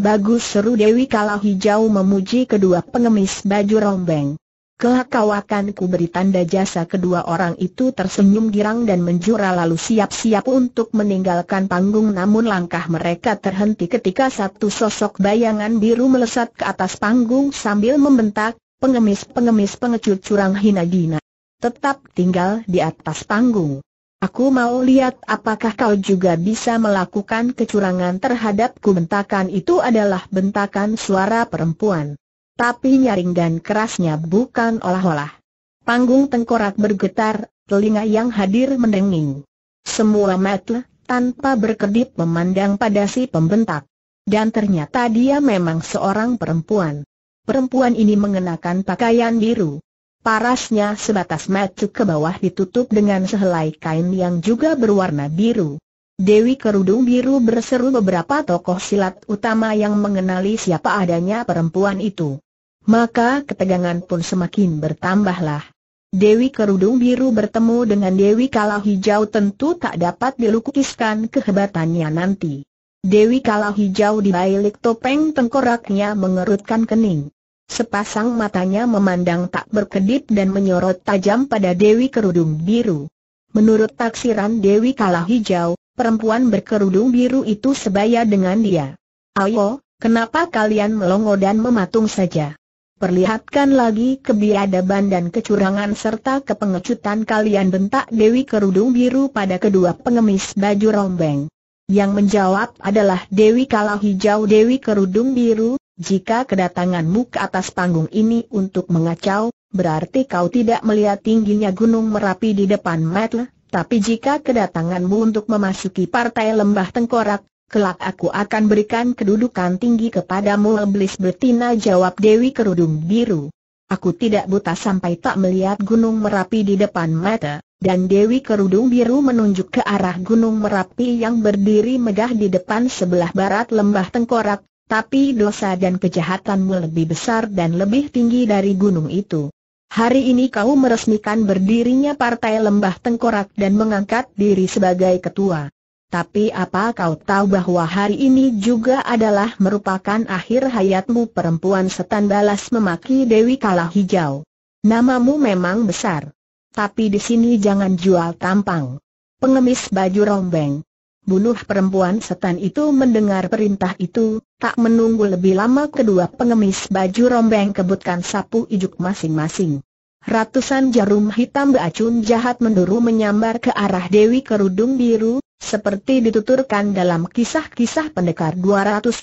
Bagus seru Dewi Kala Hijau memuji kedua pengemis baju rombeng. Kelak kau akan ku beri tanda jasa kedua orang itu tersenyum girang dan menjura lalu siap-siap untuk meninggalkan panggung namun langkah mereka terhenti ketika satu sosok bayangan biru melesat ke atas panggung sambil membentak, pengemis-pengemis pengecut curang hina dina. Tetap tinggal di atas panggung. Aku mau lihat apakah kau juga bisa melakukan kecurangan terhadapku bentakan itu adalah bentakan suara perempuan. Tapi nyaring dan kerasnya bukan olah-olah. Panggung tengkorak bergetar, telinga yang hadir mendenging. Semua mata tanpa berkedip memandang pada si pembentak. Dan ternyata dia memang seorang perempuan. Perempuan ini mengenakan pakaian biru. Parasnya sebatas mata ke bawah ditutup dengan sehelai kain yang juga berwarna biru. Dewi Kerudung Biru berseru beberapa tokoh silat utama yang mengenali siapa adanya perempuan itu. Maka ketegangan pun semakin bertambahlah. Dewi Kerudung Biru bertemu dengan Dewi Kalau Hijau tentu tak dapat dilukiskan kehebatannya nanti. Dewi Kalau Hijau di balik topeng tengkoraknya mengerutkan kening. Sepasang matanya memandang tak berkedip dan menyorot tajam pada Dewi Kerudung Biru. Menurut taksiran Dewi Kalah Hijau, perempuan berkerudung biru itu sebaya dengan dia. Ayo, kenapa kalian melongo dan mematung saja? Perlihatkan lagi kebiadaban dan kecurangan serta kepengecutan kalian bentak Dewi Kerudung Biru pada kedua pengemis baju rombeng. Yang menjawab adalah Dewi Kalah Hijau Dewi Kerudung Biru, jika kedatanganmu ke atas panggung ini untuk mengacau, berarti kau tidak melihat tingginya gunung Merapi di depan mata, tapi jika kedatanganmu untuk memasuki partai lembah tengkorak, kelak aku akan berikan kedudukan tinggi kepadamu iblis betina jawab Dewi Kerudung Biru. Aku tidak buta sampai tak melihat gunung Merapi di depan mata, dan Dewi Kerudung Biru menunjuk ke arah gunung Merapi yang berdiri megah di depan sebelah barat lembah tengkorak, tapi dosa dan kejahatanmu lebih besar dan lebih tinggi dari gunung itu. Hari ini kau meresmikan berdirinya Partai Lembah Tengkorak dan mengangkat diri sebagai ketua. Tapi apa kau tahu bahwa hari ini juga adalah merupakan akhir hayatmu perempuan setan balas memaki Dewi Kalah Hijau. Namamu memang besar. Tapi di sini jangan jual tampang. Pengemis baju rombeng, Bunuh perempuan setan itu mendengar perintah itu, tak menunggu lebih lama kedua pengemis baju rombeng kebutkan sapu ijuk masing-masing. Ratusan jarum hitam beracun jahat menduru menyambar ke arah Dewi Kerudung Biru, seperti dituturkan dalam kisah-kisah pendekar 212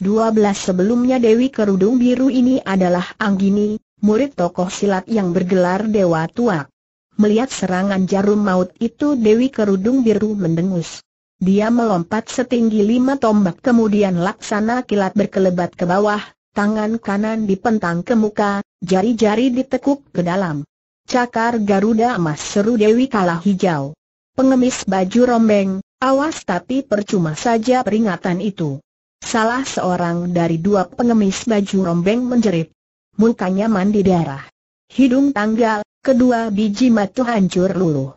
sebelumnya Dewi Kerudung Biru ini adalah Anggini, murid tokoh silat yang bergelar Dewa Tua. Melihat serangan jarum maut itu Dewi Kerudung Biru mendengus. Dia melompat setinggi lima tombak kemudian laksana kilat berkelebat ke bawah, tangan kanan dipentang ke muka, jari-jari ditekuk ke dalam. Cakar Garuda emas seru Dewi Kalah Hijau. Pengemis baju rombeng, awas tapi percuma saja peringatan itu. Salah seorang dari dua pengemis baju rombeng menjerit. Mukanya mandi darah. Hidung tanggal, kedua biji matu hancur luluh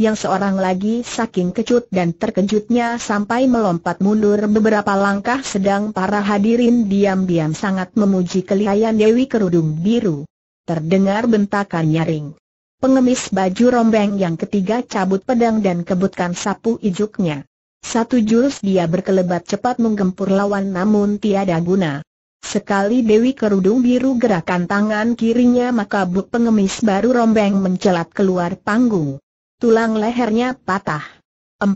yang seorang lagi saking kecut dan terkejutnya sampai melompat mundur beberapa langkah sedang para hadirin diam-diam sangat memuji kelihayan Dewi Kerudung Biru. Terdengar bentakan nyaring. Pengemis baju rombeng yang ketiga cabut pedang dan kebutkan sapu ijuknya. Satu jurus dia berkelebat cepat menggempur lawan namun tiada guna. Sekali Dewi Kerudung Biru gerakan tangan kirinya maka buk pengemis baru rombeng mencelat keluar panggung. Tulang lehernya patah. 4.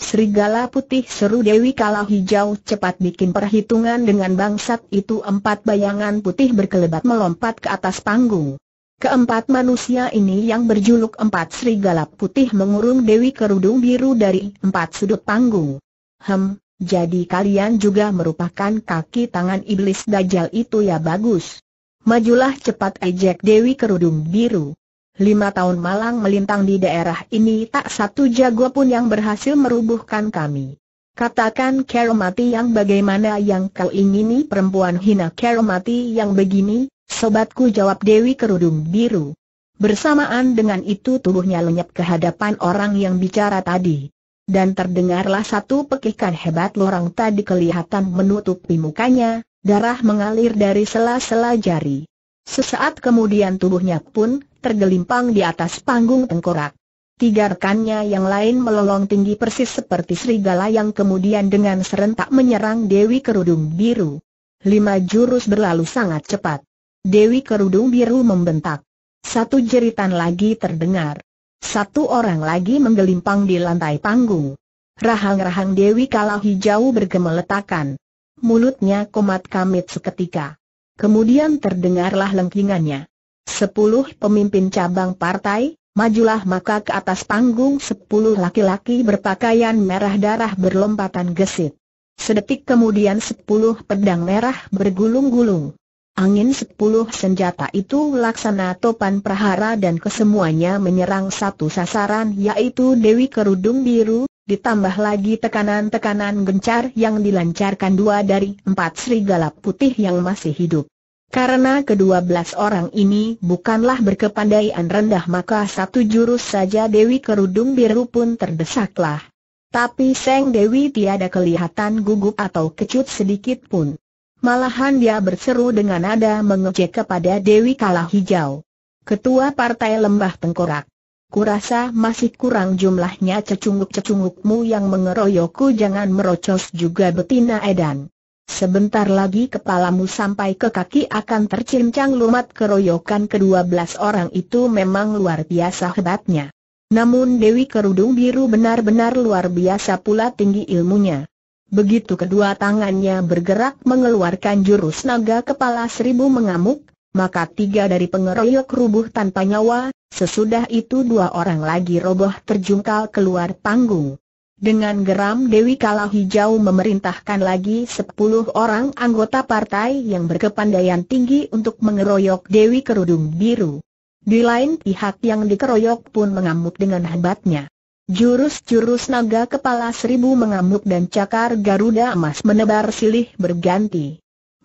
Serigala putih seru Dewi kalau Hijau cepat bikin perhitungan dengan bangsat itu empat bayangan putih berkelebat melompat ke atas panggung. Keempat manusia ini yang berjuluk empat serigala putih mengurung Dewi Kerudung Biru dari empat sudut panggung. Hem, jadi kalian juga merupakan kaki tangan iblis dajjal itu ya bagus. Majulah cepat ejek Dewi Kerudung Biru lima tahun malang melintang di daerah ini tak satu jago pun yang berhasil merubuhkan kami. Katakan Keromati yang bagaimana yang kau ingini perempuan hina Keromati yang begini, sobatku jawab Dewi Kerudung Biru. Bersamaan dengan itu tubuhnya lenyap ke hadapan orang yang bicara tadi. Dan terdengarlah satu pekikan hebat lorang tadi kelihatan menutupi mukanya, darah mengalir dari sela-sela jari. Sesaat kemudian tubuhnya pun tergelimpang di atas panggung tengkorak. Tiga rekannya yang lain melolong tinggi persis seperti serigala yang kemudian dengan serentak menyerang Dewi Kerudung Biru. Lima jurus berlalu sangat cepat. Dewi Kerudung Biru membentak. Satu jeritan lagi terdengar. Satu orang lagi menggelimpang di lantai panggung. Rahang-rahang Dewi Kalah Hijau bergemeletakan. Mulutnya komat kamit seketika. Kemudian terdengarlah lengkingannya. Sepuluh pemimpin cabang partai, majulah maka ke atas panggung sepuluh laki-laki berpakaian merah darah berlompatan gesit. Sedetik kemudian sepuluh pedang merah bergulung-gulung. Angin sepuluh senjata itu laksana topan prahara dan kesemuanya menyerang satu sasaran yaitu Dewi Kerudung Biru, ditambah lagi tekanan-tekanan gencar yang dilancarkan dua dari empat serigala putih yang masih hidup. Karena kedua belas orang ini bukanlah berkepandaian rendah maka satu jurus saja Dewi Kerudung Biru pun terdesaklah. Tapi Seng Dewi tiada kelihatan gugup atau kecut sedikit pun. Malahan dia berseru dengan nada mengejek kepada Dewi kalah Hijau. Ketua Partai Lembah Tengkorak. Kurasa masih kurang jumlahnya cecunguk-cecungukmu yang mengeroyokku jangan merocos juga betina edan. Sebentar lagi kepalamu sampai ke kaki akan tercincang lumat keroyokan kedua belas orang itu memang luar biasa hebatnya. Namun Dewi Kerudung Biru benar-benar luar biasa pula tinggi ilmunya. Begitu kedua tangannya bergerak mengeluarkan jurus naga kepala seribu mengamuk, maka tiga dari pengeroyok rubuh tanpa nyawa, sesudah itu dua orang lagi roboh terjungkal keluar panggung. Dengan geram Dewi Kala Hijau memerintahkan lagi sepuluh orang anggota partai yang berkepandaian tinggi untuk mengeroyok Dewi Kerudung Biru. Di lain pihak yang dikeroyok pun mengamuk dengan hebatnya. Jurus-jurus naga kepala seribu mengamuk dan cakar Garuda emas menebar silih berganti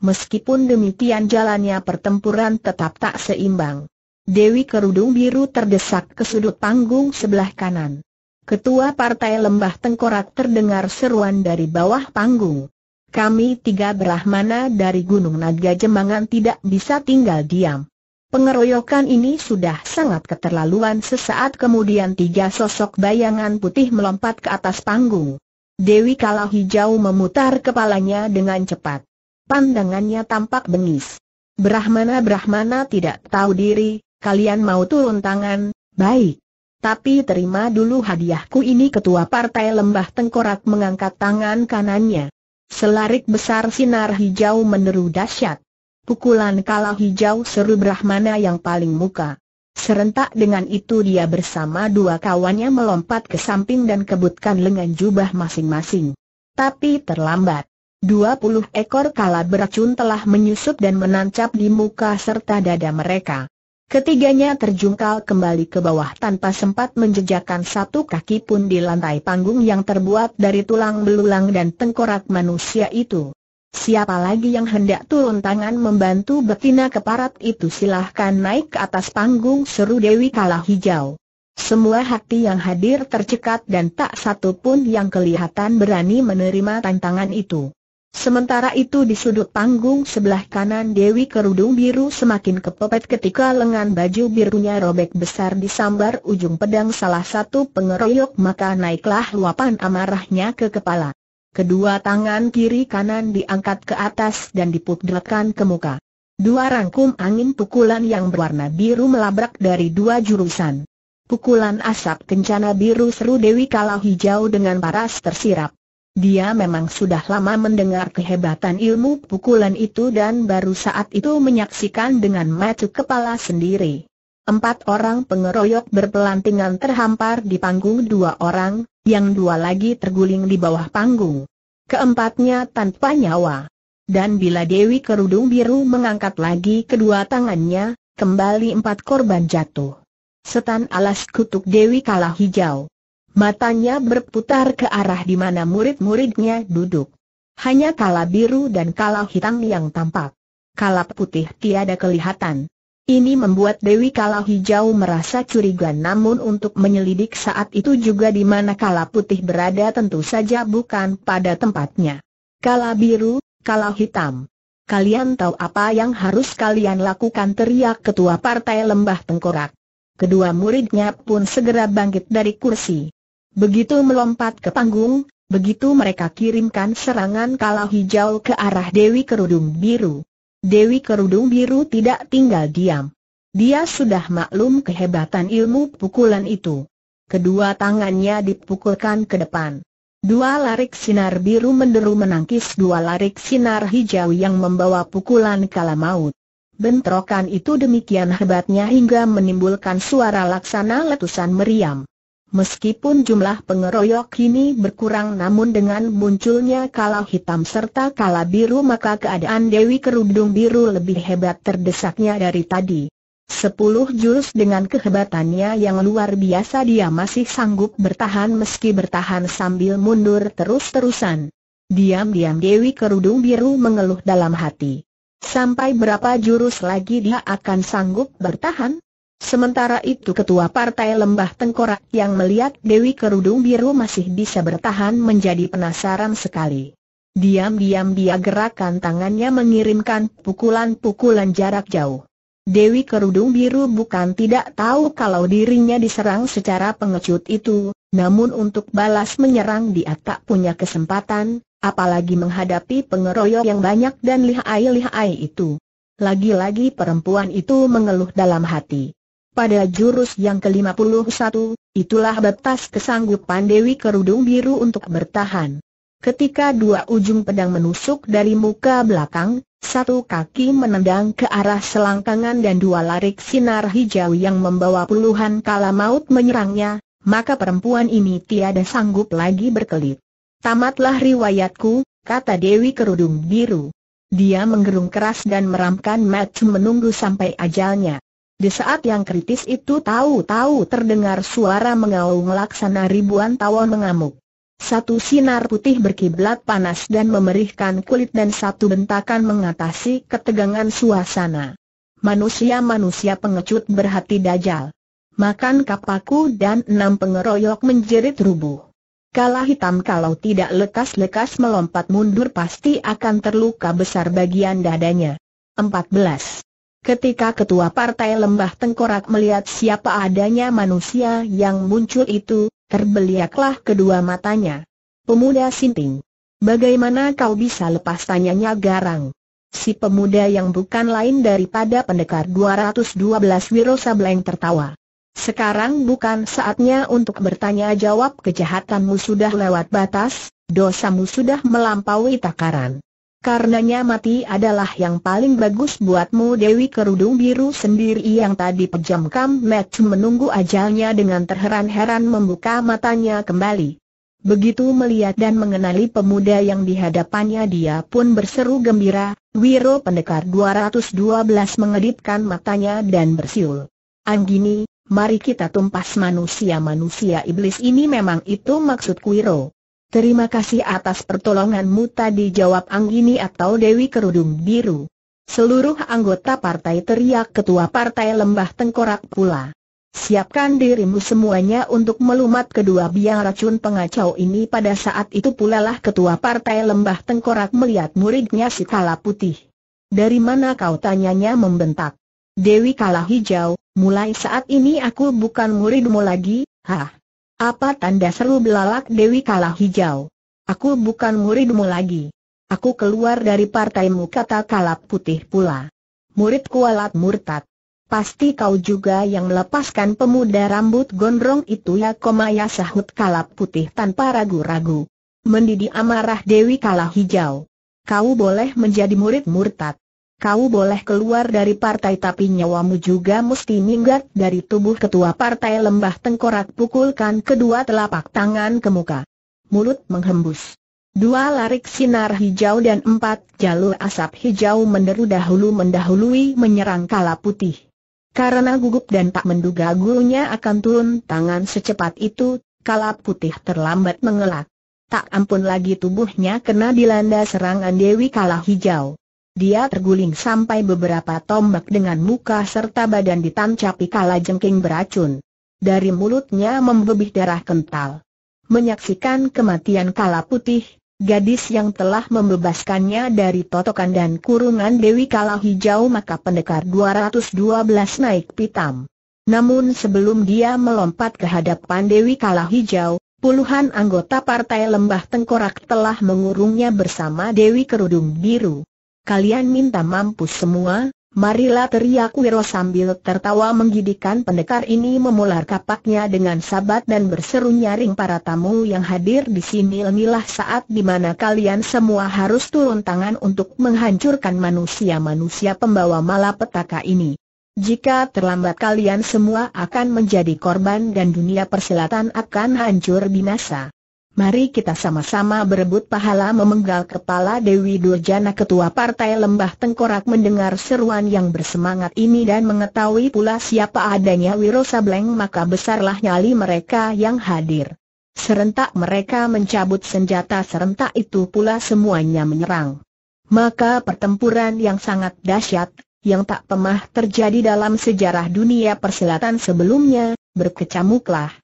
meskipun demikian jalannya pertempuran tetap tak seimbang. Dewi Kerudung Biru terdesak ke sudut panggung sebelah kanan. Ketua Partai Lembah Tengkorak terdengar seruan dari bawah panggung. Kami tiga Brahmana dari Gunung Naga Jemangan tidak bisa tinggal diam. Pengeroyokan ini sudah sangat keterlaluan sesaat kemudian tiga sosok bayangan putih melompat ke atas panggung. Dewi Kalah Hijau memutar kepalanya dengan cepat. Pandangannya tampak bengis. Brahmana-Brahmana tidak tahu diri, kalian mau turun tangan, baik. Tapi terima dulu hadiahku ini ketua partai lembah tengkorak mengangkat tangan kanannya. Selarik besar sinar hijau meneru dahsyat. Pukulan kala hijau seru Brahmana yang paling muka. Serentak dengan itu dia bersama dua kawannya melompat ke samping dan kebutkan lengan jubah masing-masing. Tapi terlambat. 20 ekor kala beracun telah menyusup dan menancap di muka serta dada mereka. Ketiganya terjungkal kembali ke bawah tanpa sempat menjejakkan satu kaki pun di lantai panggung yang terbuat dari tulang belulang dan tengkorak manusia itu. Siapa lagi yang hendak turun tangan membantu betina keparat itu silahkan naik ke atas panggung seru Dewi Kala Hijau. Semua hati yang hadir tercekat dan tak satu pun yang kelihatan berani menerima tantangan itu. Sementara itu di sudut panggung sebelah kanan Dewi Kerudung Biru semakin kepepet ketika lengan baju birunya robek besar disambar ujung pedang salah satu pengeroyok maka naiklah luapan amarahnya ke kepala. Kedua tangan kiri kanan diangkat ke atas dan dipukulkan ke muka. Dua rangkum angin pukulan yang berwarna biru melabrak dari dua jurusan. Pukulan asap kencana biru seru Dewi kalah Hijau dengan paras tersirap. Dia memang sudah lama mendengar kehebatan ilmu pukulan itu dan baru saat itu menyaksikan dengan mata kepala sendiri. Empat orang pengeroyok berpelantingan terhampar di panggung dua orang, yang dua lagi terguling di bawah panggung. Keempatnya tanpa nyawa. Dan bila Dewi Kerudung Biru mengangkat lagi kedua tangannya, kembali empat korban jatuh. Setan alas kutuk Dewi Kalah Hijau. Matanya berputar ke arah di mana murid-muridnya duduk. Hanya kala biru dan kala hitam yang tampak. Kala putih tiada kelihatan. Ini membuat Dewi Kala Hijau merasa curiga namun untuk menyelidik saat itu juga di mana Kala Putih berada tentu saja bukan pada tempatnya. Kala Biru, Kala Hitam. Kalian tahu apa yang harus kalian lakukan teriak ketua partai lembah tengkorak. Kedua muridnya pun segera bangkit dari kursi. Begitu melompat ke panggung, begitu mereka kirimkan serangan kala hijau ke arah Dewi Kerudung Biru. Dewi Kerudung Biru tidak tinggal diam. Dia sudah maklum kehebatan ilmu pukulan itu. Kedua tangannya dipukulkan ke depan. Dua larik sinar biru menderu menangkis dua larik sinar hijau yang membawa pukulan kala maut. Bentrokan itu demikian hebatnya hingga menimbulkan suara laksana letusan meriam. Meskipun jumlah pengeroyok kini berkurang namun dengan munculnya kala hitam serta kala biru maka keadaan Dewi Kerudung Biru lebih hebat terdesaknya dari tadi. Sepuluh jurus dengan kehebatannya yang luar biasa dia masih sanggup bertahan meski bertahan sambil mundur terus-terusan. Diam-diam Dewi Kerudung Biru mengeluh dalam hati. Sampai berapa jurus lagi dia akan sanggup bertahan? Sementara itu ketua partai lembah tengkorak yang melihat Dewi Kerudung Biru masih bisa bertahan menjadi penasaran sekali. Diam-diam dia gerakan tangannya mengirimkan pukulan-pukulan jarak jauh. Dewi Kerudung Biru bukan tidak tahu kalau dirinya diserang secara pengecut itu, namun untuk balas menyerang dia tak punya kesempatan, apalagi menghadapi pengeroyok yang banyak dan lihai-lihai itu. Lagi-lagi perempuan itu mengeluh dalam hati. Pada jurus yang ke-51, itulah batas kesanggupan Dewi Kerudung Biru untuk bertahan. Ketika dua ujung pedang menusuk dari muka belakang, satu kaki menendang ke arah selangkangan dan dua larik sinar hijau yang membawa puluhan kala maut menyerangnya, maka perempuan ini tiada sanggup lagi berkelit. Tamatlah riwayatku, kata Dewi Kerudung Biru. Dia menggerung keras dan meramkan mata menunggu sampai ajalnya. Di saat yang kritis itu tahu-tahu terdengar suara mengaung laksana ribuan tawon mengamuk. Satu sinar putih berkiblat panas dan memerihkan kulit dan satu bentakan mengatasi ketegangan suasana. Manusia-manusia pengecut berhati dajal. Makan kapaku dan enam pengeroyok menjerit rubuh. Kalah hitam kalau tidak lekas-lekas melompat mundur pasti akan terluka besar bagian dadanya. 14. Ketika ketua partai lembah tengkorak melihat siapa adanya manusia yang muncul itu, terbeliaklah kedua matanya. Pemuda Sinting. Bagaimana kau bisa lepas tanyanya garang? Si pemuda yang bukan lain daripada pendekar 212 Wiro Sableng tertawa. Sekarang bukan saatnya untuk bertanya jawab kejahatanmu sudah lewat batas, dosamu sudah melampaui takaran. Karenanya mati adalah yang paling bagus buatmu Dewi Kerudung Biru sendiri yang tadi pejamkan match menunggu ajalnya dengan terheran-heran membuka matanya kembali. Begitu melihat dan mengenali pemuda yang dihadapannya dia pun berseru gembira, Wiro Pendekar 212 mengedipkan matanya dan bersiul. Anggini, mari kita tumpas manusia-manusia iblis ini memang itu maksud Wiro. Terima kasih atas pertolonganmu tadi jawab Anggini atau Dewi Kerudung Biru. Seluruh anggota partai teriak ketua partai lembah tengkorak pula. Siapkan dirimu semuanya untuk melumat kedua biang racun pengacau ini pada saat itu pula lah ketua partai lembah tengkorak melihat muridnya si kala putih. Dari mana kau tanyanya membentak. Dewi kala hijau, mulai saat ini aku bukan muridmu lagi, hah. Apa tanda seru belalak Dewi Kala Hijau? Aku bukan muridmu lagi. Aku keluar dari partaimu kata Kalap Putih pula. Murid kualat murtad. Pasti kau juga yang melepaskan pemuda rambut gondrong itu ya komaya sahut Kalap Putih tanpa ragu-ragu. Mendidih amarah Dewi Kala Hijau. Kau boleh menjadi murid murtad. Kau boleh keluar dari partai tapi nyawamu juga mesti minggat dari tubuh ketua partai lembah tengkorak pukulkan kedua telapak tangan ke muka. Mulut menghembus. Dua larik sinar hijau dan empat jalur asap hijau menderu dahulu mendahului menyerang kala putih. Karena gugup dan tak menduga gurunya akan turun tangan secepat itu, kala putih terlambat mengelak. Tak ampun lagi tubuhnya kena dilanda serangan Dewi Kala Hijau. Dia terguling sampai beberapa tombak dengan muka serta badan ditancapi kala jengking beracun. Dari mulutnya membebih darah kental. Menyaksikan kematian kala putih, gadis yang telah membebaskannya dari totokan dan kurungan Dewi Kala Hijau maka pendekar 212 naik pitam. Namun sebelum dia melompat ke hadapan Dewi Kala Hijau, puluhan anggota partai lembah tengkorak telah mengurungnya bersama Dewi Kerudung Biru kalian minta mampus semua, marilah teriak Wiro sambil tertawa menggidikan pendekar ini memular kapaknya dengan sabat dan berseru nyaring para tamu yang hadir di sini inilah saat di mana kalian semua harus turun tangan untuk menghancurkan manusia-manusia pembawa malapetaka ini. Jika terlambat kalian semua akan menjadi korban dan dunia persilatan akan hancur binasa. Mari kita sama-sama berebut pahala memenggal kepala Dewi Durjana Ketua Partai Lembah Tengkorak mendengar seruan yang bersemangat ini dan mengetahui pula siapa adanya Wiro Sableng maka besarlah nyali mereka yang hadir. Serentak mereka mencabut senjata serentak itu pula semuanya menyerang. Maka pertempuran yang sangat dahsyat, yang tak pernah terjadi dalam sejarah dunia persilatan sebelumnya, berkecamuklah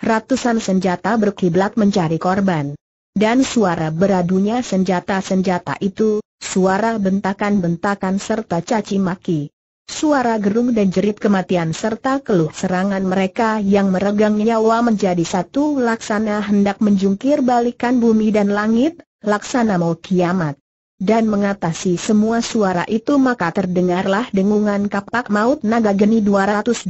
ratusan senjata berkiblat mencari korban. Dan suara beradunya senjata-senjata itu, suara bentakan-bentakan serta caci maki. Suara gerung dan jerit kematian serta keluh serangan mereka yang meregang nyawa menjadi satu laksana hendak menjungkir balikan bumi dan langit, laksana mau kiamat. Dan mengatasi semua suara itu maka terdengarlah dengungan kapak maut naga geni 212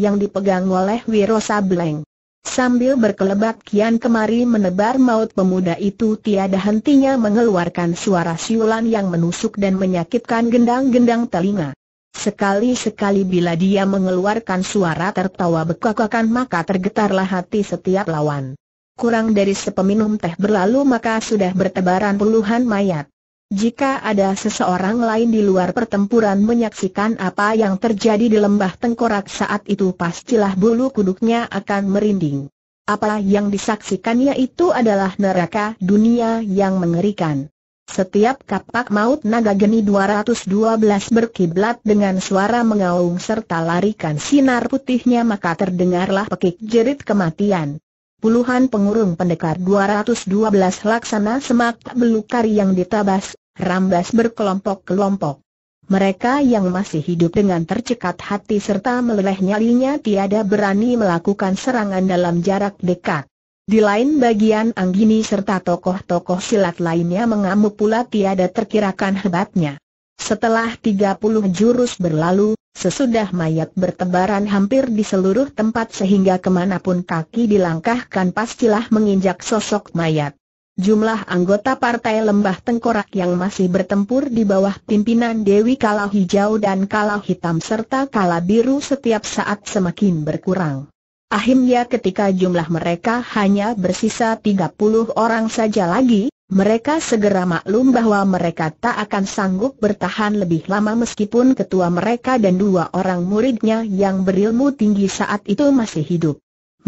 yang dipegang oleh Wiro Sableng. Sambil berkelebat kian kemari menebar maut pemuda itu tiada hentinya mengeluarkan suara siulan yang menusuk dan menyakitkan gendang-gendang telinga. Sekali-sekali bila dia mengeluarkan suara tertawa bekakakan maka tergetarlah hati setiap lawan. Kurang dari sepeminum teh berlalu maka sudah bertebaran puluhan mayat. Jika ada seseorang lain di luar pertempuran menyaksikan apa yang terjadi di lembah tengkorak saat itu pastilah bulu kuduknya akan merinding. Apa yang disaksikannya itu adalah neraka dunia yang mengerikan. Setiap kapak maut naga geni 212 berkiblat dengan suara mengaung serta larikan sinar putihnya maka terdengarlah pekik jerit kematian. Puluhan pengurung pendekar 212 laksana semak belukar yang ditabas rambas berkelompok-kelompok. Mereka yang masih hidup dengan tercekat hati serta meleleh nyalinya tiada berani melakukan serangan dalam jarak dekat. Di lain bagian Anggini serta tokoh-tokoh silat lainnya mengamuk pula tiada terkirakan hebatnya. Setelah 30 jurus berlalu, sesudah mayat bertebaran hampir di seluruh tempat sehingga kemanapun kaki dilangkahkan pastilah menginjak sosok mayat. Jumlah anggota Partai Lembah Tengkorak yang masih bertempur di bawah pimpinan Dewi Kala Hijau dan Kala Hitam serta Kala Biru setiap saat semakin berkurang. Akhirnya ketika jumlah mereka hanya bersisa 30 orang saja lagi, mereka segera maklum bahwa mereka tak akan sanggup bertahan lebih lama meskipun ketua mereka dan dua orang muridnya yang berilmu tinggi saat itu masih hidup.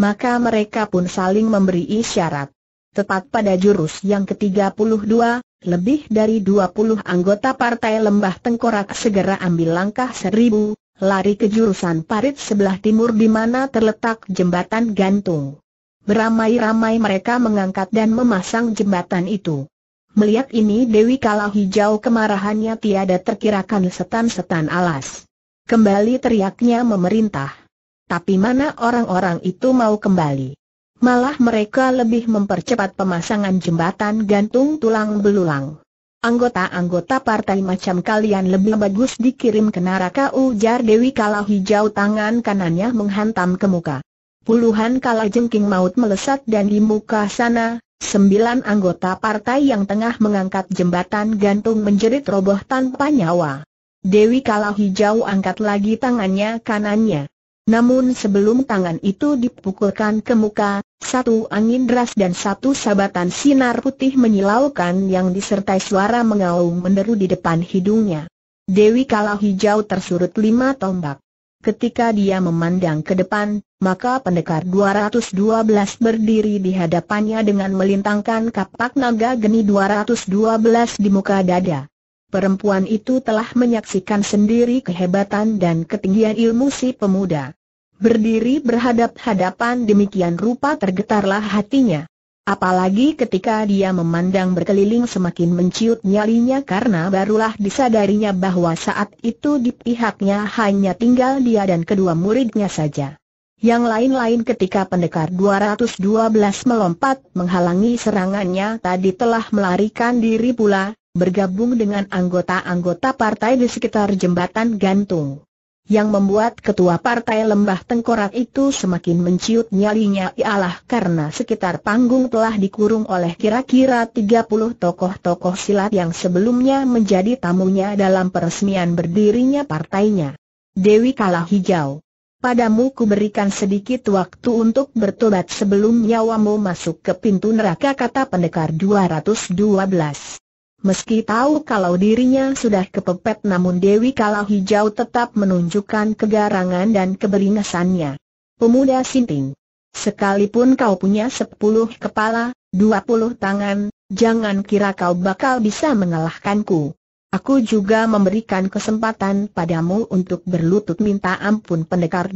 Maka mereka pun saling memberi isyarat. Tepat pada jurus yang ke-32, lebih dari 20 anggota partai lembah tengkorak segera ambil langkah seribu, lari ke jurusan parit sebelah timur di mana terletak jembatan gantung. Beramai-ramai mereka mengangkat dan memasang jembatan itu. Melihat ini Dewi Kalah Hijau kemarahannya tiada terkirakan setan-setan alas. Kembali teriaknya memerintah. Tapi mana orang-orang itu mau kembali? Malah mereka lebih mempercepat pemasangan jembatan gantung tulang belulang. Anggota-anggota partai macam kalian lebih bagus dikirim ke neraka ujar Dewi Kala Hijau tangan kanannya menghantam ke muka. Puluhan kala jengking maut melesat dan di muka sana, sembilan anggota partai yang tengah mengangkat jembatan gantung menjerit roboh tanpa nyawa. Dewi Kala Hijau angkat lagi tangannya kanannya. Namun sebelum tangan itu dipukulkan ke muka, satu angin deras dan satu sabatan sinar putih menyilaukan yang disertai suara mengaung menderu di depan hidungnya. Dewi Kalah Hijau tersurut lima tombak. Ketika dia memandang ke depan, maka pendekar 212 berdiri di hadapannya dengan melintangkan kapak naga geni 212 di muka dada. Perempuan itu telah menyaksikan sendiri kehebatan dan ketinggian ilmu si pemuda. Berdiri berhadap-hadapan demikian rupa tergetarlah hatinya. Apalagi ketika dia memandang berkeliling semakin menciut nyalinya karena barulah disadarinya bahwa saat itu di pihaknya hanya tinggal dia dan kedua muridnya saja. Yang lain-lain ketika pendekar 212 melompat menghalangi serangannya tadi telah melarikan diri pula, bergabung dengan anggota-anggota partai di sekitar jembatan gantung. Yang membuat ketua partai lembah tengkorak itu semakin menciut nyalinya ialah karena sekitar panggung telah dikurung oleh kira-kira 30 tokoh-tokoh silat yang sebelumnya menjadi tamunya dalam peresmian berdirinya partainya. Dewi Kalah Hijau Padamu kuberikan sedikit waktu untuk bertobat sebelum nyawamu masuk ke pintu neraka kata pendekar 212. Meski tahu kalau dirinya sudah kepepet namun Dewi Kalah Hijau tetap menunjukkan kegarangan dan keberingasannya. Pemuda Sinting, sekalipun kau punya sepuluh kepala, dua puluh tangan, jangan kira kau bakal bisa mengalahkanku. Aku juga memberikan kesempatan padamu untuk berlutut minta ampun pendekar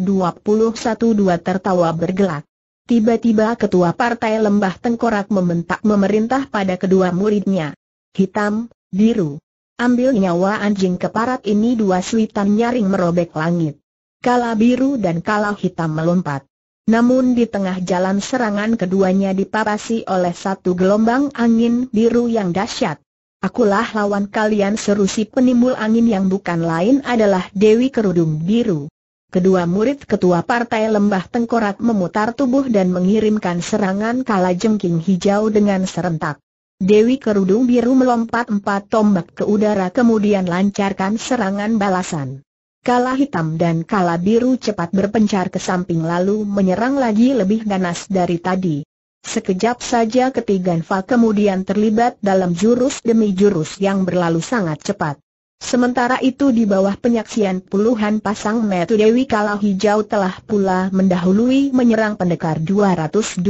satu dua tertawa bergelak. Tiba-tiba ketua partai lembah tengkorak membentak memerintah pada kedua muridnya hitam, biru. Ambil nyawa anjing keparat ini dua suitan nyaring merobek langit. Kala biru dan kala hitam melompat. Namun di tengah jalan serangan keduanya dipapasi oleh satu gelombang angin biru yang dahsyat. Akulah lawan kalian seru si penimbul angin yang bukan lain adalah Dewi Kerudung Biru. Kedua murid ketua partai lembah tengkorak memutar tubuh dan mengirimkan serangan kala jengking hijau dengan serentak. Dewi Kerudung Biru melompat empat tombak ke udara kemudian lancarkan serangan balasan. Kala hitam dan kala biru cepat berpencar ke samping lalu menyerang lagi lebih ganas dari tadi. Sekejap saja ketiga Nfa kemudian terlibat dalam jurus demi jurus yang berlalu sangat cepat. Sementara itu di bawah penyaksian puluhan pasang metu Dewi Kala Hijau telah pula mendahului menyerang pendekar 212.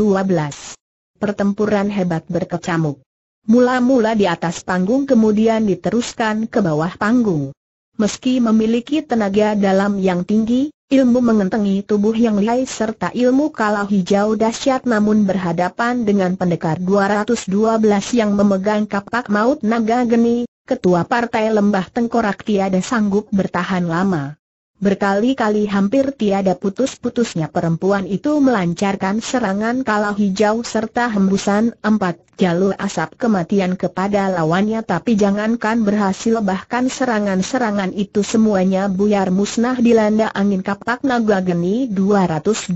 Pertempuran hebat berkecamuk. Mula-mula di atas panggung kemudian diteruskan ke bawah panggung. Meski memiliki tenaga dalam yang tinggi, ilmu mengentengi tubuh yang lihai serta ilmu kalah hijau dahsyat namun berhadapan dengan pendekar 212 yang memegang kapak maut naga geni, ketua partai lembah tengkorak tiada sanggup bertahan lama. Berkali-kali hampir tiada putus-putusnya perempuan itu melancarkan serangan kalau hijau serta hembusan empat jalur asap kematian kepada lawannya tapi jangankan berhasil bahkan serangan-serangan itu semuanya buyar musnah dilanda angin kapak naga geni 212.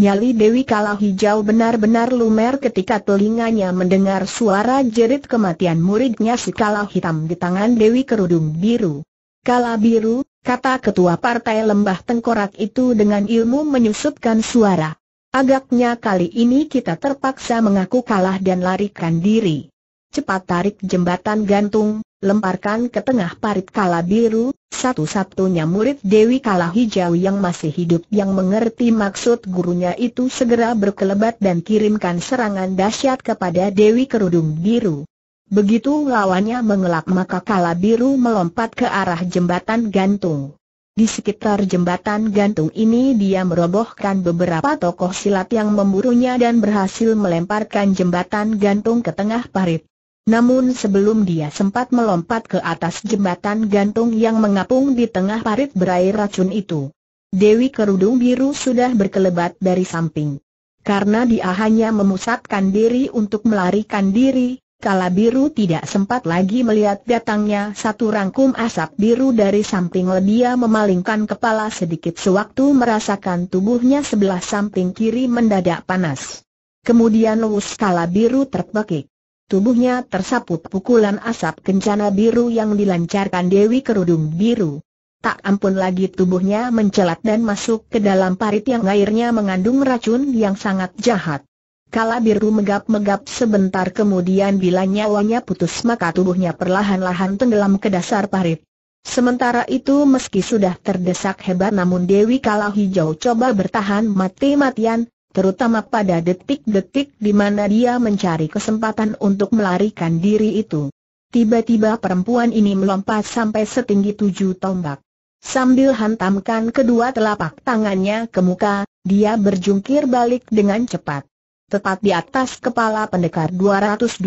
Nyali Dewi kalau Hijau benar-benar lumer ketika telinganya mendengar suara jerit kematian muridnya si kalah Hitam di tangan Dewi Kerudung Biru. Kala Biru, kata ketua partai lembah tengkorak itu dengan ilmu menyusupkan suara. Agaknya kali ini kita terpaksa mengaku kalah dan larikan diri. Cepat tarik jembatan gantung, lemparkan ke tengah parit kala biru, satu-satunya murid Dewi Kala Hijau yang masih hidup yang mengerti maksud gurunya itu segera berkelebat dan kirimkan serangan dahsyat kepada Dewi Kerudung Biru. Begitu lawannya mengelap maka kala biru melompat ke arah jembatan gantung. Di sekitar jembatan gantung ini dia merobohkan beberapa tokoh silat yang memburunya dan berhasil melemparkan jembatan gantung ke tengah parit. Namun sebelum dia sempat melompat ke atas jembatan gantung yang mengapung di tengah parit berair racun itu, Dewi Kerudung Biru sudah berkelebat dari samping. Karena dia hanya memusatkan diri untuk melarikan diri, Kala biru tidak sempat lagi melihat datangnya satu rangkum asap biru dari samping dia memalingkan kepala sedikit sewaktu merasakan tubuhnya sebelah samping kiri mendadak panas. Kemudian lewus kala biru terpekik. Tubuhnya tersaput pukulan asap kencana biru yang dilancarkan Dewi Kerudung Biru. Tak ampun lagi tubuhnya mencelat dan masuk ke dalam parit yang airnya mengandung racun yang sangat jahat. Kala biru megap-megap sebentar kemudian bila nyawanya putus maka tubuhnya perlahan-lahan tenggelam ke dasar parit. Sementara itu meski sudah terdesak hebat namun Dewi Kala Hijau coba bertahan mati-matian, terutama pada detik-detik di mana dia mencari kesempatan untuk melarikan diri itu. Tiba-tiba perempuan ini melompat sampai setinggi tujuh tombak. Sambil hantamkan kedua telapak tangannya ke muka, dia berjungkir balik dengan cepat. Tepat di atas kepala pendekar 212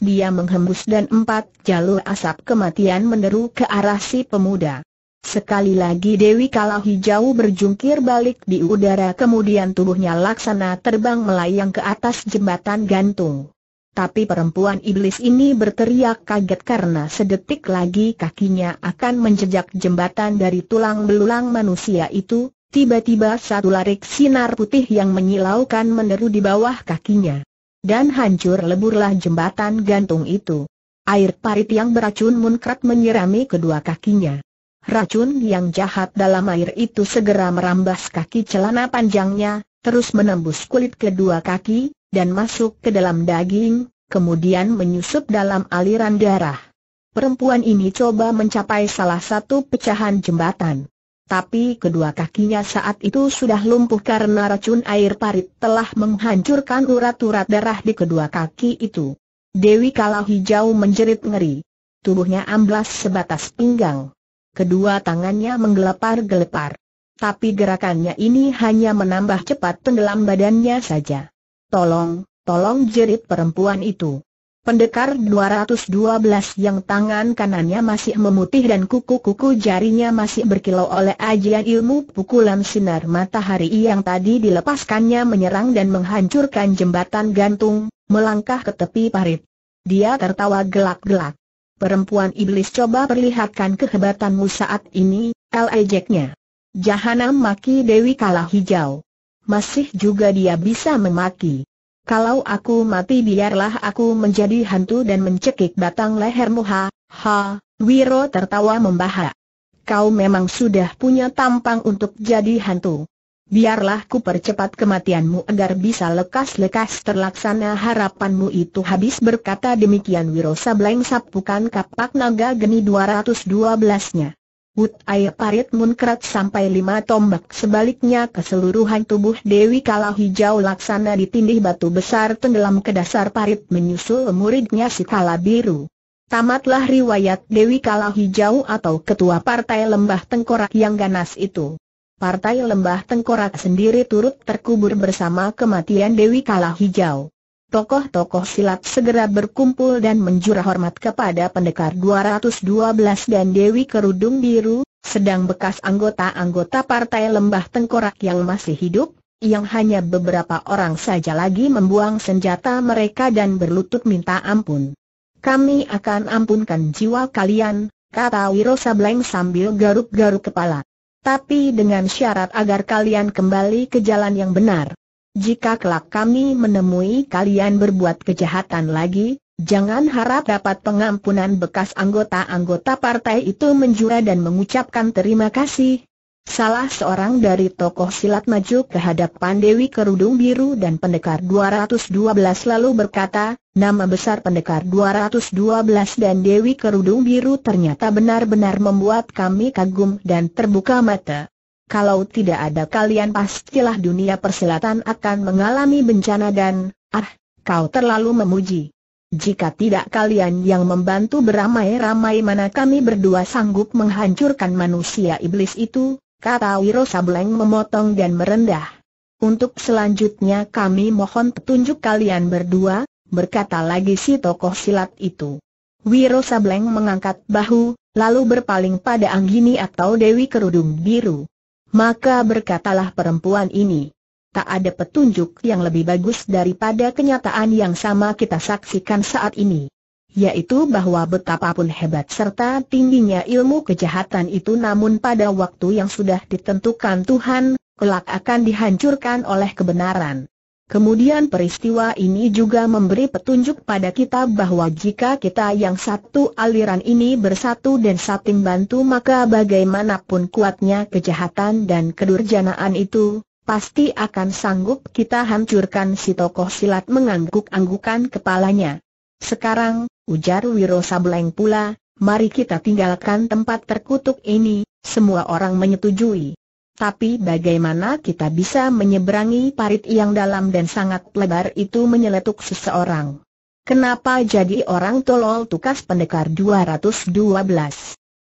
dia menghembus dan empat jalur asap kematian meneru ke arah si pemuda. Sekali lagi Dewi Kalau Hijau berjungkir balik di udara kemudian tubuhnya laksana terbang melayang ke atas jembatan gantung. Tapi perempuan iblis ini berteriak kaget karena sedetik lagi kakinya akan menjejak jembatan dari tulang belulang manusia itu, Tiba-tiba satu larik sinar putih yang menyilaukan meneru di bawah kakinya. Dan hancur leburlah jembatan gantung itu. Air parit yang beracun munkrat menyirami kedua kakinya. Racun yang jahat dalam air itu segera merambas kaki celana panjangnya, terus menembus kulit kedua kaki, dan masuk ke dalam daging, kemudian menyusup dalam aliran darah. Perempuan ini coba mencapai salah satu pecahan jembatan tapi kedua kakinya saat itu sudah lumpuh karena racun air parit telah menghancurkan urat-urat darah di kedua kaki itu. Dewi Kalau Hijau menjerit ngeri. Tubuhnya amblas sebatas pinggang. Kedua tangannya menggelepar-gelepar. Tapi gerakannya ini hanya menambah cepat tenggelam badannya saja. Tolong, tolong jerit perempuan itu. Pendekar 212 yang tangan kanannya masih memutih dan kuku-kuku jarinya masih berkilau oleh ajian ilmu pukulan sinar matahari yang tadi dilepaskannya menyerang dan menghancurkan jembatan gantung, melangkah ke tepi parit. Dia tertawa gelak-gelak. Perempuan iblis coba perlihatkan kehebatanmu saat ini, el ejeknya. Jahanam maki Dewi Kalah Hijau. Masih juga dia bisa memaki. Kalau aku mati biarlah aku menjadi hantu dan mencekik batang lehermu ha, ha, Wiro tertawa membahak. Kau memang sudah punya tampang untuk jadi hantu. Biarlah ku percepat kematianmu agar bisa lekas-lekas terlaksana harapanmu itu habis berkata demikian Wiro Sableng sapukan kapak naga geni 212-nya. Wut Ai parit munkrat sampai lima tombak sebaliknya keseluruhan tubuh Dewi Kala Hijau Laksana ditindih batu besar tenggelam ke dasar parit menyusul muridnya si Kala Biru. Tamatlah riwayat Dewi Kala Hijau atau Ketua Partai Lembah Tengkorak yang ganas itu. Partai Lembah Tengkorak sendiri turut terkubur bersama kematian Dewi Kala Hijau. Tokoh-tokoh silat segera berkumpul dan menjurah hormat kepada pendekar 212 dan Dewi Kerudung Biru, sedang bekas anggota-anggota Partai Lembah Tengkorak yang masih hidup, yang hanya beberapa orang saja lagi membuang senjata mereka dan berlutut minta ampun. Kami akan ampunkan jiwa kalian, kata Wiro Sableng sambil garuk-garuk kepala. Tapi dengan syarat agar kalian kembali ke jalan yang benar. Jika kelak kami menemui kalian berbuat kejahatan lagi, jangan harap dapat pengampunan bekas anggota-anggota partai itu menjura dan mengucapkan terima kasih. Salah seorang dari tokoh silat maju ke hadapan Dewi Kerudung Biru dan Pendekar 212 lalu berkata, nama besar Pendekar 212 dan Dewi Kerudung Biru ternyata benar-benar membuat kami kagum dan terbuka mata. Kalau tidak ada kalian pastilah dunia persilatan akan mengalami bencana dan, ah, kau terlalu memuji. Jika tidak kalian yang membantu beramai-ramai mana kami berdua sanggup menghancurkan manusia iblis itu, kata Wiro Sableng memotong dan merendah. Untuk selanjutnya kami mohon petunjuk kalian berdua, berkata lagi si tokoh silat itu. Wiro Sableng mengangkat bahu, lalu berpaling pada Anggini atau Dewi Kerudung Biru. Maka berkatalah perempuan ini, tak ada petunjuk yang lebih bagus daripada kenyataan yang sama kita saksikan saat ini. Yaitu bahwa betapapun hebat serta tingginya ilmu kejahatan itu namun pada waktu yang sudah ditentukan Tuhan, kelak akan dihancurkan oleh kebenaran. Kemudian peristiwa ini juga memberi petunjuk pada kita bahwa jika kita yang satu aliran ini bersatu dan saling bantu maka bagaimanapun kuatnya kejahatan dan kedurjanaan itu, pasti akan sanggup kita hancurkan si tokoh silat mengangguk-anggukan kepalanya. Sekarang, ujar Wiro Sableng pula, mari kita tinggalkan tempat terkutuk ini, semua orang menyetujui. Tapi bagaimana kita bisa menyeberangi parit yang dalam dan sangat lebar itu menyeletuk seseorang? Kenapa jadi orang tolol tukas pendekar 212?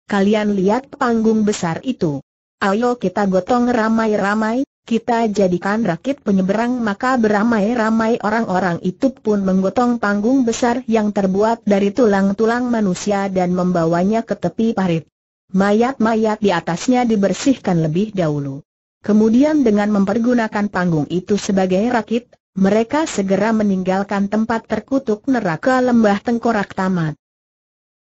Kalian lihat panggung besar itu. Ayo kita gotong ramai-ramai, kita jadikan rakit penyeberang maka beramai-ramai orang-orang itu pun menggotong panggung besar yang terbuat dari tulang-tulang manusia dan membawanya ke tepi parit. Mayat-mayat di atasnya dibersihkan lebih dahulu. Kemudian dengan mempergunakan panggung itu sebagai rakit, mereka segera meninggalkan tempat terkutuk neraka lembah tengkorak tamat.